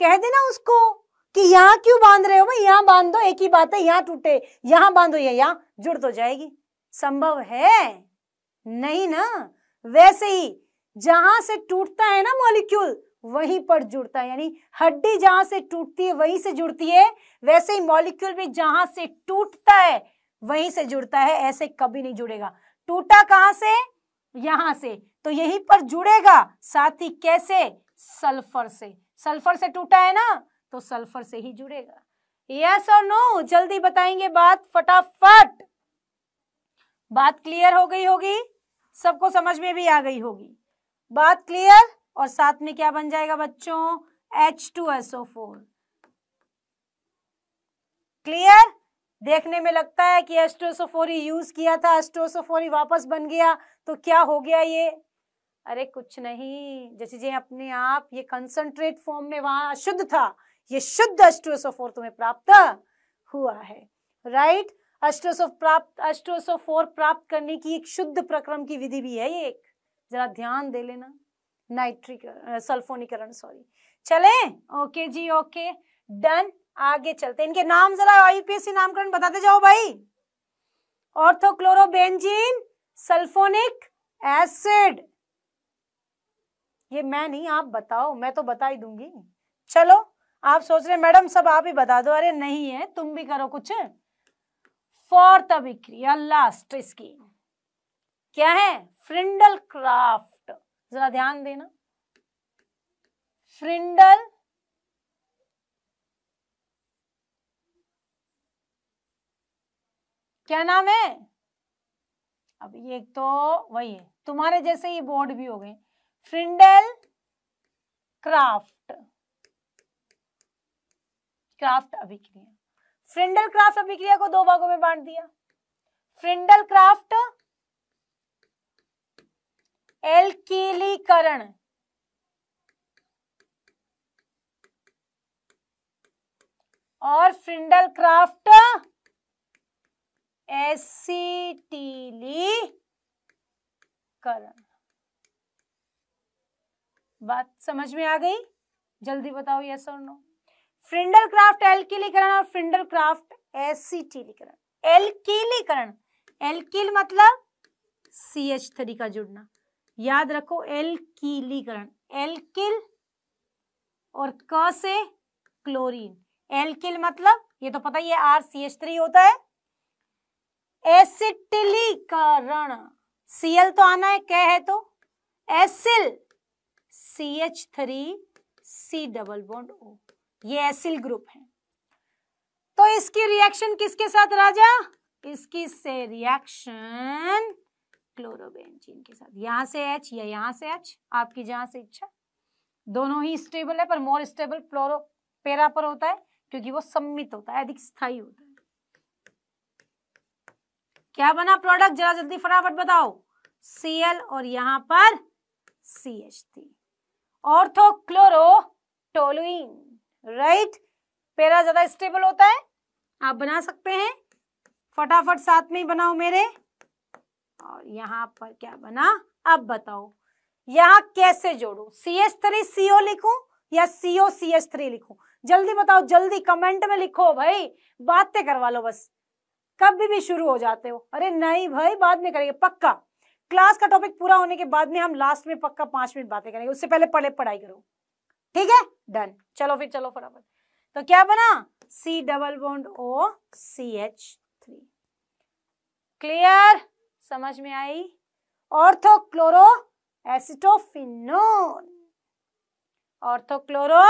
कह देना उसको कि यहाँ क्यों बांध रहे हो भाई यहाँ बांध दो एक ही बात है यहाँ टूटे यहाँ बांधो ये यहाँ जुड़ तो जाएगी संभव है नहीं ना वैसे ही जहां से टूटता है ना मॉलिक्यूल वहीं पर जुड़ता है यानी हड्डी जहां से टूटती है वहीं से जुड़ती है वैसे ही मॉलिक्यूल भी जहां से टूटता है वहीं से जुड़ता है ऐसे कभी नहीं जुड़ेगा टूटा कहां से यहां से तो यहीं पर जुड़ेगा साथ ही कैसे सल्फर से सल्फर से टूटा है ना तो सल्फर से ही जुड़ेगा यस और नो जल्दी बताएंगे बात फटाफट बात क्लियर हो गई होगी सबको समझ में भी आ गई होगी बात क्लियर और साथ में क्या बन जाएगा बच्चों एच टू फोर क्लियर देखने में लगता है कि ही यूज किया था एस्ट्रोसोफोरी वापस बन गया तो क्या हो गया ये अरे कुछ नहीं जैसे जे अपने आप ये कंसंट्रेट फॉर्म में वहां अशुद्ध था ये शुद्ध अष्टोसोफोर तुम्हें प्राप्त हुआ है राइट अष्टोसो प्राप्त अष्टोसोफोर प्राप्त करने की एक शुद्ध प्रक्रम की विधि भी है ये एक जरा ध्यान दे लेना नाइट्रिक सल्फोनीकरण सॉरी चले ओके जी ओके डन आगे चलते इनके नाम जरा आईपीएससी नामकरण बताते जाओ भाई ऑर्थोक्लोरोबेंजीन सल्फोनिक एसिड ये मैं नहीं आप बताओ मैं तो बता ही दूंगी चलो आप सोच रहे मैडम सब आप ही बता दो अरे नहीं है तुम भी करो कुछ फोर्थ अभिक्रिया लास्ट इसकी क्या है फ्रिंडल क्राफ्ट जरा ध्यान देना फ्रिंडल क्या नाम है अब ये तो वही है तुम्हारे जैसे ये बोर्ड भी हो गए फ्रिंडल क्राफ्ट क्राफ्ट अभिक्रिया फ्रिंडल क्राफ्ट अभिक्रिया को दो भागों में बांट दिया फ्रिंडल क्राफ्ट एल्किलीकरण और फ्रिंडल क्राफ्ट एसिटिलीकरण बात समझ में आ गई जल्दी बताओ यस और नो फ्रिंडल क्राफ्ट एल्किलीकरण और फ्रिंडल क्राफ्ट एसिटिलीकरण एल्किलीकरण एल्किल मतलब सी एच थ्री का जुड़ना याद रखो एल्किलीकरण एल्किल और क से क्लोरीन एल्किल मतलब ये तो पता ही है आर सी एच थ्री होता है एसिटिलीकरण सीएल तो आना है कह है तो acyl C H three C double bond O ये एसिल ग्रुप है तो इसकी रिएक्शन किसके साथ राजा इसकी से रिएक्शन क्लोरोबेंजीन के साथ यहां से एच या यहां से एच आपकी जहां से इच्छा दोनों ही स्टेबल है पर मोर स्टेबल फ्लोरो पेरा पर होता है क्योंकि वो सम्मित होता है अधिक स्थायी होता है क्या बना प्रोडक्ट जरा जल्दी फटाफट बताओ सी एल और यहां पर सी एच थी ऑर्थोक्लोरो टोलुइन राइट पेरा ज्यादा स्टेबल होता है आप बना सकते हैं फटाफट साथ में ही बनाओ मेरे और यहाँ पर क्या बना अब बताओ यहाँ कैसे जोड़ू सी एस थ्री सीओ लिखू या सीओ सी एस थ्री लिखू जल्दी बताओ जल्दी कमेंट में लिखो भाई बातें करवा लो बस कभी भी शुरू हो जाते हो अरे नहीं भाई बाद में करेंगे पक्का क्लास का टॉपिक पूरा होने के बाद में हम लास्ट में पक्का पांच मिनट बातें करेंगे उससे पहले पढ़े पढ़ाई करो ठीक है डन चलो फिर चलो फटाफट तो क्या बना C double bond O C H three clear समझ में आई ऑर्थोक्लोरो एसिटोफिनोन क्लोरो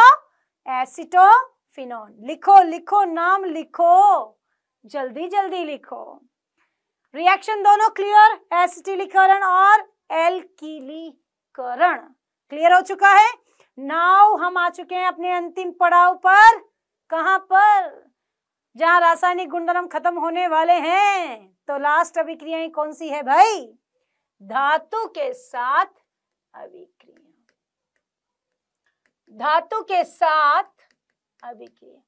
एसिटोफिनोन लिखो लिखो नाम लिखो जल्दी जल्दी लिखो रिएक्शन दोनों क्लियर एसिटिलीकरण और एल्किलीकरण क्लियर हो चुका है नाउ हम आ चुके हैं अपने अंतिम पड़ाव पर कहां पर जहाँ रासायनिक गुणधर्म खत्म होने वाले हैं तो लास्ट अभिक्रियाएं कौन सी है भाई धातु के साथ अभिक्रिया धातु के साथ अभिक्रिया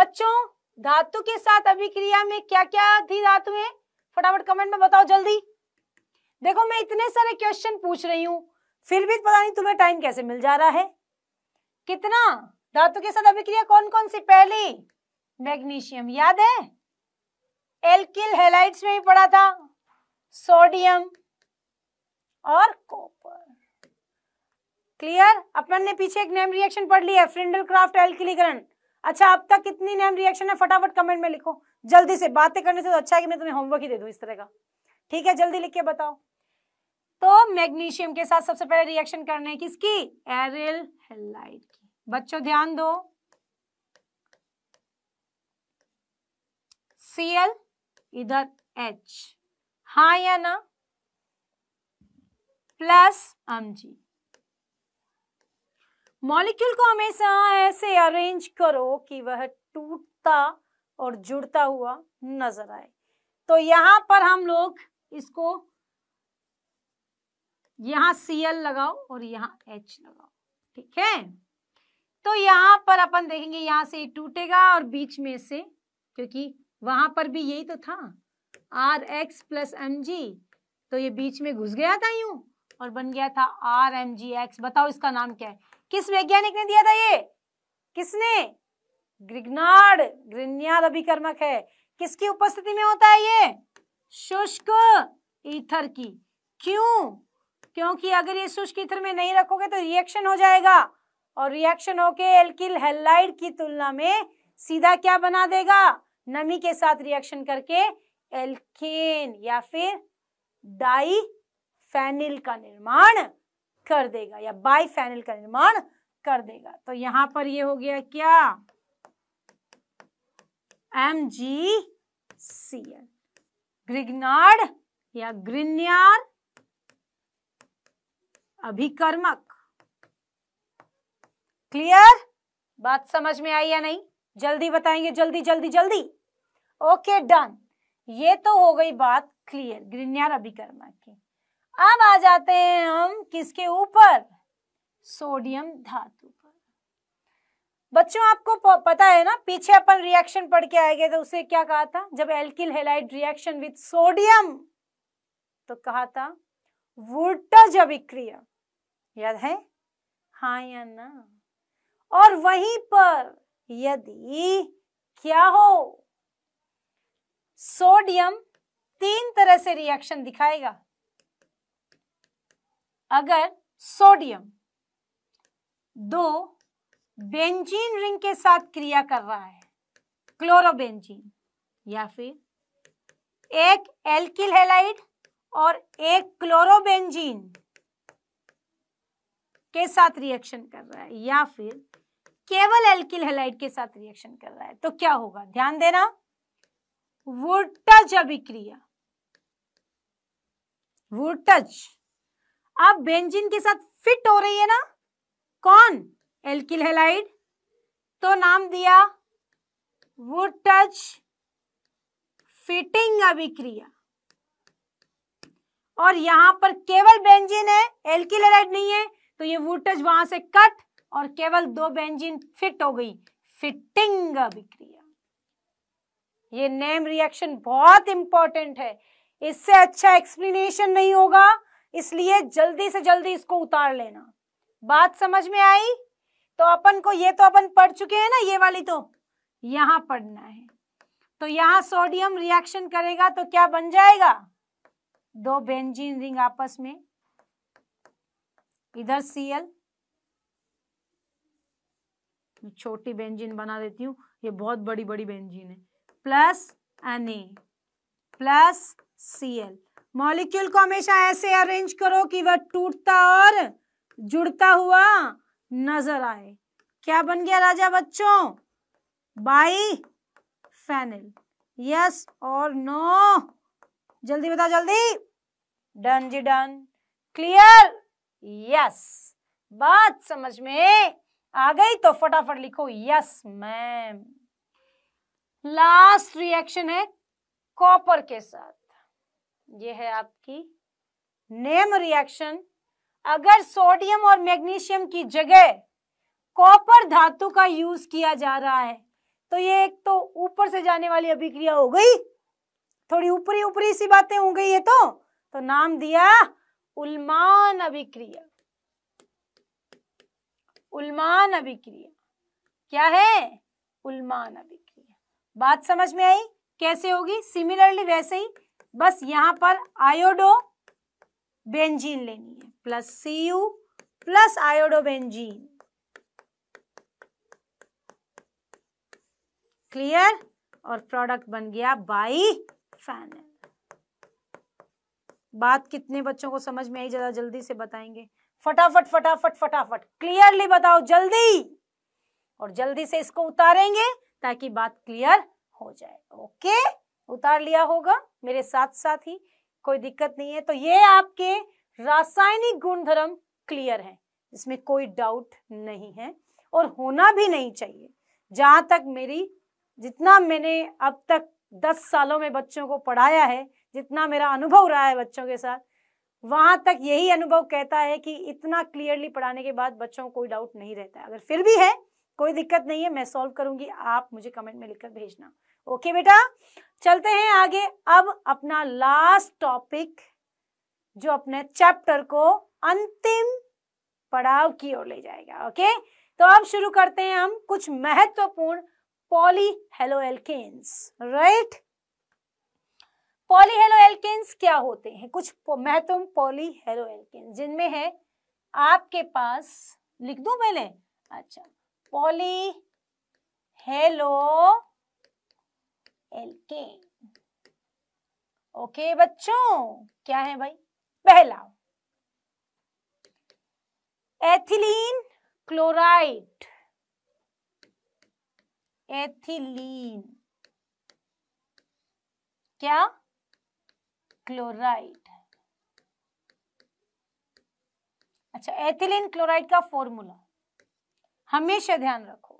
बच्चों धातु के साथ अभिक्रिया में क्या क्या थी धातुएं फटाफट कमेंट में बताओ जल्दी देखो मैं इतने सारे क्वेश्चन पूछ रही हूँ फिर भी पता नहीं तुम्हें टाइम कैसे मिल जा रहा है कितना धातु के साथ अभिक्रिया कौन कौन सी पहली मैग्नीशियम याद है एल्किल हेलाइट्स में भी पढ़ा था सोडियम और कॉपर क्लियर अपन ने पीछे एक नेम रिएक्शन पढ़ लिया फ्रिंडल क्राफ्ट एल्किलीकरण अच्छा अब तक कितनी नेम रिएक्शन है फटाफट कमेंट में लिखो जल्दी से बातें करने से तो अच्छा है कि मैं तुम्हें होमवर्क ही दे दूं इस तरह का ठीक है जल्दी लिख के बताओ तो मैग्नीशियम के साथ सबसे पहले रिएक्शन करने है किसकी एरिल हेलाइट बच्चों ध्यान दो सी एल इधर एच हा या ना प्लस एम जी मॉलिक्यूल को हमेशा ऐसे अरेंज करो कि वह टूटता और जुड़ता हुआ नजर आए तो यहां पर हम लोग इसको यहां सी एल लगाओ और यहां एच लगाओ ठीक है तो यहाँ पर अपन देखेंगे यहाँ से टूटेगा और बीच में से क्योंकि वहां पर भी यही तो था R X plus M G तो ये बीच में घुस गया था यूं और बन गया था आर एम जी एक्स बताओ इसका नाम क्या है किस वैज्ञानिक ने दिया था ये किसने ग्रिग्नार्ड ग्रिन्याद अभिकर्मक है किसकी उपस्थिति में होता है ये शुष्क ईथर की क्यों क्योंकि अगर ये शुष्क ईथर में नहीं रखोगे तो रिएक्शन हो जाएगा और रिएक्शन होके एल्किल हेलाइड की तुलना में सीधा क्या बना देगा नमी के साथ रिएक्शन करके एल्केन या फिर डाई फैनिल का निर्माण कर देगा या बाई फैनिल का निर्माण कर देगा तो यहां पर ये हो गया क्या M G C L Grignard या ग्रिन्यार अभिकर्मक क्लियर बात समझ में आई या नहीं जल्दी बताएंगे जल्दी जल्दी जल्दी ओके डन ये तो हो गई बात क्लियर ग्रीन्यार अभिकर्मा की अब आ जाते हैं हम किसके ऊपर सोडियम धातु पर बच्चों आपको पता है ना पीछे अपन रिएक्शन पढ़ के आए गए तो उसे क्या कहा था जब alkyl halide reaction with sodium तो कहा था वुर्टज अभिक्रिया याद है हाँ या ना और वहीं पर यदि क्या हो सोडियम तीन तरह से रिएक्शन दिखाएगा अगर सोडियम दो बेंजीन रिंग के साथ क्रिया कर रहा है क्लोरोबेंजीन या फिर एक एल्किल हेलाइड और एक क्लोरोबेंजीन के साथ रिएक्शन कर रहा है या फिर केवल एल्किल हेलाइट के साथ रिएक्शन कर रहा है तो क्या होगा ध्यान देना वोटज अभिक्रिया वोटज अब बेंजिन के साथ फिट हो रही है ना कौन एल्किल हेलाइड तो नाम दिया वोटज फिटिंग अभिक्रिया और यहां पर केवल बेंजिन है एल्किल हेलाइड नहीं है तो ये वोल्टेज वहां से कट और केवल दो बेंजीन फिट हो गई फिटिंग अभिक्रिया ये नेम रिएक्शन बहुत इंपॉर्टेंट है इससे अच्छा एक्सप्लेनेशन नहीं होगा इसलिए जल्दी से जल्दी इसको उतार लेना बात समझ में आई तो अपन को ये तो अपन पढ़ चुके हैं ना ये वाली तो यहां पढ़ना है तो यहाँ सोडियम रिएक्शन करेगा तो क्या बन जाएगा दो बेंजीन रिंग आपस में इधर सी एल छोटी बेंजीन बना देती हूँ ये बहुत बड़ी बड़ी बेंजीन है plus N A plus C L molecule को हमेशा ऐसे अरेंज करो कि वह टूटता और जुड़ता हुआ नजर आए क्या बन गया राजा बच्चों बाई फैनल यस और नो जल्दी बताओ जल्दी डन जी डन क्लियर यस बात समझ में आ गई तो फटाफट लिखो यस मैम लास्ट रिएक्शन है कॉपर के साथ ये है आपकी नेम रिएक्शन अगर सोडियम और मैग्नीशियम की जगह कॉपर धातु का यूज किया जा रहा है तो ये एक तो ऊपर से जाने वाली अभिक्रिया हो गई थोड़ी ऊपरी ऊपरी सी बातें हो गई ये तो तो नाम दिया उल्मान अभिक्रिया उल्मान अभिक्रिया क्या है उल्मान अभिक्रिया बात समझ में आई कैसे होगी सिमिलरली वैसे ही बस यहां पर आयोडो बेंजीन लेनी है plus C U plus iodo benzene clear और प्रोडक्ट बन गया बाई फैनल बात कितने बच्चों को समझ में आई जरा जल्दी से बताएंगे फटाफट फटाफट फटाफट क्लियरली बताओ जल्दी और जल्दी से इसको उतारेंगे ताकि बात क्लियर हो जाए ओके उतार लिया होगा मेरे साथ साथ ही कोई दिक्कत नहीं है तो ये आपके रासायनिक गुणधर्म क्लियर हैं इसमें कोई डाउट नहीं है और होना भी नहीं चाहिए जहां तक मेरी जितना मैंने अब तक दस सालों में बच्चों को पढ़ाया है जितना मेरा अनुभव रहा है बच्चों के साथ वहां तक यही अनुभव कहता है कि इतना क्लियरली पढ़ाने के बाद बच्चों को कोई डाउट नहीं रहता अगर फिर भी है कोई दिक्कत नहीं है मैं सॉल्व करूंगी आप मुझे कमेंट में लिखकर भेजना ओके बेटा चलते हैं आगे अब अपना लास्ट टॉपिक जो अपने चैप्टर को अंतिम पड़ाव की ओर ले जाएगा ओके तो अब शुरू करते हैं हम कुछ महत्वपूर्ण poly alkanes right polyhalo alkanes क्या होते हैं कुछ महत्वपूर्ण पॉलीहेलो एल्केन्स जिनमें है आपके पास लिख दू मैंने अच्छा पॉली हेलो एल्केन ओके बच्चों क्या है भाई पहला एथिलीन क्लोराइड एथिलीन क्या क्लोराइड अच्छा एथिलीन क्लोराइड का फॉर्मूला हमेशा ध्यान रखो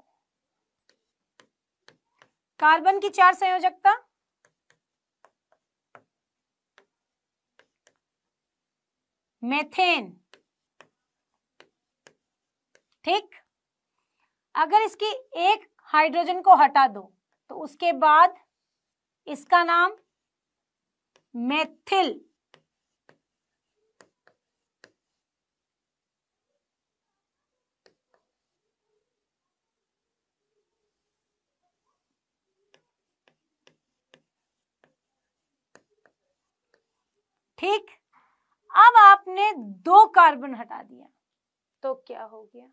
कार्बन की चार संयोजकता मेथेन ठीक अगर इसकी एक हाइड्रोजन को हटा दो तो उसके बाद इसका नाम मेथिल ठीक अब आपने दो कार्बन हटा दिया तो क्या हो गया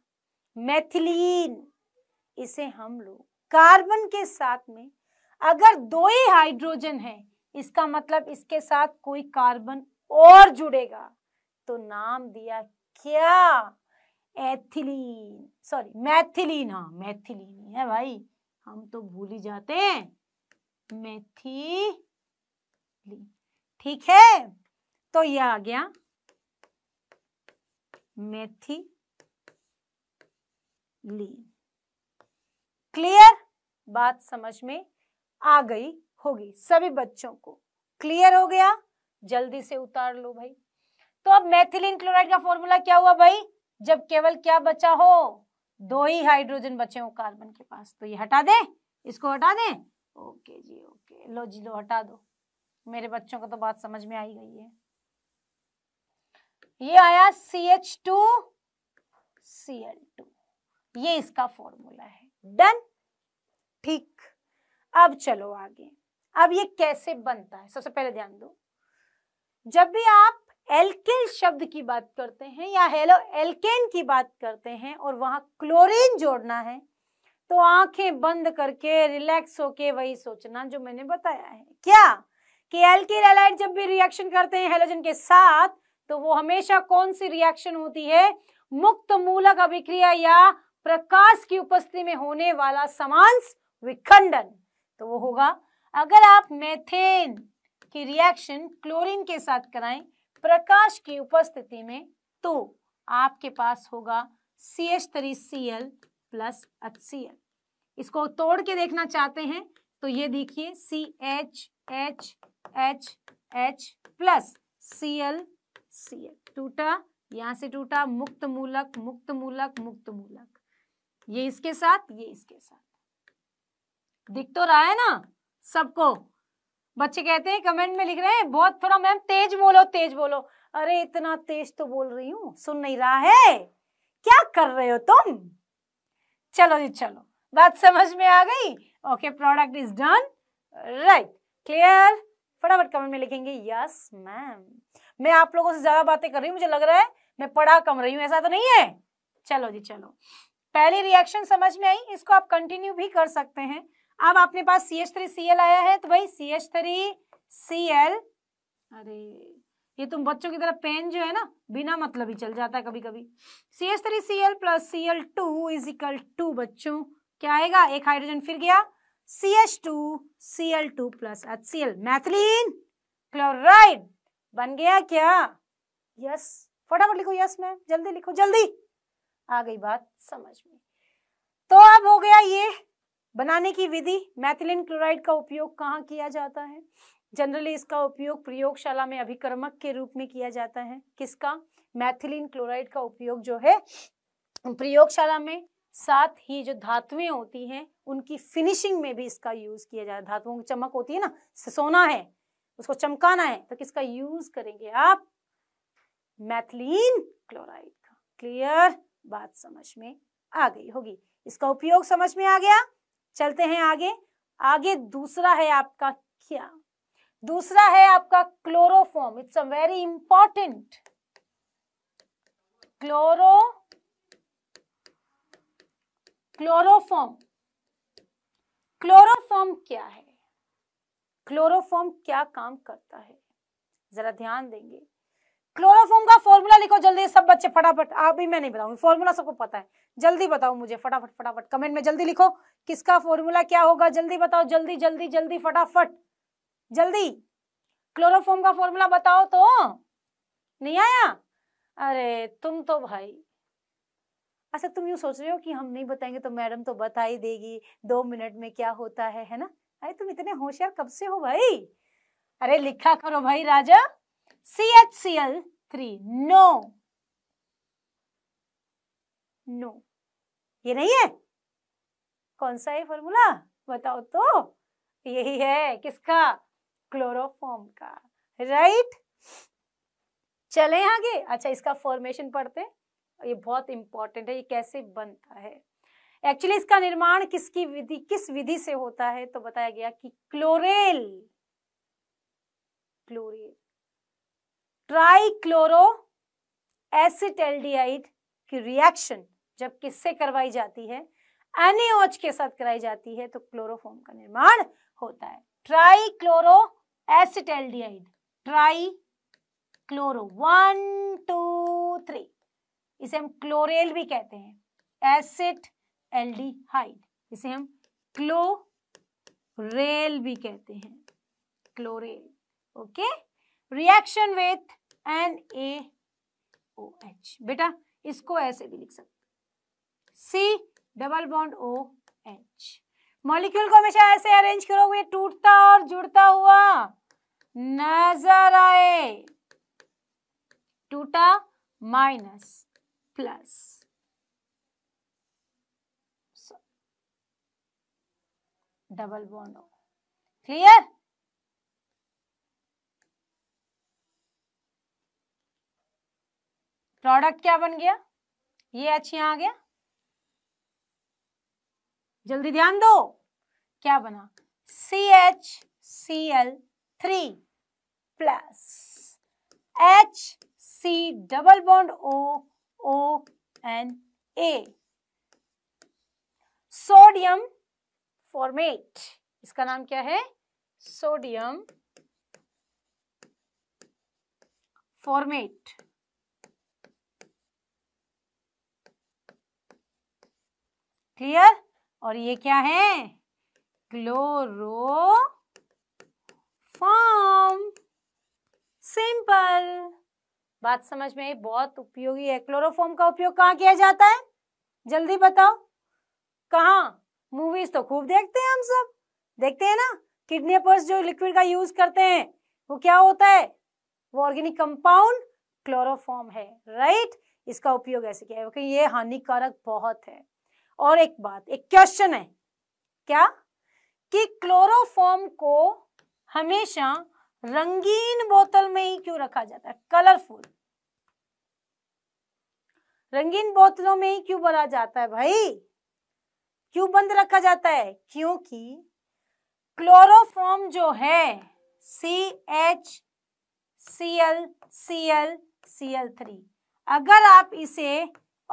मैथिलीन इसे हम लोग कार्बन के साथ में अगर दो ही हाइड्रोजन है इसका मतलब इसके साथ कोई कार्बन और जुड़ेगा तो नाम दिया क्या एथिलीन सॉरी मैथिलीन हाँ मैथिलीन है भाई हम तो भूल ही जाते हैं मैथिलीन ठीक है तो यह आ गया मैथी लीन क्लियर बात समझ में आ गई होगी सभी बच्चों को क्लियर हो गया जल्दी से उतार लो भाई तो अब मैथिलीन क्लोराइड का फॉर्मूला क्या हुआ भाई जब केवल क्या बचा हो दो ही हाइड्रोजन बचे हो कार्बन के पास तो ये हटा दे इसको हटा दे ओके जी ओके लो जी लो हटा दो मेरे बच्चों को तो बात समझ में आई गई है ये आया C H two C L two ये इसका फॉर्मूला है डन ठीक अब चलो आगे अब ये कैसे बनता है सबसे पहले ध्यान दो जब भी आप एल्किल शब्द की बात करते हैं या हेलो एल्केन की बात करते हैं और वहां क्लोरीन जोड़ना है तो आंखें बंद करके रिलैक्स होके वही सोचना जो मैंने बताया है क्या कि एल्किल एलाइड जब भी रिएक्शन करते हैं हेलोजन के साथ तो वो हमेशा कौन सी रिएक्शन होती है मुक्त मूलक अभिक्रिया या प्रकाश की उपस्थिति में होने वाला समांस विखंडन तो वो होगा अगर आप मेथेन की रिएक्शन क्लोरीन के साथ कराएं प्रकाश की उपस्थिति में तो आपके पास होगा C H three C L plus H C L इसको तोड़ के देखना चाहते हैं तो ये देखिए C H H H H plus C L C L टूटा यहाँ से टूटा मुक्त मूलक मुक्त मूलक मुक्त मूलक ये इसके साथ ये इसके साथ दिख तो रहा है ना सबको बच्चे कहते हैं कमेंट में लिख रहे हैं बहुत थोड़ा मैम तेज बोलो तेज बोलो अरे इतना तेज तो बोल रही हूँ सुन नहीं रहा है क्या कर रहे हो तुम चलो जी चलो बात समझ में आ गई okay product is done right clear फटाफट कमेंट में लिखेंगे यस मैम मैं आप लोगों से ज्यादा बातें कर रही हूँ मुझे लग रहा है मैं पढ़ा कम रही हूँ ऐसा तो नहीं है चलो जी चलो पहली रिएक्शन समझ में आई इसको आप कंटिन्यू भी कर सकते हैं अब आपने पास C H three C L आया है तो भाई C H three C L अरे ये तुम बच्चों की तरह पेन जो है ना बिना मतलब ही चल जाता है कभी कभी C H three C L plus C L two is equal to बच्चों क्या आएगा एक हाइड्रोजन फिर गया C H two C L two plus H C L methylene chloride बन गया क्या यस फटाफट लिखो यस मैम जल्दी लिखो जल्दी आ गई बात समझ में तो अब हो गया ये बनाने की विधि मैथिलिन क्लोराइड का उपयोग कहाँ किया जाता है जनरली इसका उपयोग प्रयोगशाला में अभिक्रमक के रूप में किया जाता है किसका मैथिलीन क्लोराइड का उपयोग जो है प्रयोगशाला में साथ ही जो धातुएं होती हैं उनकी फिनिशिंग में भी इसका यूज किया जाता है धातुओं की चमक होती है ना सोना है उसको चमकाना है तो किसका यूज करेंगे आप मैथिलीन क्लोराइड का क्लियर बात समझ में आ गई होगी इसका उपयोग समझ में आ गया चलते हैं आगे आगे दूसरा है आपका क्या दूसरा है आपका chloroform it's a very important chloro chloroform chloroform क्या है क्लोरोफॉर्म क्या काम करता है जरा ध्यान देंगे क्लोरोफॉर्म का फॉर्मूला लिखो जल्दी सब बच्चे फटाफट आप भी मैं नहीं बताऊंगी फॉर्मूला सबको पता है जल्दी बताओ मुझे फटाफट फटाफट कमेंट में जल्दी लिखो किसका फॉर्मूला क्या होगा जल्दी बताओ जल्दी जल्दी जल्दी फटाफट जल्दी क्लोरोफॉर्म का फॉर्मूला बताओ तो नहीं आया अरे तुम तो भाई अच्छा तुम यूँ सोच रहे हो कि हम नहीं बताएंगे तो मैडम तो बता ही देगी दो मिनट में क्या होता है है ना अरे तुम इतने होशियार कब से हो भाई अरे लिखा करो भाई राजा C H C L three no no no. ये नहीं है कौन सा है फॉर्मूला बताओ तो यही है किसका क्लोरोफॉर्म का राइट चले आगे अच्छा इसका फॉर्मेशन पढ़ते हैं ये बहुत इंपॉर्टेंट है ये कैसे बनता है एक्चुअली इसका निर्माण किसकी विधि किस विधि से होता है तो बताया गया कि chloral chloral chloro acid aldehyde की रिएक्शन जब किससे करवाई जाती है एनिओच के साथ कराई जाती है तो क्लोरोफॉर्म का निर्माण होता है tri chloro acetaldehyde tri chloro one two three इसे हम क्लोरेल भी कहते हैं एसिड एल्डिहाइड इसे हम क्लोरेल भी कहते हैं chloral okay reaction with N A O H बेटा इसको ऐसे भी लिख सकते C double bond O H molecule को हमेशा ऐसे अरेंज करोगे टूटता और जुड़ता हुआ नजर आए टूटा minus plus double bond O clear product क्या बन गया ये अच्छी आ गया जल्दी ध्यान दो क्या बना C H C L three plus H C double bond O O N A sodium formate इसका नाम क्या है सोडियम फॉर्मेट क्लियर और ये क्या है फॉर्म सिंपल बात समझ में बहुत उपयोगी है क्लोरोफॉर्म का उपयोग कहाँ किया जाता है जल्दी बताओ कहा मूवीज तो खूब देखते हैं हम सब देखते हैं ना किडनेपर्स जो लिक्विड का यूज करते हैं वो क्या होता है वो ऑर्गेनिक कंपाउंड क्लोरोफॉर्म है राइट इसका उपयोग ऐसे किया है क्योंकि ये हानिकारक बहुत है और एक बात एक क्वेश्चन है क्या कि क्लोरोफॉर्म को हमेशा रंगीन बोतल में ही क्यों रखा जाता है कलरफुल रंगीन बोतलों में ही क्यों भरा जाता है भाई क्यों बंद रखा जाता है क्योंकि क्लोरोफॉर्म जो है C H C L C L C L three अगर आप इसे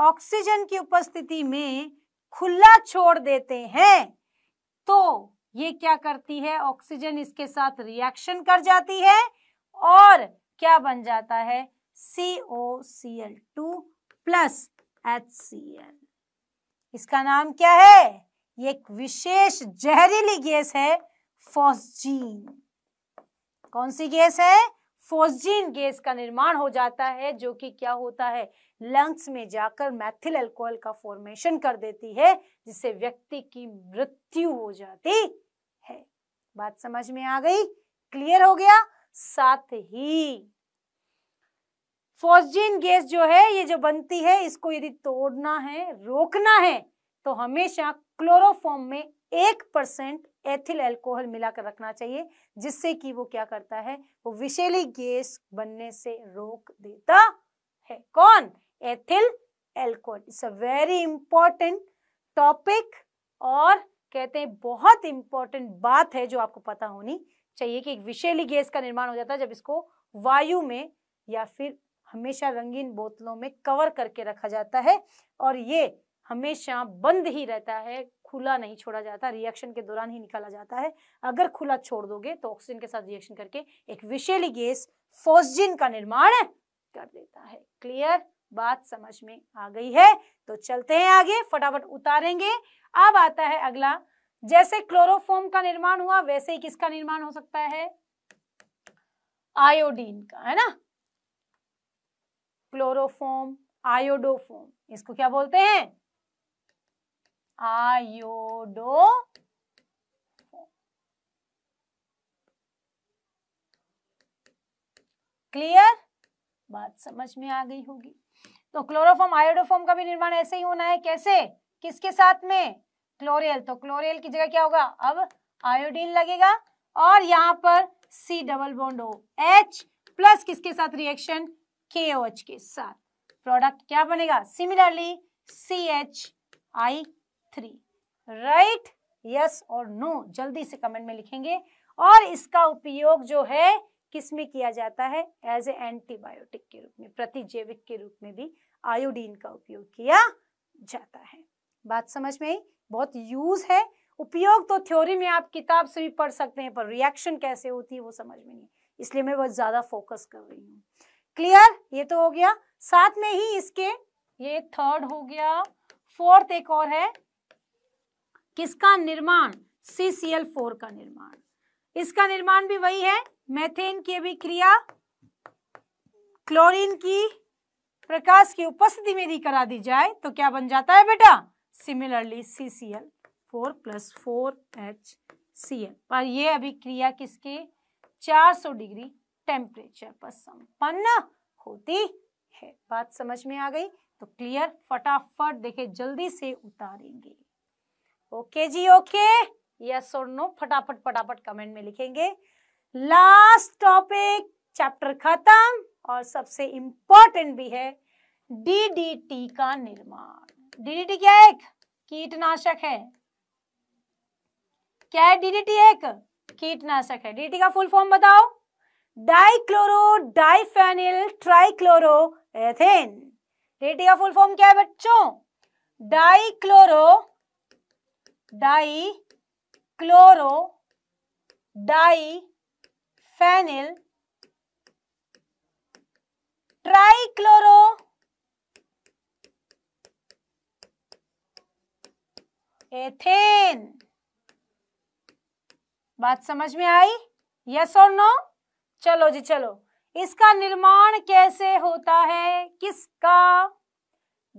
ऑक्सीजन की उपस्थिति में खुला छोड़ देते हैं तो ये क्या करती है ऑक्सीजन इसके साथ रिएक्शन कर जाती है और क्या बन जाता है C O C L two plus H C L इसका नाम क्या है ये एक विशेष जहरीली गैस है फॉस्जीन कौन सी गैस है फोस्जीन गैस का निर्माण हो जाता है जो कि क्या होता है लंग्स में जाकर मैथिल अल्कोहल का फॉर्मेशन कर देती है जिससे व्यक्ति की मृत्यु हो जाती है बात समझ में आ गई क्लियर हो गया साथ ही फोस्जीन गैस जो है ये जो बनती है इसको यदि तोड़ना है रोकना है तो हमेशा क्लोरोफॉर्म में एक परसेंट एथिल एल्कोहल मिलाकर रखना चाहिए जिससे कि वो क्या करता है वो विषैली गैस बनने से रोक देता है कौन ethyl alcohol it's a very important topic और कहते हैं बहुत इंपॉर्टेंट बात है जो आपको पता होनी चाहिए कि एक विषैली गैस का निर्माण हो जाता है जब इसको वायु में या फिर हमेशा रंगीन बोतलों में कवर करके रखा जाता है और ये हमेशा बंद ही रहता है खुला नहीं छोड़ा जाता रिएक्शन के दौरान ही निकाला जाता है अगर खुला छोड़ दोगे तो ऑक्सीजन के साथ रिएक्शन करके एक विशेली गैस फोस्जिन का निर्माण कर देता है क्लियर बात समझ में आ गई है तो चलते हैं आगे फटाफट उतारेंगे अब आता है अगला जैसे क्लोरोफॉर्म का निर्माण हुआ वैसे ही किसका निर्माण हो सकता है आयोडीन का है ना क्लोरोफॉर्म आयोडोफॉर्म इसको क्या बोलते हैं आयोडो क्लियर बात समझ में आ गई होगी तो क्लोरोफॉर्म आयोडोफॉर्म का भी निर्माण ऐसे ही होना है कैसे किसके साथ में क्लोरियल तो क्लोरियल की जगह क्या होगा अब आयोडीन लगेगा और यहां पर C double bond O H plus किसके साथ रिएक्शन के ओ एच के साथ प्रोडक्ट क्या बनेगा similarly C H I three right yes और नो जल्दी से कमेंट में लिखेंगे और इसका उपयोग जो है किस में किया जाता है एज ए एंटीबायोटिक के रूप में प्रतिजैविक के रूप में भी आयोडीन का उपयोग किया जाता है बात समझ में आई बहुत यूज है उपयोग तो थ्योरी में आप किताब से भी पढ़ सकते हैं पर रिएक्शन कैसे होती है वो समझ में नहीं इसलिए मैं बहुत ज्यादा फोकस कर रही हूँ क्लियर ये तो हो गया साथ में ही इसके ये थर्ड हो गया फोर्थ एक और है किसका निर्माण CCl4 का निर्माण इसका निर्माण भी वही है मैथेन की अभिक्रिया क्लोरीन की प्रकाश की उपस्थिति में भी करा दी जाए तो क्या बन जाता है बेटा similarly CCl four plus four H C L पर यह अभिक्रिया किसके 400 डिग्री टेम्परेचर पर संपन्न होती है बात समझ में आ गई तो क्लियर फटाफट देखे जल्दी से उतारेंगे ओके जी ओके यस और नो फटाफट फटाफट कमेंट में लिखेंगे लास्ट टॉपिक चैप्टर खत्म और सबसे इंपॉर्टेंट भी है डीडीटी का निर्माण डीडीटी क्या एक कीटनाशक है क्या है डीडीटी एक कीटनाशक है डीडीटी का फुल फॉर्म बताओ dichloro diphenyl trichloro ethane DDT का फुल फॉर्म क्या है बच्चों dichloro di chloro di phenyl trichloro ethane बात समझ में आई यस और नो चलो जी चलो इसका निर्माण कैसे होता है किसका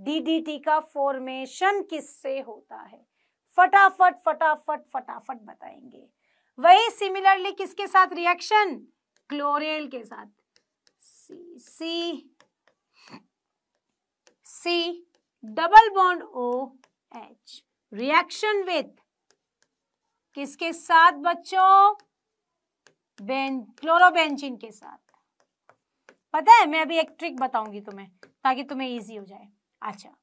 डीडीटी का फॉर्मेशन किससे होता है फटाफट फटाफट फटाफट बताएंगे वही सिमिलरली किसके साथ रिएक्शन क्लोरेल के साथ C C C double bond O H reaction with किसके साथ बच्चों बेन क्लोरोबेंजिन के साथ पता है मैं अभी एक ट्रिक बताऊंगी तुम्हें ताकि तुम्हें इजी हो जाए अच्छा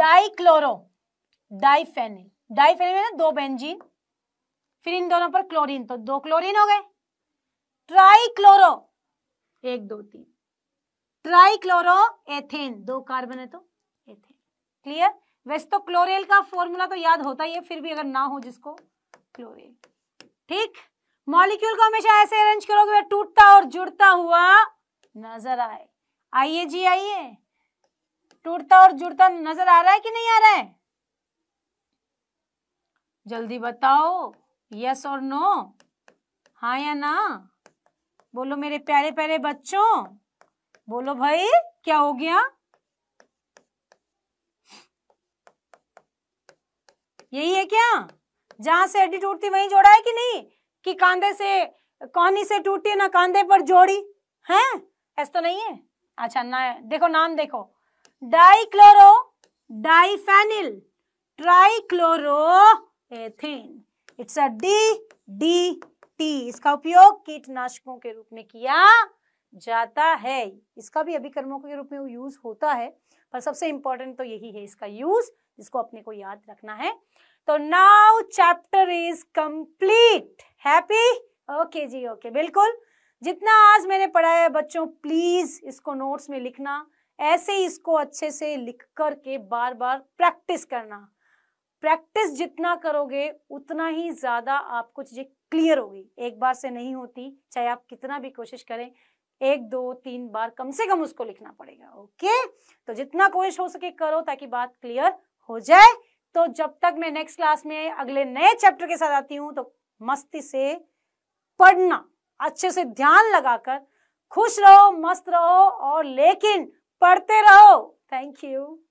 डाइक्लोरो डाइफेनिल डाइफेनिल में दो बेंजीन फिर इन दोनों पर क्लोरीन तो दो क्लोरीन हो गए ट्राइक्लोरो एक दो तीन ट्राइक्लोरो एथेन दो कार्बन है तो एथेन क्लियर वैसे तो क्लोरेल का फॉर्मूला तो याद होता ही है फिर भी अगर ना हो जिसको क्लोरेल ठीक मॉलिक्यूल को हमेशा ऐसे अरेंज कि वह टूटता और जुड़ता हुआ नजर आए आइए जी आइए टूटता और जुड़ता नजर आ रहा है कि नहीं आ रहा है जल्दी बताओ यस और नो हा या ना बोलो मेरे प्यारे प्यारे बच्चों बोलो भाई क्या हो गया यही है क्या जहां से हड्डी टूटती वहीं जोड़ा है कि नहीं कि कांधे से कौनी से टूटी ना कांधे पर जोड़ी है ऐसा तो नहीं है अच्छा ना देखो नाम देखो dichloro diphenyl trichloro ethane it's a D D T इसका उपयोग कीटनाशकों के रूप में किया जाता है इसका भी अभिकर्मों के रूप में यूज होता है पर सबसे इंपॉर्टेंट तो यही है इसका यूज जिसको अपने को याद रखना है तो now chapter is complete happy okay जी ओके okay, बिल्कुल जितना आज मैंने पढ़ाया है बच्चों प्लीज इसको नोट्स में लिखना ऐसे इसको अच्छे से लिख करके बार बार प्रैक्टिस करना प्रैक्टिस जितना करोगे उतना ही ज्यादा आपको चीजें क्लियर होगी एक बार से नहीं होती चाहे आप कितना भी कोशिश करें एक दो तीन बार कम से कम उसको लिखना पड़ेगा ओके तो जितना कोशिश हो सके करो ताकि बात क्लियर हो जाए तो जब तक मैं नेक्स्ट क्लास में अगले नए चैप्टर के साथ आती हूं तो मस्ती से पढ़ना अच्छे से ध्यान लगाकर खुश रहो मस्त रहो और लेकिन पढ़ते रहो थैंक यू